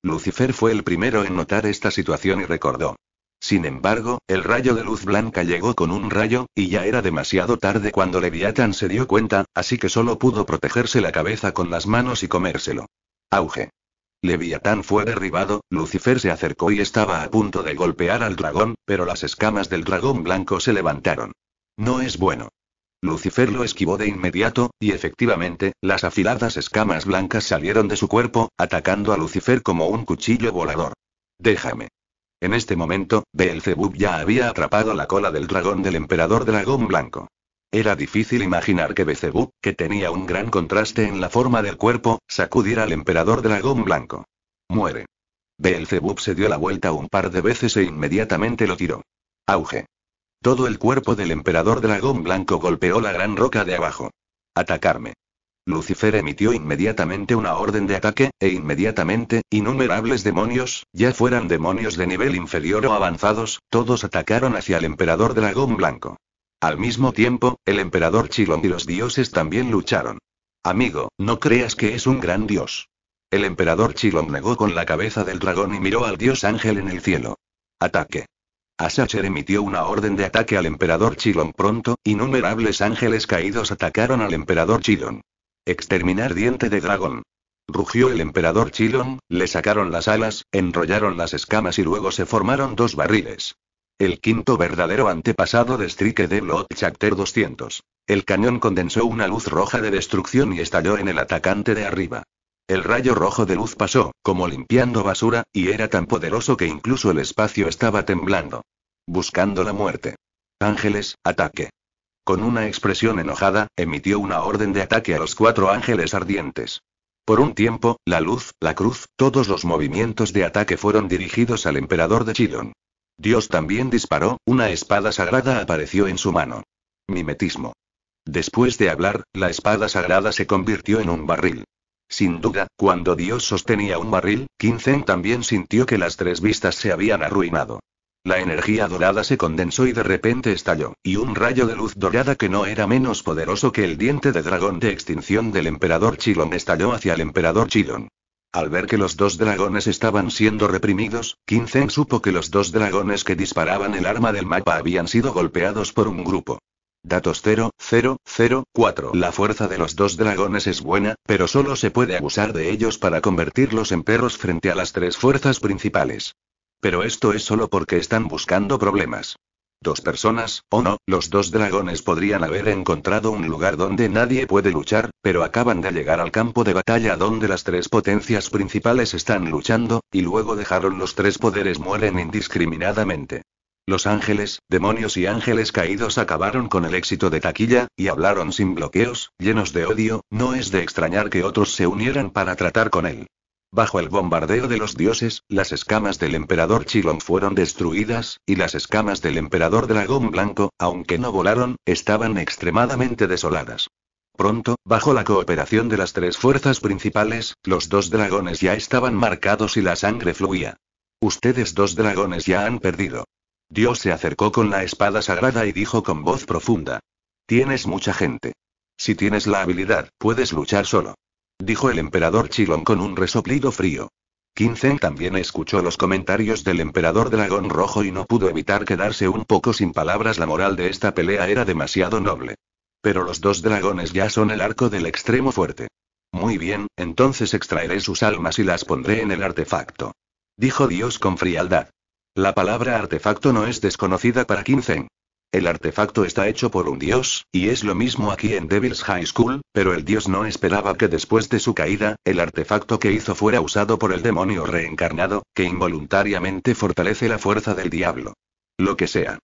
Lucifer fue el primero en notar esta situación y recordó. Sin embargo, el rayo de luz blanca llegó con un rayo, y ya era demasiado tarde cuando Leviatán se dio cuenta, así que solo pudo protegerse la cabeza con las manos y comérselo. Auge. Leviatán fue derribado, Lucifer se acercó y estaba a punto de golpear al dragón, pero las escamas del dragón blanco se levantaron. No es bueno. Lucifer lo esquivó de inmediato, y efectivamente, las afiladas escamas blancas salieron de su cuerpo, atacando a Lucifer como un cuchillo volador. Déjame. En este momento, Beelzebub ya había atrapado la cola del dragón del emperador dragón blanco. Era difícil imaginar que Beelzebub, que tenía un gran contraste en la forma del cuerpo, sacudiera al emperador dragón blanco. Muere. Beelzebub se dio la vuelta un par de veces e inmediatamente lo tiró. Auge. Todo el cuerpo del emperador dragón blanco golpeó la gran roca de abajo. Atacarme. Lucifer emitió inmediatamente una orden de ataque, e inmediatamente, innumerables demonios, ya fueran demonios de nivel inferior o avanzados, todos atacaron hacia el emperador dragón blanco. Al mismo tiempo, el emperador Chilon y los dioses también lucharon. Amigo, no creas que es un gran dios. El emperador Chilon negó con la cabeza del dragón y miró al dios ángel en el cielo. Ataque. Asacher emitió una orden de ataque al emperador Chilon pronto, innumerables ángeles caídos atacaron al emperador Chilon. Exterminar diente de dragón. Rugió el emperador Chilon, le sacaron las alas, enrollaron las escamas y luego se formaron dos barriles el quinto verdadero antepasado de Strike de Blood Chapter 200. El cañón condensó una luz roja de destrucción y estalló en el atacante de arriba. El rayo rojo de luz pasó, como limpiando basura, y era tan poderoso que incluso el espacio estaba temblando. Buscando la muerte. Ángeles, ataque. Con una expresión enojada, emitió una orden de ataque a los cuatro ángeles ardientes. Por un tiempo, la luz, la cruz, todos los movimientos de ataque fueron dirigidos al emperador de Chilon. Dios también disparó, una espada sagrada apareció en su mano. Mimetismo. Después de hablar, la espada sagrada se convirtió en un barril. Sin duda, cuando Dios sostenía un barril, Kinzen también sintió que las tres vistas se habían arruinado. La energía dorada se condensó y de repente estalló, y un rayo de luz dorada que no era menos poderoso que el diente de dragón de extinción del emperador Chilon estalló hacia el emperador Chilon. Al ver que los dos dragones estaban siendo reprimidos, Kinzen supo que los dos dragones que disparaban el arma del mapa habían sido golpeados por un grupo. Datos 4 La fuerza de los dos dragones es buena, pero solo se puede abusar de ellos para convertirlos en perros frente a las tres fuerzas principales. Pero esto es solo porque están buscando problemas. Dos personas, o no, los dos dragones podrían haber encontrado un lugar donde nadie puede luchar, pero acaban de llegar al campo de batalla donde las tres potencias principales están luchando, y luego dejaron los tres poderes mueren indiscriminadamente. Los ángeles, demonios y ángeles caídos acabaron con el éxito de taquilla, y hablaron sin bloqueos, llenos de odio, no es de extrañar que otros se unieran para tratar con él. Bajo el bombardeo de los dioses, las escamas del emperador Chilon fueron destruidas, y las escamas del emperador dragón blanco, aunque no volaron, estaban extremadamente desoladas. Pronto, bajo la cooperación de las tres fuerzas principales, los dos dragones ya estaban marcados y la sangre fluía. Ustedes dos dragones ya han perdido. Dios se acercó con la espada sagrada y dijo con voz profunda. Tienes mucha gente. Si tienes la habilidad, puedes luchar solo dijo el emperador Chilon con un resoplido frío. Kinzen también escuchó los comentarios del emperador dragón rojo y no pudo evitar quedarse un poco sin palabras. La moral de esta pelea era demasiado noble. Pero los dos dragones ya son el arco del extremo fuerte. Muy bien, entonces extraeré sus almas y las pondré en el artefacto. Dijo Dios con frialdad. La palabra artefacto no es desconocida para Kinzen. El artefacto está hecho por un dios, y es lo mismo aquí en Devil's High School, pero el dios no esperaba que después de su caída, el artefacto que hizo fuera usado por el demonio reencarnado, que involuntariamente fortalece la fuerza del diablo. Lo que sea.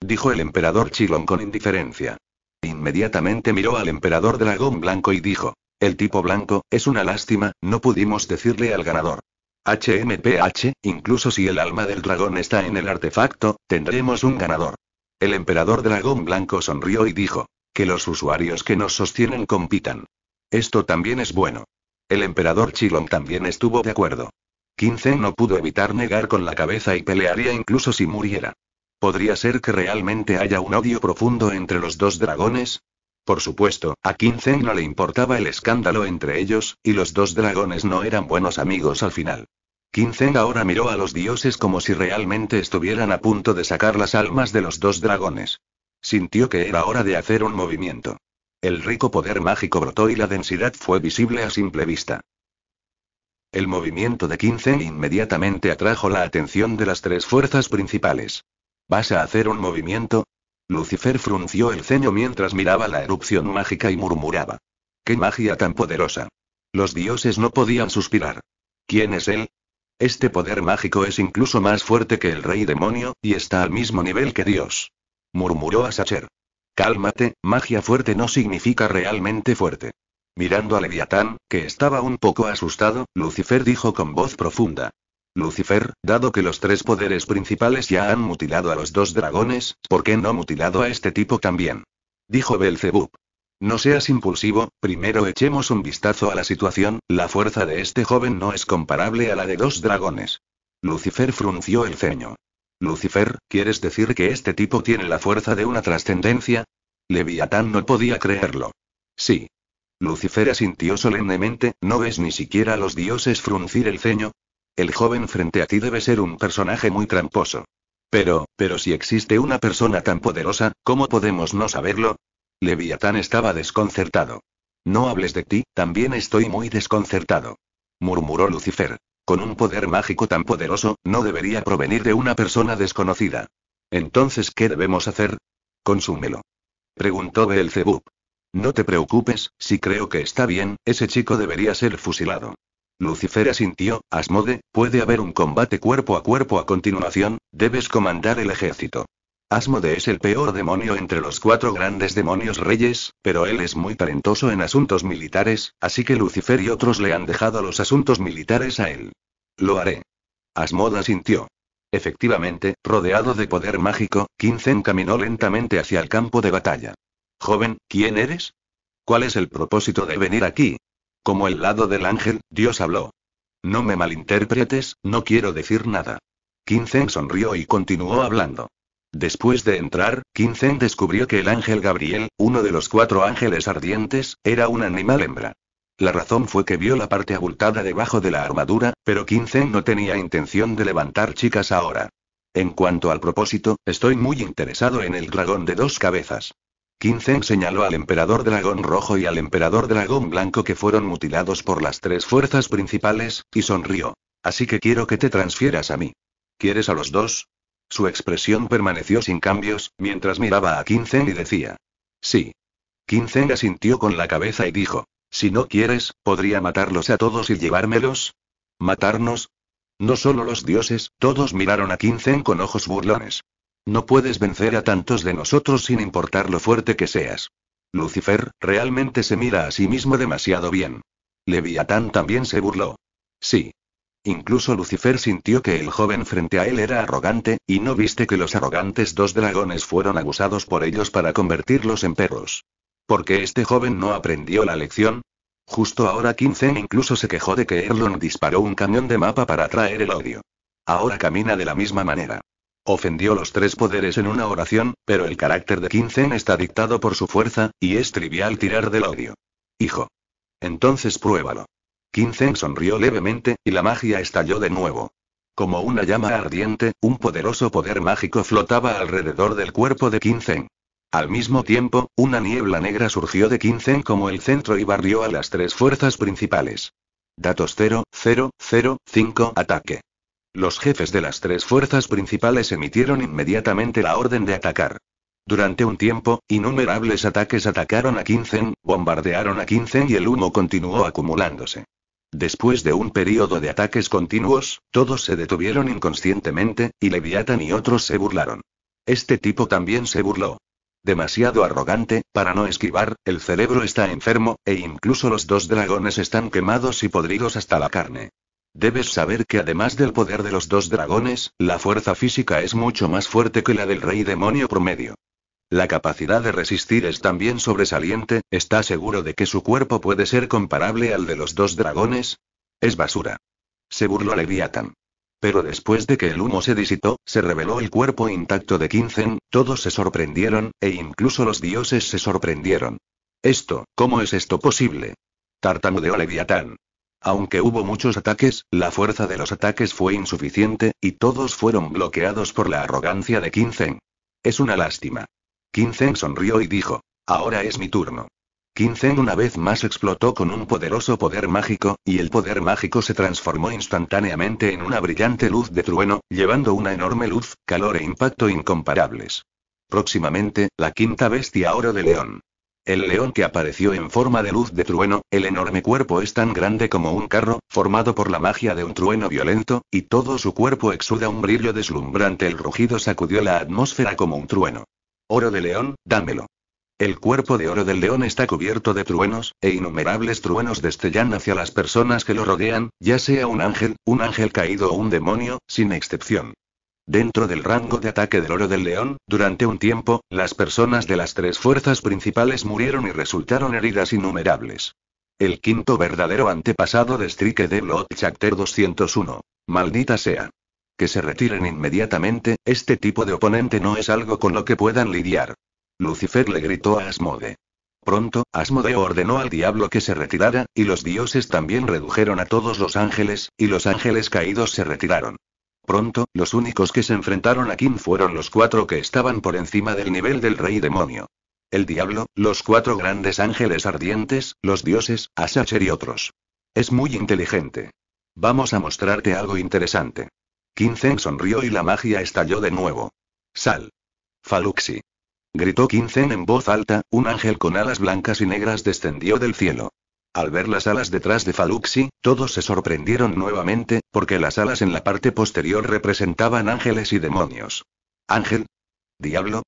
Dijo el emperador Chilon con indiferencia. Inmediatamente miró al emperador dragón blanco y dijo, el tipo blanco, es una lástima, no pudimos decirle al ganador. HMPH, incluso si el alma del dragón está en el artefacto, tendremos un ganador. El emperador dragón blanco sonrió y dijo, que los usuarios que nos sostienen compitan. Esto también es bueno. El emperador Chilon también estuvo de acuerdo. Quince no pudo evitar negar con la cabeza y pelearía incluso si muriera. ¿Podría ser que realmente haya un odio profundo entre los dos dragones? Por supuesto, a Quince no le importaba el escándalo entre ellos, y los dos dragones no eran buenos amigos al final. Quincen ahora miró a los dioses como si realmente estuvieran a punto de sacar las almas de los dos dragones. Sintió que era hora de hacer un movimiento. El rico poder mágico brotó y la densidad fue visible a simple vista. El movimiento de Quincen inmediatamente atrajo la atención de las tres fuerzas principales. ¿Vas a hacer un movimiento? Lucifer frunció el ceño mientras miraba la erupción mágica y murmuraba. ¡Qué magia tan poderosa! Los dioses no podían suspirar. ¿Quién es él? Este poder mágico es incluso más fuerte que el rey demonio, y está al mismo nivel que Dios. Murmuró a Sacher. Cálmate, magia fuerte no significa realmente fuerte. Mirando a Leviatán, que estaba un poco asustado, Lucifer dijo con voz profunda. Lucifer, dado que los tres poderes principales ya han mutilado a los dos dragones, ¿por qué no mutilado a este tipo también? Dijo Belzebub. No seas impulsivo, primero echemos un vistazo a la situación, la fuerza de este joven no es comparable a la de dos dragones. Lucifer frunció el ceño. Lucifer, ¿quieres decir que este tipo tiene la fuerza de una trascendencia? Leviatán no podía creerlo. Sí. Lucifer asintió solemnemente, ¿no ves ni siquiera a los dioses fruncir el ceño? El joven frente a ti debe ser un personaje muy tramposo. Pero, pero si existe una persona tan poderosa, ¿cómo podemos no saberlo? Leviatán estaba desconcertado. No hables de ti, también estoy muy desconcertado. Murmuró Lucifer. Con un poder mágico tan poderoso, no debería provenir de una persona desconocida. Entonces, ¿qué debemos hacer? Consúmelo. Preguntó Beelzebub. No te preocupes, si creo que está bien, ese chico debería ser fusilado. Lucifer asintió, Asmode, puede haber un combate cuerpo a cuerpo a continuación, debes comandar el ejército. Asmode es el peor demonio entre los cuatro grandes demonios reyes, pero él es muy talentoso en asuntos militares, así que Lucifer y otros le han dejado los asuntos militares a él. Lo haré. Asmode sintió. Efectivamente, rodeado de poder mágico, Kinzen caminó lentamente hacia el campo de batalla. Joven, ¿quién eres? ¿Cuál es el propósito de venir aquí? Como el lado del ángel, Dios habló. No me malinterpretes, no quiero decir nada. Kinzen sonrió y continuó hablando. Después de entrar, Quinzen descubrió que el ángel Gabriel, uno de los cuatro ángeles ardientes, era un animal hembra. La razón fue que vio la parte abultada debajo de la armadura, pero Quinzen no tenía intención de levantar chicas ahora. En cuanto al propósito, estoy muy interesado en el dragón de dos cabezas. Quinzen señaló al emperador dragón rojo y al emperador dragón blanco que fueron mutilados por las tres fuerzas principales, y sonrió. Así que quiero que te transfieras a mí. ¿Quieres a los dos? Su expresión permaneció sin cambios, mientras miraba a Quincen y decía. Sí. Quincen asintió con la cabeza y dijo. Si no quieres, podría matarlos a todos y llevármelos. ¿Matarnos? No solo los dioses, todos miraron a Quincen con ojos burlones. No puedes vencer a tantos de nosotros sin importar lo fuerte que seas. Lucifer, realmente se mira a sí mismo demasiado bien. Leviatán también se burló. Sí. Incluso Lucifer sintió que el joven frente a él era arrogante, y no viste que los arrogantes dos dragones fueron abusados por ellos para convertirlos en perros. Porque este joven no aprendió la lección, Justo ahora Quincen incluso se quejó de que Erlon disparó un cañón de mapa para atraer el odio. Ahora camina de la misma manera. Ofendió los tres poderes en una oración, pero el carácter de Quincen está dictado por su fuerza, y es trivial tirar del odio. Hijo. Entonces pruébalo. Quincen sonrió levemente, y la magia estalló de nuevo. Como una llama ardiente, un poderoso poder mágico flotaba alrededor del cuerpo de Quincen. Al mismo tiempo, una niebla negra surgió de Quincen como el centro y barrió a las tres fuerzas principales. Datos 0, 0, 0, 5, ataque. Los jefes de las tres fuerzas principales emitieron inmediatamente la orden de atacar. Durante un tiempo, innumerables ataques atacaron a Quincen, bombardearon a Quincen y el humo continuó acumulándose. Después de un período de ataques continuos, todos se detuvieron inconscientemente, y Leviathan y otros se burlaron. Este tipo también se burló. Demasiado arrogante, para no esquivar, el cerebro está enfermo, e incluso los dos dragones están quemados y podridos hasta la carne. Debes saber que además del poder de los dos dragones, la fuerza física es mucho más fuerte que la del rey demonio promedio. La capacidad de resistir es también sobresaliente, ¿está seguro de que su cuerpo puede ser comparable al de los dos dragones? Es basura. Se burló Leviathan. Pero después de que el humo se disitó, se reveló el cuerpo intacto de Kinzen, todos se sorprendieron, e incluso los dioses se sorprendieron. Esto, ¿cómo es esto posible? Tartamudeó Leviatán. Aunque hubo muchos ataques, la fuerza de los ataques fue insuficiente, y todos fueron bloqueados por la arrogancia de Quincen. Es una lástima. Quincen sonrió y dijo, ahora es mi turno. Quincen una vez más explotó con un poderoso poder mágico, y el poder mágico se transformó instantáneamente en una brillante luz de trueno, llevando una enorme luz, calor e impacto incomparables. Próximamente, la quinta bestia oro de león. El león que apareció en forma de luz de trueno, el enorme cuerpo es tan grande como un carro, formado por la magia de un trueno violento, y todo su cuerpo exuda un brillo deslumbrante. El rugido sacudió la atmósfera como un trueno. Oro de león, dámelo. El cuerpo de oro del león está cubierto de truenos, e innumerables truenos destellan hacia las personas que lo rodean, ya sea un ángel, un ángel caído o un demonio, sin excepción. Dentro del rango de ataque del oro del león, durante un tiempo, las personas de las tres fuerzas principales murieron y resultaron heridas innumerables. El quinto verdadero antepasado de Strike de Lot Chapter 201. Maldita sea. Que se retiren inmediatamente, este tipo de oponente no es algo con lo que puedan lidiar. Lucifer le gritó a Asmode. Pronto, Asmode ordenó al diablo que se retirara, y los dioses también redujeron a todos los ángeles, y los ángeles caídos se retiraron. Pronto, los únicos que se enfrentaron a Kim fueron los cuatro que estaban por encima del nivel del rey demonio. El diablo, los cuatro grandes ángeles ardientes, los dioses, Asacher y otros. Es muy inteligente. Vamos a mostrarte algo interesante. Quincen sonrió y la magia estalló de nuevo. Sal. Faluxi. Gritó Quincen en voz alta, un ángel con alas blancas y negras descendió del cielo. Al ver las alas detrás de Faluxi, todos se sorprendieron nuevamente, porque las alas en la parte posterior representaban ángeles y demonios. ¿Ángel? ¿Diablo?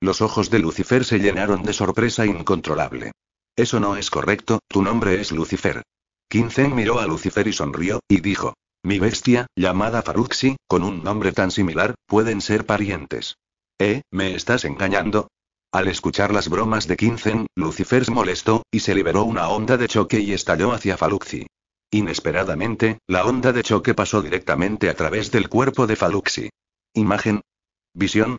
Los ojos de Lucifer se llenaron de sorpresa incontrolable. Eso no es correcto, tu nombre es Lucifer. Quincen miró a Lucifer y sonrió, y dijo, mi bestia, llamada Faluxi, con un nombre tan similar, pueden ser parientes. ¿Eh? ¿Me estás engañando? Al escuchar las bromas de Kinzen, Lucifer se molestó, y se liberó una onda de choque y estalló hacia Faluxi. Inesperadamente, la onda de choque pasó directamente a través del cuerpo de Faluxi. Imagen. Visión.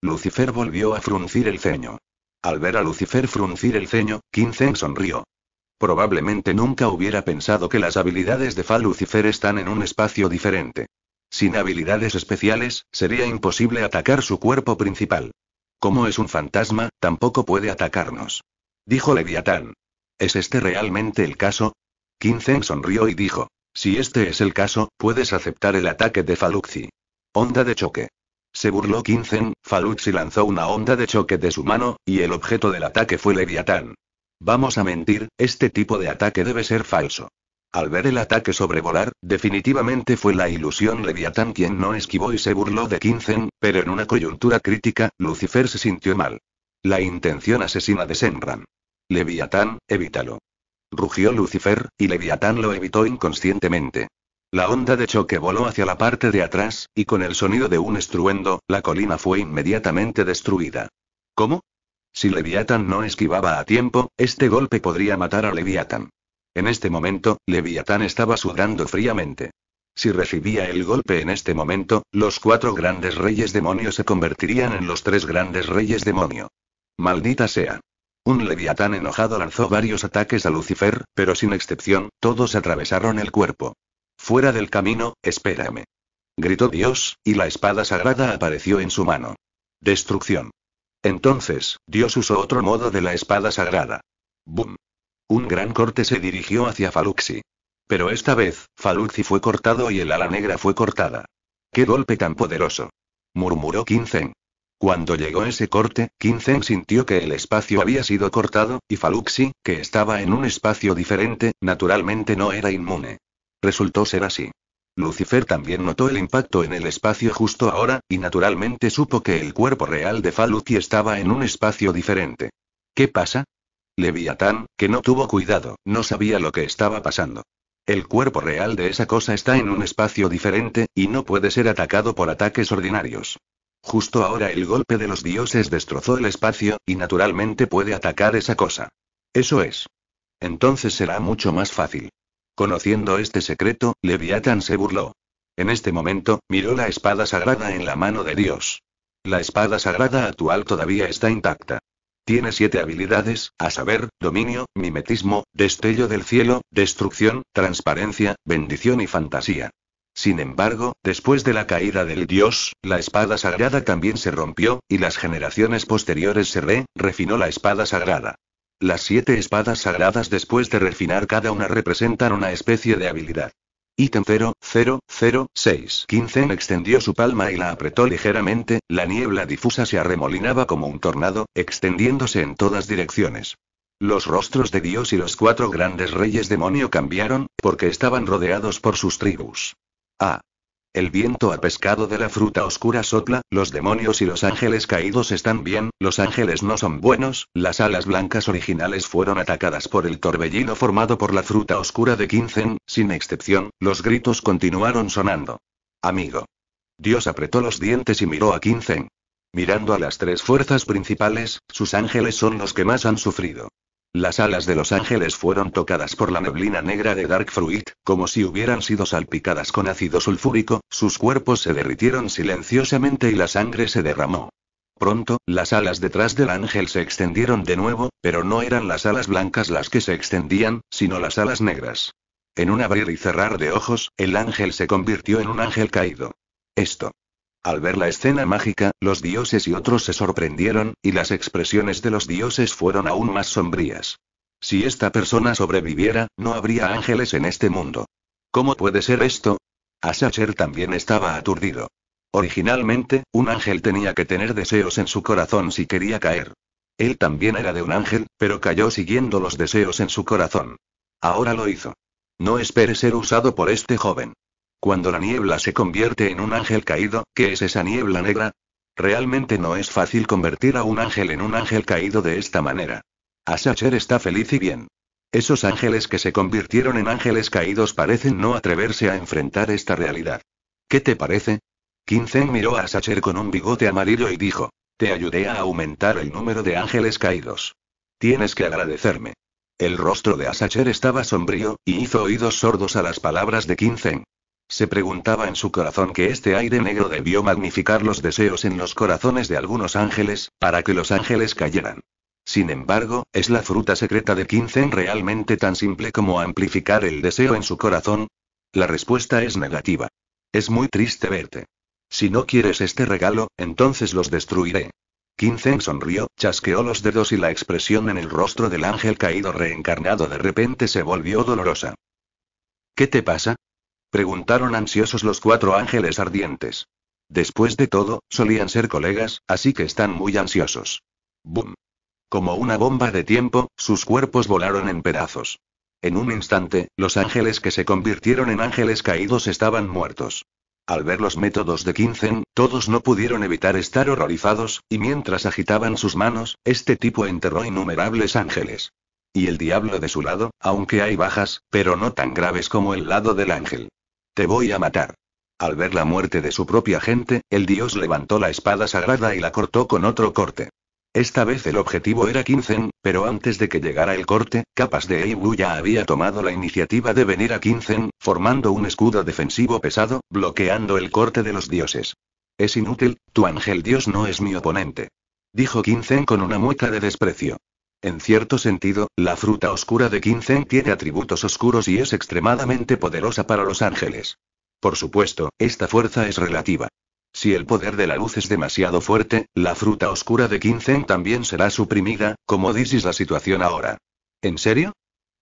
Lucifer volvió a fruncir el ceño. Al ver a Lucifer fruncir el ceño, Kinzen sonrió. Probablemente nunca hubiera pensado que las habilidades de Falucifer están en un espacio diferente. Sin habilidades especiales, sería imposible atacar su cuerpo principal. Como es un fantasma, tampoco puede atacarnos. Dijo Leviatán. ¿Es este realmente el caso? Quinzen sonrió y dijo. Si este es el caso, puedes aceptar el ataque de Faluxi. Onda de choque. Se burló Quinzen, Faluxi lanzó una onda de choque de su mano, y el objeto del ataque fue Leviatán. Vamos a mentir, este tipo de ataque debe ser falso. Al ver el ataque sobrevolar, definitivamente fue la ilusión Leviatán quien no esquivó y se burló de Kinzen, pero en una coyuntura crítica, Lucifer se sintió mal. La intención asesina de Senran. Leviatán, evítalo. Rugió Lucifer, y Leviatán lo evitó inconscientemente. La onda de choque voló hacia la parte de atrás, y con el sonido de un estruendo, la colina fue inmediatamente destruida. ¿Cómo? Si Leviathan no esquivaba a tiempo, este golpe podría matar a Leviatán. En este momento, Leviatán estaba sudando fríamente. Si recibía el golpe en este momento, los cuatro grandes reyes demonios se convertirían en los tres grandes reyes demonio. Maldita sea. Un leviatán enojado lanzó varios ataques a Lucifer, pero sin excepción, todos atravesaron el cuerpo. Fuera del camino, espérame. Gritó Dios, y la espada sagrada apareció en su mano. Destrucción. Entonces, Dios usó otro modo de la espada sagrada. ¡Bum! Un gran corte se dirigió hacia Faluxi. Pero esta vez, Faluxi fue cortado y el ala negra fue cortada. ¡Qué golpe tan poderoso! murmuró Quinzen. Cuando llegó ese corte, Quinzen sintió que el espacio había sido cortado, y Faluxi, que estaba en un espacio diferente, naturalmente no era inmune. Resultó ser así. Lucifer también notó el impacto en el espacio justo ahora, y naturalmente supo que el cuerpo real de Faluki estaba en un espacio diferente. ¿Qué pasa? Leviatán, que no tuvo cuidado, no sabía lo que estaba pasando. El cuerpo real de esa cosa está en un espacio diferente, y no puede ser atacado por ataques ordinarios. Justo ahora el golpe de los dioses destrozó el espacio, y naturalmente puede atacar esa cosa. Eso es. Entonces será mucho más fácil. Conociendo este secreto, Leviatán se burló. En este momento, miró la espada sagrada en la mano de Dios. La espada sagrada actual todavía está intacta. Tiene siete habilidades, a saber, dominio, mimetismo, destello del cielo, destrucción, transparencia, bendición y fantasía. Sin embargo, después de la caída del dios, la espada sagrada también se rompió, y las generaciones posteriores se re, refinó la espada sagrada. Las siete espadas sagradas después de refinar cada una representan una especie de habilidad. Ítem 15. extendió su palma y la apretó ligeramente, la niebla difusa se arremolinaba como un tornado, extendiéndose en todas direcciones. Los rostros de Dios y los cuatro grandes reyes demonio cambiaron, porque estaban rodeados por sus tribus. Ah, el viento ha pescado de la fruta oscura sopla, los demonios y los ángeles caídos están bien, los ángeles no son buenos, las alas blancas originales fueron atacadas por el torbellino formado por la fruta oscura de Quinzen, sin excepción, los gritos continuaron sonando. Amigo. Dios apretó los dientes y miró a Quinzen. Mirando a las tres fuerzas principales, sus ángeles son los que más han sufrido. Las alas de los ángeles fueron tocadas por la neblina negra de Dark Fruit, como si hubieran sido salpicadas con ácido sulfúrico, sus cuerpos se derritieron silenciosamente y la sangre se derramó. Pronto, las alas detrás del ángel se extendieron de nuevo, pero no eran las alas blancas las que se extendían, sino las alas negras. En un abrir y cerrar de ojos, el ángel se convirtió en un ángel caído. Esto al ver la escena mágica, los dioses y otros se sorprendieron, y las expresiones de los dioses fueron aún más sombrías. Si esta persona sobreviviera, no habría ángeles en este mundo. ¿Cómo puede ser esto? Asacher también estaba aturdido. Originalmente, un ángel tenía que tener deseos en su corazón si quería caer. Él también era de un ángel, pero cayó siguiendo los deseos en su corazón. Ahora lo hizo. No espere ser usado por este joven. Cuando la niebla se convierte en un ángel caído, ¿qué es esa niebla negra? Realmente no es fácil convertir a un ángel en un ángel caído de esta manera. Asacher está feliz y bien. Esos ángeles que se convirtieron en ángeles caídos parecen no atreverse a enfrentar esta realidad. ¿Qué te parece? Kinzen miró a Asacher con un bigote amarillo y dijo, te ayudé a aumentar el número de ángeles caídos. Tienes que agradecerme. El rostro de Asacher estaba sombrío, y hizo oídos sordos a las palabras de Quinzen. Se preguntaba en su corazón que este aire negro debió magnificar los deseos en los corazones de algunos ángeles, para que los ángeles cayeran. Sin embargo, ¿es la fruta secreta de Quincen realmente tan simple como amplificar el deseo en su corazón? La respuesta es negativa. Es muy triste verte. Si no quieres este regalo, entonces los destruiré. Quincen sonrió, chasqueó los dedos y la expresión en el rostro del ángel caído reencarnado de repente se volvió dolorosa. ¿Qué te pasa? Preguntaron ansiosos los cuatro ángeles ardientes. Después de todo, solían ser colegas, así que están muy ansiosos. boom Como una bomba de tiempo, sus cuerpos volaron en pedazos. En un instante, los ángeles que se convirtieron en ángeles caídos estaban muertos. Al ver los métodos de Kinzen, todos no pudieron evitar estar horrorizados, y mientras agitaban sus manos, este tipo enterró innumerables ángeles. Y el diablo de su lado, aunque hay bajas, pero no tan graves como el lado del ángel. Te voy a matar. Al ver la muerte de su propia gente, el dios levantó la espada sagrada y la cortó con otro corte. Esta vez el objetivo era Kinzen, pero antes de que llegara el corte, Capas de Eibu ya había tomado la iniciativa de venir a Kinzen, formando un escudo defensivo pesado, bloqueando el corte de los dioses. Es inútil, tu ángel dios no es mi oponente. Dijo Kinzen con una mueca de desprecio. En cierto sentido, la fruta oscura de Quinzen tiene atributos oscuros y es extremadamente poderosa para los ángeles. Por supuesto, esta fuerza es relativa. Si el poder de la luz es demasiado fuerte, la fruta oscura de Quinzen también será suprimida, como dices la situación ahora. ¿En serio?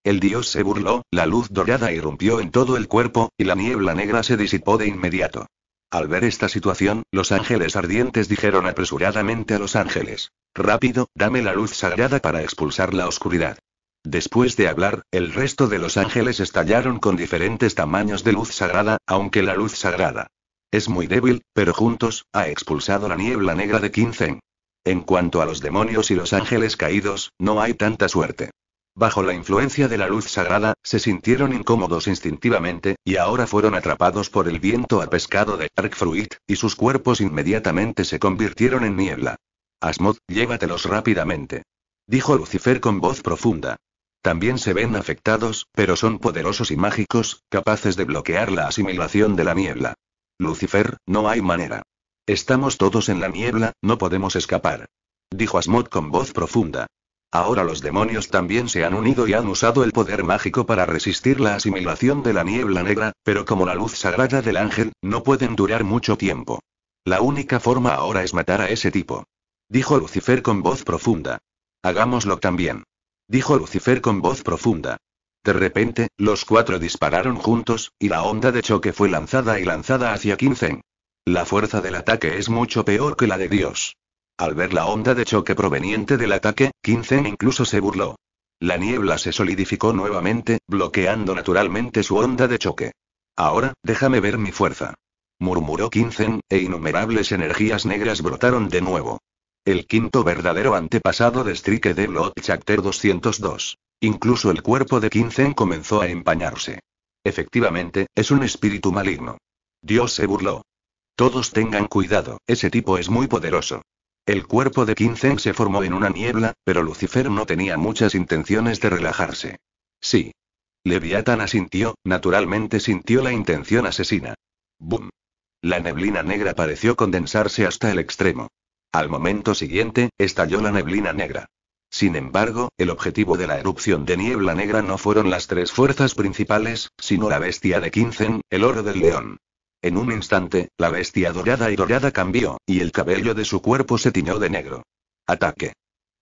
El dios se burló, la luz dorada irrumpió en todo el cuerpo, y la niebla negra se disipó de inmediato. Al ver esta situación, los ángeles ardientes dijeron apresuradamente a los ángeles, Rápido, dame la luz sagrada para expulsar la oscuridad. Después de hablar, el resto de los ángeles estallaron con diferentes tamaños de luz sagrada, aunque la luz sagrada es muy débil, pero juntos, ha expulsado la niebla negra de quince En cuanto a los demonios y los ángeles caídos, no hay tanta suerte bajo la influencia de la luz sagrada, se sintieron incómodos instintivamente, y ahora fueron atrapados por el viento a pescado de Fruit, y sus cuerpos inmediatamente se convirtieron en niebla. Asmod, llévatelos rápidamente. Dijo Lucifer con voz profunda. También se ven afectados, pero son poderosos y mágicos, capaces de bloquear la asimilación de la niebla. Lucifer, no hay manera. Estamos todos en la niebla, no podemos escapar. Dijo Asmod con voz profunda. Ahora los demonios también se han unido y han usado el poder mágico para resistir la asimilación de la niebla negra, pero como la luz sagrada del ángel, no pueden durar mucho tiempo. La única forma ahora es matar a ese tipo. Dijo Lucifer con voz profunda. Hagámoslo también. Dijo Lucifer con voz profunda. De repente, los cuatro dispararon juntos, y la onda de choque fue lanzada y lanzada hacia Quincen. La fuerza del ataque es mucho peor que la de Dios. Al ver la onda de choque proveniente del ataque, Quince incluso se burló. La niebla se solidificó nuevamente, bloqueando naturalmente su onda de choque. Ahora, déjame ver mi fuerza. Murmuró Quince, e innumerables energías negras brotaron de nuevo. El quinto verdadero antepasado de Strike de Blood Chapter 202. Incluso el cuerpo de Quince comenzó a empañarse. Efectivamente, es un espíritu maligno. Dios se burló. Todos tengan cuidado, ese tipo es muy poderoso. El cuerpo de Quincen se formó en una niebla, pero Lucifer no tenía muchas intenciones de relajarse. Sí. Leviatán asintió, naturalmente sintió la intención asesina. ¡Bum! La neblina negra pareció condensarse hasta el extremo. Al momento siguiente, estalló la neblina negra. Sin embargo, el objetivo de la erupción de niebla negra no fueron las tres fuerzas principales, sino la bestia de Kinzen, el oro del león. En un instante, la bestia dorada y dorada cambió, y el cabello de su cuerpo se tiñó de negro. Ataque.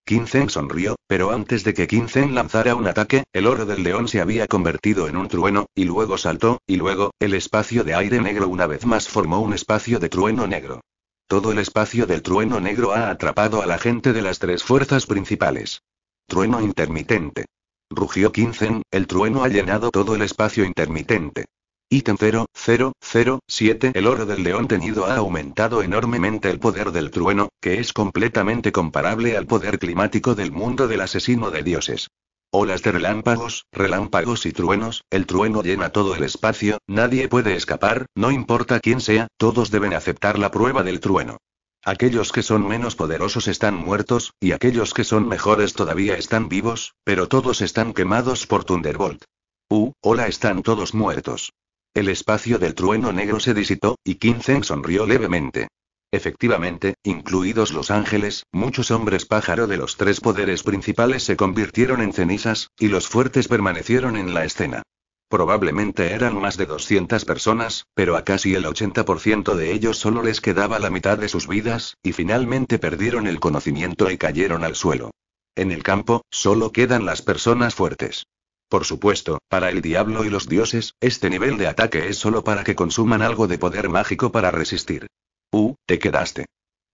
Quincen sonrió, pero antes de que Quincen lanzara un ataque, el oro del león se había convertido en un trueno, y luego saltó, y luego, el espacio de aire negro una vez más formó un espacio de trueno negro. Todo el espacio del trueno negro ha atrapado a la gente de las tres fuerzas principales. Trueno intermitente. Rugió Quincen, el trueno ha llenado todo el espacio intermitente. Ítem 0007 El oro del león tenido ha aumentado enormemente el poder del trueno, que es completamente comparable al poder climático del mundo del asesino de dioses. Olas de relámpagos, relámpagos y truenos, el trueno llena todo el espacio, nadie puede escapar, no importa quién sea, todos deben aceptar la prueba del trueno. Aquellos que son menos poderosos están muertos, y aquellos que son mejores todavía están vivos, pero todos están quemados por Thunderbolt. Uh, hola están todos muertos. El espacio del trueno negro se disitó, y Zeng sonrió levemente. Efectivamente, incluidos los ángeles, muchos hombres pájaro de los tres poderes principales se convirtieron en cenizas, y los fuertes permanecieron en la escena. Probablemente eran más de 200 personas, pero a casi el 80% de ellos solo les quedaba la mitad de sus vidas, y finalmente perdieron el conocimiento y cayeron al suelo. En el campo, solo quedan las personas fuertes. Por supuesto, para el diablo y los dioses, este nivel de ataque es solo para que consuman algo de poder mágico para resistir. Uh, te quedaste.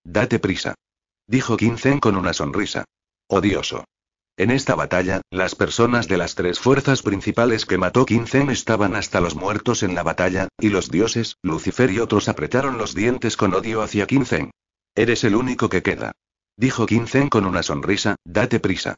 Date prisa. Dijo Quincen con una sonrisa. Odioso. En esta batalla, las personas de las tres fuerzas principales que mató Quincen estaban hasta los muertos en la batalla, y los dioses, Lucifer y otros apretaron los dientes con odio hacia Quincen. Eres el único que queda. Dijo Quincen con una sonrisa, date prisa.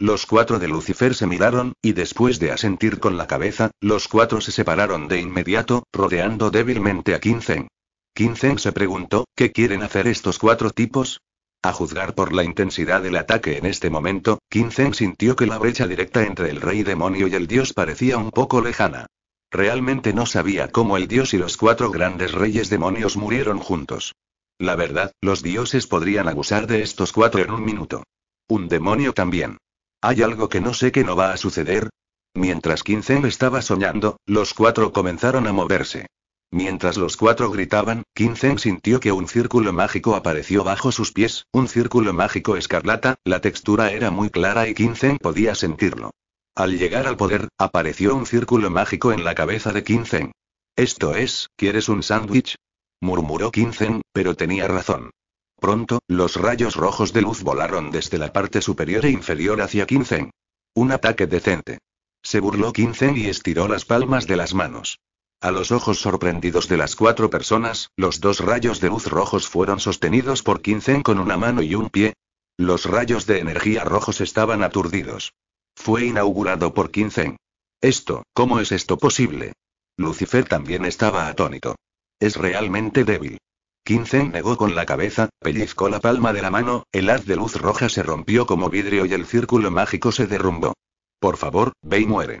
Los cuatro de Lucifer se miraron, y después de asentir con la cabeza, los cuatro se separaron de inmediato, rodeando débilmente a Kinzen. Kinzen se preguntó, ¿qué quieren hacer estos cuatro tipos? A juzgar por la intensidad del ataque en este momento, Kinzen sintió que la brecha directa entre el rey demonio y el dios parecía un poco lejana. Realmente no sabía cómo el dios y los cuatro grandes reyes demonios murieron juntos. La verdad, los dioses podrían abusar de estos cuatro en un minuto. Un demonio también. Hay algo que no sé que no va a suceder. Mientras Quinzen estaba soñando, los cuatro comenzaron a moverse. Mientras los cuatro gritaban, Quinzen sintió que un círculo mágico apareció bajo sus pies, un círculo mágico escarlata, la textura era muy clara y Quinzen podía sentirlo. Al llegar al poder, apareció un círculo mágico en la cabeza de Quinzen. Esto es, ¿quieres un sándwich? murmuró Quinzen, pero tenía razón. Pronto, los rayos rojos de luz volaron desde la parte superior e inferior hacia Quince. Un ataque decente. Se burló Quince y estiró las palmas de las manos. A los ojos sorprendidos de las cuatro personas, los dos rayos de luz rojos fueron sostenidos por Quince con una mano y un pie. Los rayos de energía rojos estaban aturdidos. Fue inaugurado por Quince. Esto, ¿cómo es esto posible? Lucifer también estaba atónito. Es realmente débil. Quince negó con la cabeza, pellizcó la palma de la mano, el haz de luz roja se rompió como vidrio y el círculo mágico se derrumbó. Por favor, ve y muere.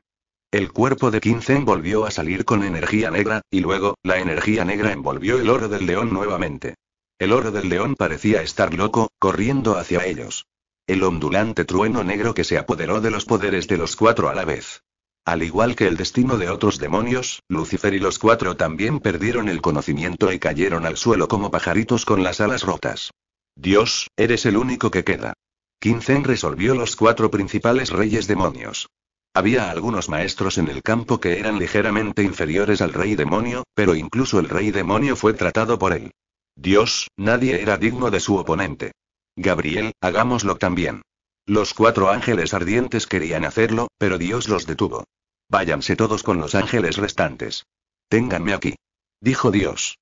El cuerpo de Quinzen volvió a salir con energía negra, y luego, la energía negra envolvió el oro del león nuevamente. El oro del león parecía estar loco, corriendo hacia ellos. El ondulante trueno negro que se apoderó de los poderes de los cuatro a la vez. Al igual que el destino de otros demonios, Lucifer y los cuatro también perdieron el conocimiento y cayeron al suelo como pajaritos con las alas rotas. Dios, eres el único que queda. Quincen resolvió los cuatro principales reyes demonios. Había algunos maestros en el campo que eran ligeramente inferiores al rey demonio, pero incluso el rey demonio fue tratado por él. Dios, nadie era digno de su oponente. Gabriel, hagámoslo también. Los cuatro ángeles ardientes querían hacerlo, pero Dios los detuvo. Váyanse todos con los ángeles restantes. Ténganme aquí. Dijo Dios.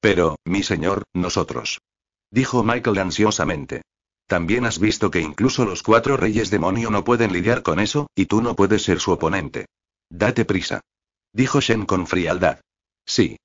Pero, mi señor, nosotros. Dijo Michael ansiosamente. También has visto que incluso los cuatro reyes demonio no pueden lidiar con eso, y tú no puedes ser su oponente. Date prisa. Dijo Shen con frialdad. Sí.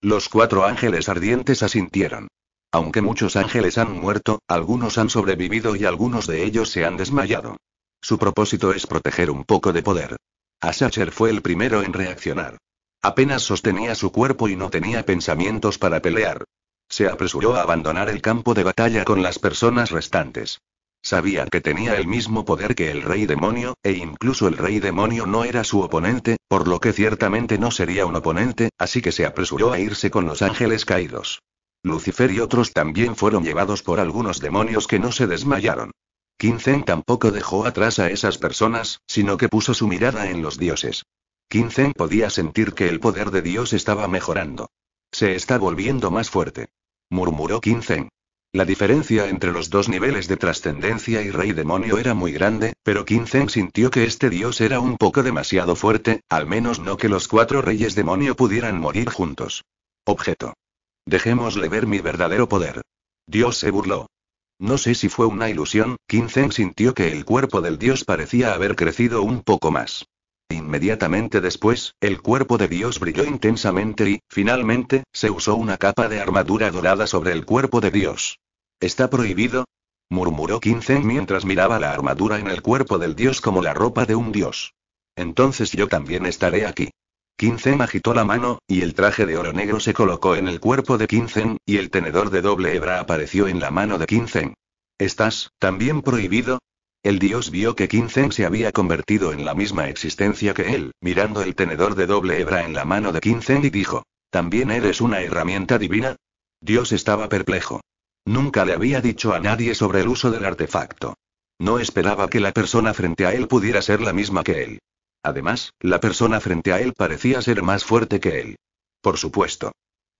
Los cuatro ángeles ardientes asintieron. Aunque muchos ángeles han muerto, algunos han sobrevivido y algunos de ellos se han desmayado. Su propósito es proteger un poco de poder. Asacher fue el primero en reaccionar. Apenas sostenía su cuerpo y no tenía pensamientos para pelear. Se apresuró a abandonar el campo de batalla con las personas restantes. Sabía que tenía el mismo poder que el rey demonio, e incluso el rey demonio no era su oponente, por lo que ciertamente no sería un oponente, así que se apresuró a irse con los ángeles caídos. Lucifer y otros también fueron llevados por algunos demonios que no se desmayaron. Quincen tampoco dejó atrás a esas personas, sino que puso su mirada en los dioses. Quincen podía sentir que el poder de Dios estaba mejorando. Se está volviendo más fuerte. Murmuró Quincen. La diferencia entre los dos niveles de trascendencia y rey demonio era muy grande, pero Quincen sintió que este dios era un poco demasiado fuerte, al menos no que los cuatro reyes demonio pudieran morir juntos. Objeto. Dejémosle ver mi verdadero poder. Dios se burló. No sé si fue una ilusión, Kinzen sintió que el cuerpo del dios parecía haber crecido un poco más. Inmediatamente después, el cuerpo de Dios brilló intensamente y, finalmente, se usó una capa de armadura dorada sobre el cuerpo de Dios. ¿Está prohibido? murmuró Kinzen mientras miraba la armadura en el cuerpo del Dios como la ropa de un Dios. Entonces yo también estaré aquí. Kinzen agitó la mano, y el traje de oro negro se colocó en el cuerpo de Kinzen, y el tenedor de doble hebra apareció en la mano de Kinzen. ¿Estás, también prohibido? El dios vio que Kinzen se había convertido en la misma existencia que él, mirando el tenedor de doble hebra en la mano de Kinzen y dijo, ¿también eres una herramienta divina? Dios estaba perplejo. Nunca le había dicho a nadie sobre el uso del artefacto. No esperaba que la persona frente a él pudiera ser la misma que él. Además, la persona frente a él parecía ser más fuerte que él. Por supuesto.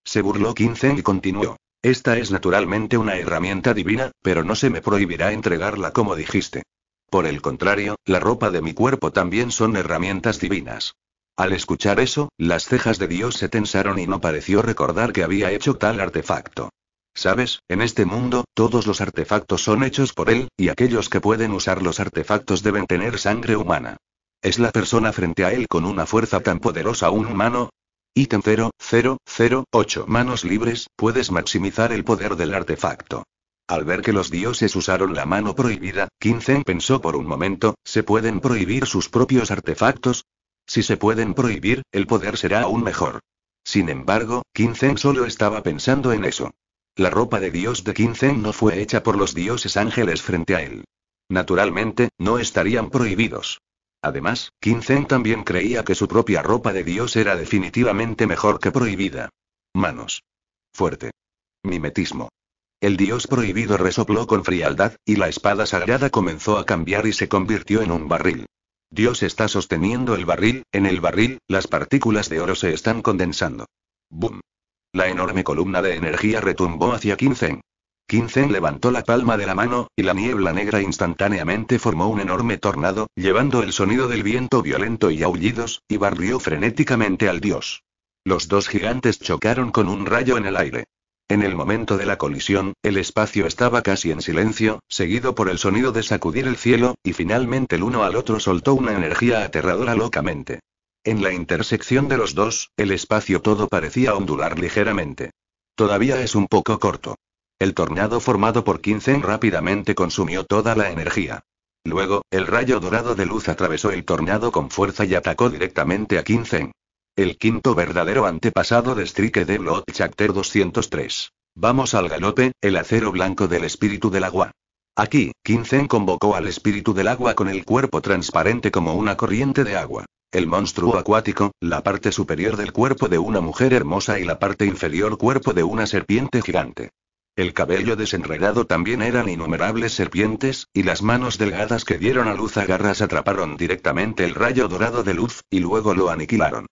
Se burló Quince y continuó. Esta es naturalmente una herramienta divina, pero no se me prohibirá entregarla como dijiste. Por el contrario, la ropa de mi cuerpo también son herramientas divinas. Al escuchar eso, las cejas de Dios se tensaron y no pareció recordar que había hecho tal artefacto. Sabes, en este mundo, todos los artefactos son hechos por él, y aquellos que pueden usar los artefactos deben tener sangre humana. ¿Es la persona frente a él con una fuerza tan poderosa un humano? Ítem 0-0-0-8 Manos libres, puedes maximizar el poder del artefacto. Al ver que los dioses usaron la mano prohibida, Kinzen pensó por un momento, ¿se pueden prohibir sus propios artefactos? Si se pueden prohibir, el poder será aún mejor. Sin embargo, Kinzen solo estaba pensando en eso. La ropa de dios de Kinzen no fue hecha por los dioses ángeles frente a él. Naturalmente, no estarían prohibidos. Además, Zen también creía que su propia ropa de dios era definitivamente mejor que prohibida. Manos. Fuerte. Mimetismo. El dios prohibido resopló con frialdad, y la espada sagrada comenzó a cambiar y se convirtió en un barril. Dios está sosteniendo el barril, en el barril, las partículas de oro se están condensando. ¡Bum! La enorme columna de energía retumbó hacia Zen. Kinzen levantó la palma de la mano, y la niebla negra instantáneamente formó un enorme tornado, llevando el sonido del viento violento y aullidos, y barrió frenéticamente al dios. Los dos gigantes chocaron con un rayo en el aire. En el momento de la colisión, el espacio estaba casi en silencio, seguido por el sonido de sacudir el cielo, y finalmente el uno al otro soltó una energía aterradora locamente. En la intersección de los dos, el espacio todo parecía ondular ligeramente. Todavía es un poco corto. El tornado formado por Kinzen rápidamente consumió toda la energía. Luego, el rayo dorado de luz atravesó el tornado con fuerza y atacó directamente a Kinzen. El quinto verdadero antepasado de Strike de Blood Chapter 203. Vamos al galope, el acero blanco del espíritu del agua. Aquí, Kinzen convocó al espíritu del agua con el cuerpo transparente como una corriente de agua. El monstruo acuático, la parte superior del cuerpo de una mujer hermosa y la parte inferior cuerpo de una serpiente gigante. El cabello desenredado también eran innumerables serpientes, y las manos delgadas que dieron a luz a garras atraparon directamente el rayo dorado de luz, y luego lo aniquilaron.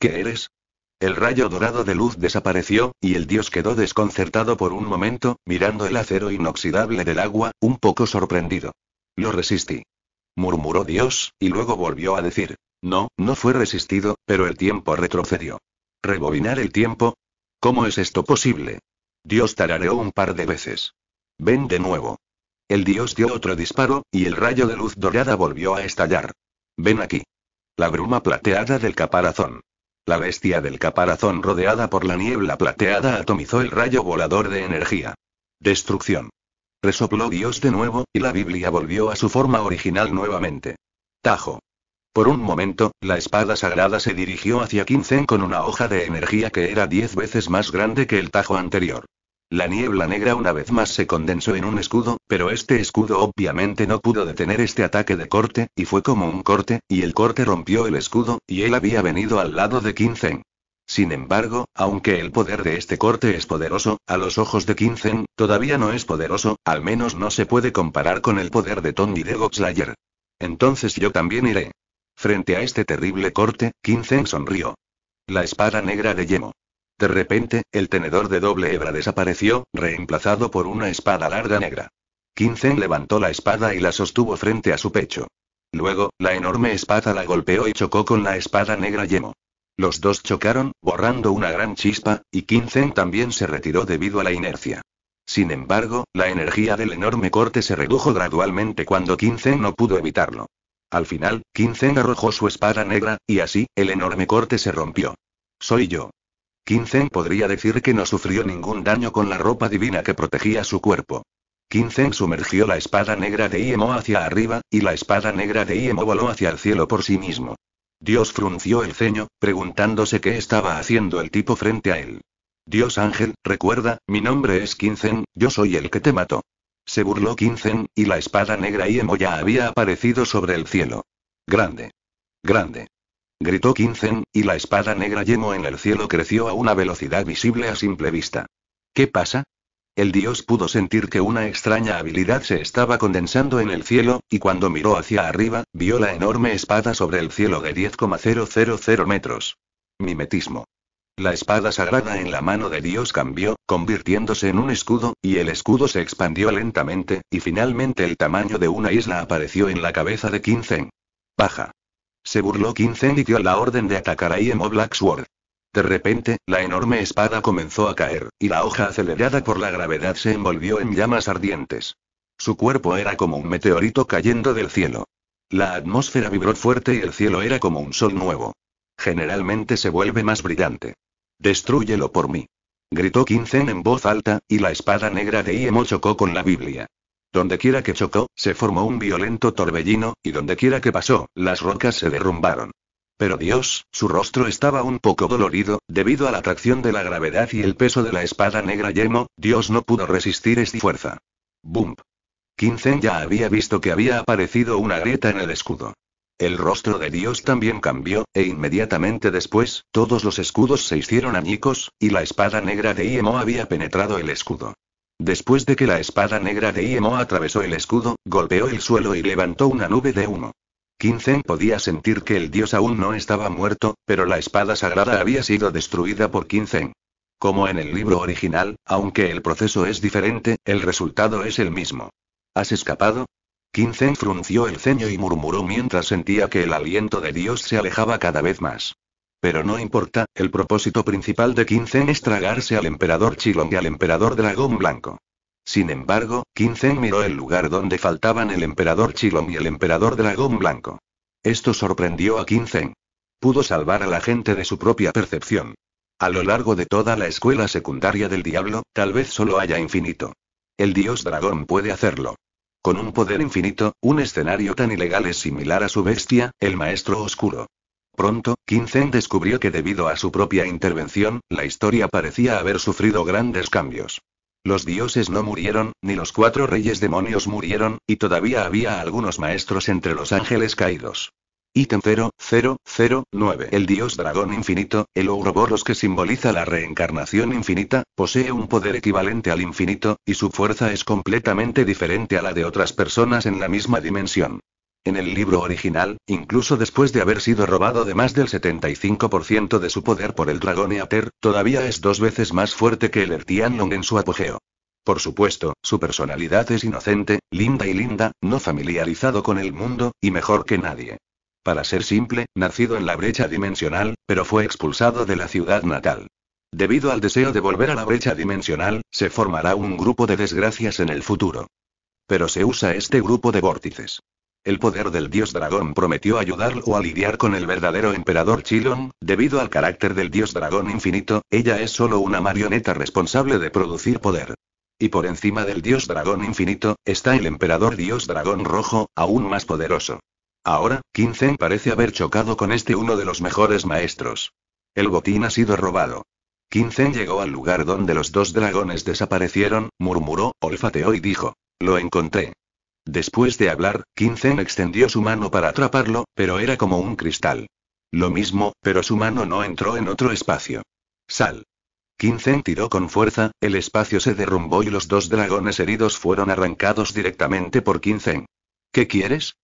¿Qué eres? El rayo dorado de luz desapareció, y el dios quedó desconcertado por un momento, mirando el acero inoxidable del agua, un poco sorprendido. Lo resistí. Murmuró Dios, y luego volvió a decir. No, no fue resistido, pero el tiempo retrocedió. ¿Rebobinar el tiempo? ¿Cómo es esto posible? Dios tarareó un par de veces. Ven de nuevo. El dios dio otro disparo, y el rayo de luz dorada volvió a estallar. Ven aquí. La bruma plateada del caparazón. La bestia del caparazón rodeada por la niebla plateada atomizó el rayo volador de energía. Destrucción. Resopló Dios de nuevo, y la Biblia volvió a su forma original nuevamente. Tajo. Por un momento, la espada sagrada se dirigió hacia Kinzen con una hoja de energía que era diez veces más grande que el tajo anterior. La niebla negra una vez más se condensó en un escudo, pero este escudo obviamente no pudo detener este ataque de corte, y fue como un corte, y el corte rompió el escudo, y él había venido al lado de Kinzen. Sin embargo, aunque el poder de este corte es poderoso, a los ojos de Kinzen, todavía no es poderoso, al menos no se puede comparar con el poder de Tony de Goxlayer. Entonces yo también iré. Frente a este terrible corte, Kinzen sonrió. La espada negra de Yemo. De repente, el tenedor de doble hebra desapareció, reemplazado por una espada larga negra. Kinzen levantó la espada y la sostuvo frente a su pecho. Luego, la enorme espada la golpeó y chocó con la espada negra Yemo. Los dos chocaron, borrando una gran chispa, y Kinzen también se retiró debido a la inercia. Sin embargo, la energía del enorme corte se redujo gradualmente cuando Kinzen no pudo evitarlo. Al final, Quinzen arrojó su espada negra, y así, el enorme corte se rompió. Soy yo. Quinzen podría decir que no sufrió ningún daño con la ropa divina que protegía su cuerpo. Quinzen sumergió la espada negra de Iemo hacia arriba, y la espada negra de Iemo voló hacia el cielo por sí mismo. Dios frunció el ceño, preguntándose qué estaba haciendo el tipo frente a él. Dios ángel, recuerda, mi nombre es Quinzen, yo soy el que te mató. Se burló Kinzen, y la espada negra Yemo ya había aparecido sobre el cielo. Grande. Grande. Gritó Kinzen, y la espada negra Yemo en el cielo creció a una velocidad visible a simple vista. ¿Qué pasa? El dios pudo sentir que una extraña habilidad se estaba condensando en el cielo, y cuando miró hacia arriba, vio la enorme espada sobre el cielo de 10,000 metros. Mimetismo. La espada sagrada en la mano de Dios cambió, convirtiéndose en un escudo, y el escudo se expandió lentamente, y finalmente el tamaño de una isla apareció en la cabeza de quinzen Baja. Se burló quinzen y dio la orden de atacar a Iemo Blacksword. De repente, la enorme espada comenzó a caer, y la hoja acelerada por la gravedad se envolvió en llamas ardientes. Su cuerpo era como un meteorito cayendo del cielo. La atmósfera vibró fuerte y el cielo era como un sol nuevo generalmente se vuelve más brillante. Destrúyelo por mí. Gritó Kinzen en voz alta, y la espada negra de Yemo chocó con la Biblia. Donde quiera que chocó, se formó un violento torbellino, y donde quiera que pasó, las rocas se derrumbaron. Pero Dios, su rostro estaba un poco dolorido, debido a la atracción de la gravedad y el peso de la espada negra Yemo, Dios no pudo resistir esta fuerza. ¡Bum! Kinzen ya había visto que había aparecido una grieta en el escudo. El rostro de Dios también cambió, e inmediatamente después, todos los escudos se hicieron añicos, y la espada negra de Iemo había penetrado el escudo. Después de que la espada negra de Iemo atravesó el escudo, golpeó el suelo y levantó una nube de humo. Quincen podía sentir que el dios aún no estaba muerto, pero la espada sagrada había sido destruida por Quincen. Como en el libro original, aunque el proceso es diferente, el resultado es el mismo. ¿Has escapado? Quincen frunció el ceño y murmuró mientras sentía que el aliento de Dios se alejaba cada vez más. Pero no importa, el propósito principal de Quincen es tragarse al emperador Chilong y al emperador Dragón Blanco. Sin embargo, Quincen miró el lugar donde faltaban el emperador Chilong y el emperador Dragón Blanco. Esto sorprendió a Quincen. Pudo salvar a la gente de su propia percepción. A lo largo de toda la escuela secundaria del diablo, tal vez solo haya infinito. El dios dragón puede hacerlo. Con un poder infinito, un escenario tan ilegal es similar a su bestia, el Maestro Oscuro. Pronto, Kinzen descubrió que debido a su propia intervención, la historia parecía haber sufrido grandes cambios. Los dioses no murieron, ni los cuatro reyes demonios murieron, y todavía había algunos maestros entre los ángeles caídos. Ítem 0009. El dios dragón infinito, el Ouroboros que simboliza la reencarnación infinita, posee un poder equivalente al infinito, y su fuerza es completamente diferente a la de otras personas en la misma dimensión. En el libro original, incluso después de haber sido robado de más del 75% de su poder por el dragón Eater, todavía es dos veces más fuerte que el Long en su apogeo. Por supuesto, su personalidad es inocente, linda y linda, no familiarizado con el mundo, y mejor que nadie para ser simple, nacido en la brecha dimensional, pero fue expulsado de la ciudad natal. Debido al deseo de volver a la brecha dimensional, se formará un grupo de desgracias en el futuro. Pero se usa este grupo de vórtices. El poder del dios dragón prometió ayudarlo a lidiar con el verdadero emperador Chilon, debido al carácter del dios dragón infinito, ella es solo una marioneta responsable de producir poder. Y por encima del dios dragón infinito, está el emperador dios dragón rojo, aún más poderoso. Ahora, Kinzen parece haber chocado con este uno de los mejores maestros. El botín ha sido robado. Kinzen llegó al lugar donde los dos dragones desaparecieron, murmuró, olfateó y dijo. Lo encontré. Después de hablar, Kinzen extendió su mano para atraparlo, pero era como un cristal. Lo mismo, pero su mano no entró en otro espacio. Sal. Kinzen tiró con fuerza, el espacio se derrumbó y los dos dragones heridos fueron arrancados directamente por Kinzen. ¿Qué quieres?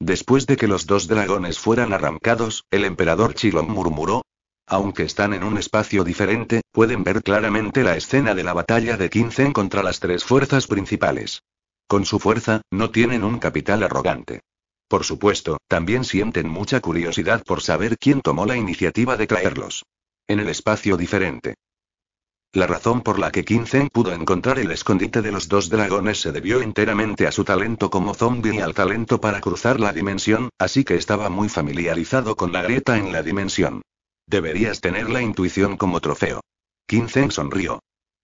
Después de que los dos dragones fueran arrancados, el emperador Chilom murmuró. Aunque están en un espacio diferente, pueden ver claramente la escena de la batalla de Quincen contra las tres fuerzas principales. Con su fuerza, no tienen un capital arrogante. Por supuesto, también sienten mucha curiosidad por saber quién tomó la iniciativa de traerlos. En el espacio diferente. La razón por la que Kinzen pudo encontrar el escondite de los dos dragones se debió enteramente a su talento como zombie y al talento para cruzar la dimensión, así que estaba muy familiarizado con la grieta en la dimensión. Deberías tener la intuición como trofeo. Kinzen sonrió.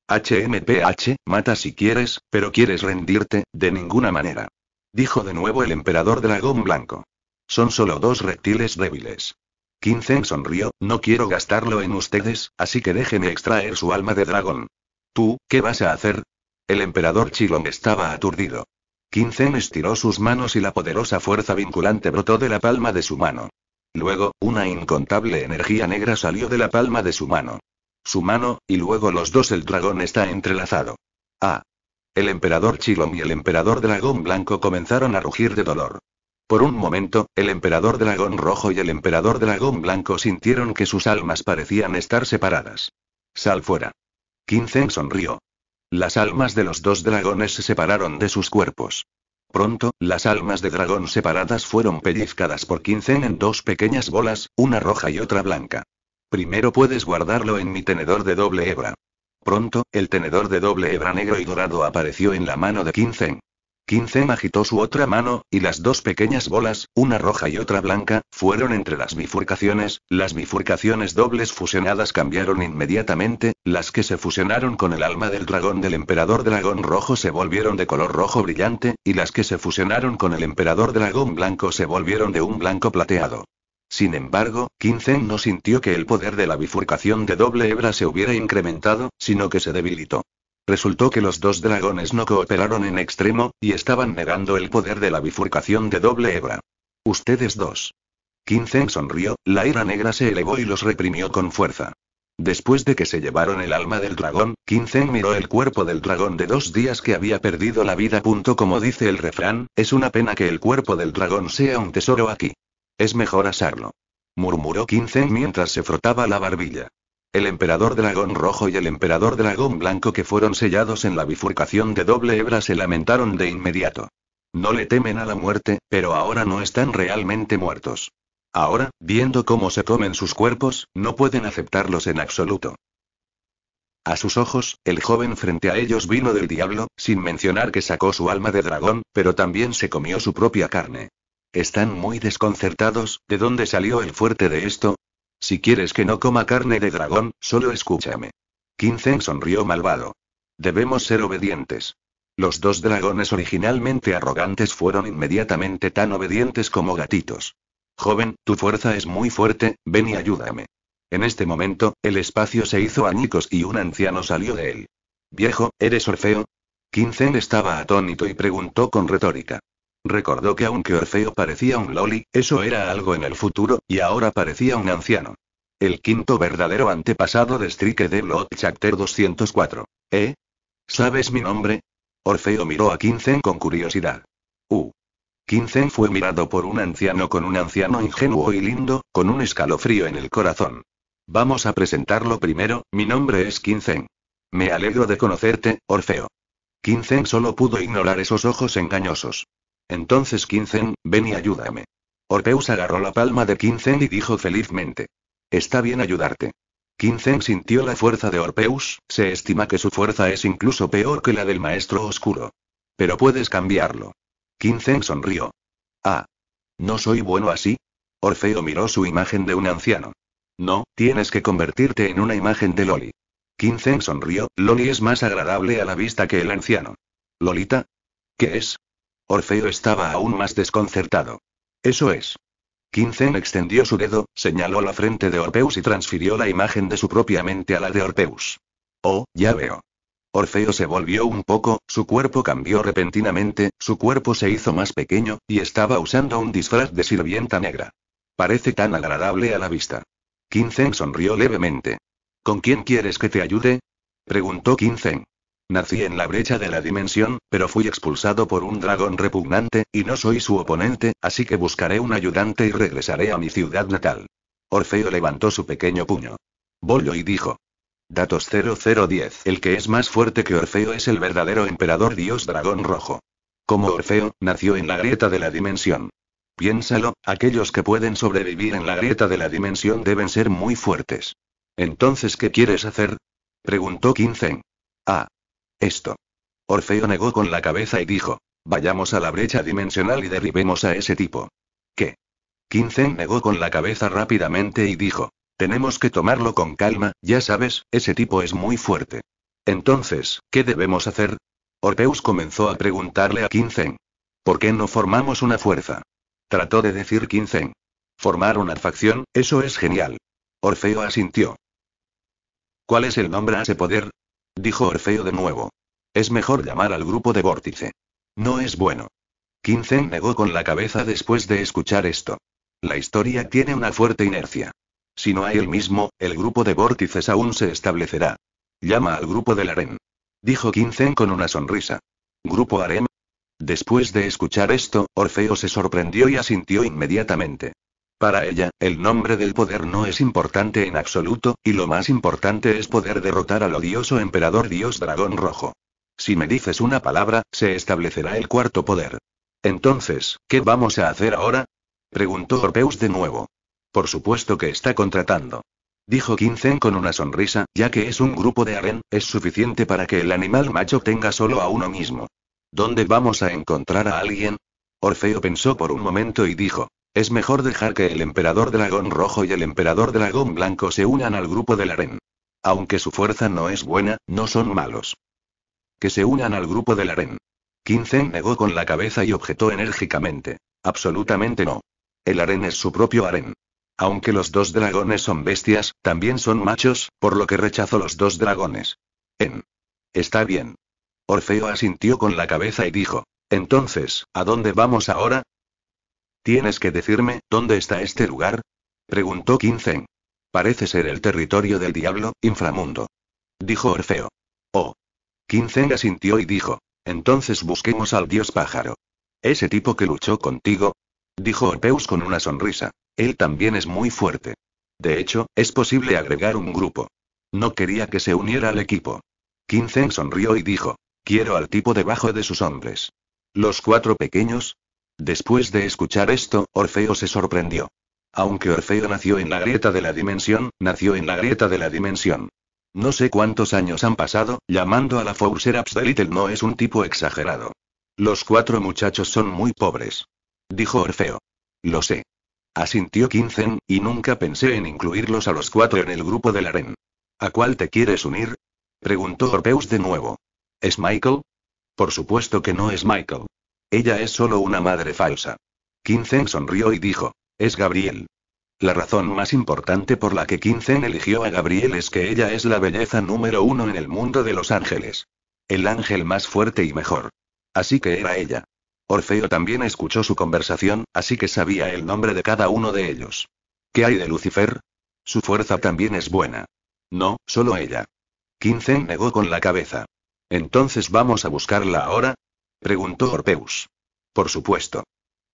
HMPH, mata si quieres, pero quieres rendirte, de ninguna manera. Dijo de nuevo el emperador dragón blanco. Son solo dos reptiles débiles. Quincen sonrió, no quiero gastarlo en ustedes, así que déjeme extraer su alma de dragón. ¿Tú, qué vas a hacer? El emperador Chilong estaba aturdido. Quincen estiró sus manos y la poderosa fuerza vinculante brotó de la palma de su mano. Luego, una incontable energía negra salió de la palma de su mano. Su mano, y luego los dos el dragón está entrelazado. Ah. El emperador Chilom y el emperador dragón blanco comenzaron a rugir de dolor. Por un momento, el emperador dragón rojo y el emperador dragón blanco sintieron que sus almas parecían estar separadas. Sal fuera. Quincen sonrió. Las almas de los dos dragones se separaron de sus cuerpos. Pronto, las almas de dragón separadas fueron pellizcadas por Quincen en dos pequeñas bolas, una roja y otra blanca. Primero puedes guardarlo en mi tenedor de doble hebra. Pronto, el tenedor de doble hebra negro y dorado apareció en la mano de Quincen. Kinzen agitó su otra mano, y las dos pequeñas bolas, una roja y otra blanca, fueron entre las bifurcaciones, las bifurcaciones dobles fusionadas cambiaron inmediatamente, las que se fusionaron con el alma del dragón del emperador dragón rojo se volvieron de color rojo brillante, y las que se fusionaron con el emperador dragón blanco se volvieron de un blanco plateado. Sin embargo, Quinzen no sintió que el poder de la bifurcación de doble hebra se hubiera incrementado, sino que se debilitó. Resultó que los dos dragones no cooperaron en extremo, y estaban negando el poder de la bifurcación de doble hebra. Ustedes dos. Quincen sonrió, la ira negra se elevó y los reprimió con fuerza. Después de que se llevaron el alma del dragón, Quincen miró el cuerpo del dragón de dos días que había perdido la vida. Punto como dice el refrán, es una pena que el cuerpo del dragón sea un tesoro aquí. Es mejor asarlo. Murmuró Quincen mientras se frotaba la barbilla. El emperador dragón rojo y el emperador dragón blanco que fueron sellados en la bifurcación de doble hebra se lamentaron de inmediato. No le temen a la muerte, pero ahora no están realmente muertos. Ahora, viendo cómo se comen sus cuerpos, no pueden aceptarlos en absoluto. A sus ojos, el joven frente a ellos vino del diablo, sin mencionar que sacó su alma de dragón, pero también se comió su propia carne. Están muy desconcertados, ¿de dónde salió el fuerte de esto? Si quieres que no coma carne de dragón, solo escúchame. Quincen sonrió malvado. Debemos ser obedientes. Los dos dragones originalmente arrogantes fueron inmediatamente tan obedientes como gatitos. Joven, tu fuerza es muy fuerte, ven y ayúdame. En este momento, el espacio se hizo añicos y un anciano salió de él. Viejo, ¿eres Orfeo? Quincen estaba atónito y preguntó con retórica. Recordó que aunque Orfeo parecía un loli, eso era algo en el futuro, y ahora parecía un anciano. El quinto verdadero antepasado de Strike de Blood Chapter 204. ¿Eh? ¿Sabes mi nombre? Orfeo miró a Quincen con curiosidad. U. Uh. Quincen fue mirado por un anciano con un anciano ingenuo y lindo, con un escalofrío en el corazón. Vamos a presentarlo primero, mi nombre es Quincen. Me alegro de conocerte, Orfeo. Quincen solo pudo ignorar esos ojos engañosos. Entonces Quincen, ven y ayúdame. Orpeus agarró la palma de Quincen y dijo felizmente. Está bien ayudarte. Quincen sintió la fuerza de Orpeus, se estima que su fuerza es incluso peor que la del maestro oscuro. Pero puedes cambiarlo. Quincen sonrió. Ah. ¿No soy bueno así? Orfeo miró su imagen de un anciano. No, tienes que convertirte en una imagen de Loli. Quincen sonrió, Loli es más agradable a la vista que el anciano. Lolita? ¿Qué es? Orfeo estaba aún más desconcertado. Eso es. Quincen extendió su dedo, señaló la frente de Orpeus y transfirió la imagen de su propia mente a la de Orpeus. Oh, ya veo. Orfeo se volvió un poco, su cuerpo cambió repentinamente, su cuerpo se hizo más pequeño, y estaba usando un disfraz de sirvienta negra. Parece tan agradable a la vista. Quincen sonrió levemente. ¿Con quién quieres que te ayude? preguntó Quincen. Nací en la brecha de la dimensión, pero fui expulsado por un dragón repugnante, y no soy su oponente, así que buscaré un ayudante y regresaré a mi ciudad natal. Orfeo levantó su pequeño puño. Bollo y dijo. Datos 0010. El que es más fuerte que Orfeo es el verdadero emperador dios dragón rojo. Como Orfeo, nació en la grieta de la dimensión. Piénsalo, aquellos que pueden sobrevivir en la grieta de la dimensión deben ser muy fuertes. Entonces, ¿qué quieres hacer? Preguntó Kinzen. Ah, esto. Orfeo negó con la cabeza y dijo, vayamos a la brecha dimensional y derribemos a ese tipo. ¿Qué? Quincen negó con la cabeza rápidamente y dijo, tenemos que tomarlo con calma, ya sabes, ese tipo es muy fuerte. Entonces, ¿qué debemos hacer? Orpeus comenzó a preguntarle a Quincen. ¿Por qué no formamos una fuerza? Trató de decir Quincen. Formar una facción, eso es genial. Orfeo asintió. ¿Cuál es el nombre a ese poder? Dijo Orfeo de nuevo. Es mejor llamar al grupo de vórtice. No es bueno. Quincen negó con la cabeza después de escuchar esto. La historia tiene una fuerte inercia. Si no hay el mismo, el grupo de vórtices aún se establecerá. Llama al grupo del harem. Dijo Quincen con una sonrisa. ¿Grupo harem? Después de escuchar esto, Orfeo se sorprendió y asintió inmediatamente. Para ella, el nombre del poder no es importante en absoluto, y lo más importante es poder derrotar al odioso emperador dios dragón rojo. Si me dices una palabra, se establecerá el cuarto poder. Entonces, ¿qué vamos a hacer ahora? preguntó Orpeus de nuevo. Por supuesto que está contratando. Dijo Quincen con una sonrisa, ya que es un grupo de aren, es suficiente para que el animal macho tenga solo a uno mismo. ¿Dónde vamos a encontrar a alguien? Orfeo pensó por un momento y dijo, es mejor dejar que el emperador dragón rojo y el emperador dragón blanco se unan al grupo del harén. Aunque su fuerza no es buena, no son malos. Que se unan al grupo del harén. Quince negó con la cabeza y objetó enérgicamente. Absolutamente no. El Aren es su propio Aren. Aunque los dos dragones son bestias, también son machos, por lo que rechazó los dos dragones. En. Está bien. Orfeo asintió con la cabeza y dijo. Entonces, ¿a dónde vamos ahora? ¿Tienes que decirme, dónde está este lugar? preguntó Quincen. Parece ser el territorio del diablo, inframundo. Dijo Orfeo. Oh. Quincen asintió y dijo. Entonces busquemos al dios pájaro. Ese tipo que luchó contigo. Dijo Orpeus con una sonrisa. Él también es muy fuerte. De hecho, es posible agregar un grupo. No quería que se uniera al equipo. Quincen sonrió y dijo. Quiero al tipo debajo de sus hombres. Los cuatro pequeños, Después de escuchar esto, Orfeo se sorprendió. Aunque Orfeo nació en la grieta de la dimensión, nació en la grieta de la dimensión. No sé cuántos años han pasado, llamando a la Fouseraps de Little no es un tipo exagerado. Los cuatro muchachos son muy pobres. Dijo Orfeo. Lo sé. Asintió Quincen, y nunca pensé en incluirlos a los cuatro en el grupo del Ren. ¿A cuál te quieres unir? Preguntó Orpeus de nuevo. ¿Es Michael? Por supuesto que no es Michael. Ella es solo una madre falsa. Quincen sonrió y dijo, es Gabriel. La razón más importante por la que Quincen eligió a Gabriel es que ella es la belleza número uno en el mundo de los ángeles. El ángel más fuerte y mejor. Así que era ella. Orfeo también escuchó su conversación, así que sabía el nombre de cada uno de ellos. ¿Qué hay de Lucifer? Su fuerza también es buena. No, solo ella. Quincen negó con la cabeza. Entonces vamos a buscarla ahora, preguntó Orpeus. Por supuesto.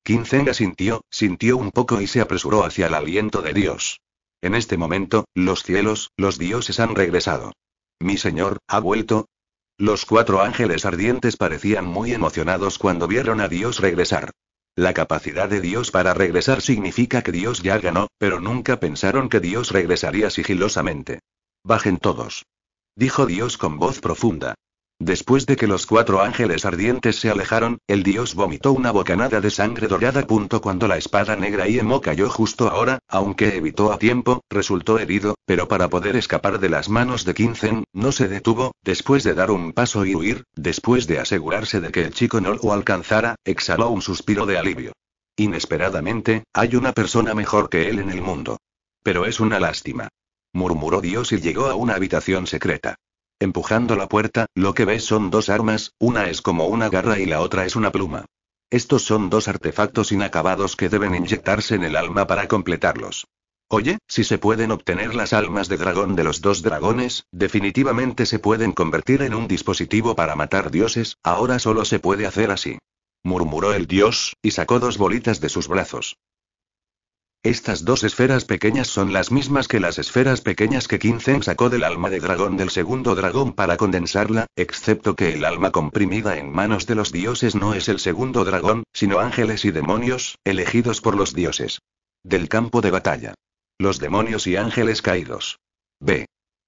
quincenga sintió, sintió un poco y se apresuró hacia el aliento de Dios. En este momento, los cielos, los dioses han regresado. Mi señor, ha vuelto. Los cuatro ángeles ardientes parecían muy emocionados cuando vieron a Dios regresar. La capacidad de Dios para regresar significa que Dios ya ganó, pero nunca pensaron que Dios regresaría sigilosamente. Bajen todos. Dijo Dios con voz profunda. Después de que los cuatro ángeles ardientes se alejaron, el dios vomitó una bocanada de sangre dorada. Punto cuando la espada negra y Emo cayó justo ahora, aunque evitó a tiempo, resultó herido, pero para poder escapar de las manos de Kinzen, no se detuvo, después de dar un paso y huir, después de asegurarse de que el chico no lo alcanzara, exhaló un suspiro de alivio. Inesperadamente, hay una persona mejor que él en el mundo. Pero es una lástima. Murmuró Dios y llegó a una habitación secreta. Empujando la puerta, lo que ves son dos armas, una es como una garra y la otra es una pluma. Estos son dos artefactos inacabados que deben inyectarse en el alma para completarlos. Oye, si se pueden obtener las almas de dragón de los dos dragones, definitivamente se pueden convertir en un dispositivo para matar dioses, ahora solo se puede hacer así. Murmuró el dios, y sacó dos bolitas de sus brazos. Estas dos esferas pequeñas son las mismas que las esferas pequeñas que Kinzen sacó del alma de dragón del segundo dragón para condensarla, excepto que el alma comprimida en manos de los dioses no es el segundo dragón, sino ángeles y demonios, elegidos por los dioses. Del campo de batalla. Los demonios y ángeles caídos. B.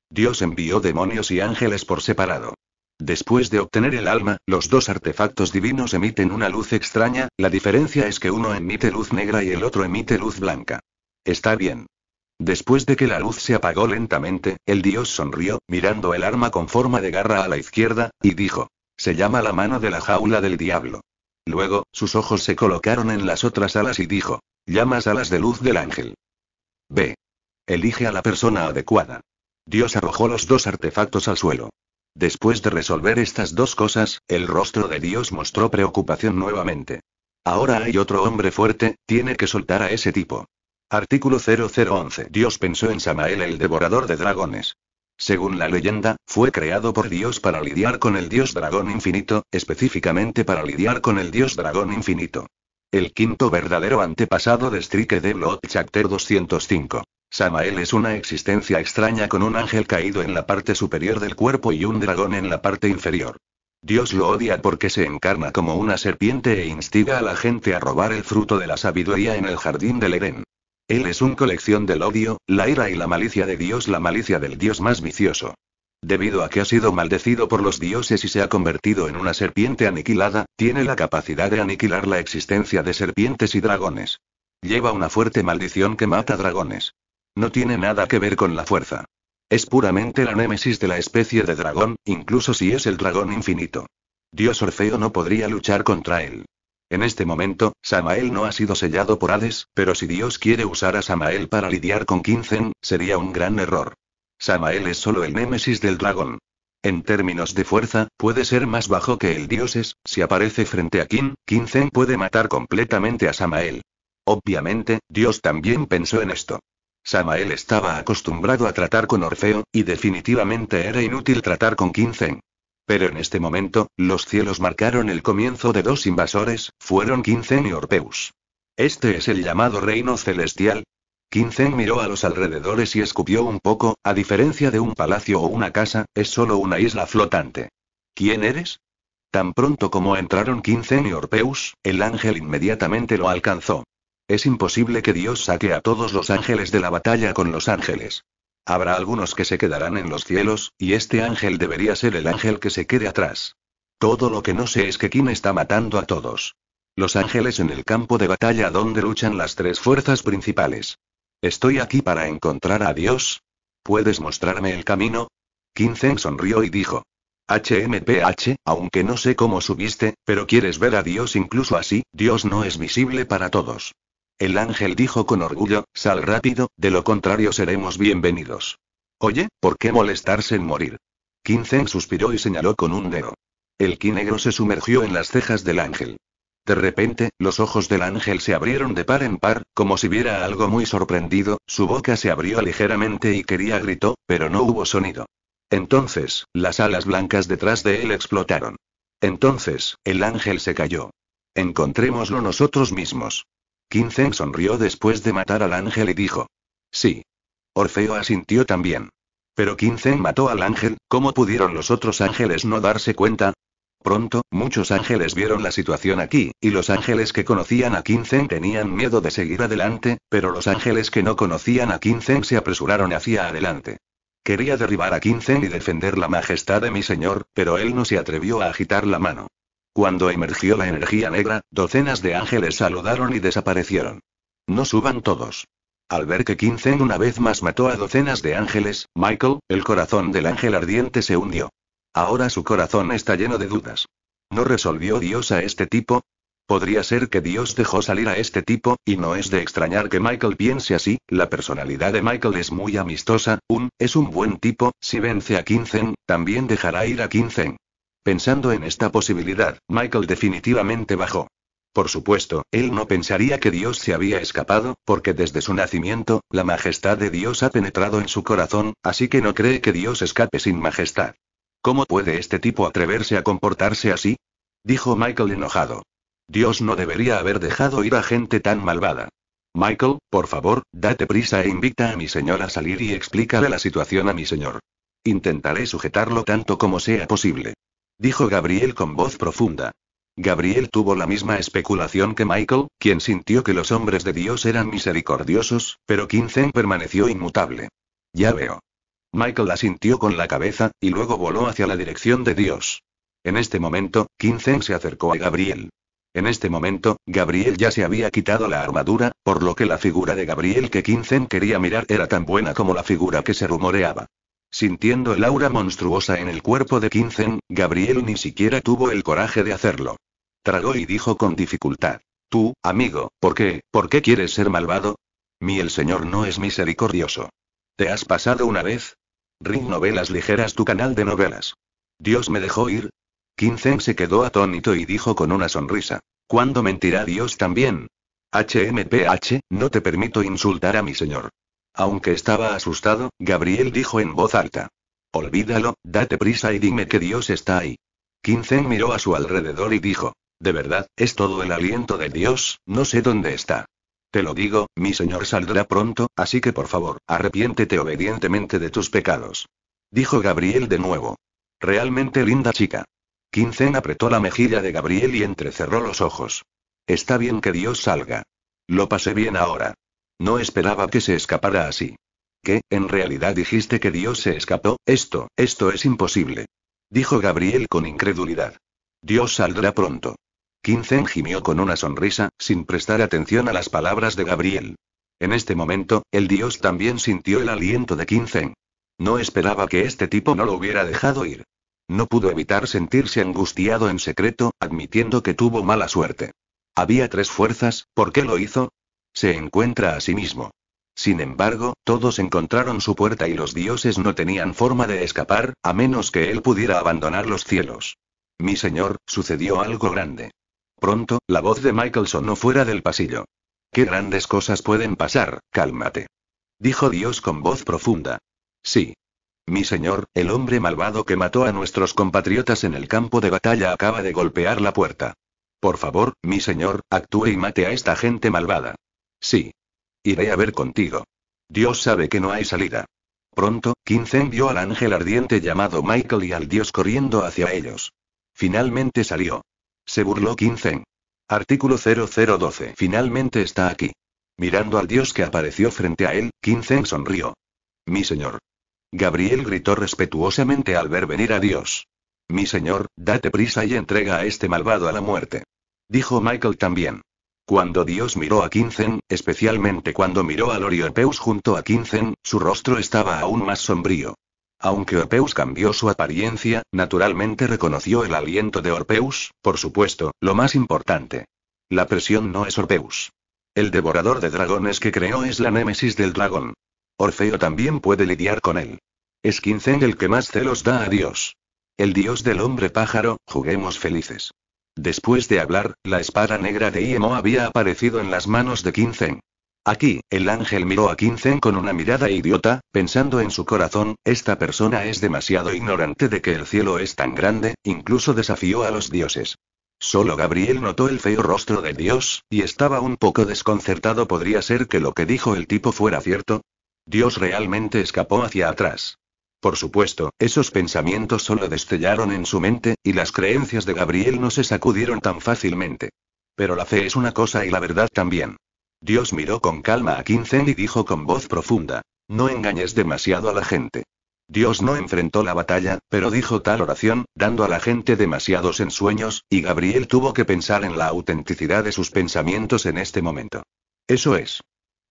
Dios envió demonios y ángeles por separado. Después de obtener el alma, los dos artefactos divinos emiten una luz extraña, la diferencia es que uno emite luz negra y el otro emite luz blanca. Está bien. Después de que la luz se apagó lentamente, el dios sonrió, mirando el arma con forma de garra a la izquierda, y dijo. Se llama la mano de la jaula del diablo. Luego, sus ojos se colocaron en las otras alas y dijo. Llamas alas de luz del ángel. B. Elige a la persona adecuada. Dios arrojó los dos artefactos al suelo. Después de resolver estas dos cosas, el rostro de Dios mostró preocupación nuevamente. Ahora hay otro hombre fuerte, tiene que soltar a ese tipo. Artículo 0011. Dios pensó en Samael el devorador de dragones. Según la leyenda, fue creado por Dios para lidiar con el dios dragón infinito, específicamente para lidiar con el dios dragón infinito. El quinto verdadero antepasado de Strike de Lot. Chapter 205. Samael es una existencia extraña con un ángel caído en la parte superior del cuerpo y un dragón en la parte inferior. Dios lo odia porque se encarna como una serpiente e instiga a la gente a robar el fruto de la sabiduría en el jardín del Edén. Él es un colección del odio, la ira y la malicia de Dios, la malicia del Dios más vicioso. Debido a que ha sido maldecido por los dioses y se ha convertido en una serpiente aniquilada, tiene la capacidad de aniquilar la existencia de serpientes y dragones. Lleva una fuerte maldición que mata dragones. No tiene nada que ver con la fuerza. Es puramente la némesis de la especie de dragón, incluso si es el dragón infinito. Dios Orfeo no podría luchar contra él. En este momento, Samael no ha sido sellado por Hades, pero si Dios quiere usar a Samael para lidiar con Kinzen, sería un gran error. Samael es solo el némesis del dragón. En términos de fuerza, puede ser más bajo que el dioses, si aparece frente a Kin, Kinzen puede matar completamente a Samael. Obviamente, Dios también pensó en esto. Samael estaba acostumbrado a tratar con Orfeo, y definitivamente era inútil tratar con Quincen. Pero en este momento, los cielos marcaron el comienzo de dos invasores, fueron Quincen y Orpeus. Este es el llamado reino celestial, Quincen miró a los alrededores y escupió un poco, a diferencia de un palacio o una casa, es solo una isla flotante. ¿Quién eres? Tan pronto como entraron Quincen y Orpeus, el ángel inmediatamente lo alcanzó. Es imposible que Dios saque a todos los ángeles de la batalla con los ángeles. Habrá algunos que se quedarán en los cielos, y este ángel debería ser el ángel que se quede atrás. Todo lo que no sé es que Kim está matando a todos. Los ángeles en el campo de batalla donde luchan las tres fuerzas principales. Estoy aquí para encontrar a Dios. ¿Puedes mostrarme el camino? Kinzen sonrió y dijo. HMPH, aunque no sé cómo subiste, pero quieres ver a Dios incluso así, Dios no es visible para todos. El ángel dijo con orgullo, sal rápido, de lo contrario seremos bienvenidos. Oye, ¿por qué molestarse en morir? Kinzen suspiró y señaló con un dedo. El qui negro se sumergió en las cejas del ángel. De repente, los ojos del ángel se abrieron de par en par, como si viera algo muy sorprendido, su boca se abrió ligeramente y quería gritar, pero no hubo sonido. Entonces, las alas blancas detrás de él explotaron. Entonces, el ángel se cayó. Encontrémoslo nosotros mismos. Quincen sonrió después de matar al ángel y dijo. Sí. Orfeo asintió también. Pero Quincen mató al ángel, ¿cómo pudieron los otros ángeles no darse cuenta? Pronto, muchos ángeles vieron la situación aquí, y los ángeles que conocían a Quincen tenían miedo de seguir adelante, pero los ángeles que no conocían a Quincen se apresuraron hacia adelante. Quería derribar a Quincen y defender la majestad de mi señor, pero él no se atrevió a agitar la mano. Cuando emergió la energía negra, docenas de ángeles saludaron y desaparecieron. No suban todos. Al ver que Quinzen una vez más mató a docenas de ángeles, Michael, el corazón del ángel ardiente se hundió. Ahora su corazón está lleno de dudas. ¿No resolvió Dios a este tipo? Podría ser que Dios dejó salir a este tipo, y no es de extrañar que Michael piense así, la personalidad de Michael es muy amistosa, un, es un buen tipo, si vence a Quinzen, también dejará ir a Quinzen. Pensando en esta posibilidad, Michael definitivamente bajó. Por supuesto, él no pensaría que Dios se había escapado, porque desde su nacimiento, la majestad de Dios ha penetrado en su corazón, así que no cree que Dios escape sin majestad. ¿Cómo puede este tipo atreverse a comportarse así? dijo Michael enojado. Dios no debería haber dejado ir a gente tan malvada. Michael, por favor, date prisa e invita a mi señor a salir y explícale la situación a mi señor. Intentaré sujetarlo tanto como sea posible dijo Gabriel con voz profunda. Gabriel tuvo la misma especulación que Michael, quien sintió que los hombres de Dios eran misericordiosos, pero Kinzen permaneció inmutable. Ya veo. Michael la sintió con la cabeza, y luego voló hacia la dirección de Dios. En este momento, Quincen se acercó a Gabriel. En este momento, Gabriel ya se había quitado la armadura, por lo que la figura de Gabriel que Kinzen quería mirar era tan buena como la figura que se rumoreaba. Sintiendo el aura monstruosa en el cuerpo de Kinzen, Gabriel ni siquiera tuvo el coraje de hacerlo. Tragó y dijo con dificultad. Tú, amigo, ¿por qué, por qué quieres ser malvado? Mi el Señor no es misericordioso. ¿Te has pasado una vez? Ring Novelas Ligeras tu canal de novelas. Dios me dejó ir. Kinzen se quedó atónito y dijo con una sonrisa. ¿Cuándo mentirá Dios también? HMPH, no te permito insultar a mi Señor. Aunque estaba asustado, Gabriel dijo en voz alta. Olvídalo, date prisa y dime que Dios está ahí. Quincen miró a su alrededor y dijo. De verdad, es todo el aliento de Dios, no sé dónde está. Te lo digo, mi Señor saldrá pronto, así que por favor, arrepiéntete obedientemente de tus pecados. Dijo Gabriel de nuevo. Realmente linda chica. Quincen apretó la mejilla de Gabriel y entrecerró los ojos. Está bien que Dios salga. Lo pasé bien ahora. No esperaba que se escapara así. ¿Qué, en realidad dijiste que Dios se escapó? Esto, esto es imposible. Dijo Gabriel con incredulidad. Dios saldrá pronto. Quincen gimió con una sonrisa, sin prestar atención a las palabras de Gabriel. En este momento, el dios también sintió el aliento de Quincen. No esperaba que este tipo no lo hubiera dejado ir. No pudo evitar sentirse angustiado en secreto, admitiendo que tuvo mala suerte. Había tres fuerzas, ¿por qué lo hizo? se encuentra a sí mismo. Sin embargo, todos encontraron su puerta y los dioses no tenían forma de escapar, a menos que él pudiera abandonar los cielos. Mi señor, sucedió algo grande. Pronto, la voz de Michael sonó fuera del pasillo. Qué grandes cosas pueden pasar, cálmate. Dijo Dios con voz profunda. Sí. Mi señor, el hombre malvado que mató a nuestros compatriotas en el campo de batalla acaba de golpear la puerta. Por favor, mi señor, actúe y mate a esta gente malvada. Sí. Iré a ver contigo. Dios sabe que no hay salida. Pronto, Quincen vio al ángel ardiente llamado Michael y al dios corriendo hacia ellos. Finalmente salió. Se burló Quincen. Artículo 0012. Finalmente está aquí. Mirando al dios que apareció frente a él, Quincen sonrió. Mi señor. Gabriel gritó respetuosamente al ver venir a Dios. Mi señor, date prisa y entrega a este malvado a la muerte. Dijo Michael también. Cuando Dios miró a Quincen, especialmente cuando miró a oriopeus junto a Quincen, su rostro estaba aún más sombrío. Aunque Orpeus cambió su apariencia, naturalmente reconoció el aliento de Orpeus, por supuesto, lo más importante. La presión no es Orpeus. El devorador de dragones que creó es la némesis del dragón. Orfeo también puede lidiar con él. Es Quincen el que más celos da a Dios. El dios del hombre pájaro, juguemos felices. Después de hablar, la espada negra de Iemo había aparecido en las manos de Kinzen. Aquí, el ángel miró a Kinzen con una mirada idiota, pensando en su corazón, esta persona es demasiado ignorante de que el cielo es tan grande, incluso desafió a los dioses. Solo Gabriel notó el feo rostro de Dios, y estaba un poco desconcertado. ¿Podría ser que lo que dijo el tipo fuera cierto? Dios realmente escapó hacia atrás. Por supuesto, esos pensamientos solo destellaron en su mente, y las creencias de Gabriel no se sacudieron tan fácilmente. Pero la fe es una cosa y la verdad también. Dios miró con calma a Quincen y dijo con voz profunda, no engañes demasiado a la gente. Dios no enfrentó la batalla, pero dijo tal oración, dando a la gente demasiados ensueños, y Gabriel tuvo que pensar en la autenticidad de sus pensamientos en este momento. Eso es.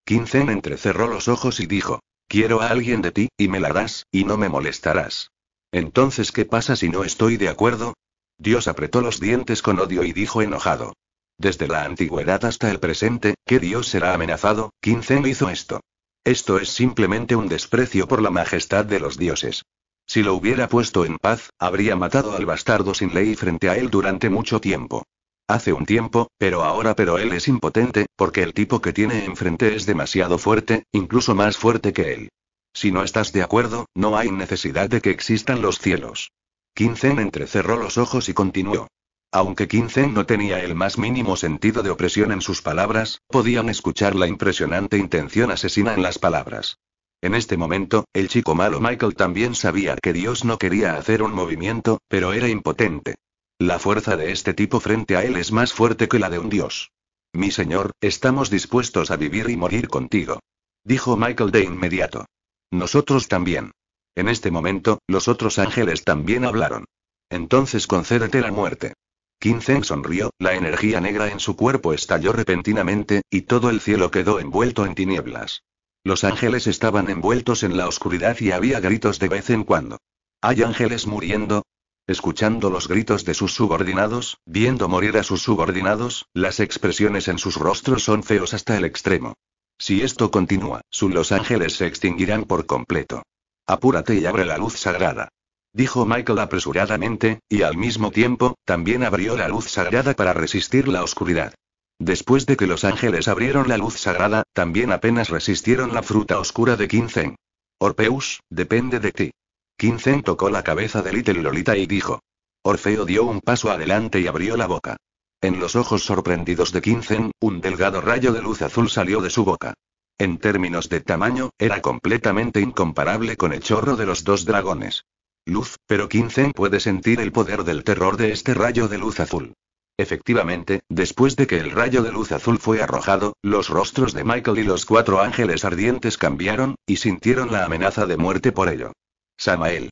Quincen entrecerró los ojos y dijo, Quiero a alguien de ti, y me la darás, y no me molestarás. Entonces, ¿qué pasa si no estoy de acuerdo? Dios apretó los dientes con odio y dijo enojado. Desde la antigüedad hasta el presente, ¿qué Dios será amenazado? Quincen hizo esto. Esto es simplemente un desprecio por la majestad de los dioses. Si lo hubiera puesto en paz, habría matado al bastardo sin ley frente a él durante mucho tiempo. Hace un tiempo, pero ahora pero él es impotente, porque el tipo que tiene enfrente es demasiado fuerte, incluso más fuerte que él. Si no estás de acuerdo, no hay necesidad de que existan los cielos. Quincen entrecerró los ojos y continuó. Aunque Quince no tenía el más mínimo sentido de opresión en sus palabras, podían escuchar la impresionante intención asesina en las palabras. En este momento, el chico malo Michael también sabía que Dios no quería hacer un movimiento, pero era impotente. La fuerza de este tipo frente a él es más fuerte que la de un dios. Mi señor, estamos dispuestos a vivir y morir contigo. Dijo Michael de inmediato. Nosotros también. En este momento, los otros ángeles también hablaron. Entonces concédete la muerte. quince sonrió, la energía negra en su cuerpo estalló repentinamente, y todo el cielo quedó envuelto en tinieblas. Los ángeles estaban envueltos en la oscuridad y había gritos de vez en cuando. Hay ángeles muriendo, escuchando los gritos de sus subordinados, viendo morir a sus subordinados, las expresiones en sus rostros son feos hasta el extremo. Si esto continúa, sus Los Ángeles se extinguirán por completo. Apúrate y abre la luz sagrada. Dijo Michael apresuradamente, y al mismo tiempo, también abrió la luz sagrada para resistir la oscuridad. Después de que los ángeles abrieron la luz sagrada, también apenas resistieron la fruta oscura de Quince. Orpeus, depende de ti. Kinzen tocó la cabeza de Little Lolita y dijo. Orfeo dio un paso adelante y abrió la boca. En los ojos sorprendidos de Kinzen, un delgado rayo de luz azul salió de su boca. En términos de tamaño, era completamente incomparable con el chorro de los dos dragones. Luz, pero Kinzen puede sentir el poder del terror de este rayo de luz azul. Efectivamente, después de que el rayo de luz azul fue arrojado, los rostros de Michael y los cuatro ángeles ardientes cambiaron, y sintieron la amenaza de muerte por ello. Samael.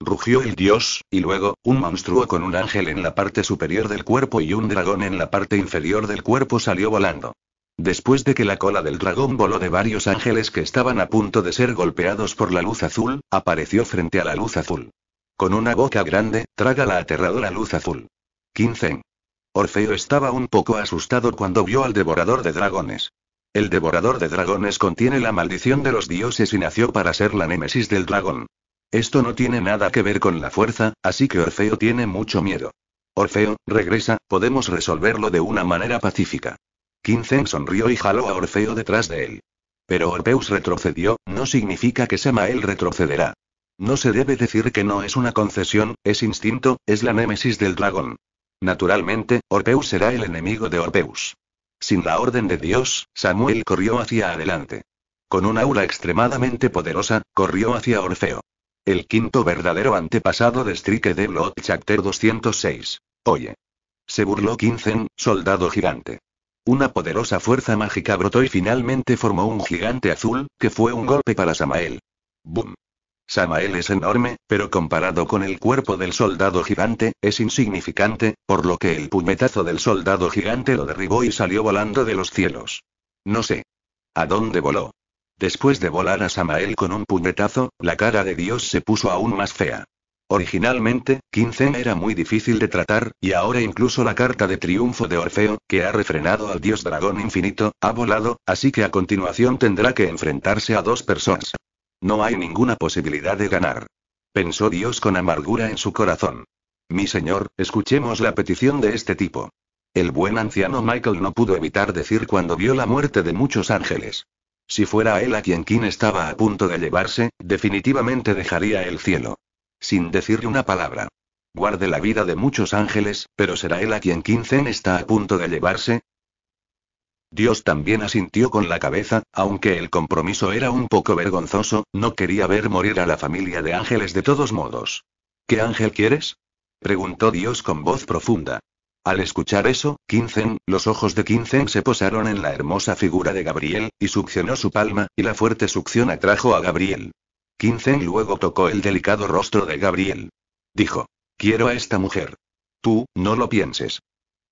Rugió el dios, y luego, un monstruo con un ángel en la parte superior del cuerpo y un dragón en la parte inferior del cuerpo salió volando. Después de que la cola del dragón voló de varios ángeles que estaban a punto de ser golpeados por la luz azul, apareció frente a la luz azul. Con una boca grande, traga la aterradora luz azul. 15. Orfeo estaba un poco asustado cuando vio al devorador de dragones. El devorador de dragones contiene la maldición de los dioses y nació para ser la némesis del dragón. Esto no tiene nada que ver con la fuerza, así que Orfeo tiene mucho miedo. Orfeo, regresa, podemos resolverlo de una manera pacífica. Quincen sonrió y jaló a Orfeo detrás de él. Pero Orpeus retrocedió, no significa que Samael retrocederá. No se debe decir que no es una concesión, es instinto, es la némesis del dragón. Naturalmente, Orpeus será el enemigo de Orpeus. Sin la orden de Dios, Samuel corrió hacia adelante. Con un aura extremadamente poderosa, corrió hacia Orfeo. El quinto verdadero antepasado de Strike de Blood Chapter 206. Oye. Se burló Kinzen, soldado gigante. Una poderosa fuerza mágica brotó y finalmente formó un gigante azul, que fue un golpe para Samael. ¡Bum! Samael es enorme, pero comparado con el cuerpo del soldado gigante, es insignificante, por lo que el puñetazo del soldado gigante lo derribó y salió volando de los cielos. No sé. ¿A dónde voló? Después de volar a Samael con un puñetazo, la cara de Dios se puso aún más fea. Originalmente, Quince era muy difícil de tratar, y ahora incluso la carta de triunfo de Orfeo, que ha refrenado al dios dragón infinito, ha volado, así que a continuación tendrá que enfrentarse a dos personas. No hay ninguna posibilidad de ganar. Pensó Dios con amargura en su corazón. Mi señor, escuchemos la petición de este tipo. El buen anciano Michael no pudo evitar decir cuando vio la muerte de muchos ángeles. Si fuera él a quien King estaba a punto de llevarse, definitivamente dejaría el cielo. Sin decirle una palabra. Guarde la vida de muchos ángeles, pero será él a quien Zen está a punto de llevarse. Dios también asintió con la cabeza, aunque el compromiso era un poco vergonzoso, no quería ver morir a la familia de ángeles de todos modos. ¿Qué ángel quieres? preguntó Dios con voz profunda. Al escuchar eso, Kinzen, los ojos de Kinzen se posaron en la hermosa figura de Gabriel, y succionó su palma, y la fuerte succión atrajo a Gabriel. Kinzen luego tocó el delicado rostro de Gabriel. Dijo, quiero a esta mujer. Tú, no lo pienses.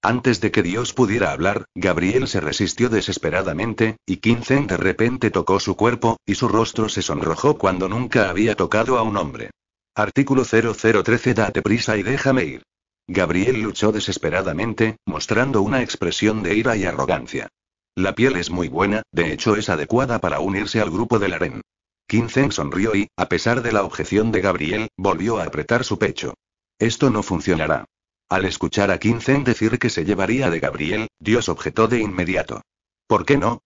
Antes de que Dios pudiera hablar, Gabriel se resistió desesperadamente, y Kinzen de repente tocó su cuerpo, y su rostro se sonrojó cuando nunca había tocado a un hombre. Artículo 0013 Date prisa y déjame ir. Gabriel luchó desesperadamente, mostrando una expresión de ira y arrogancia. La piel es muy buena, de hecho es adecuada para unirse al grupo del harén. Kinzen sonrió y, a pesar de la objeción de Gabriel, volvió a apretar su pecho. Esto no funcionará. Al escuchar a Kinzen decir que se llevaría de Gabriel, Dios objetó de inmediato. ¿Por qué no?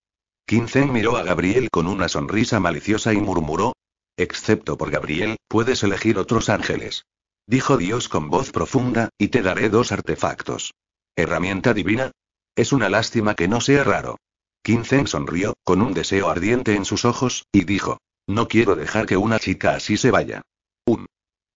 Quincen miró a Gabriel con una sonrisa maliciosa y murmuró. Excepto por Gabriel, puedes elegir otros ángeles. Dijo Dios con voz profunda, y te daré dos artefactos. ¿Herramienta divina? Es una lástima que no sea raro. Quincen sonrió, con un deseo ardiente en sus ojos, y dijo, no quiero dejar que una chica así se vaya. Un.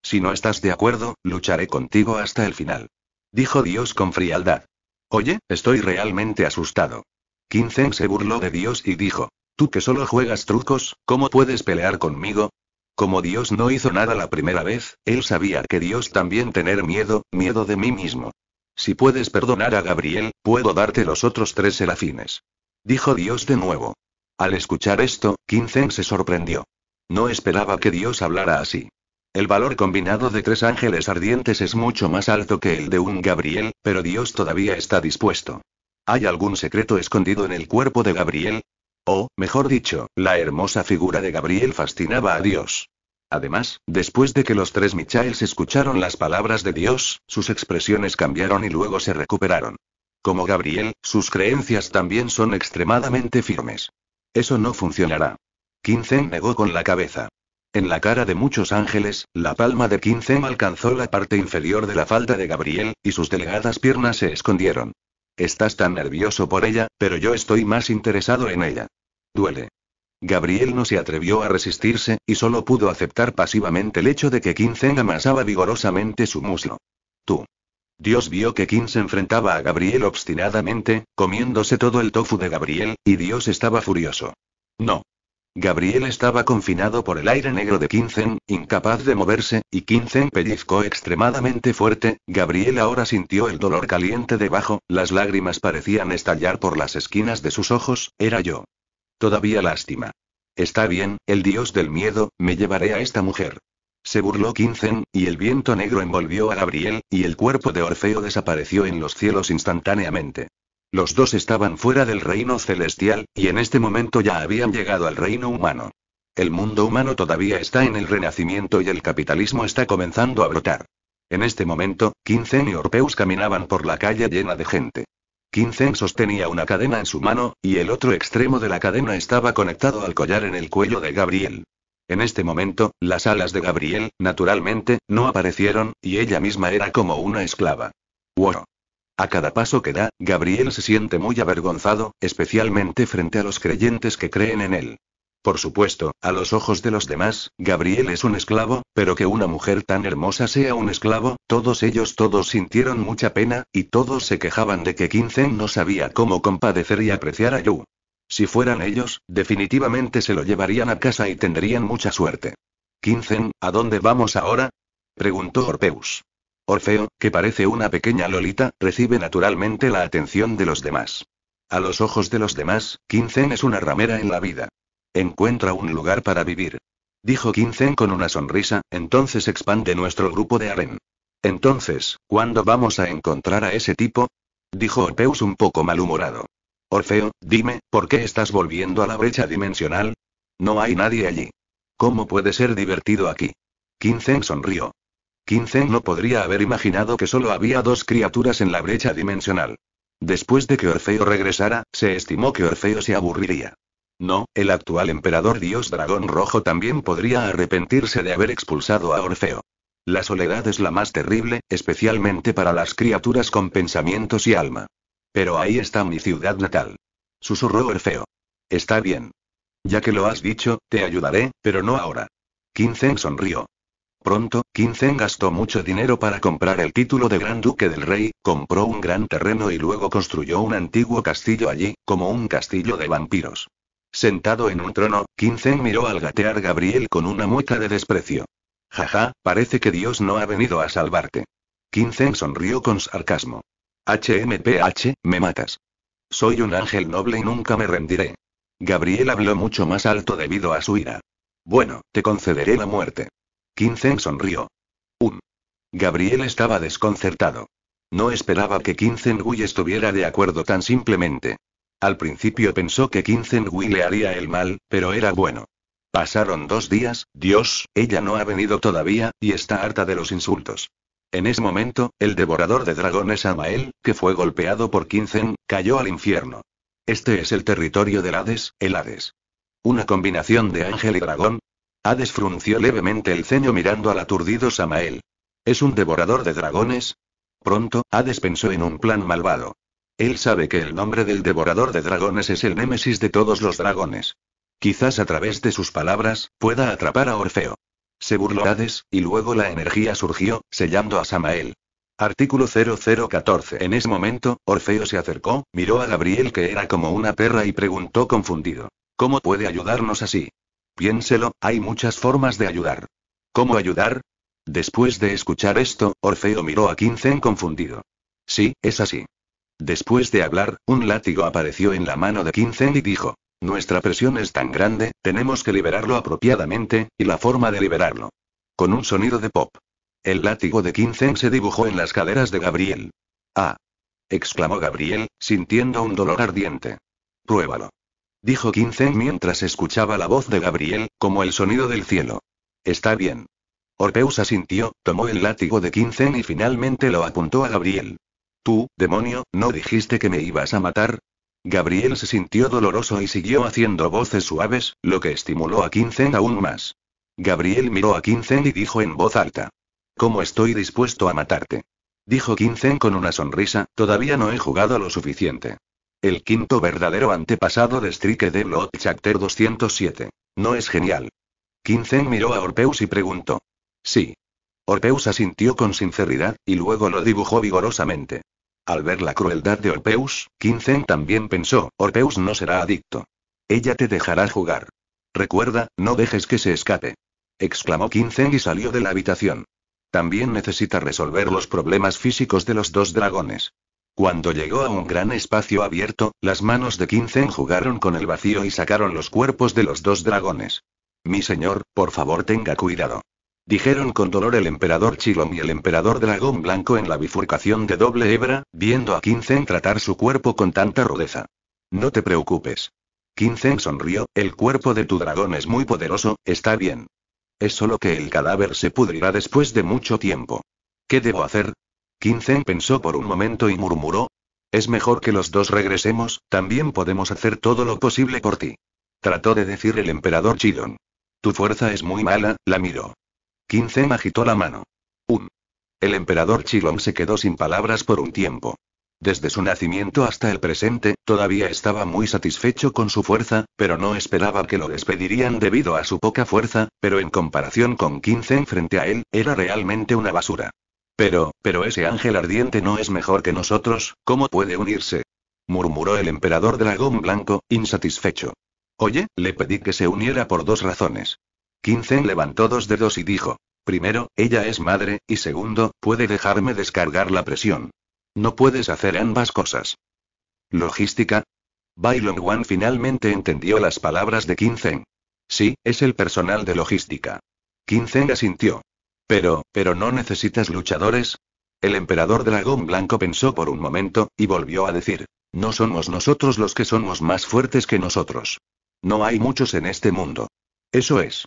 Si no estás de acuerdo, lucharé contigo hasta el final. Dijo Dios con frialdad. Oye, estoy realmente asustado. Quincen se burló de Dios y dijo, tú que solo juegas trucos, ¿cómo puedes pelear conmigo? Como Dios no hizo nada la primera vez, él sabía que Dios también tener miedo, miedo de mí mismo. Si puedes perdonar a Gabriel, puedo darte los otros tres serafines. Dijo Dios de nuevo. Al escuchar esto, Quincen se sorprendió. No esperaba que Dios hablara así. El valor combinado de tres ángeles ardientes es mucho más alto que el de un Gabriel, pero Dios todavía está dispuesto. ¿Hay algún secreto escondido en el cuerpo de Gabriel? O, mejor dicho, la hermosa figura de Gabriel fascinaba a Dios. Además, después de que los tres Michaels escucharon las palabras de Dios, sus expresiones cambiaron y luego se recuperaron. Como Gabriel, sus creencias también son extremadamente firmes. Eso no funcionará. Quince negó con la cabeza. En la cara de muchos ángeles, la palma de Quince alcanzó la parte inferior de la falda de Gabriel, y sus delgadas piernas se escondieron. Estás tan nervioso por ella, pero yo estoy más interesado en ella. Duele. Gabriel no se atrevió a resistirse, y solo pudo aceptar pasivamente el hecho de que Kinzen amasaba vigorosamente su muslo. Tú. Dios vio que Kim se enfrentaba a Gabriel obstinadamente, comiéndose todo el tofu de Gabriel, y Dios estaba furioso. No. Gabriel estaba confinado por el aire negro de Quinzen, incapaz de moverse, y Quinzen pellizcó extremadamente fuerte, Gabriel ahora sintió el dolor caliente debajo, las lágrimas parecían estallar por las esquinas de sus ojos, era yo. Todavía lástima. Está bien, el dios del miedo, me llevaré a esta mujer. Se burló Quinzen, y el viento negro envolvió a Gabriel, y el cuerpo de Orfeo desapareció en los cielos instantáneamente. Los dos estaban fuera del reino celestial, y en este momento ya habían llegado al reino humano. El mundo humano todavía está en el renacimiento y el capitalismo está comenzando a brotar. En este momento, Quincen y Orpeus caminaban por la calle llena de gente. Quincen sostenía una cadena en su mano, y el otro extremo de la cadena estaba conectado al collar en el cuello de Gabriel. En este momento, las alas de Gabriel, naturalmente, no aparecieron, y ella misma era como una esclava. Wow. A cada paso que da, Gabriel se siente muy avergonzado, especialmente frente a los creyentes que creen en él. Por supuesto, a los ojos de los demás, Gabriel es un esclavo, pero que una mujer tan hermosa sea un esclavo, todos ellos todos sintieron mucha pena, y todos se quejaban de que Quincen no sabía cómo compadecer y apreciar a Yu. Si fueran ellos, definitivamente se lo llevarían a casa y tendrían mucha suerte. Quincen, ¿a dónde vamos ahora? preguntó Orpeus. Orfeo, que parece una pequeña Lolita, recibe naturalmente la atención de los demás. A los ojos de los demás, Quincen es una ramera en la vida. Encuentra un lugar para vivir. Dijo Quincen con una sonrisa, entonces expande nuestro grupo de aren. Entonces, ¿cuándo vamos a encontrar a ese tipo? Dijo Orpeus un poco malhumorado. Orfeo, dime, ¿por qué estás volviendo a la brecha dimensional? No hay nadie allí. ¿Cómo puede ser divertido aquí? Quincen sonrió. Quincen no podría haber imaginado que solo había dos criaturas en la brecha dimensional. Después de que Orfeo regresara, se estimó que Orfeo se aburriría. No, el actual emperador dios dragón rojo también podría arrepentirse de haber expulsado a Orfeo. La soledad es la más terrible, especialmente para las criaturas con pensamientos y alma. Pero ahí está mi ciudad natal. Susurró Orfeo. Está bien. Ya que lo has dicho, te ayudaré, pero no ahora. Quincen sonrió. Pronto, quinzen gastó mucho dinero para comprar el título de Gran Duque del Rey, compró un gran terreno y luego construyó un antiguo castillo allí, como un castillo de vampiros. Sentado en un trono, quinzen miró al gatear Gabriel con una mueca de desprecio. Jaja, parece que Dios no ha venido a salvarte. quinzen sonrió con sarcasmo. HMPH, me matas. Soy un ángel noble y nunca me rendiré. Gabriel habló mucho más alto debido a su ira. Bueno, te concederé la muerte. Quincen sonrió. Un. Gabriel estaba desconcertado. No esperaba que Gui estuviera de acuerdo tan simplemente. Al principio pensó que Gui le haría el mal, pero era bueno. Pasaron dos días, Dios, ella no ha venido todavía, y está harta de los insultos. En ese momento, el devorador de dragones Amael, que fue golpeado por Quincen, cayó al infierno. Este es el territorio del Hades, el Hades. Una combinación de ángel y dragón, Hades frunció levemente el ceño mirando al aturdido Samael. ¿Es un devorador de dragones? Pronto, Hades pensó en un plan malvado. Él sabe que el nombre del devorador de dragones es el némesis de todos los dragones. Quizás a través de sus palabras, pueda atrapar a Orfeo. Se burló Hades, y luego la energía surgió, sellando a Samael. Artículo 0014. En ese momento, Orfeo se acercó, miró a Gabriel que era como una perra y preguntó confundido. ¿Cómo puede ayudarnos así? Piénselo, hay muchas formas de ayudar. ¿Cómo ayudar? Después de escuchar esto, Orfeo miró a Quincen confundido. Sí, es así. Después de hablar, un látigo apareció en la mano de Quincen y dijo, Nuestra presión es tan grande, tenemos que liberarlo apropiadamente, y la forma de liberarlo. Con un sonido de pop. El látigo de Quincen se dibujó en las caderas de Gabriel. Ah. exclamó Gabriel, sintiendo un dolor ardiente. Pruébalo dijo Quince mientras escuchaba la voz de Gabriel, como el sonido del cielo. Está bien. Orpeus asintió, tomó el látigo de Quince y finalmente lo apuntó a Gabriel. Tú, demonio, ¿no dijiste que me ibas a matar? Gabriel se sintió doloroso y siguió haciendo voces suaves, lo que estimuló a Quince aún más. Gabriel miró a Quince y dijo en voz alta. ¿Cómo estoy dispuesto a matarte? Dijo Quince con una sonrisa, todavía no he jugado lo suficiente. El quinto verdadero antepasado de Strike de Lot Chapter 207. No es genial. Quincen miró a Orpeus y preguntó. Sí. Orpeus asintió con sinceridad, y luego lo dibujó vigorosamente. Al ver la crueldad de Orpeus, Quincen también pensó, Orpeus no será adicto. Ella te dejará jugar. Recuerda, no dejes que se escape. Exclamó Quincen y salió de la habitación. También necesita resolver los problemas físicos de los dos dragones. Cuando llegó a un gran espacio abierto, las manos de Quinzen jugaron con el vacío y sacaron los cuerpos de los dos dragones. Mi señor, por favor tenga cuidado. Dijeron con dolor el emperador Chilom y el emperador dragón blanco en la bifurcación de doble hebra, viendo a Quinzen tratar su cuerpo con tanta rudeza. No te preocupes. Quinzen sonrió, el cuerpo de tu dragón es muy poderoso, está bien. Es solo que el cadáver se pudrirá después de mucho tiempo. ¿Qué debo hacer? Quincen pensó por un momento y murmuró. Es mejor que los dos regresemos, también podemos hacer todo lo posible por ti. Trató de decir el emperador Chidon. Tu fuerza es muy mala, la miro. Quincen agitó la mano. Un. El emperador Chilon se quedó sin palabras por un tiempo. Desde su nacimiento hasta el presente, todavía estaba muy satisfecho con su fuerza, pero no esperaba que lo despedirían debido a su poca fuerza, pero en comparación con Quincen frente a él, era realmente una basura. Pero, pero ese ángel ardiente no es mejor que nosotros, ¿cómo puede unirse? murmuró el emperador dragón blanco, insatisfecho. Oye, le pedí que se uniera por dos razones. Quincen levantó dos dedos y dijo, primero, ella es madre, y segundo, puede dejarme descargar la presión. No puedes hacer ambas cosas. Logística. Bailon Wan finalmente entendió las palabras de Quincen. Sí, es el personal de logística. Quincen asintió. Pero, pero no necesitas luchadores. El emperador dragón blanco pensó por un momento, y volvió a decir, no somos nosotros los que somos más fuertes que nosotros. No hay muchos en este mundo. Eso es.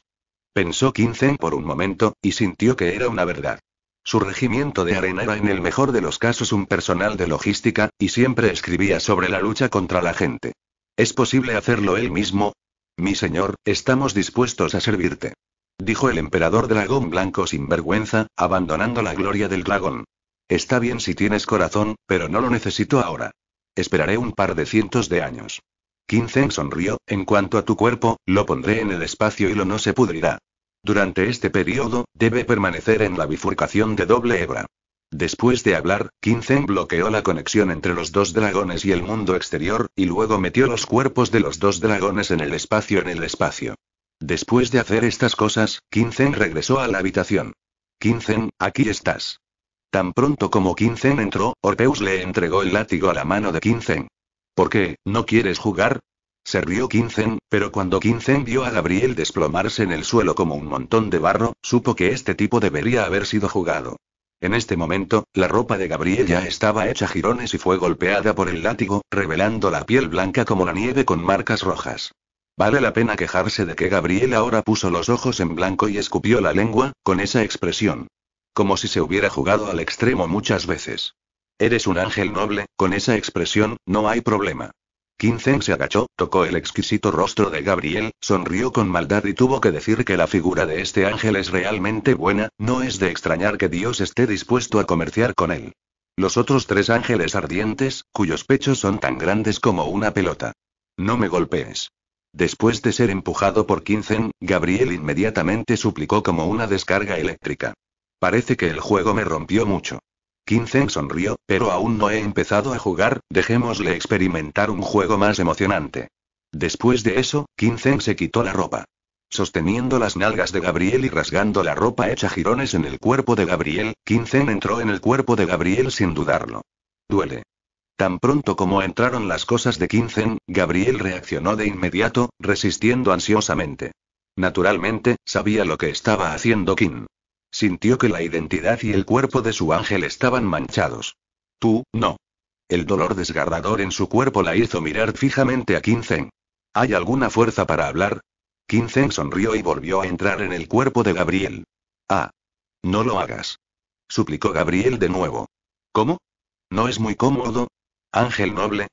Pensó Quincen por un momento, y sintió que era una verdad. Su regimiento de arena era en el mejor de los casos un personal de logística, y siempre escribía sobre la lucha contra la gente. ¿Es posible hacerlo él mismo? Mi señor, estamos dispuestos a servirte. Dijo el emperador dragón blanco sin vergüenza, abandonando la gloria del dragón. Está bien si tienes corazón, pero no lo necesito ahora. Esperaré un par de cientos de años. Quincen sonrió, en cuanto a tu cuerpo, lo pondré en el espacio y lo no se pudrirá. Durante este periodo, debe permanecer en la bifurcación de doble hebra. Después de hablar, Quincen bloqueó la conexión entre los dos dragones y el mundo exterior, y luego metió los cuerpos de los dos dragones en el espacio en el espacio. Después de hacer estas cosas, Kinzen regresó a la habitación. Kinzen, aquí estás. Tan pronto como Kinzen entró, Orpeus le entregó el látigo a la mano de Kinzen. ¿Por qué, no quieres jugar? Se rió Kinzen, pero cuando Kinzen vio a Gabriel desplomarse en el suelo como un montón de barro, supo que este tipo debería haber sido jugado. En este momento, la ropa de Gabriel ya estaba hecha jirones y fue golpeada por el látigo, revelando la piel blanca como la nieve con marcas rojas. Vale la pena quejarse de que Gabriel ahora puso los ojos en blanco y escupió la lengua, con esa expresión. Como si se hubiera jugado al extremo muchas veces. Eres un ángel noble, con esa expresión, no hay problema. Quincen se agachó, tocó el exquisito rostro de Gabriel, sonrió con maldad y tuvo que decir que la figura de este ángel es realmente buena, no es de extrañar que Dios esté dispuesto a comerciar con él. Los otros tres ángeles ardientes, cuyos pechos son tan grandes como una pelota. No me golpees. Después de ser empujado por Quinzen, Gabriel inmediatamente suplicó como una descarga eléctrica. Parece que el juego me rompió mucho. Quinzen sonrió, pero aún no he empezado a jugar, dejémosle experimentar un juego más emocionante. Después de eso, Quinzen se quitó la ropa. Sosteniendo las nalgas de Gabriel y rasgando la ropa hecha jirones en el cuerpo de Gabriel, Quinzen entró en el cuerpo de Gabriel sin dudarlo. Duele. Tan pronto como entraron las cosas de Kinzen, Gabriel reaccionó de inmediato, resistiendo ansiosamente. Naturalmente, sabía lo que estaba haciendo Quin. Sintió que la identidad y el cuerpo de su ángel estaban manchados. Tú, no. El dolor desgarrador en su cuerpo la hizo mirar fijamente a Kinzen. ¿Hay alguna fuerza para hablar? Kinzen sonrió y volvió a entrar en el cuerpo de Gabriel. Ah. No lo hagas. Suplicó Gabriel de nuevo. ¿Cómo? ¿No es muy cómodo? Ángel noble.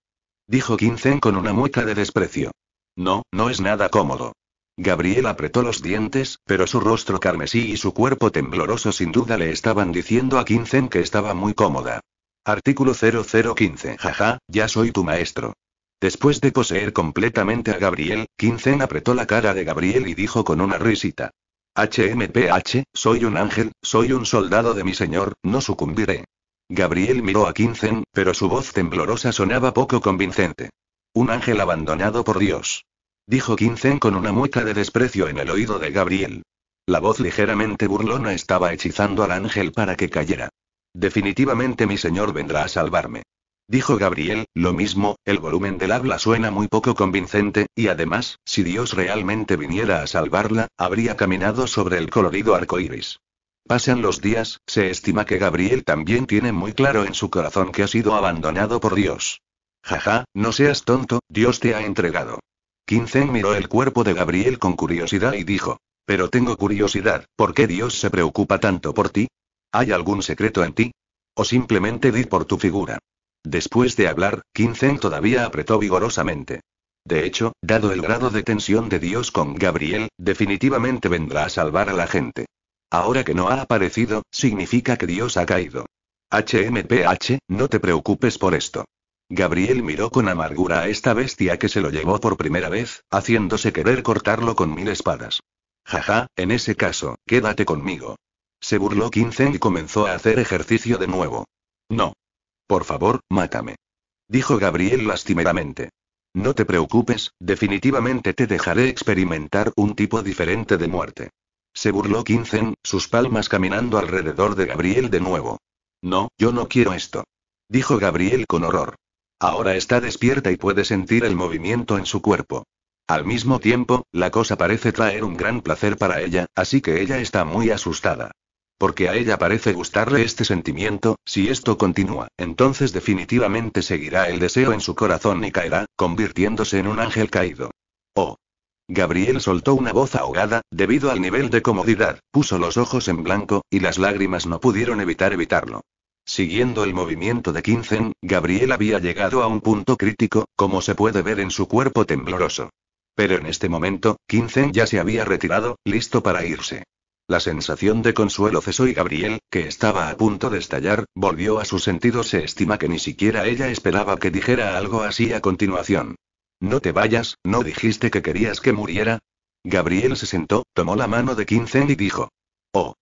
Dijo Quincen con una mueca de desprecio. No, no es nada cómodo. Gabriel apretó los dientes, pero su rostro carmesí y su cuerpo tembloroso sin duda le estaban diciendo a Quincen que estaba muy cómoda. Artículo 0015. ja, ya soy tu maestro. Después de poseer completamente a Gabriel, Quincen apretó la cara de Gabriel y dijo con una risita. HMPH, soy un ángel, soy un soldado de mi señor, no sucumbiré. Gabriel miró a quince pero su voz temblorosa sonaba poco convincente. Un ángel abandonado por Dios. Dijo Quincen con una mueca de desprecio en el oído de Gabriel. La voz ligeramente burlona estaba hechizando al ángel para que cayera. Definitivamente mi señor vendrá a salvarme. Dijo Gabriel, lo mismo, el volumen del habla suena muy poco convincente, y además, si Dios realmente viniera a salvarla, habría caminado sobre el colorido arco iris. Pasan los días, se estima que Gabriel también tiene muy claro en su corazón que ha sido abandonado por Dios. Jaja, no seas tonto, Dios te ha entregado. Quincen miró el cuerpo de Gabriel con curiosidad y dijo, pero tengo curiosidad, ¿por qué Dios se preocupa tanto por ti? ¿Hay algún secreto en ti? O simplemente di por tu figura. Después de hablar, Quincen todavía apretó vigorosamente. De hecho, dado el grado de tensión de Dios con Gabriel, definitivamente vendrá a salvar a la gente. Ahora que no ha aparecido, significa que Dios ha caído. HMPH, no te preocupes por esto. Gabriel miró con amargura a esta bestia que se lo llevó por primera vez, haciéndose querer cortarlo con mil espadas. Jaja, en ese caso, quédate conmigo. Se burló Quince y comenzó a hacer ejercicio de nuevo. No. Por favor, mátame. Dijo Gabriel lastimeramente. No te preocupes, definitivamente te dejaré experimentar un tipo diferente de muerte. Se burló Kinzen, sus palmas caminando alrededor de Gabriel de nuevo. No, yo no quiero esto. Dijo Gabriel con horror. Ahora está despierta y puede sentir el movimiento en su cuerpo. Al mismo tiempo, la cosa parece traer un gran placer para ella, así que ella está muy asustada. Porque a ella parece gustarle este sentimiento, si esto continúa, entonces definitivamente seguirá el deseo en su corazón y caerá, convirtiéndose en un ángel caído. Oh, Gabriel soltó una voz ahogada, debido al nivel de comodidad, puso los ojos en blanco, y las lágrimas no pudieron evitar evitarlo. Siguiendo el movimiento de Kinzen, Gabriel había llegado a un punto crítico, como se puede ver en su cuerpo tembloroso. Pero en este momento, Kinzen ya se había retirado, listo para irse. La sensación de consuelo cesó y Gabriel, que estaba a punto de estallar, volvió a su sentido. Se estima que ni siquiera ella esperaba que dijera algo así a continuación. No te vayas, ¿no dijiste que querías que muriera? Gabriel se sentó, tomó la mano de Kinzen y dijo. Oh.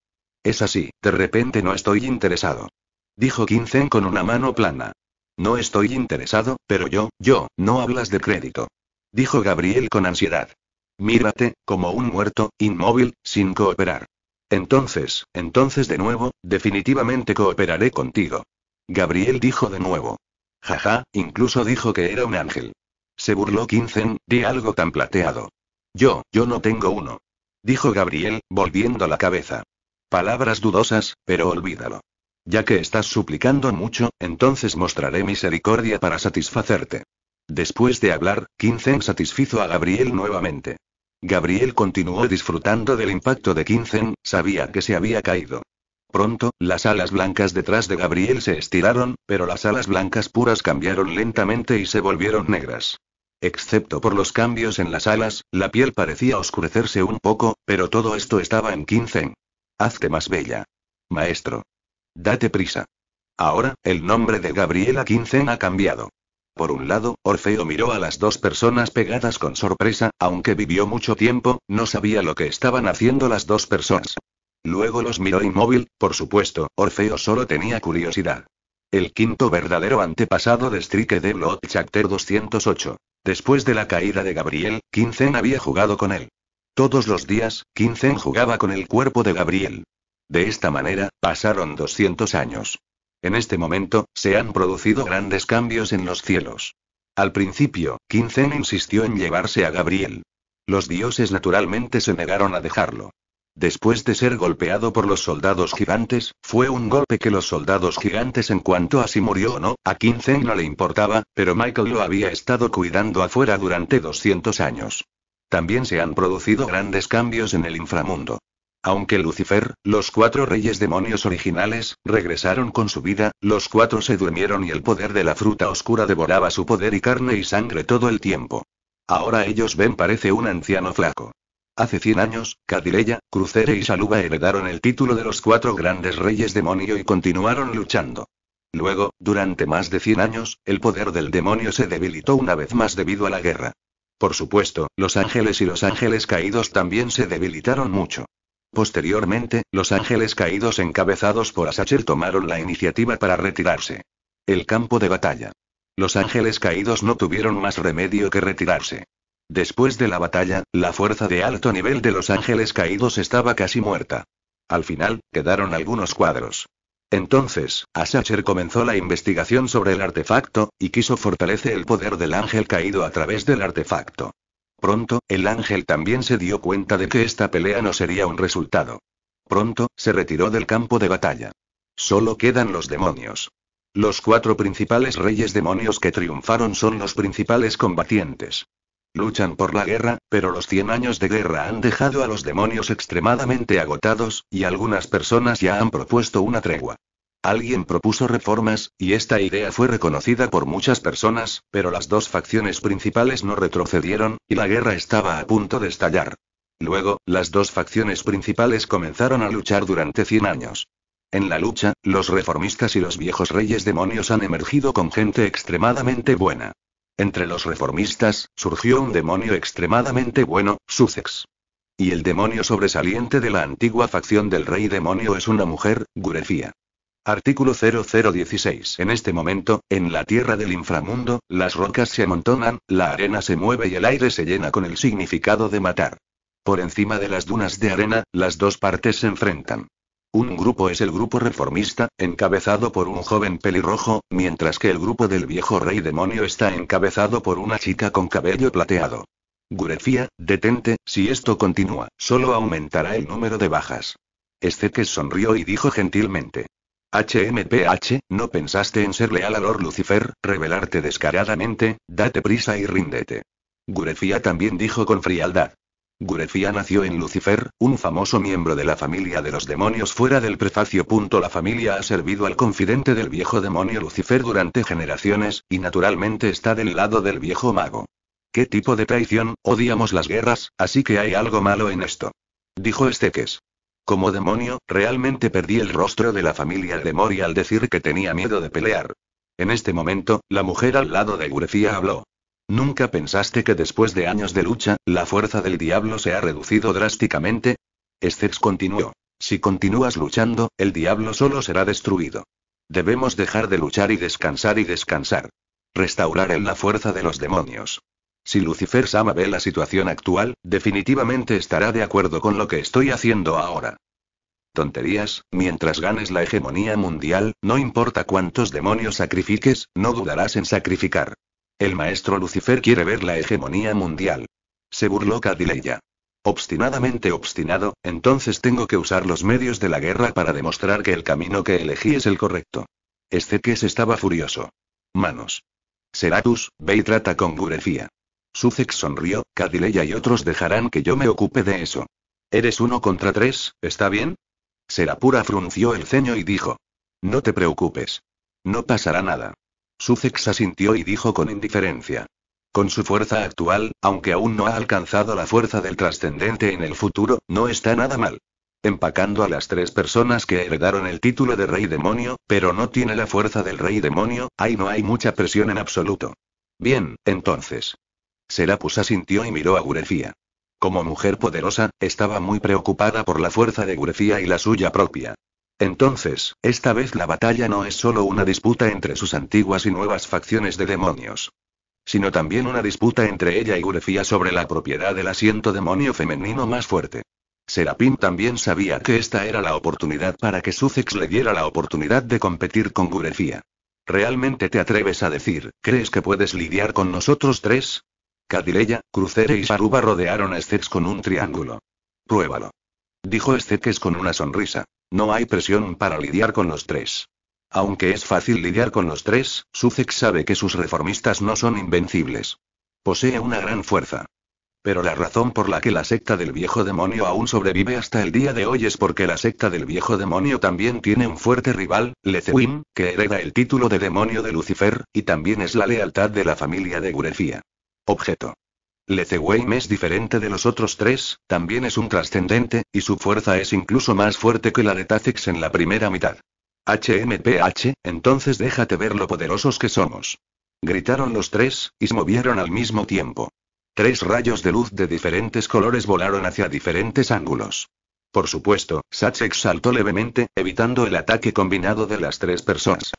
Es así, de repente no estoy interesado. Dijo Kinzen con una mano plana. No estoy interesado, pero yo, yo, no hablas de crédito. Dijo Gabriel con ansiedad. Mírate, como un muerto, inmóvil, sin cooperar. Entonces, entonces de nuevo, definitivamente cooperaré contigo. Gabriel dijo de nuevo. Jaja, incluso dijo que era un ángel. Se burló Kinzen, de algo tan plateado. Yo, yo no tengo uno. Dijo Gabriel, volviendo la cabeza. Palabras dudosas, pero olvídalo. Ya que estás suplicando mucho, entonces mostraré misericordia para satisfacerte. Después de hablar, Kinzen satisfizo a Gabriel nuevamente. Gabriel continuó disfrutando del impacto de Kinzen, sabía que se había caído. Pronto, las alas blancas detrás de Gabriel se estiraron, pero las alas blancas puras cambiaron lentamente y se volvieron negras. Excepto por los cambios en las alas, la piel parecía oscurecerse un poco, pero todo esto estaba en quince. Hazte más bella. Maestro. Date prisa. Ahora, el nombre de Gabriela Quincen ha cambiado. Por un lado, Orfeo miró a las dos personas pegadas con sorpresa, aunque vivió mucho tiempo, no sabía lo que estaban haciendo las dos personas. Luego los miró inmóvil, por supuesto, Orfeo solo tenía curiosidad. El quinto verdadero antepasado de Strike de Blood Chapter 208. Después de la caída de Gabriel, Quincen había jugado con él. Todos los días, Quincen jugaba con el cuerpo de Gabriel. De esta manera, pasaron 200 años. En este momento, se han producido grandes cambios en los cielos. Al principio, Quincen insistió en llevarse a Gabriel. Los dioses naturalmente se negaron a dejarlo. Después de ser golpeado por los soldados gigantes, fue un golpe que los soldados gigantes en cuanto a si murió o no, a 15 no le importaba, pero Michael lo había estado cuidando afuera durante 200 años. También se han producido grandes cambios en el inframundo. Aunque Lucifer, los cuatro reyes demonios originales, regresaron con su vida, los cuatro se durmieron y el poder de la fruta oscura devoraba su poder y carne y sangre todo el tiempo. Ahora ellos ven parece un anciano flaco. Hace 100 años, Cadireya, Crucere y Saluba heredaron el título de los cuatro grandes reyes demonio y continuaron luchando. Luego, durante más de 100 años, el poder del demonio se debilitó una vez más debido a la guerra. Por supuesto, los ángeles y los ángeles caídos también se debilitaron mucho. Posteriormente, los ángeles caídos encabezados por Asacher tomaron la iniciativa para retirarse. El campo de batalla. Los ángeles caídos no tuvieron más remedio que retirarse. Después de la batalla, la fuerza de alto nivel de los ángeles caídos estaba casi muerta. Al final, quedaron algunos cuadros. Entonces, Asacher comenzó la investigación sobre el artefacto, y quiso fortalecer el poder del ángel caído a través del artefacto. Pronto, el ángel también se dio cuenta de que esta pelea no sería un resultado. Pronto, se retiró del campo de batalla. Solo quedan los demonios. Los cuatro principales reyes demonios que triunfaron son los principales combatientes. Luchan por la guerra, pero los 100 años de guerra han dejado a los demonios extremadamente agotados, y algunas personas ya han propuesto una tregua. Alguien propuso reformas, y esta idea fue reconocida por muchas personas, pero las dos facciones principales no retrocedieron, y la guerra estaba a punto de estallar. Luego, las dos facciones principales comenzaron a luchar durante 100 años. En la lucha, los reformistas y los viejos reyes demonios han emergido con gente extremadamente buena. Entre los reformistas, surgió un demonio extremadamente bueno, Sussex. Y el demonio sobresaliente de la antigua facción del rey demonio es una mujer, Gurefía. Artículo 0016. En este momento, en la tierra del inframundo, las rocas se amontonan, la arena se mueve y el aire se llena con el significado de matar. Por encima de las dunas de arena, las dos partes se enfrentan. Un grupo es el grupo reformista, encabezado por un joven pelirrojo, mientras que el grupo del viejo rey demonio está encabezado por una chica con cabello plateado. Gurefía, detente, si esto continúa, solo aumentará el número de bajas. Esteques sonrió y dijo gentilmente. HMPH, ¿no pensaste en ser leal a Lord Lucifer, revelarte descaradamente, date prisa y ríndete? Gurefía también dijo con frialdad. Gurefia nació en Lucifer, un famoso miembro de la familia de los demonios fuera del prefacio. La familia ha servido al confidente del viejo demonio Lucifer durante generaciones, y naturalmente está del lado del viejo mago. ¿Qué tipo de traición? Odiamos las guerras, así que hay algo malo en esto. Dijo Esteques. Como demonio, realmente perdí el rostro de la familia de Mori al decir que tenía miedo de pelear. En este momento, la mujer al lado de Gurefia habló. ¿Nunca pensaste que después de años de lucha, la fuerza del diablo se ha reducido drásticamente? estex continuó. Si continúas luchando, el diablo solo será destruido. Debemos dejar de luchar y descansar y descansar. Restaurar en la fuerza de los demonios. Si Lucifer Sama ve la situación actual, definitivamente estará de acuerdo con lo que estoy haciendo ahora. Tonterías, mientras ganes la hegemonía mundial, no importa cuántos demonios sacrifiques, no dudarás en sacrificar. El maestro Lucifer quiere ver la hegemonía mundial. Se burló Cadileya. Obstinadamente obstinado, entonces tengo que usar los medios de la guerra para demostrar que el camino que elegí es el correcto. que estaba furioso. Manos. Seratus, ve y trata con Gurefía. Sussex sonrió, Cadileya y otros dejarán que yo me ocupe de eso. Eres uno contra tres, ¿está bien? Serapura frunció el ceño y dijo. No te preocupes. No pasará nada. Sucex asintió y dijo con indiferencia. Con su fuerza actual, aunque aún no ha alcanzado la fuerza del trascendente en el futuro, no está nada mal. Empacando a las tres personas que heredaron el título de rey demonio, pero no tiene la fuerza del rey demonio, ahí no hay mucha presión en absoluto. Bien, entonces. Serapus asintió y miró a Gurefía. Como mujer poderosa, estaba muy preocupada por la fuerza de Gurefía y la suya propia. Entonces, esta vez la batalla no es solo una disputa entre sus antiguas y nuevas facciones de demonios, sino también una disputa entre ella y Gurefía sobre la propiedad del asiento demonio femenino más fuerte. Serapín también sabía que esta era la oportunidad para que Sucex le diera la oportunidad de competir con Gurefía. ¿Realmente te atreves a decir, crees que puedes lidiar con nosotros tres? Cadileya, Crucere y Saruba rodearon a Estex con un triángulo. Pruébalo. Dijo Estex con una sonrisa. No hay presión para lidiar con los tres. Aunque es fácil lidiar con los tres, Sussex sabe que sus reformistas no son invencibles. Posee una gran fuerza. Pero la razón por la que la secta del viejo demonio aún sobrevive hasta el día de hoy es porque la secta del viejo demonio también tiene un fuerte rival, Lecewim, que hereda el título de demonio de Lucifer, y también es la lealtad de la familia de Gurefía. Objeto. Lecewaim es diferente de los otros tres, también es un trascendente, y su fuerza es incluso más fuerte que la de Tazix en la primera mitad. HMPH, entonces déjate ver lo poderosos que somos. Gritaron los tres, y se movieron al mismo tiempo. Tres rayos de luz de diferentes colores volaron hacia diferentes ángulos. Por supuesto, Satchex saltó levemente, evitando el ataque combinado de las tres personas.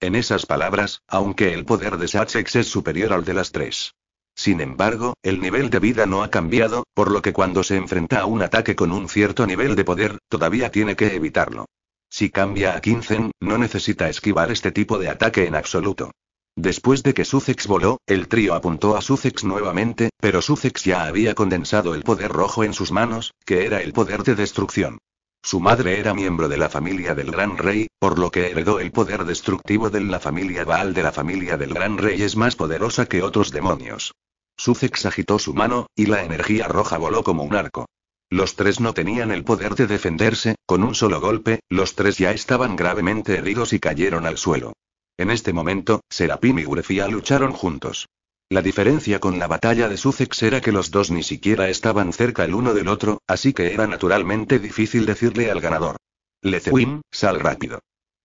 En esas palabras, aunque el poder de Satchex es superior al de las tres. Sin embargo, el nivel de vida no ha cambiado, por lo que cuando se enfrenta a un ataque con un cierto nivel de poder, todavía tiene que evitarlo. Si cambia a Kinzen, no necesita esquivar este tipo de ataque en absoluto. Después de que Sussex voló, el trío apuntó a Sussex nuevamente, pero Sussex ya había condensado el poder rojo en sus manos, que era el poder de destrucción. Su madre era miembro de la familia del Gran Rey, por lo que heredó el poder destructivo de la familia Baal de la familia del Gran Rey es más poderosa que otros demonios. Sucex agitó su mano, y la energía roja voló como un arco. Los tres no tenían el poder de defenderse, con un solo golpe, los tres ya estaban gravemente heridos y cayeron al suelo. En este momento, Serapim y Urefia lucharon juntos. La diferencia con la batalla de Sucex era que los dos ni siquiera estaban cerca el uno del otro, así que era naturalmente difícil decirle al ganador. Lecewim, sal rápido.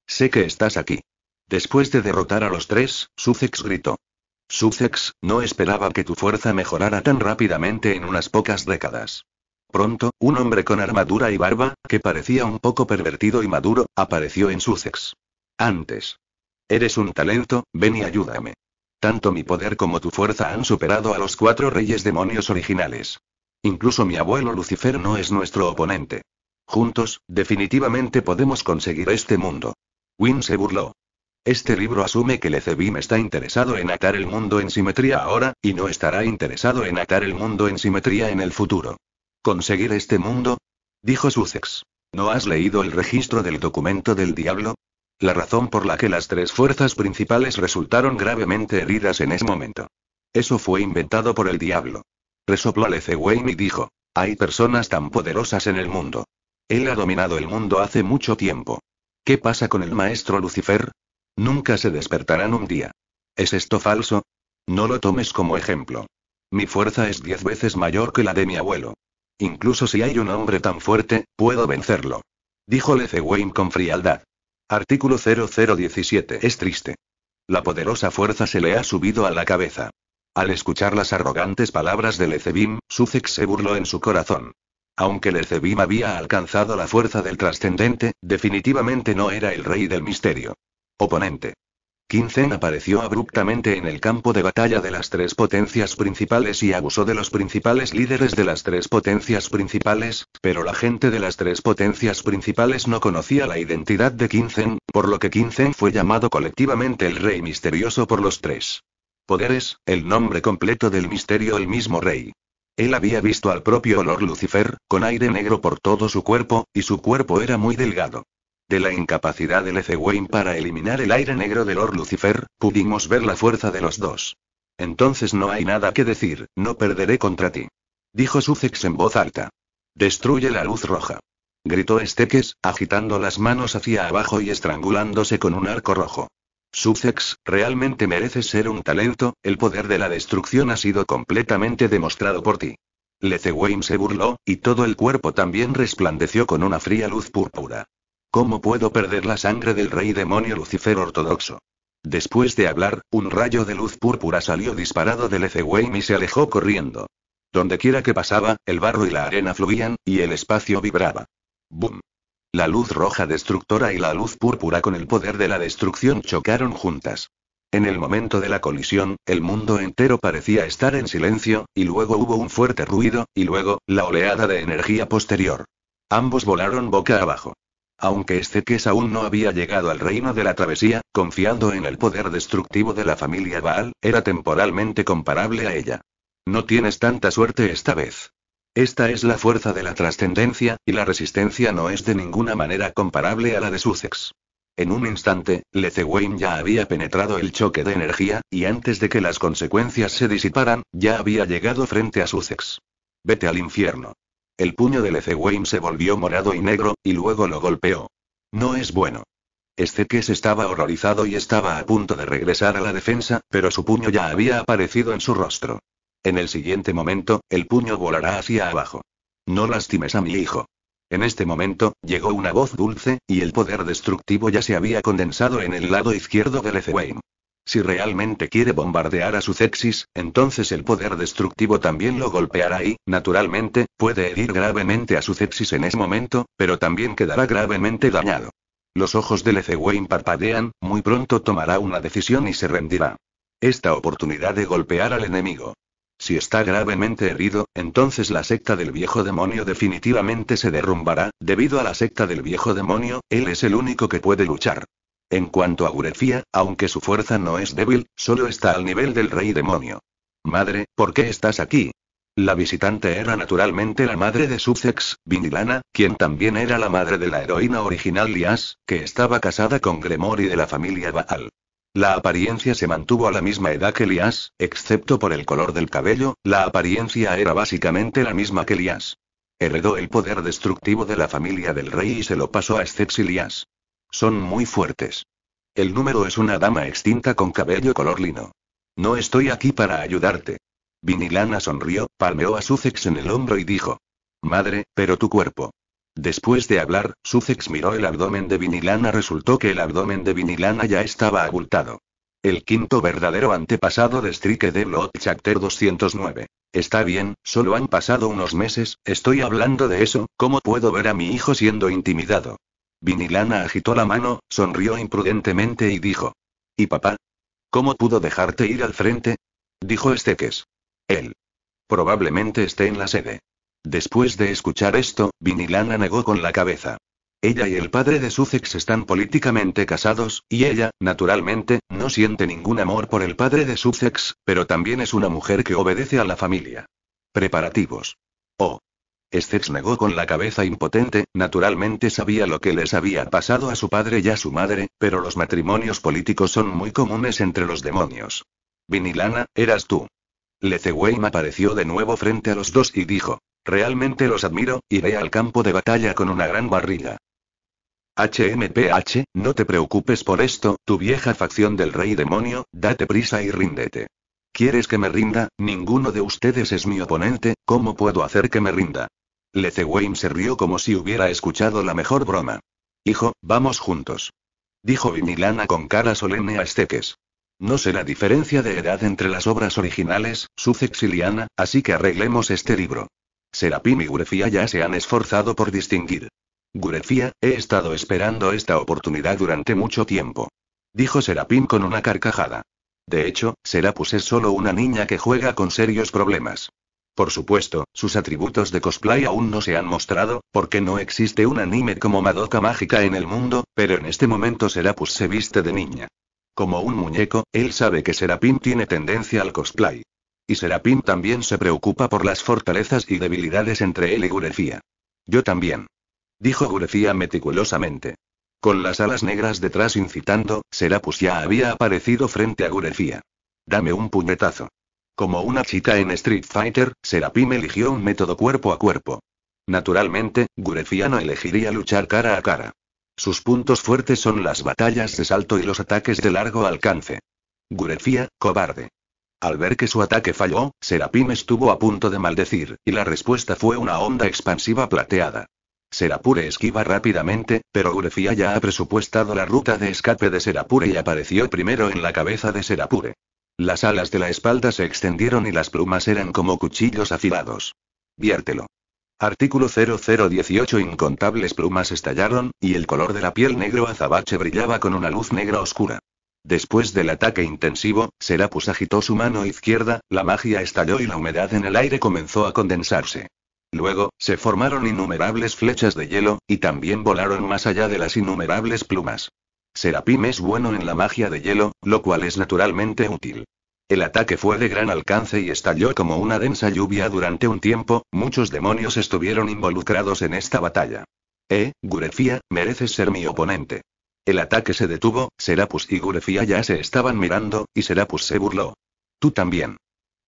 Sé que estás aquí. Después de derrotar a los tres, Sucex gritó. Sussex, no esperaba que tu fuerza mejorara tan rápidamente en unas pocas décadas. Pronto, un hombre con armadura y barba, que parecía un poco pervertido y maduro, apareció en Sussex. Antes. Eres un talento, ven y ayúdame. Tanto mi poder como tu fuerza han superado a los cuatro reyes demonios originales. Incluso mi abuelo Lucifer no es nuestro oponente. Juntos, definitivamente podemos conseguir este mundo. Win se burló. Este libro asume que Lecebim está interesado en atar el mundo en simetría ahora, y no estará interesado en atar el mundo en simetría en el futuro. ¿Conseguir este mundo? Dijo Sussex. ¿No has leído el registro del documento del diablo? La razón por la que las tres fuerzas principales resultaron gravemente heridas en ese momento. Eso fue inventado por el diablo. Resopló Lezebim y dijo, hay personas tan poderosas en el mundo. Él ha dominado el mundo hace mucho tiempo. ¿Qué pasa con el maestro Lucifer? Nunca se despertarán un día. ¿Es esto falso? No lo tomes como ejemplo. Mi fuerza es diez veces mayor que la de mi abuelo. Incluso si hay un hombre tan fuerte, puedo vencerlo. Dijo Wayne con frialdad. Artículo 0017. Es triste. La poderosa fuerza se le ha subido a la cabeza. Al escuchar las arrogantes palabras de Lecebim, Sussex se burló en su corazón. Aunque Lecebim había alcanzado la fuerza del trascendente, definitivamente no era el rey del misterio. Oponente. Quinzen apareció abruptamente en el campo de batalla de las tres potencias principales y abusó de los principales líderes de las tres potencias principales, pero la gente de las tres potencias principales no conocía la identidad de Quinzen, por lo que Quinzen fue llamado colectivamente el Rey Misterioso por los tres poderes, el nombre completo del misterio el mismo Rey. Él había visto al propio Lord Lucifer, con aire negro por todo su cuerpo, y su cuerpo era muy delgado. De la incapacidad del Wayne para eliminar el aire negro de Lord Lucifer, pudimos ver la fuerza de los dos. Entonces no hay nada que decir, no perderé contra ti. Dijo Sussex en voz alta. Destruye la luz roja. Gritó Esteques, agitando las manos hacia abajo y estrangulándose con un arco rojo. Sussex, realmente mereces ser un talento, el poder de la destrucción ha sido completamente demostrado por ti. Wayne se burló, y todo el cuerpo también resplandeció con una fría luz púrpura. ¿Cómo puedo perder la sangre del rey demonio Lucifer ortodoxo? Después de hablar, un rayo de luz púrpura salió disparado del F-Wayne y se alejó corriendo. Donde quiera que pasaba, el barro y la arena fluían, y el espacio vibraba. ¡Bum! La luz roja destructora y la luz púrpura con el poder de la destrucción chocaron juntas. En el momento de la colisión, el mundo entero parecía estar en silencio, y luego hubo un fuerte ruido, y luego, la oleada de energía posterior. Ambos volaron boca abajo. Aunque Esteques aún no había llegado al reino de la travesía, confiando en el poder destructivo de la familia Baal, era temporalmente comparable a ella. No tienes tanta suerte esta vez. Esta es la fuerza de la trascendencia, y la resistencia no es de ninguna manera comparable a la de Sussex. En un instante, Wayne ya había penetrado el choque de energía, y antes de que las consecuencias se disiparan, ya había llegado frente a Sussex. Vete al infierno. El puño de wayne se volvió morado y negro, y luego lo golpeó. No es bueno. Este se estaba horrorizado y estaba a punto de regresar a la defensa, pero su puño ya había aparecido en su rostro. En el siguiente momento, el puño volará hacia abajo. No lastimes a mi hijo. En este momento, llegó una voz dulce, y el poder destructivo ya se había condensado en el lado izquierdo de wayne si realmente quiere bombardear a su Zexis, entonces el poder destructivo también lo golpeará y, naturalmente, puede herir gravemente a su sexis en ese momento, pero también quedará gravemente dañado. Los ojos de Lecewain parpadean, muy pronto tomará una decisión y se rendirá. Esta oportunidad de golpear al enemigo. Si está gravemente herido, entonces la secta del viejo demonio definitivamente se derrumbará, debido a la secta del viejo demonio, él es el único que puede luchar. En cuanto a Urefía, aunque su fuerza no es débil, solo está al nivel del rey demonio. Madre, ¿por qué estás aquí? La visitante era naturalmente la madre de Sussex, Vinilana, quien también era la madre de la heroína original Lias, que estaba casada con Gremory de la familia Baal. La apariencia se mantuvo a la misma edad que Lias, excepto por el color del cabello, la apariencia era básicamente la misma que Lias. Heredó el poder destructivo de la familia del rey y se lo pasó a Essex y Lias. Son muy fuertes. El número es una dama extinta con cabello color lino. No estoy aquí para ayudarte. Vinilana sonrió, palmeó a Sussex en el hombro y dijo. Madre, pero tu cuerpo. Después de hablar, Sussex miró el abdomen de Vinilana. Resultó que el abdomen de Vinilana ya estaba abultado. El quinto verdadero antepasado de Strike de Blood Chapter 209. Está bien, solo han pasado unos meses, estoy hablando de eso, ¿cómo puedo ver a mi hijo siendo intimidado? Vinilana agitó la mano, sonrió imprudentemente y dijo. ¿Y papá? ¿Cómo pudo dejarte ir al frente? Dijo Esteques. Él. Probablemente esté en la sede. Después de escuchar esto, Vinilana negó con la cabeza. Ella y el padre de Sussex están políticamente casados, y ella, naturalmente, no siente ningún amor por el padre de Sussex, pero también es una mujer que obedece a la familia. Preparativos. Estex negó con la cabeza impotente, naturalmente sabía lo que les había pasado a su padre y a su madre, pero los matrimonios políticos son muy comunes entre los demonios. Vinilana, eras tú. Leceweim apareció de nuevo frente a los dos y dijo, realmente los admiro, iré al campo de batalla con una gran barriga. HMPH, no te preocupes por esto, tu vieja facción del rey demonio, date prisa y ríndete. ¿Quieres que me rinda? Ninguno de ustedes es mi oponente, ¿cómo puedo hacer que me rinda? Lecewain se rió como si hubiera escuchado la mejor broma. Hijo, vamos juntos. Dijo Vinilana con cara solemne a Esteques. No sé la diferencia de edad entre las obras originales, sexiliana así que arreglemos este libro. Serapim y Gurefía ya se han esforzado por distinguir. Gurefía, he estado esperando esta oportunidad durante mucho tiempo. Dijo Serapín con una carcajada. De hecho, Serapus es solo una niña que juega con serios problemas. Por supuesto, sus atributos de cosplay aún no se han mostrado, porque no existe un anime como Madoka Mágica en el mundo, pero en este momento Serapus se viste de niña. Como un muñeco, él sabe que Serapin tiene tendencia al cosplay. Y Serapin también se preocupa por las fortalezas y debilidades entre él y Gurefía. Yo también. Dijo Gurefía meticulosamente. Con las alas negras detrás incitando, Serapus ya había aparecido frente a Gurefía. Dame un puñetazo. Como una chica en Street Fighter, Serapim eligió un método cuerpo a cuerpo. Naturalmente, Gurefía no elegiría luchar cara a cara. Sus puntos fuertes son las batallas de salto y los ataques de largo alcance. Gurefía, cobarde. Al ver que su ataque falló, Serapim estuvo a punto de maldecir, y la respuesta fue una onda expansiva plateada. Serapure esquiva rápidamente, pero Urefía ya ha presupuestado la ruta de escape de Serapure y apareció primero en la cabeza de Serapure. Las alas de la espalda se extendieron y las plumas eran como cuchillos afilados. Viértelo. Artículo 0018 Incontables plumas estallaron, y el color de la piel negro azabache brillaba con una luz negra oscura. Después del ataque intensivo, Serapus agitó su mano izquierda, la magia estalló y la humedad en el aire comenzó a condensarse. Luego, se formaron innumerables flechas de hielo, y también volaron más allá de las innumerables plumas. Serapim es bueno en la magia de hielo, lo cual es naturalmente útil. El ataque fue de gran alcance y estalló como una densa lluvia durante un tiempo, muchos demonios estuvieron involucrados en esta batalla. Eh, Gurefía, mereces ser mi oponente. El ataque se detuvo, Serapus y Gurefía ya se estaban mirando, y Serapus se burló. Tú también.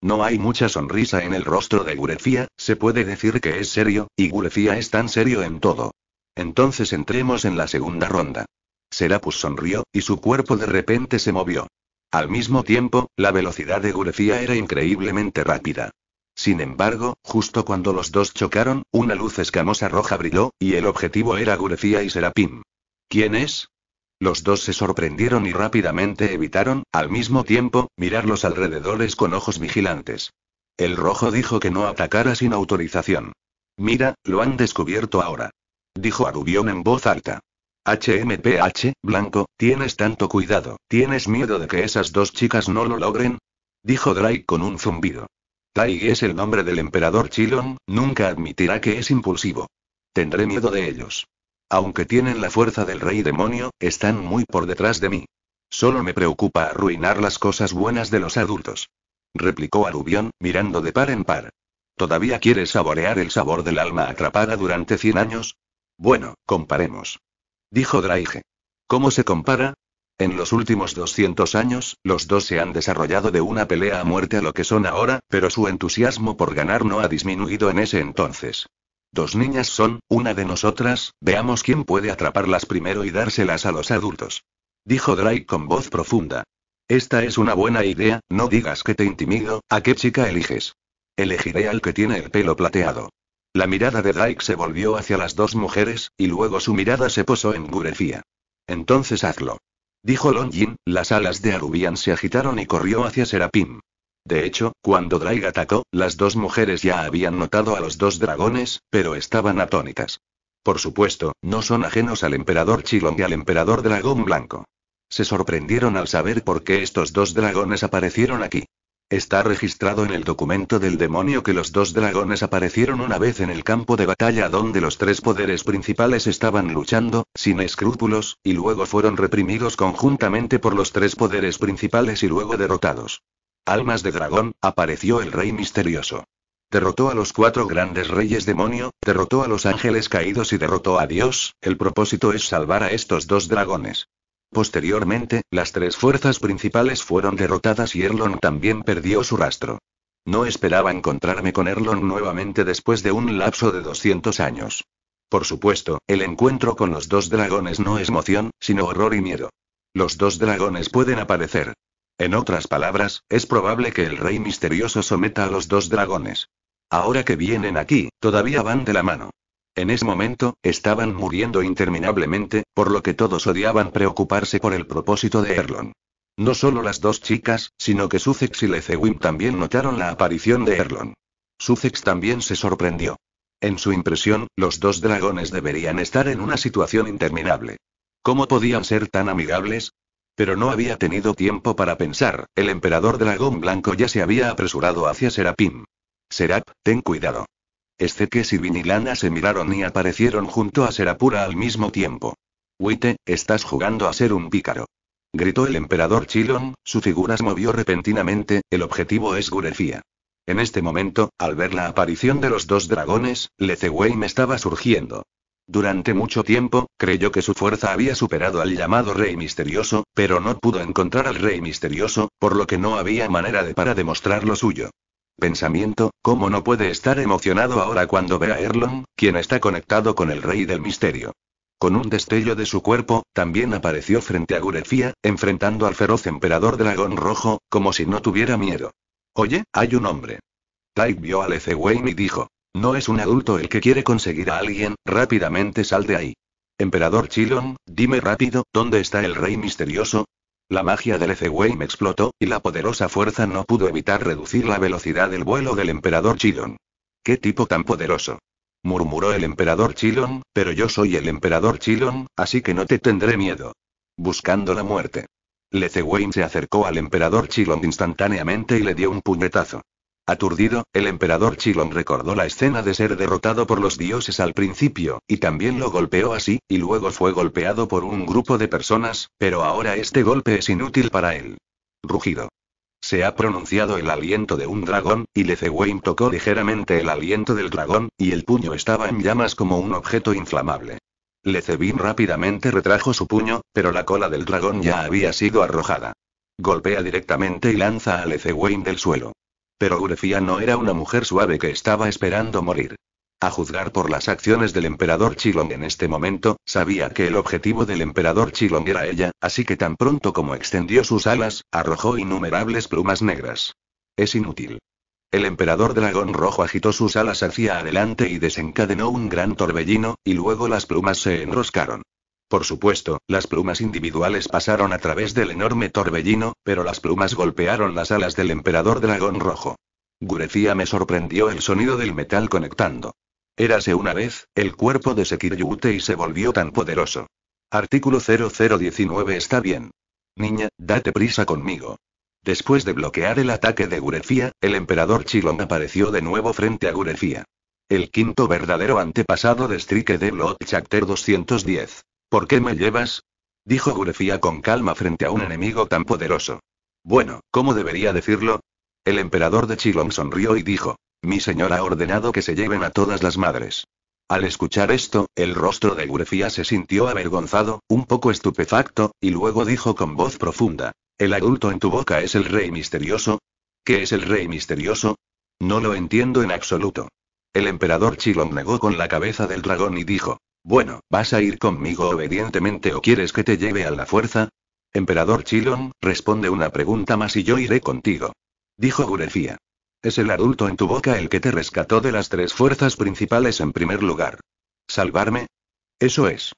No hay mucha sonrisa en el rostro de Gurefía, se puede decir que es serio, y Gurefía es tan serio en todo. Entonces entremos en la segunda ronda. Serapus sonrió, y su cuerpo de repente se movió. Al mismo tiempo, la velocidad de Gurefía era increíblemente rápida. Sin embargo, justo cuando los dos chocaron, una luz escamosa roja brilló, y el objetivo era Gurefía y Serapim. ¿Quién es? Los dos se sorprendieron y rápidamente evitaron, al mismo tiempo, mirar los alrededores con ojos vigilantes. El rojo dijo que no atacara sin autorización. Mira, lo han descubierto ahora. Dijo Arubión en voz alta. HMPH, Blanco, tienes tanto cuidado, ¿tienes miedo de que esas dos chicas no lo logren? Dijo Drake con un zumbido. Tai es el nombre del emperador Chilon, nunca admitirá que es impulsivo. Tendré miedo de ellos. Aunque tienen la fuerza del rey demonio, están muy por detrás de mí. Solo me preocupa arruinar las cosas buenas de los adultos. Replicó Arubión, mirando de par en par. ¿Todavía quieres saborear el sabor del alma atrapada durante 100 años? Bueno, comparemos. Dijo Draige. ¿Cómo se compara? En los últimos 200 años, los dos se han desarrollado de una pelea a muerte a lo que son ahora, pero su entusiasmo por ganar no ha disminuido en ese entonces. Dos niñas son, una de nosotras, veamos quién puede atraparlas primero y dárselas a los adultos. Dijo Drake con voz profunda. Esta es una buena idea, no digas que te intimido, ¿a qué chica eliges? Elegiré al que tiene el pelo plateado. La mirada de Drake se volvió hacia las dos mujeres, y luego su mirada se posó en Gurefía. Entonces hazlo. Dijo Longin, las alas de Arubian se agitaron y corrió hacia Serapim. De hecho, cuando Draig atacó, las dos mujeres ya habían notado a los dos dragones, pero estaban atónitas. Por supuesto, no son ajenos al emperador Chilon y al emperador dragón blanco. Se sorprendieron al saber por qué estos dos dragones aparecieron aquí. Está registrado en el documento del demonio que los dos dragones aparecieron una vez en el campo de batalla donde los tres poderes principales estaban luchando, sin escrúpulos, y luego fueron reprimidos conjuntamente por los tres poderes principales y luego derrotados. Almas de dragón, apareció el rey misterioso. Derrotó a los cuatro grandes reyes demonio, derrotó a los ángeles caídos y derrotó a Dios, el propósito es salvar a estos dos dragones. Posteriormente, las tres fuerzas principales fueron derrotadas y Erlon también perdió su rastro. No esperaba encontrarme con Erlon nuevamente después de un lapso de 200 años. Por supuesto, el encuentro con los dos dragones no es emoción, sino horror y miedo. Los dos dragones pueden aparecer. En otras palabras, es probable que el rey misterioso someta a los dos dragones. Ahora que vienen aquí, todavía van de la mano. En ese momento, estaban muriendo interminablemente, por lo que todos odiaban preocuparse por el propósito de Erlon. No solo las dos chicas, sino que Sussex y Lecewim también notaron la aparición de Erlon. Sussex también se sorprendió. En su impresión, los dos dragones deberían estar en una situación interminable. ¿Cómo podían ser tan amigables? Pero no había tenido tiempo para pensar, el emperador dragón blanco ya se había apresurado hacia Serapim. Serap, ten cuidado. Esceques y Vinilana se miraron y aparecieron junto a Serapura al mismo tiempo. Huite, estás jugando a ser un pícaro. Gritó el emperador Chilon, su figura se movió repentinamente, el objetivo es Gurefía. En este momento, al ver la aparición de los dos dragones, Lezeweim me estaba surgiendo. Durante mucho tiempo, creyó que su fuerza había superado al llamado Rey Misterioso, pero no pudo encontrar al Rey Misterioso, por lo que no había manera de para demostrar lo suyo. Pensamiento, ¿cómo no puede estar emocionado ahora cuando ve a Erlon, quien está conectado con el Rey del Misterio? Con un destello de su cuerpo, también apareció frente a Gurefía, enfrentando al feroz emperador dragón rojo, como si no tuviera miedo. Oye, hay un hombre. Tyke vio al Wayne y dijo. No es un adulto el que quiere conseguir a alguien, rápidamente sal de ahí. Emperador Chilon, dime rápido, ¿dónde está el rey misterioso? La magia del Lece me explotó, y la poderosa fuerza no pudo evitar reducir la velocidad del vuelo del emperador Chilon. ¿Qué tipo tan poderoso? murmuró el emperador Chilon, pero yo soy el emperador Chilon, así que no te tendré miedo. Buscando la muerte. Wayne se acercó al emperador Chilon instantáneamente y le dio un puñetazo. Aturdido, el emperador Chilon recordó la escena de ser derrotado por los dioses al principio, y también lo golpeó así, y luego fue golpeado por un grupo de personas, pero ahora este golpe es inútil para él. Rugido. Se ha pronunciado el aliento de un dragón, y Lecewain tocó ligeramente el aliento del dragón, y el puño estaba en llamas como un objeto inflamable. Lecebin rápidamente retrajo su puño, pero la cola del dragón ya había sido arrojada. Golpea directamente y lanza a Lecewain del suelo. Pero Urefia no era una mujer suave que estaba esperando morir. A juzgar por las acciones del emperador Chilong en este momento, sabía que el objetivo del emperador Chilong era ella, así que tan pronto como extendió sus alas, arrojó innumerables plumas negras. Es inútil. El emperador dragón rojo agitó sus alas hacia adelante y desencadenó un gran torbellino, y luego las plumas se enroscaron. Por supuesto, las plumas individuales pasaron a través del enorme torbellino, pero las plumas golpearon las alas del emperador dragón rojo. Gurefía me sorprendió el sonido del metal conectando. Érase una vez, el cuerpo de Sekiryute y se volvió tan poderoso. Artículo 0019 está bien. Niña, date prisa conmigo. Después de bloquear el ataque de Gurefía, el emperador Chilon apareció de nuevo frente a Gurefía. El quinto verdadero antepasado de Strike de Blood Chapter 210. ¿Por qué me llevas? dijo Gurefía con calma frente a un enemigo tan poderoso. Bueno, ¿cómo debería decirlo? El emperador de Chilong sonrió y dijo, mi señor ha ordenado que se lleven a todas las madres. Al escuchar esto, el rostro de Gurefía se sintió avergonzado, un poco estupefacto, y luego dijo con voz profunda, ¿el adulto en tu boca es el rey misterioso? ¿Qué es el rey misterioso? No lo entiendo en absoluto. El emperador Chilong negó con la cabeza del dragón y dijo, bueno, ¿vas a ir conmigo obedientemente o quieres que te lleve a la fuerza? Emperador Chilon, responde una pregunta más y yo iré contigo. Dijo Gurefía. Es el adulto en tu boca el que te rescató de las tres fuerzas principales en primer lugar. ¿Salvarme? Eso es.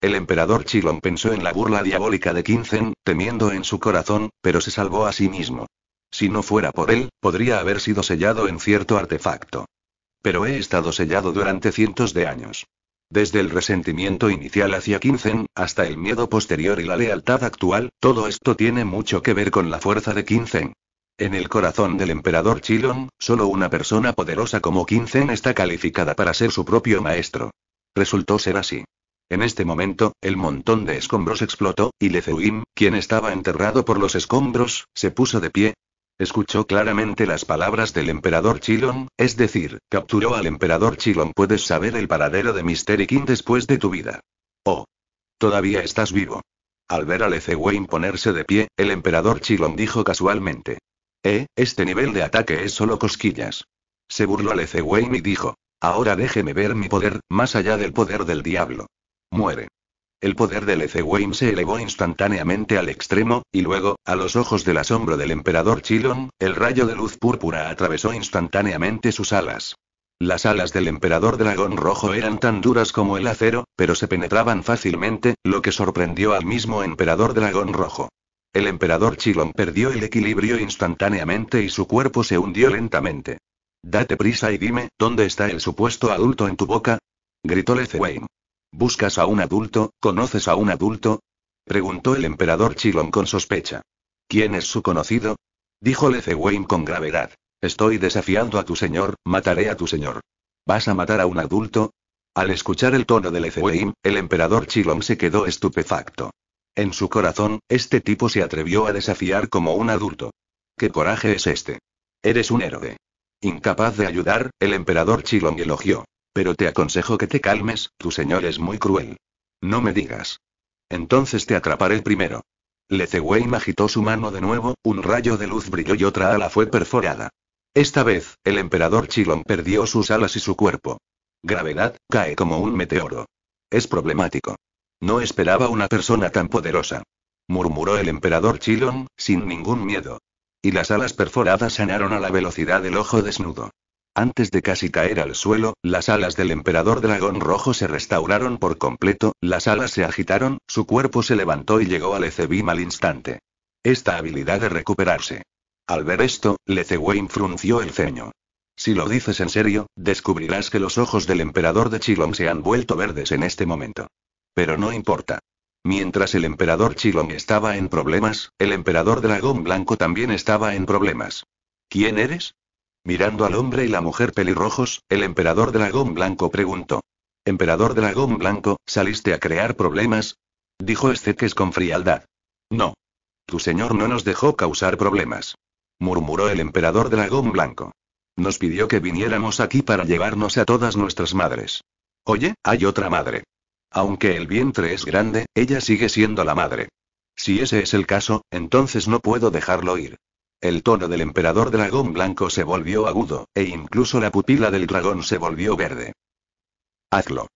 El emperador Chilon pensó en la burla diabólica de Kinzen, temiendo en su corazón, pero se salvó a sí mismo. Si no fuera por él, podría haber sido sellado en cierto artefacto. Pero he estado sellado durante cientos de años. Desde el resentimiento inicial hacia Kinzen, hasta el miedo posterior y la lealtad actual, todo esto tiene mucho que ver con la fuerza de Kinzen. En el corazón del emperador Chilon, solo una persona poderosa como Kinzen está calificada para ser su propio maestro. Resultó ser así. En este momento, el montón de escombros explotó, y Lezeuim, quien estaba enterrado por los escombros, se puso de pie, Escuchó claramente las palabras del emperador Chilon, es decir, capturó al emperador Chilon. Puedes saber el paradero de Mystery King después de tu vida. Oh. Todavía estás vivo. Al ver al Wayne ponerse de pie, el emperador Chilon dijo casualmente. Eh, este nivel de ataque es solo cosquillas. Se burló al Wayne y dijo. Ahora déjeme ver mi poder, más allá del poder del diablo. Muere. El poder del Wayne se elevó instantáneamente al extremo, y luego, a los ojos del asombro del emperador Chilon, el rayo de luz púrpura atravesó instantáneamente sus alas. Las alas del emperador dragón rojo eran tan duras como el acero, pero se penetraban fácilmente, lo que sorprendió al mismo emperador dragón rojo. El emperador Chilon perdió el equilibrio instantáneamente y su cuerpo se hundió lentamente. Date prisa y dime, ¿dónde está el supuesto adulto en tu boca? gritó Wayne. ¿Buscas a un adulto? ¿Conoces a un adulto? preguntó el emperador Chilon con sospecha. ¿Quién es su conocido? dijo Wayne con gravedad. Estoy desafiando a tu señor, mataré a tu señor. ¿Vas a matar a un adulto? Al escuchar el tono de Wayne, el emperador Chilon se quedó estupefacto. En su corazón, este tipo se atrevió a desafiar como un adulto. ¿Qué coraje es este? Eres un héroe. Incapaz de ayudar, el emperador Chilong elogió. Pero te aconsejo que te calmes, tu señor es muy cruel. No me digas. Entonces te atraparé primero. y agitó su mano de nuevo, un rayo de luz brilló y otra ala fue perforada. Esta vez, el emperador Chilon perdió sus alas y su cuerpo. Gravedad, cae como un meteoro. Es problemático. No esperaba una persona tan poderosa. Murmuró el emperador Chilon, sin ningún miedo. Y las alas perforadas sanaron a la velocidad del ojo desnudo. Antes de casi caer al suelo, las alas del emperador dragón rojo se restauraron por completo, las alas se agitaron, su cuerpo se levantó y llegó a Lecebim al instante. Esta habilidad de recuperarse. Al ver esto, Wayne frunció el ceño. Si lo dices en serio, descubrirás que los ojos del emperador de Chilong se han vuelto verdes en este momento. Pero no importa. Mientras el emperador Chilong estaba en problemas, el emperador dragón blanco también estaba en problemas. ¿Quién eres? Mirando al hombre y la mujer pelirrojos, el emperador dragón blanco preguntó. Emperador dragón blanco, ¿saliste a crear problemas? Dijo esteques con frialdad. No. Tu señor no nos dejó causar problemas. Murmuró el emperador dragón blanco. Nos pidió que viniéramos aquí para llevarnos a todas nuestras madres. Oye, hay otra madre. Aunque el vientre es grande, ella sigue siendo la madre. Si ese es el caso, entonces no puedo dejarlo ir. El tono del emperador dragón blanco se volvió agudo, e incluso la pupila del dragón se volvió verde. Hazlo.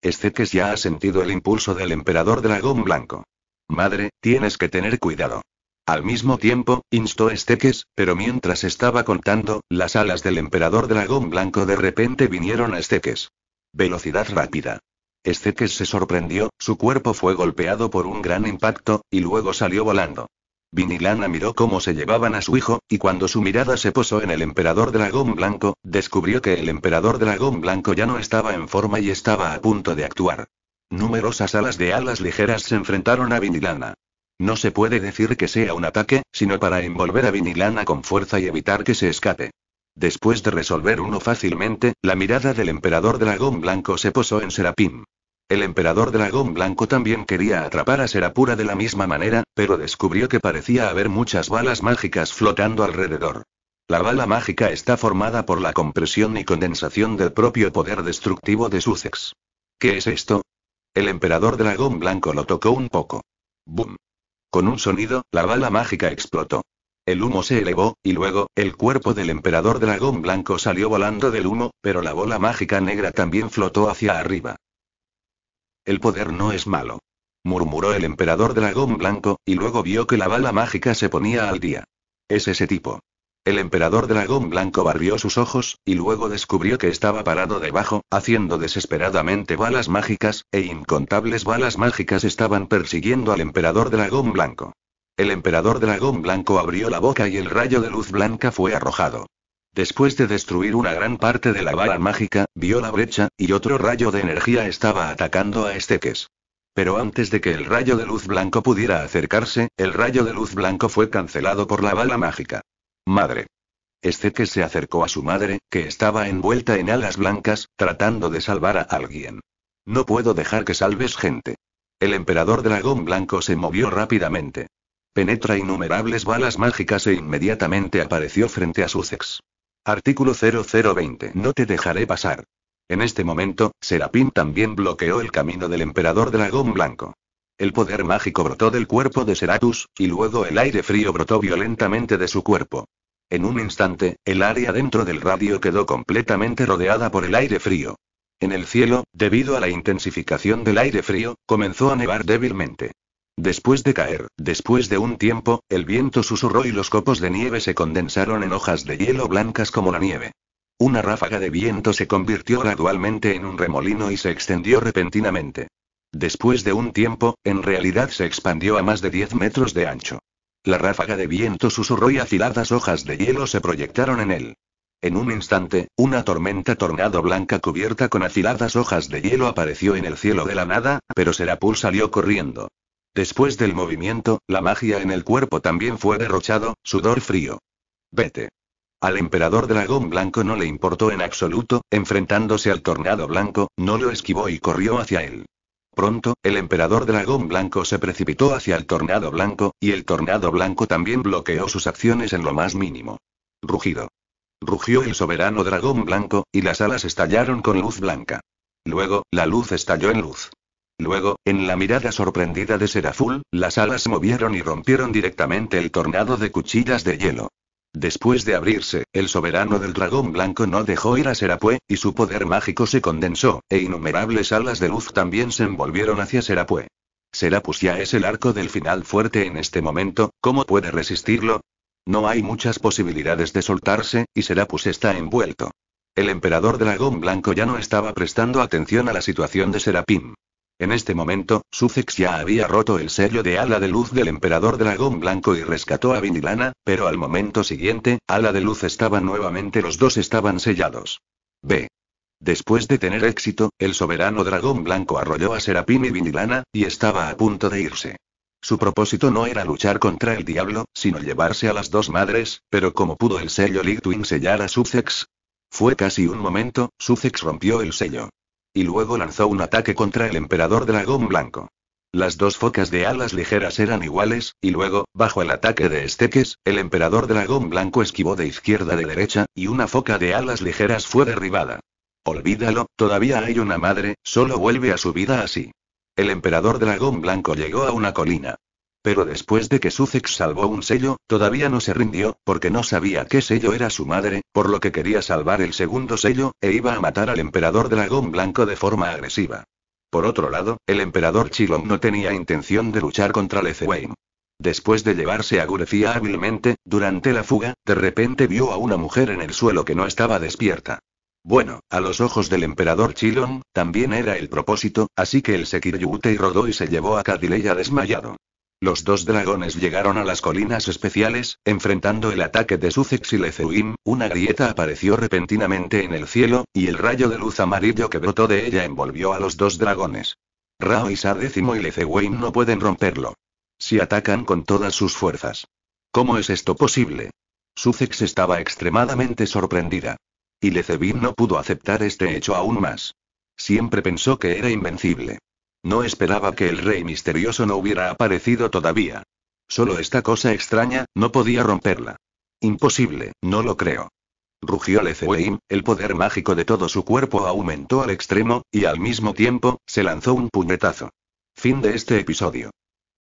Esteques ya ha sentido el impulso del emperador dragón blanco. Madre, tienes que tener cuidado. Al mismo tiempo, instó Esteques, pero mientras estaba contando, las alas del emperador dragón blanco de repente vinieron a Esteques. Velocidad rápida. Esteques se sorprendió, su cuerpo fue golpeado por un gran impacto, y luego salió volando. Vinilana miró cómo se llevaban a su hijo, y cuando su mirada se posó en el emperador dragón blanco, descubrió que el emperador dragón blanco ya no estaba en forma y estaba a punto de actuar. Numerosas alas de alas ligeras se enfrentaron a Vinilana. No se puede decir que sea un ataque, sino para envolver a Vinilana con fuerza y evitar que se escape. Después de resolver uno fácilmente, la mirada del emperador dragón blanco se posó en Serapim. El emperador dragón blanco también quería atrapar a Serapura de la misma manera, pero descubrió que parecía haber muchas balas mágicas flotando alrededor. La bala mágica está formada por la compresión y condensación del propio poder destructivo de Sussex. ¿Qué es esto? El emperador dragón blanco lo tocó un poco. ¡Bum! Con un sonido, la bala mágica explotó. El humo se elevó, y luego, el cuerpo del emperador dragón blanco salió volando del humo, pero la bola mágica negra también flotó hacia arriba. El poder no es malo. Murmuró el emperador dragón blanco, y luego vio que la bala mágica se ponía al día. Es ese tipo. El emperador dragón blanco barrió sus ojos, y luego descubrió que estaba parado debajo, haciendo desesperadamente balas mágicas, e incontables balas mágicas estaban persiguiendo al emperador dragón blanco. El emperador dragón blanco abrió la boca y el rayo de luz blanca fue arrojado. Después de destruir una gran parte de la bala mágica, vio la brecha, y otro rayo de energía estaba atacando a Esteques. Pero antes de que el rayo de luz blanco pudiera acercarse, el rayo de luz blanco fue cancelado por la bala mágica. Madre. Esteques se acercó a su madre, que estaba envuelta en alas blancas, tratando de salvar a alguien. No puedo dejar que salves gente. El emperador dragón blanco se movió rápidamente. Penetra innumerables balas mágicas e inmediatamente apareció frente a Sussex. Artículo 0020. No te dejaré pasar. En este momento, Serapín también bloqueó el camino del emperador dragón blanco. El poder mágico brotó del cuerpo de Seratus, y luego el aire frío brotó violentamente de su cuerpo. En un instante, el área dentro del radio quedó completamente rodeada por el aire frío. En el cielo, debido a la intensificación del aire frío, comenzó a nevar débilmente. Después de caer, después de un tiempo, el viento susurró y los copos de nieve se condensaron en hojas de hielo blancas como la nieve. Una ráfaga de viento se convirtió gradualmente en un remolino y se extendió repentinamente. Después de un tiempo, en realidad se expandió a más de 10 metros de ancho. La ráfaga de viento susurró y afiladas hojas de hielo se proyectaron en él. En un instante, una tormenta tornado blanca cubierta con afiladas hojas de hielo apareció en el cielo de la nada, pero Serapul salió corriendo. Después del movimiento, la magia en el cuerpo también fue derrochado, sudor frío. Vete. Al emperador dragón blanco no le importó en absoluto, enfrentándose al tornado blanco, no lo esquivó y corrió hacia él. Pronto, el emperador dragón blanco se precipitó hacia el tornado blanco, y el tornado blanco también bloqueó sus acciones en lo más mínimo. Rugido. Rugió el soberano dragón blanco, y las alas estallaron con luz blanca. Luego, la luz estalló en luz. Luego, en la mirada sorprendida de Seraphul, las alas movieron y rompieron directamente el tornado de cuchillas de hielo. Después de abrirse, el soberano del dragón blanco no dejó ir a Serapue, y su poder mágico se condensó, e innumerables alas de luz también se envolvieron hacia Serapue. Serapus ya es el arco del final fuerte en este momento, ¿cómo puede resistirlo? No hay muchas posibilidades de soltarse, y Serapus está envuelto. El emperador dragón blanco ya no estaba prestando atención a la situación de Serapim. En este momento, Sussex ya había roto el sello de ala de luz del emperador dragón blanco y rescató a Vinilana, pero al momento siguiente, ala de luz estaba nuevamente los dos estaban sellados. B. Después de tener éxito, el soberano dragón blanco arrolló a Serapim y Vinilana, y estaba a punto de irse. Su propósito no era luchar contra el diablo, sino llevarse a las dos madres, pero como pudo el sello Twin sellar a Sussex. Fue casi un momento, Sussex rompió el sello. Y luego lanzó un ataque contra el emperador dragón blanco. Las dos focas de alas ligeras eran iguales, y luego, bajo el ataque de Esteques, el emperador dragón blanco esquivó de izquierda de derecha, y una foca de alas ligeras fue derribada. Olvídalo, todavía hay una madre, solo vuelve a su vida así. El emperador dragón blanco llegó a una colina. Pero después de que Sussex salvó un sello, todavía no se rindió, porque no sabía qué sello era su madre, por lo que quería salvar el segundo sello, e iba a matar al emperador dragón blanco de forma agresiva. Por otro lado, el emperador Chilom no tenía intención de luchar contra Wayne. Después de llevarse a Gurecía hábilmente, durante la fuga, de repente vio a una mujer en el suelo que no estaba despierta. Bueno, a los ojos del emperador Chilon, también era el propósito, así que el Sekiryute rodó y se llevó a Cadileya desmayado. Los dos dragones llegaron a las colinas especiales, enfrentando el ataque de Sucex y Lezeuim, una grieta apareció repentinamente en el cielo, y el rayo de luz amarillo que brotó de ella envolvió a los dos dragones. Rao y Sa y Lezeuim no pueden romperlo. Si atacan con todas sus fuerzas. ¿Cómo es esto posible? Sucex estaba extremadamente sorprendida. Y Lezeuim no pudo aceptar este hecho aún más. Siempre pensó que era invencible. No esperaba que el rey misterioso no hubiera aparecido todavía. Solo esta cosa extraña, no podía romperla. Imposible, no lo creo. Rugió Lezeweim, el poder mágico de todo su cuerpo aumentó al extremo, y al mismo tiempo, se lanzó un puñetazo. Fin de este episodio.